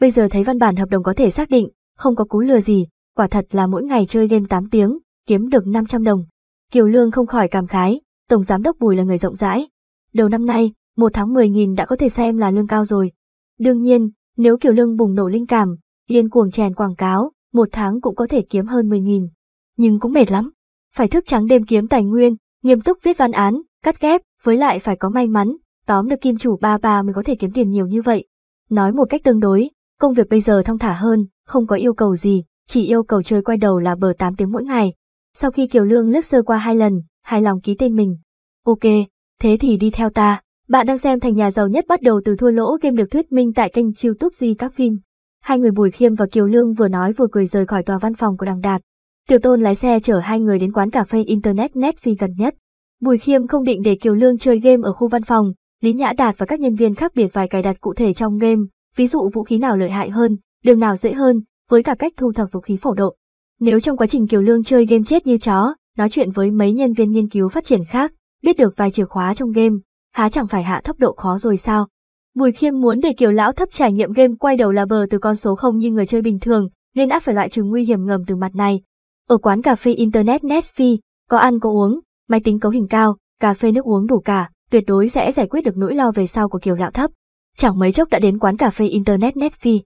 Bây giờ thấy văn bản hợp đồng có thể xác định, không có cú lừa gì, quả thật là mỗi ngày chơi game 8 tiếng, kiếm được 500 đồng. Kiều Lương không khỏi cảm khái, Tổng Giám Đốc Bùi là người rộng rãi. Đầu năm nay, một tháng 10.000 đã có thể xem là lương cao rồi. Đương nhiên, nếu kiểu Lương bùng nổ linh cảm, liên cuồng chèn quảng cáo, một tháng cũng có thể kiếm hơn 10.000. Nhưng cũng mệt lắm. Phải thức trắng đêm kiếm tài nguyên, nghiêm túc viết văn án, cắt ghép, với lại phải có may mắn, tóm được kim chủ ba ba mới có thể kiếm tiền nhiều như vậy. Nói một cách tương đối, công việc bây giờ thong thả hơn, không có yêu cầu gì, chỉ yêu cầu chơi quay đầu là bờ 8 tiếng mỗi ngày. Sau khi kiểu Lương lướt sơ qua hai lần, hài lòng ký tên mình. Ok, thế thì đi theo ta. Bạn đang xem Thành nhà giàu nhất bắt đầu từ thua lỗ game được thuyết minh tại kênh youtube Di Các Phim. Hai người Bùi Khiêm và Kiều Lương vừa nói vừa cười rời khỏi tòa văn phòng của Đằng Đạt. Tiểu Tôn lái xe chở hai người đến quán cà phê Internet Netfi gần nhất. Bùi Khiêm không định để Kiều Lương chơi game ở khu văn phòng, Lý Nhã Đạt và các nhân viên khác biệt vài cài đặt cụ thể trong game, ví dụ vũ khí nào lợi hại hơn, đường nào dễ hơn, với cả cách thu thập vũ khí phổ độ. Nếu trong quá trình Kiều Lương chơi game chết như chó, nói chuyện với mấy nhân viên nghiên cứu phát triển khác, biết được vài chìa khóa trong game, há chẳng phải hạ thấp độ khó rồi sao? Bùi Khiêm muốn để Kiều Lão thấp trải nghiệm game quay đầu là bờ từ con số không như người chơi bình thường, nên áp phải loại trừ nguy hiểm ngầm từ mặt này. Ở quán cà phê Internet Netfi, có ăn có uống, máy tính cấu hình cao, cà phê nước uống đủ cả, tuyệt đối sẽ giải quyết được nỗi lo về sau của Kiều Lão thấp. Chẳng mấy chốc đã đến quán cà phê Internet Netfi.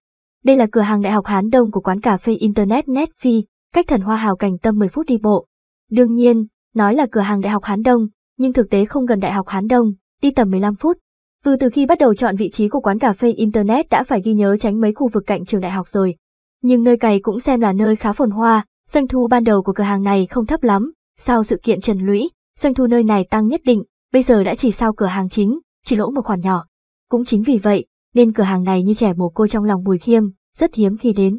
Đây là cửa hàng đại học Hán Đông của quán cà phê Internet Netfi, cách thần hoa hào cảnh tâm 10 phút đi bộ. Đương nhiên, nói là cửa hàng đại học Hán Đông, nhưng thực tế không gần đại học Hán Đông, đi tầm 15 phút. Vừa từ khi bắt đầu chọn vị trí của quán cà phê Internet đã phải ghi nhớ tránh mấy khu vực cạnh trường đại học rồi. Nhưng nơi cày cũng xem là nơi khá phồn hoa, doanh thu ban đầu của cửa hàng này không thấp lắm. Sau sự kiện trần lũy, doanh thu nơi này tăng nhất định, bây giờ đã chỉ sau cửa hàng chính, chỉ lỗ một khoản nhỏ. Cũng chính vì vậy, nên cửa hàng này như trẻ mồ côi trong lòng Bùi Khiêm, rất hiếm khi đến.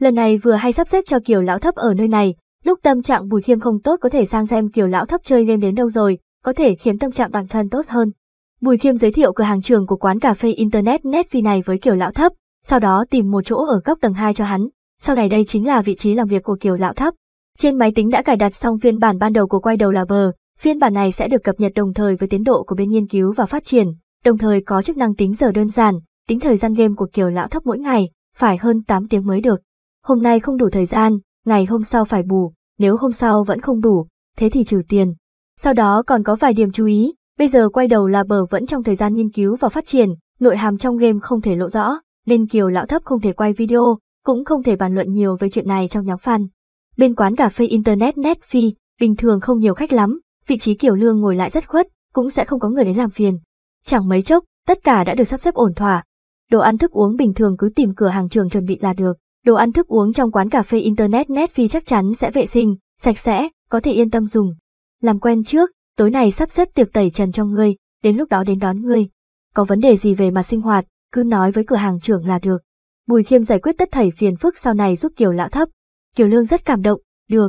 Lần này vừa hay sắp xếp cho kiểu Lão Thấp ở nơi này, lúc tâm trạng Bùi Khiêm không tốt có thể sang xem kiểu Lão Thấp chơi game đến đâu rồi, có thể khiến tâm trạng bản thân tốt hơn. Bùi Khiêm giới thiệu cửa hàng trường của quán cà phê Internet Netvi này với Kiều Lão Thấp, sau đó tìm một chỗ ở góc tầng 2 cho hắn. Sau này đây chính là vị trí làm việc của Kiều Lão Thấp. Trên máy tính đã cài đặt xong phiên bản ban đầu của quay đầu là bờ, phiên bản này sẽ được cập nhật đồng thời với tiến độ của bên nghiên cứu và phát triển, đồng thời có chức năng tính giờ đơn giản, tính thời gian game của Kiều Lão Thấp mỗi ngày, phải hơn 8 tiếng mới được. Hôm nay không đủ thời gian, ngày hôm sau phải bù, nếu hôm sau vẫn không đủ, thế thì trừ tiền. Sau đó còn có vài điểm chú ý, Bây giờ quay đầu là bờ vẫn trong thời gian nghiên cứu và phát triển, nội hàm trong game không thể lộ rõ, nên Kiều Lão Thấp không thể quay video, cũng không thể bàn luận nhiều về chuyện này trong nhóm fan. Bên quán cà phê Internet Netfi, bình thường không nhiều khách lắm, vị trí Kiều Lương ngồi lại rất khuất, cũng sẽ không có người đến làm phiền. Chẳng mấy chốc, tất cả đã được sắp xếp ổn thỏa. Đồ ăn thức uống bình thường cứ tìm cửa hàng trường chuẩn bị là được. Đồ ăn thức uống trong quán cà phê Internet Netfi chắc chắn sẽ vệ sinh, sạch sẽ, có thể yên tâm dùng. Làm quen trước, tối nay sắp xếp tiệc tẩy trần cho ngươi, đến lúc đó đến đón ngươi. Có vấn đề gì về mặt sinh hoạt, cứ nói với cửa hàng trưởng là được. Bùi Khiêm giải quyết tất thảy phiền phức sau này giúp Kiều lão thấp. Kiều Lương rất cảm động, được.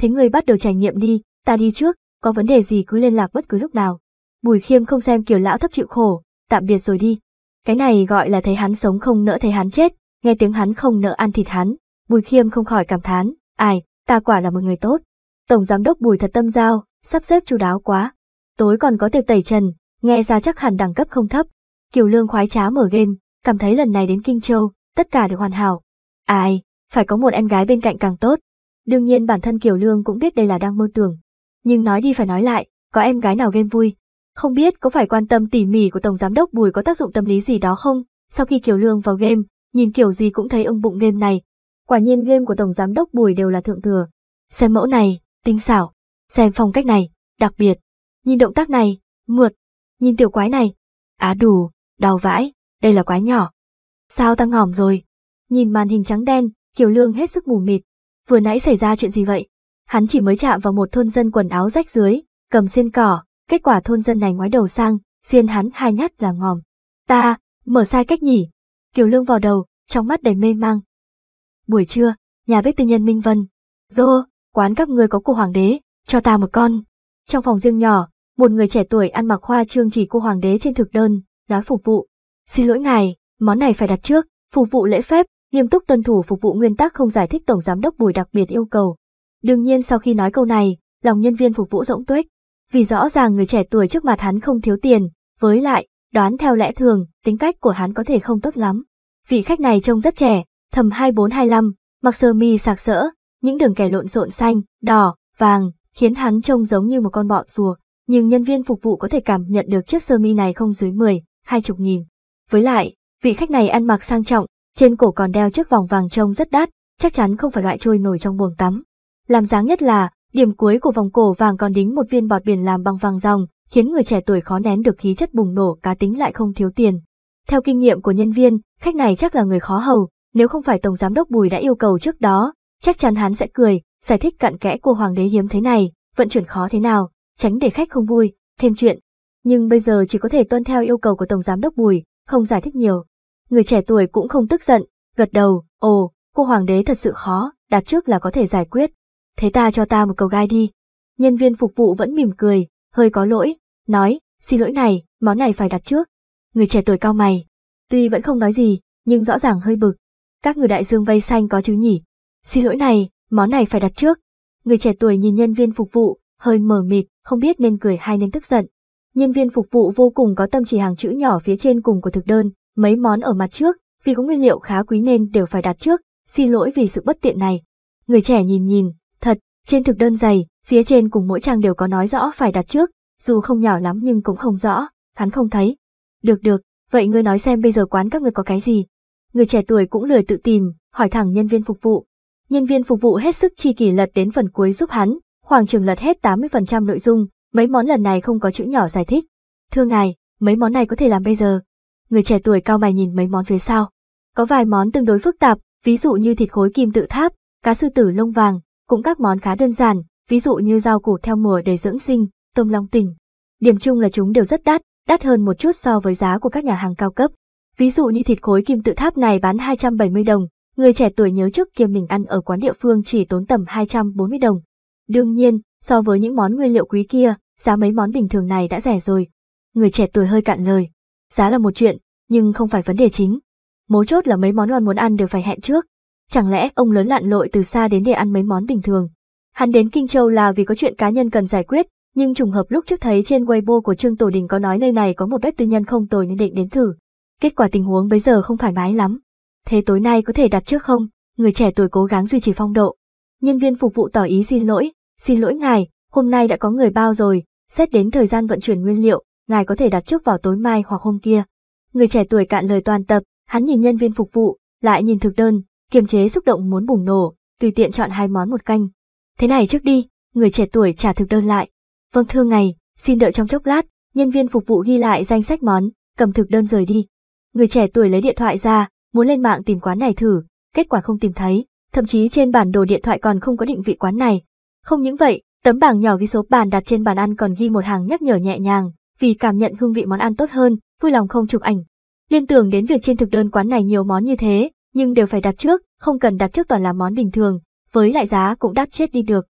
Thế ngươi bắt đầu trải nghiệm đi, ta đi trước, có vấn đề gì cứ liên lạc bất cứ lúc nào. Bùi Khiêm không xem Kiều lão thấp chịu khổ, tạm biệt rồi đi. Cái này gọi là thấy hắn sống không nỡ thấy hắn chết, nghe tiếng hắn không nỡ ăn thịt hắn. Bùi Khiêm không khỏi cảm thán, ai, ta quả là một người tốt. Tổng giám đốc Bùi thật tâm giao, sắp xếp chu đáo quá. Tối còn có tiệc tẩy trần, nghe ra chắc hẳn đẳng cấp không thấp. Kiều Lương khoái trá mở game, cảm thấy lần này đến Kinh Châu, tất cả đều hoàn hảo. Ai, phải có một em gái bên cạnh càng tốt. Đương nhiên bản thân Kiều Lương cũng biết đây là đang mơ tưởng. Nhưng nói đi phải nói lại, có em gái nào game vui. Không biết có phải quan tâm tỉ mỉ của Tổng Giám đốc Bùi có tác dụng tâm lý gì đó không? Sau khi Kiều Lương vào game, nhìn kiểu gì cũng thấy ông bụng game này. Quả nhiên game của Tổng Giám đốc Bùi đều là thượng thừa. Xem mẫu này, tinh xảo, Xem phong cách này, đặc biệt, nhìn động tác này, mượt, nhìn tiểu quái này, á đủ, đau vãi, đây là quái nhỏ. Sao ta ngỏm rồi? Nhìn màn hình trắng đen, Kiều Lương hết sức mù mịt. Vừa nãy xảy ra chuyện gì vậy? Hắn chỉ mới chạm vào một thôn dân quần áo rách dưới, cầm xiên cỏ, kết quả thôn dân này ngoái đầu sang, xiên hắn hai nhát là ngòm. Ta, mở sai cách nhỉ? Kiều Lương vào đầu, trong mắt đầy mê mang. Buổi trưa, nhà bếp tư nhân Minh Vân. Dô, quán các người có của hoàng đế, cho ta một con. Trong phòng riêng nhỏ, một người trẻ tuổi ăn mặc khoa trương chỉ cô hoàng đế trên thực đơn, nói phục vụ. Xin lỗi ngài, món này phải đặt trước, phục vụ lễ phép, nghiêm túc tuân thủ phục vụ nguyên tắc không giải thích tổng giám đốc Bùi đặc biệt yêu cầu. Đương nhiên sau khi nói câu này, lòng nhân viên phục vụ rỗng tuếch, vì rõ ràng người trẻ tuổi trước mặt hắn không thiếu tiền, với lại, đoán theo lẽ thường, tính cách của hắn có thể không tốt lắm. Vị khách này trông rất trẻ, thầm 24-25, mặc sơ mi sạc sỡ, những đường kẻ lộn xộn xanh, đỏ, vàng, khiến hắn trông giống như một con bọ rùa, nhưng nhân viên phục vụ có thể cảm nhận được chiếc sơ mi này không dưới 10, chục nghìn. Với lại, vị khách này ăn mặc sang trọng, trên cổ còn đeo chiếc vòng vàng trông rất đắt, chắc chắn không phải loại trôi nổi trong buồng tắm. Làm dáng nhất là, điểm cuối của vòng cổ vàng còn đính một viên bọt biển làm bằng vàng ròng, khiến người trẻ tuổi khó nén được khí chất bùng nổ cá tính lại không thiếu tiền. Theo kinh nghiệm của nhân viên, khách này chắc là người khó hầu, nếu không phải tổng giám đốc Bùi đã yêu cầu trước đó, chắc chắn hắn sẽ cười, giải thích cặn kẽ của hoàng đế hiếm thế này, vận chuyển khó thế nào, tránh để khách không vui, thêm chuyện. Nhưng bây giờ chỉ có thể tuân theo yêu cầu của Tổng Giám Đốc Bùi, không giải thích nhiều. Người trẻ tuổi cũng không tức giận, gật đầu, ồ, cô hoàng đế thật sự khó, đặt trước là có thể giải quyết. Thế ta cho ta một cầu gai đi. Nhân viên phục vụ vẫn mỉm cười, hơi có lỗi, nói, xin lỗi này, món này phải đặt trước. Người trẻ tuổi cao mày, tuy vẫn không nói gì, nhưng rõ ràng hơi bực. Các người đại dương vây xanh có chứ nhỉ? Xin lỗi này, món này phải đặt trước. Người trẻ tuổi nhìn nhân viên phục vụ, hơi mờ mịt, không biết nên cười hay nên tức giận. Nhân viên phục vụ vô cùng có tâm chỉ hàng chữ nhỏ phía trên cùng của thực đơn, mấy món ở mặt trước, vì có nguyên liệu khá quý nên đều phải đặt trước, xin lỗi vì sự bất tiện này. Người trẻ nhìn nhìn, thật, trên thực đơn dày, phía trên cùng mỗi trang đều có nói rõ phải đặt trước, dù không nhỏ lắm nhưng cũng không rõ, hắn không thấy. Được được, vậy ngươi nói xem bây giờ quán các ngươi có cái gì? Người trẻ tuổi cũng lười tự tìm, hỏi thẳng nhân viên phục vụ, nhân viên phục vụ hết sức chi kỷ lật đến phần cuối giúp hắn, khoảng chừng lật hết 80% nội dung, mấy món lần này không có chữ nhỏ giải thích. Thưa ngài, mấy món này có thể làm bây giờ. Người trẻ tuổi cao mày nhìn mấy món phía sau. Có vài món tương đối phức tạp, ví dụ như thịt khối kim tự tháp, cá sư tử lông vàng, cũng các món khá đơn giản, ví dụ như rau củ theo mùa để dưỡng sinh, tôm long tình. Điểm chung là chúng đều rất đắt, đắt hơn một chút so với giá của các nhà hàng cao cấp. Ví dụ như thịt khối kim tự tháp này bán 270 đồng, Người trẻ tuổi nhớ trước kia mình ăn ở quán địa phương chỉ tốn tầm 240 đồng. Đương nhiên, so với những món nguyên liệu quý kia, giá mấy món bình thường này đã rẻ rồi. Người trẻ tuổi hơi cạn lời. Giá là một chuyện, nhưng không phải vấn đề chính. Mấu chốt là mấy món con muốn ăn đều phải hẹn trước. Chẳng lẽ ông lớn lặn lội từ xa đến để ăn mấy món bình thường? Hắn đến Kinh Châu là vì có chuyện cá nhân cần giải quyết, nhưng trùng hợp lúc trước thấy trên Weibo của Trương Tổ Đình có nói nơi này có một bếp tư nhân không tồi nên định đến thử. Kết quả tình huống bây giờ không thoải mái lắm thế tối nay có thể đặt trước không? Người trẻ tuổi cố gắng duy trì phong độ. Nhân viên phục vụ tỏ ý xin lỗi, xin lỗi ngài, hôm nay đã có người bao rồi, xét đến thời gian vận chuyển nguyên liệu, ngài có thể đặt trước vào tối mai hoặc hôm kia. Người trẻ tuổi cạn lời toàn tập, hắn nhìn nhân viên phục vụ, lại nhìn thực đơn, kiềm chế xúc động muốn bùng nổ, tùy tiện chọn hai món một canh. Thế này trước đi, người trẻ tuổi trả thực đơn lại. Vâng thưa ngài, xin đợi trong chốc lát, nhân viên phục vụ ghi lại danh sách món, cầm thực đơn rời đi. Người trẻ tuổi lấy điện thoại ra, muốn lên mạng tìm quán này thử, kết quả không tìm thấy, thậm chí trên bản đồ điện thoại còn không có định vị quán này. Không những vậy, tấm bảng nhỏ ghi số bàn đặt trên bàn ăn còn ghi một hàng nhắc nhở nhẹ nhàng, vì cảm nhận hương vị món ăn tốt hơn, vui lòng không chụp ảnh. Liên tưởng đến việc trên thực đơn quán này nhiều món như thế, nhưng đều phải đặt trước, không cần đặt trước toàn là món bình thường, với lại giá cũng đắt chết đi được.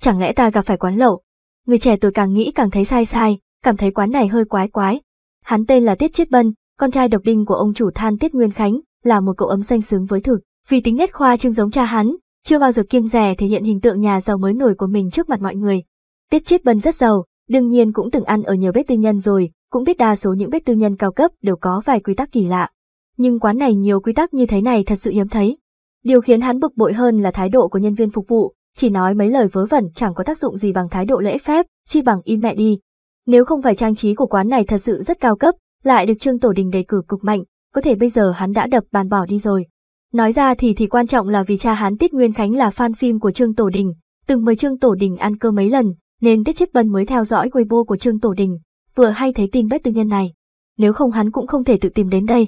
Chẳng lẽ ta gặp phải quán lậu? Người trẻ tuổi càng nghĩ càng thấy sai sai, cảm thấy quán này hơi quái quái. Hắn tên là Tiết Chiết Bân, con trai độc đinh của ông chủ than Tiết Nguyên Khánh, là một cậu ấm xanh xứng với thực, vì tính nét khoa trương giống cha hắn, chưa bao giờ kiêng rẻ thể hiện hình tượng nhà giàu mới nổi của mình trước mặt mọi người. Tiết Chiết Bân rất giàu, đương nhiên cũng từng ăn ở nhiều bếp tư nhân rồi, cũng biết đa số những bếp tư nhân cao cấp đều có vài quy tắc kỳ lạ. Nhưng quán này nhiều quy tắc như thế này thật sự hiếm thấy. Điều khiến hắn bực bội hơn là thái độ của nhân viên phục vụ, chỉ nói mấy lời vớ vẩn chẳng có tác dụng gì bằng thái độ lễ phép, chi bằng im mẹ đi. Nếu không phải trang trí của quán này thật sự rất cao cấp, lại được Trương Tổ Đình đề cử cực mạnh, có thể bây giờ hắn đã đập bàn bỏ đi rồi. Nói ra thì thì quan trọng là vì cha hắn Tiết Nguyên Khánh là fan phim của Trương Tổ Đình, từng mời Trương Tổ Đình ăn cơm mấy lần, nên Tiết Chiết Bân mới theo dõi Weibo của Trương Tổ Đình, vừa hay thấy tin bất tư nhân này. Nếu không hắn cũng không thể tự tìm đến đây.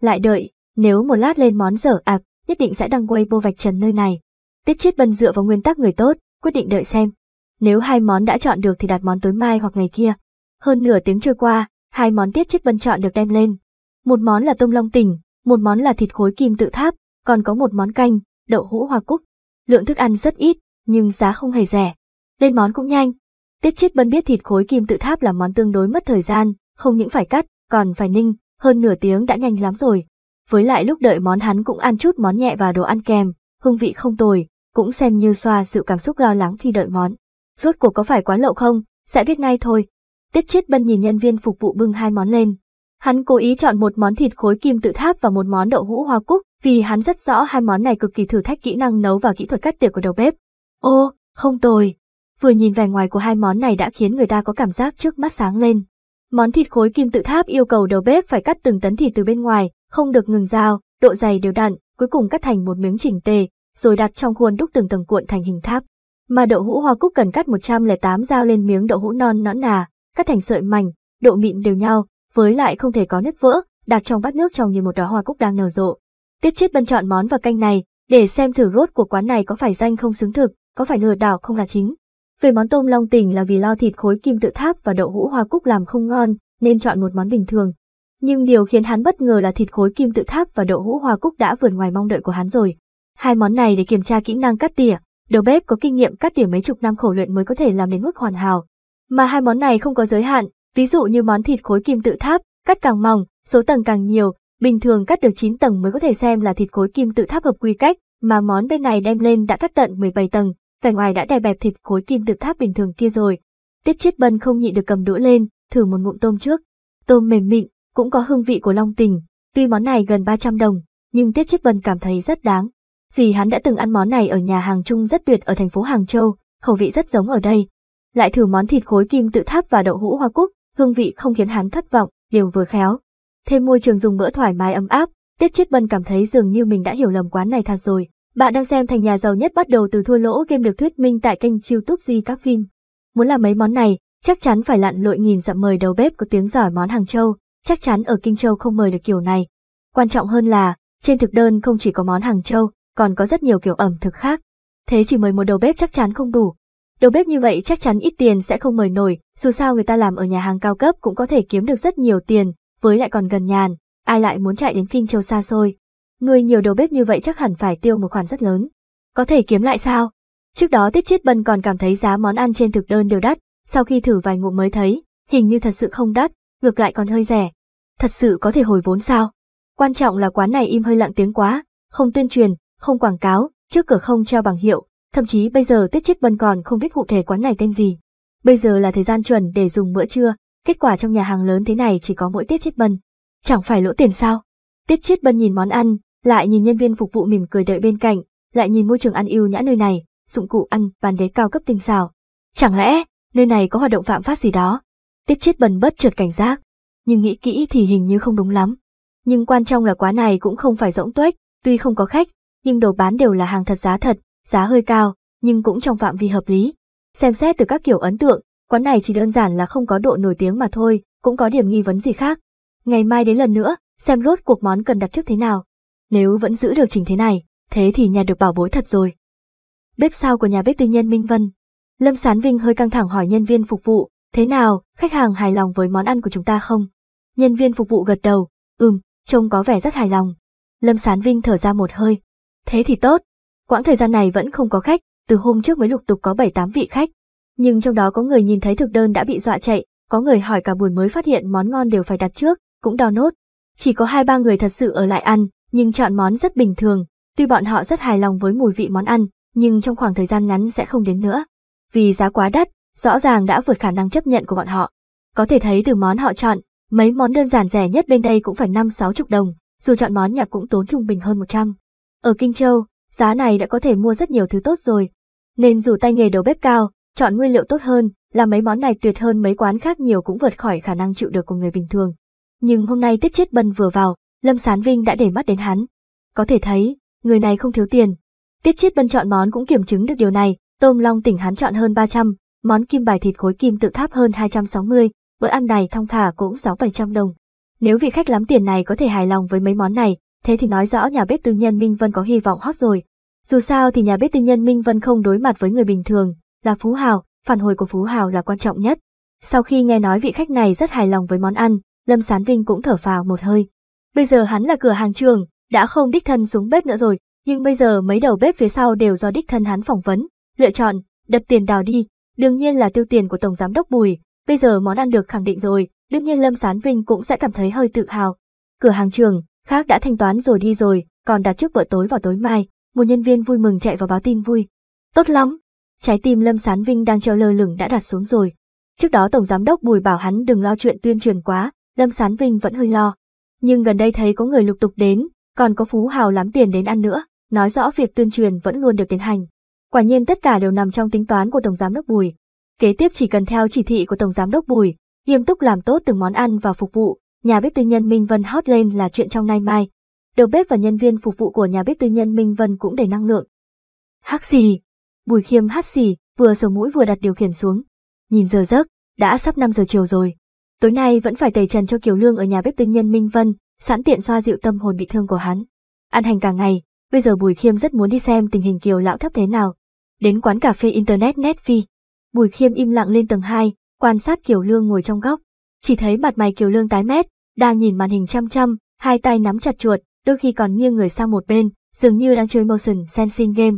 Lại đợi, nếu một lát lên món dở ạc, nhất định sẽ đăng Weibo vạch trần nơi này. Tiết Chiết Bân dựa vào nguyên tắc người tốt, quyết định đợi xem. Nếu hai món đã chọn được thì đặt món tối mai hoặc ngày kia. Hơn nửa tiếng trôi qua, hai món Tiết Chiết Bân chọn được đem lên, một món là tôm long tỉnh, một món là thịt khối kim tự tháp, còn có một món canh, đậu hũ hoa cúc. Lượng thức ăn rất ít, nhưng giá không hề rẻ. Lên món cũng nhanh. Tiết chết bân biết thịt khối kim tự tháp là món tương đối mất thời gian, không những phải cắt, còn phải ninh, hơn nửa tiếng đã nhanh lắm rồi. Với lại lúc đợi món hắn cũng ăn chút món nhẹ và đồ ăn kèm, hương vị không tồi, cũng xem như xoa sự cảm xúc lo lắng khi đợi món. Rốt cuộc có phải quá lậu không, sẽ biết ngay thôi. Tiết chết bân nhìn nhân viên phục vụ bưng hai món lên, Hắn cố ý chọn một món thịt khối kim tự tháp và một món đậu hũ hoa cúc, vì hắn rất rõ hai món này cực kỳ thử thách kỹ năng nấu và kỹ thuật cắt tỉa của đầu bếp. Ô, không tồi. Vừa nhìn vẻ ngoài của hai món này đã khiến người ta có cảm giác trước mắt sáng lên. Món thịt khối kim tự tháp yêu cầu đầu bếp phải cắt từng tấn thịt từ bên ngoài, không được ngừng dao, độ dày đều đặn, cuối cùng cắt thành một miếng chỉnh tề, rồi đặt trong khuôn đúc từng tầng cuộn thành hình tháp. Mà đậu hũ hoa cúc cần cắt 108 dao lên miếng đậu hũ non nõn nà, cắt thành sợi mảnh, độ mịn đều nhau, với lại không thể có nứt vỡ, đặt trong bát nước trông như một đóa hoa cúc đang nở rộ. Tiết Chiết Bân chọn món và canh này, để xem thử rốt của quán này có phải danh không xứng thực, có phải lừa đảo không là chính. Về món tôm long tỉnh là vì lo thịt khối kim tự tháp và đậu hũ hoa cúc làm không ngon, nên chọn một món bình thường. Nhưng điều khiến hắn bất ngờ là thịt khối kim tự tháp và đậu hũ hoa cúc đã vượt ngoài mong đợi của hắn rồi. Hai món này để kiểm tra kỹ năng cắt tỉa, đầu bếp có kinh nghiệm cắt tỉa mấy chục năm khổ luyện mới có thể làm đến mức hoàn hảo. Mà hai món này không có giới hạn, Ví dụ như món thịt khối kim tự tháp, cắt càng mỏng, số tầng càng nhiều, bình thường cắt được 9 tầng mới có thể xem là thịt khối kim tự tháp hợp quy cách, mà món bên này đem lên đã cắt tận 17 tầng, vẻ ngoài đã đè bẹp thịt khối kim tự tháp bình thường kia rồi. Tiết Chiết Bân không nhịn được cầm đũa lên, thử một ngụm tôm trước. Tôm mềm mịn, cũng có hương vị của long tình, tuy món này gần 300 đồng, nhưng Tiết Chiết Bân cảm thấy rất đáng. Vì hắn đã từng ăn món này ở nhà hàng Trung rất tuyệt ở thành phố Hàng Châu, khẩu vị rất giống ở đây. Lại thử món thịt khối kim tự tháp và đậu hũ hoa cúc, hương vị không khiến hắn thất vọng, đều vừa khéo. Thêm môi trường dùng bữa thoải mái ấm áp, Tiết Chiết Bân cảm thấy dường như mình đã hiểu lầm quán này thật rồi. Bạn đang xem thành nhà giàu nhất bắt đầu từ thua lỗ game được thuyết minh tại kênh YouTube Di Các Phim. Muốn làm mấy món này, chắc chắn phải lặn lội nghìn dặm mời đầu bếp có tiếng giỏi món hàng châu, chắc chắn ở Kinh Châu không mời được kiểu này. Quan trọng hơn là, trên thực đơn không chỉ có món hàng châu, còn có rất nhiều kiểu ẩm thực khác. Thế chỉ mời một đầu bếp chắc chắn không đủ, Đầu bếp như vậy chắc chắn ít tiền sẽ không mời nổi, dù sao người ta làm ở nhà hàng cao cấp cũng có thể kiếm được rất nhiều tiền, với lại còn gần nhàn, ai lại muốn chạy đến Kinh Châu xa xôi. Nuôi nhiều đầu bếp như vậy chắc hẳn phải tiêu một khoản rất lớn. Có thể kiếm lại sao? Trước đó Tiết Chiết Bân còn cảm thấy giá món ăn trên thực đơn đều đắt, sau khi thử vài ngụm mới thấy, hình như thật sự không đắt, ngược lại còn hơi rẻ. Thật sự có thể hồi vốn sao? Quan trọng là quán này im hơi lặng tiếng quá, không tuyên truyền, không quảng cáo, trước cửa không treo bằng hiệu, Thậm chí bây giờ Tiết Trích Bân còn không biết cụ thể quán này tên gì. Bây giờ là thời gian chuẩn để dùng bữa trưa, kết quả trong nhà hàng lớn thế này chỉ có mỗi Tiết Trích Bân. Chẳng phải lỗ tiền sao? Tiết Trích Bân nhìn món ăn, lại nhìn nhân viên phục vụ mỉm cười đợi bên cạnh, lại nhìn môi trường ăn yêu nhã nơi này, dụng cụ ăn, bàn ghế cao cấp tinh xảo. Chẳng lẽ, nơi này có hoạt động phạm pháp gì đó? Tiết Trích Bân bất chợt cảnh giác, nhưng nghĩ kỹ thì hình như không đúng lắm. Nhưng quan trọng là quán này cũng không phải rỗng tuếch, tuy không có khách, nhưng đồ bán đều là hàng thật giá thật, giá hơi cao, nhưng cũng trong phạm vi hợp lý. Xem xét từ các kiểu ấn tượng, quán này chỉ đơn giản là không có độ nổi tiếng mà thôi, cũng có điểm nghi vấn gì khác. Ngày mai đến lần nữa, xem rốt cuộc món cần đặt trước thế nào. Nếu vẫn giữ được trình thế này, thế thì nhà được bảo bối thật rồi. Bếp sao của nhà bếp tư nhân Minh Vân. Lâm Sán Vinh hơi căng thẳng hỏi nhân viên phục vụ, thế nào, khách hàng hài lòng với món ăn của chúng ta không? Nhân viên phục vụ gật đầu, ừm, trông có vẻ rất hài lòng. Lâm Sán Vinh thở ra một hơi. Thế thì tốt, Quãng thời gian này vẫn không có khách, từ hôm trước mới lục tục có 7-8 vị khách. Nhưng trong đó có người nhìn thấy thực đơn đã bị dọa chạy, có người hỏi cả buổi mới phát hiện món ngon đều phải đặt trước, cũng đo nốt. Chỉ có 2-3 người thật sự ở lại ăn, nhưng chọn món rất bình thường. Tuy bọn họ rất hài lòng với mùi vị món ăn, nhưng trong khoảng thời gian ngắn sẽ không đến nữa. Vì giá quá đắt, rõ ràng đã vượt khả năng chấp nhận của bọn họ. Có thể thấy từ món họ chọn, mấy món đơn giản rẻ nhất bên đây cũng phải 5-6 chục đồng, dù chọn món nhặt cũng tốn trung bình hơn 100. Ở Kinh Châu, giá này đã có thể mua rất nhiều thứ tốt rồi. Nên dù tay nghề đầu bếp cao, chọn nguyên liệu tốt hơn, làm mấy món này tuyệt hơn mấy quán khác nhiều cũng vượt khỏi khả năng chịu được của người bình thường. Nhưng hôm nay Tiết Chết Bân vừa vào, Lâm Sán Vinh đã để mắt đến hắn. Có thể thấy, người này không thiếu tiền. Tiết Chết Bân chọn món cũng kiểm chứng được điều này, tôm long tỉnh hắn chọn hơn 300, món kim bài thịt khối kim tự tháp hơn 260, bữa ăn này thong thả cũng 6-700 đồng. Nếu vị khách lắm tiền này có thể hài lòng với mấy món này, thế thì nói rõ nhà bếp tư nhân Minh Vân có hy vọng hót rồi. Dù sao thì nhà bếp tư nhân Minh Vân không đối mặt với người bình thường, là Phú Hào, phản hồi của Phú Hào là quan trọng nhất. Sau khi nghe nói vị khách này rất hài lòng với món ăn, Lâm Sán Vinh cũng thở phào một hơi. Bây giờ hắn là cửa hàng trường, đã không đích thân xuống bếp nữa rồi, nhưng bây giờ mấy đầu bếp phía sau đều do đích thân hắn phỏng vấn, lựa chọn, đập tiền đào đi, đương nhiên là tiêu tiền của Tổng Giám Đốc Bùi, bây giờ món ăn được khẳng định rồi, đương nhiên Lâm Sán Vinh cũng sẽ cảm thấy hơi tự hào. Cửa hàng trường, khác đã thanh toán rồi đi rồi, còn đặt trước bữa tối vào tối mai, một nhân viên vui mừng chạy vào báo tin vui. Tốt lắm, trái tim Lâm Sán Vinh đang treo lơ lửng đã đặt xuống rồi. Trước đó Tổng Giám đốc Bùi bảo hắn đừng lo chuyện tuyên truyền quá, Lâm Sán Vinh vẫn hơi lo. Nhưng gần đây thấy có người lục tục đến, còn có phú hào lắm tiền đến ăn nữa, nói rõ việc tuyên truyền vẫn luôn được tiến hành. Quả nhiên tất cả đều nằm trong tính toán của Tổng Giám đốc Bùi. Kế tiếp chỉ cần theo chỉ thị của Tổng Giám đốc Bùi, nghiêm túc làm tốt từng món ăn và phục vụ, Nhà bếp tư nhân Minh Vân hot lên là chuyện trong nay mai. Đầu bếp và nhân viên phục vụ của nhà bếp tư nhân Minh Vân cũng đầy năng lượng. Hắc xì. Bùi khiêm hắt xì, vừa sổ mũi vừa đặt điều khiển xuống. Nhìn giờ giấc, đã sắp 5 giờ chiều rồi. Tối nay vẫn phải tẩy trần cho Kiều Lương ở nhà bếp tư nhân Minh Vân, sẵn tiện xoa dịu tâm hồn bị thương của hắn. Ăn hành cả ngày, bây giờ Bùi Khiêm rất muốn đi xem tình hình Kiều lão thấp thế nào. Đến quán cà phê internet Netfi, Bùi Khiêm im lặng lên tầng 2, quan sát Kiều Lương ngồi trong góc, chỉ thấy mặt mày Kiều Lương tái mét, đang nhìn màn hình chăm chăm, hai tay nắm chặt chuột, đôi khi còn nghiêng người sang một bên, dường như đang chơi motion sensing game.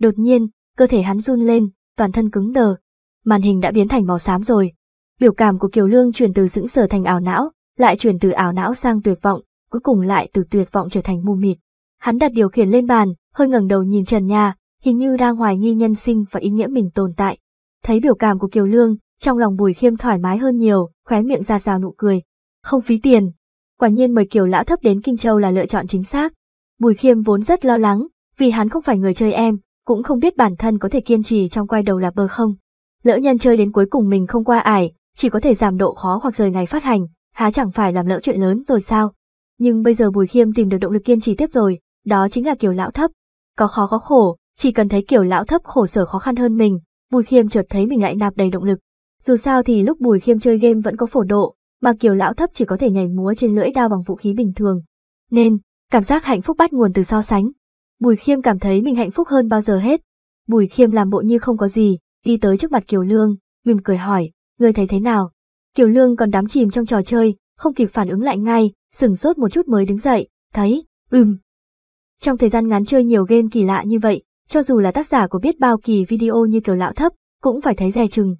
Đột nhiên, cơ thể hắn run lên, toàn thân cứng đờ. Màn hình đã biến thành màu xám rồi. Biểu cảm của Kiều Lương chuyển từ sững sờ thành ảo não, lại chuyển từ ảo não sang tuyệt vọng, cuối cùng lại từ tuyệt vọng trở thành mù mịt. Hắn đặt điều khiển lên bàn, hơi ngẩng đầu nhìn trần nhà, hình như đang hoài nghi nhân sinh và ý nghĩa mình tồn tại. Thấy biểu cảm của Kiều Lương, trong lòng Bùi Khiêm thoải mái hơn nhiều, khóe miệng ra rào nụ cười. Không phí tiền. Quả nhiên mời kiểu Lão Thấp đến Kinh Châu là lựa chọn chính xác. Bùi Khiêm vốn rất lo lắng, vì hắn không phải người chơi em, cũng không biết bản thân có thể kiên trì trong quay đầu là bờ không. Lỡ nhân chơi đến cuối cùng mình không qua ải, chỉ có thể giảm độ khó hoặc rời ngày phát hành, há chẳng phải làm lỡ chuyện lớn rồi sao. Nhưng bây giờ Bùi Khiêm tìm được động lực kiên trì tiếp rồi, đó chính là kiểu Lão Thấp. Có khó có khổ, chỉ cần thấy kiểu Lão Thấp khổ sở khó khăn hơn mình, Bùi Khiêm chợt thấy mình lại nạp đầy động lực. Dù sao thì lúc Bùi Khiêm chơi game vẫn có phổ độ, mà Kiều lão thấp chỉ có thể nhảy múa trên lưỡi đao bằng vũ khí bình thường. Nên, cảm giác hạnh phúc bắt nguồn từ so sánh. Bùi Khiêm cảm thấy mình hạnh phúc hơn bao giờ hết. Bùi Khiêm làm bộ như không có gì, đi tới trước mặt Kiều Lương, mỉm cười hỏi, người thấy thế nào? Kiều Lương còn đắm chìm trong trò chơi, không kịp phản ứng lại ngay, sửng sốt một chút mới đứng dậy, thấy, ừm. Trong thời gian ngắn chơi nhiều game kỳ lạ như vậy, cho dù là tác giả của biết bao kỳ video như Kiều Lão Thấp, cũng phải thấy dè chừng,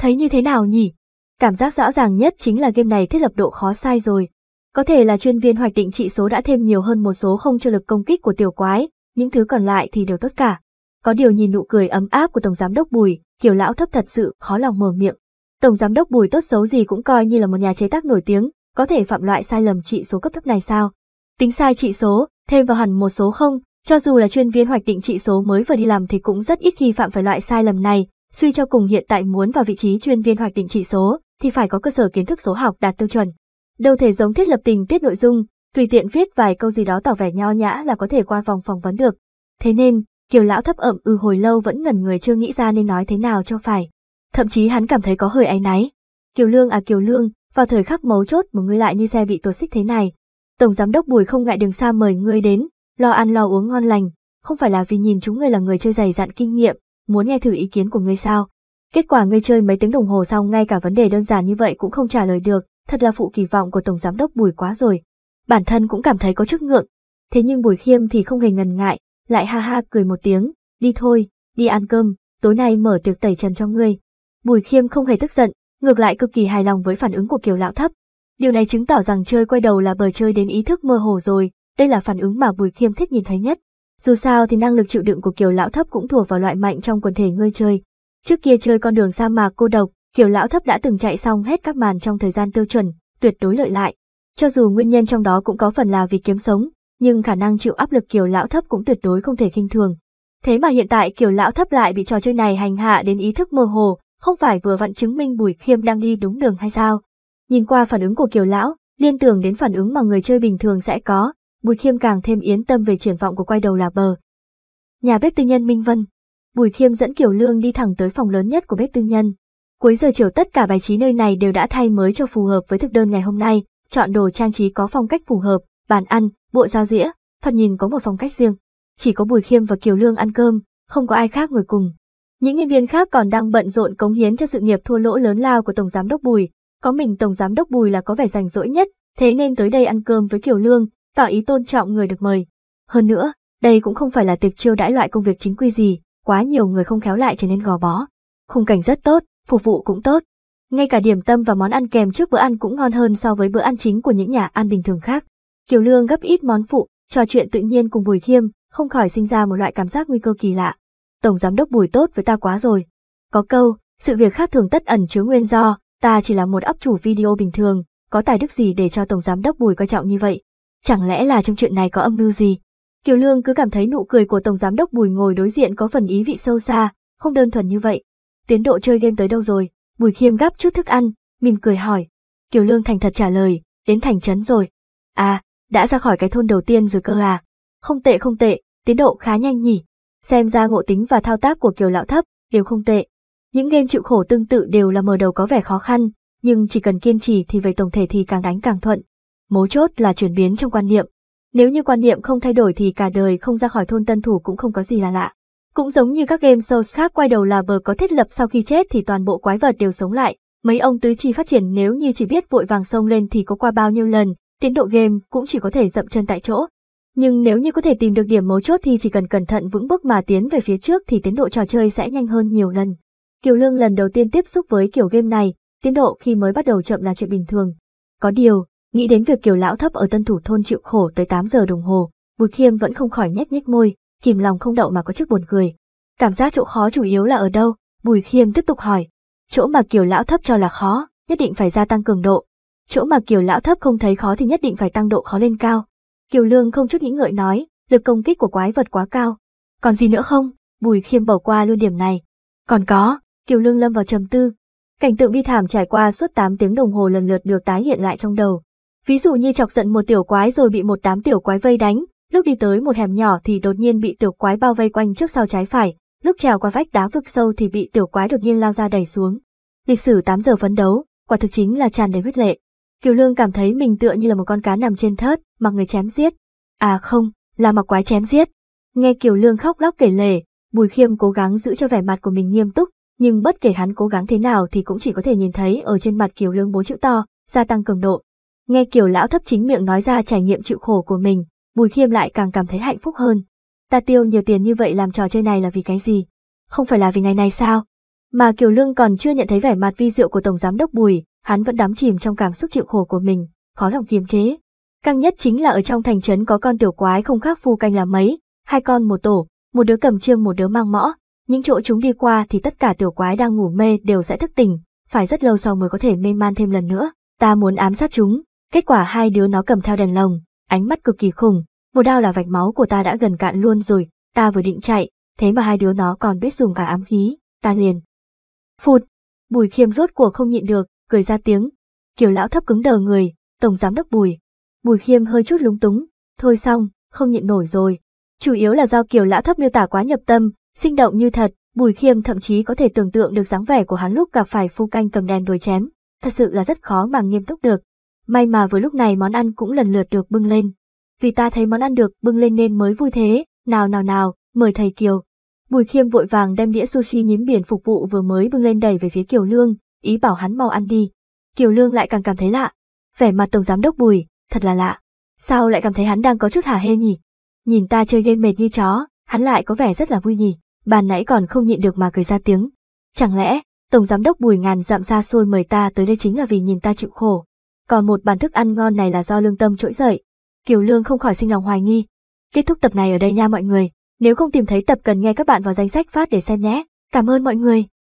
Thấy như thế nào nhỉ? Cảm giác rõ ràng nhất chính là game này thiết lập độ khó sai rồi. Có thể là chuyên viên hoạch định trị số đã thêm nhiều hơn một số không cho lực công kích của tiểu quái, những thứ còn lại thì đều tốt cả. Có điều nhìn nụ cười ấm áp của Tổng Giám Đốc Bùi, kiểu lão thấp thật sự khó lòng mở miệng. Tổng Giám Đốc Bùi tốt xấu gì cũng coi như là một nhà chế tác nổi tiếng, có thể phạm loại sai lầm trị số cấp thấp này sao? Tính sai trị số, thêm vào hẳn một số không, cho dù là chuyên viên hoạch định trị số mới vừa đi làm thì cũng rất ít khi phạm phải loại sai lầm này, Suy cho cùng hiện tại muốn vào vị trí chuyên viên hoạch định chỉ số, thì phải có cơ sở kiến thức số học đạt tiêu chuẩn. Đâu thể giống thiết lập tình tiết nội dung, tùy tiện viết vài câu gì đó tỏ vẻ nho nhã là có thể qua vòng phỏng vấn được. Thế nên, Kiều lão thấp ẩm ư ừ hồi lâu vẫn ngẩn người chưa nghĩ ra nên nói thế nào cho phải. Thậm chí hắn cảm thấy có hơi áy náy. Kiều Lương à Kiều Lương, vào thời khắc mấu chốt mà ngươi lại như xe bị tuột xích thế này. Tổng giám đốc Bùi không ngại đường xa mời ngươi đến, lo ăn lo uống ngon lành, không phải là vì nhìn chúng ngươi là người chơi dày dạn kinh nghiệm, muốn nghe thử ý kiến của ngươi sao? Kết quả ngươi chơi mấy tiếng đồng hồ xong ngay cả vấn đề đơn giản như vậy cũng không trả lời được, thật là phụ kỳ vọng của Tổng Giám đốc Bùi quá rồi. Bản thân cũng cảm thấy có chút ngượng. Thế nhưng Bùi Khiêm thì không hề ngần ngại, lại ha ha cười một tiếng, đi thôi, đi ăn cơm, tối nay mở tiệc tẩy trần cho ngươi. Bùi Khiêm không hề tức giận, ngược lại cực kỳ hài lòng với phản ứng của Kiều Lão Thấp. Điều này chứng tỏ rằng chơi quay đầu là bờ chơi đến ý thức mơ hồ rồi, đây là phản ứng mà Bùi Khiêm thích nhìn thấy nhất. Dù sao thì năng lực chịu đựng của Kiều Lão Thấp cũng thuộc vào loại mạnh trong quần thể ngươi chơi. Trước kia chơi con đường sa mạc cô độc, Kiều Lão Thấp đã từng chạy xong hết các màn trong thời gian tiêu chuẩn, tuyệt đối lợi lại. Cho dù nguyên nhân trong đó cũng có phần là vì kiếm sống, nhưng khả năng chịu áp lực Kiều Lão Thấp cũng tuyệt đối không thể khinh thường. Thế mà hiện tại Kiều Lão Thấp lại bị trò chơi này hành hạ đến ý thức mơ hồ, không phải vừa vặn chứng minh Bùi Khiêm đang đi đúng đường hay sao? Nhìn qua phản ứng của Kiều Lão, liên tưởng đến phản ứng mà người chơi bình thường sẽ có, Bùi Khiêm càng thêm yến tâm về triển vọng của quay đầu là bờ. Nhà bếp tư nhân Minh Vân. Bùi Khiêm dẫn Kiều Lương đi thẳng tới phòng lớn nhất của bếp tư nhân. Cuối giờ chiều tất cả bài trí nơi này đều đã thay mới cho phù hợp với thực đơn ngày hôm nay, chọn đồ trang trí có phong cách phù hợp, bàn ăn, bộ dao dĩa, thật nhìn có một phong cách riêng. Chỉ có Bùi Khiêm và Kiều Lương ăn cơm, không có ai khác ngồi cùng. Những nhân viên khác còn đang bận rộn cống hiến cho sự nghiệp thua lỗ lớn lao của Tổng Giám Đốc Bùi. Có mình Tổng Giám Đốc Bùi là có vẻ rảnh rỗi nhất, thế nên tới đây ăn cơm với Kiều Lương, tỏ ý tôn trọng người được mời. Hơn nữa, đây cũng không phải là tiệc chiêu đãi loại công việc chính quy gì, quá nhiều người không khéo lại trở nên gò bó. Khung cảnh rất tốt, phục vụ cũng tốt. Ngay cả điểm tâm và món ăn kèm trước bữa ăn cũng ngon hơn so với bữa ăn chính của những nhà ăn bình thường khác. Kiều Lương gấp ít món phụ, trò chuyện tự nhiên cùng Bùi Khiêm, không khỏi sinh ra một loại cảm giác nguy cơ kỳ lạ. Tổng giám đốc Bùi tốt với ta quá rồi. Có câu, sự việc khác thường tất ẩn chứa nguyên do, ta chỉ là một ấp chủ video bình thường, có tài đức gì để cho tổng giám đốc Bùi coi trọng như vậy. Chẳng lẽ là trong chuyện này có âm mưu gì? Kiều Lương cứ cảm thấy nụ cười của Tổng Giám đốc Bùi ngồi đối diện có phần ý vị sâu xa, không đơn thuần như vậy. Tiến độ chơi game tới đâu rồi? Bùi Khiêm gắp chút thức ăn, mỉm cười hỏi. Kiều Lương thành thật trả lời, đến thành trấn rồi. À, đã ra khỏi cái thôn đầu tiên rồi cơ à? Không tệ không tệ, tiến độ khá nhanh nhỉ. Xem ra ngộ tính và thao tác của Kiều Lão Thấp đều không tệ. Những game chịu khổ tương tự đều là mở đầu có vẻ khó khăn, nhưng chỉ cần kiên trì thì về tổng thể thì càng đánh càng thuận. Mấu chốt là chuyển biến trong quan niệm. Nếu như quan niệm không thay đổi thì cả đời không ra khỏi thôn tân thủ cũng không có gì là lạ. Cũng giống như các game Souls khác quay đầu là bờ có thiết lập sau khi chết thì toàn bộ quái vật đều sống lại. Mấy ông tứ chi phát triển nếu như chỉ biết vội vàng sông lên thì có qua bao nhiêu lần, tiến độ game cũng chỉ có thể dậm chân tại chỗ. Nhưng nếu như có thể tìm được điểm mấu chốt thì chỉ cần cẩn thận vững bước mà tiến về phía trước thì tiến độ trò chơi sẽ nhanh hơn nhiều lần. Kiều Lương lần đầu tiên tiếp xúc với kiểu game này, tiến độ khi mới bắt đầu chậm là chuyện bình thường. Có điều, Nghĩ đến việc kiều lão thấp ở tân thủ thôn chịu khổ tới 8 giờ đồng hồ, Bùi Khiêm vẫn không khỏi nhếch nhếch môi, kìm lòng không đậu mà có chút buồn cười. Cảm giác chỗ khó chủ yếu là ở đâu? Bùi Khiêm tiếp tục hỏi. Chỗ mà kiều lão thấp cho là khó, nhất định phải gia tăng cường độ. Chỗ mà kiều lão thấp không thấy khó thì nhất định phải tăng độ khó lên cao. Kiều Lương không chút nghĩ ngợi nói, lực công kích của quái vật quá cao. Còn gì nữa không? Bùi Khiêm bỏ qua luôn điểm này. Còn có, Kiều Lương lâm vào trầm tư. Cảnh tượng bi thảm trải qua suốt 8 tiếng đồng hồ lần lượt được tái hiện lại trong đầu, Ví dụ như chọc giận một tiểu quái rồi bị một đám tiểu quái vây đánh, lúc đi tới một hẻm nhỏ thì đột nhiên bị tiểu quái bao vây quanh trước sau trái phải, lúc trèo qua vách đá vực sâu thì bị tiểu quái đột nhiên lao ra đẩy xuống. Lịch sử 8 giờ phấn đấu, quả thực chính là tràn đầy huyết lệ. Kiều Lương cảm thấy mình tựa như là một con cá nằm trên thớt, mặc người chém giết. À không, là mặc quái chém giết. Nghe Kiều Lương khóc lóc kể lể, Bùi Khiêm cố gắng giữ cho vẻ mặt của mình nghiêm túc, nhưng bất kể hắn cố gắng thế nào thì cũng chỉ có thể nhìn thấy ở trên mặt Kiều Lương bốn chữ to, gia tăng cường độ. Nghe kiểu lão thấp chính miệng nói ra trải nghiệm chịu khổ của mình, Bùi Khiêm lại càng cảm thấy hạnh phúc hơn. Ta tiêu nhiều tiền như vậy làm trò chơi này là vì cái gì? Không phải là vì ngày này sao? Mà Kiều Lương còn chưa nhận thấy vẻ mặt vi diệu của Tổng Giám Đốc Bùi, hắn vẫn đắm chìm trong cảm xúc chịu khổ của mình, khó lòng kiềm chế. Căng nhất chính là ở trong thành trấn có con tiểu quái không khác phu canh là mấy, hai con một tổ, một đứa cầm chiêng một đứa mang mõ. Những chỗ chúng đi qua thì tất cả tiểu quái đang ngủ mê đều sẽ thức tỉnh, phải rất lâu sau mới có thể mê man thêm lần nữa. Ta muốn ám sát chúng, Kết quả hai đứa nó cầm theo đèn lồng, ánh mắt cực kỳ khủng, một đao là vạch máu của ta đã gần cạn luôn rồi, ta vừa định chạy, thế mà hai đứa nó còn biết dùng cả ám khí, ta liền. Phụt, bùi khiêm rốt cuộc không nhịn được, cười ra tiếng. Kiều lão thấp cứng đờ người, tổng giám đốc bùi. Bùi khiêm hơi chút lúng túng, thôi xong, không nhịn nổi rồi. Chủ yếu là do kiều lão thấp miêu tả quá nhập tâm, sinh động như thật, bùi khiêm thậm chí có thể tưởng tượng được dáng vẻ của hắn lúc gặp phải phu canh cầm đèn đuổi chém. Thật sự là rất khó mà nghiêm túc được. May mà vừa lúc này món ăn cũng lần lượt được bưng lên. Vì ta thấy món ăn được bưng lên nên mới vui thế, nào nào nào, mời thầy Kiều. Bùi khiêm vội vàng đem đĩa sushi nhím biển phục vụ vừa mới bưng lên đẩy về phía Kiều Lương, ý bảo hắn mau ăn đi. Kiều Lương lại càng cảm thấy lạ. Vẻ mặt tổng giám đốc Bùi, thật là lạ. Sao lại cảm thấy hắn đang có chút hả hê nhỉ? Nhìn ta chơi game mệt như chó, hắn lại có vẻ rất là vui nhỉ, bàn nãy còn không nhịn được mà cười ra tiếng. Chẳng lẽ, tổng giám đốc Bùi ngàn dặm xa xôi mời ta tới đây chính là vì nhìn ta chịu khổ? còn một bàn thức ăn ngon này là do lương tâm trỗi dậy. Kiều Lương không khỏi sinh lòng hoài nghi. Kết thúc tập này ở đây nha mọi người, nếu không tìm thấy tập cần nghe các bạn vào danh sách phát để xem nhé. Cảm ơn mọi người.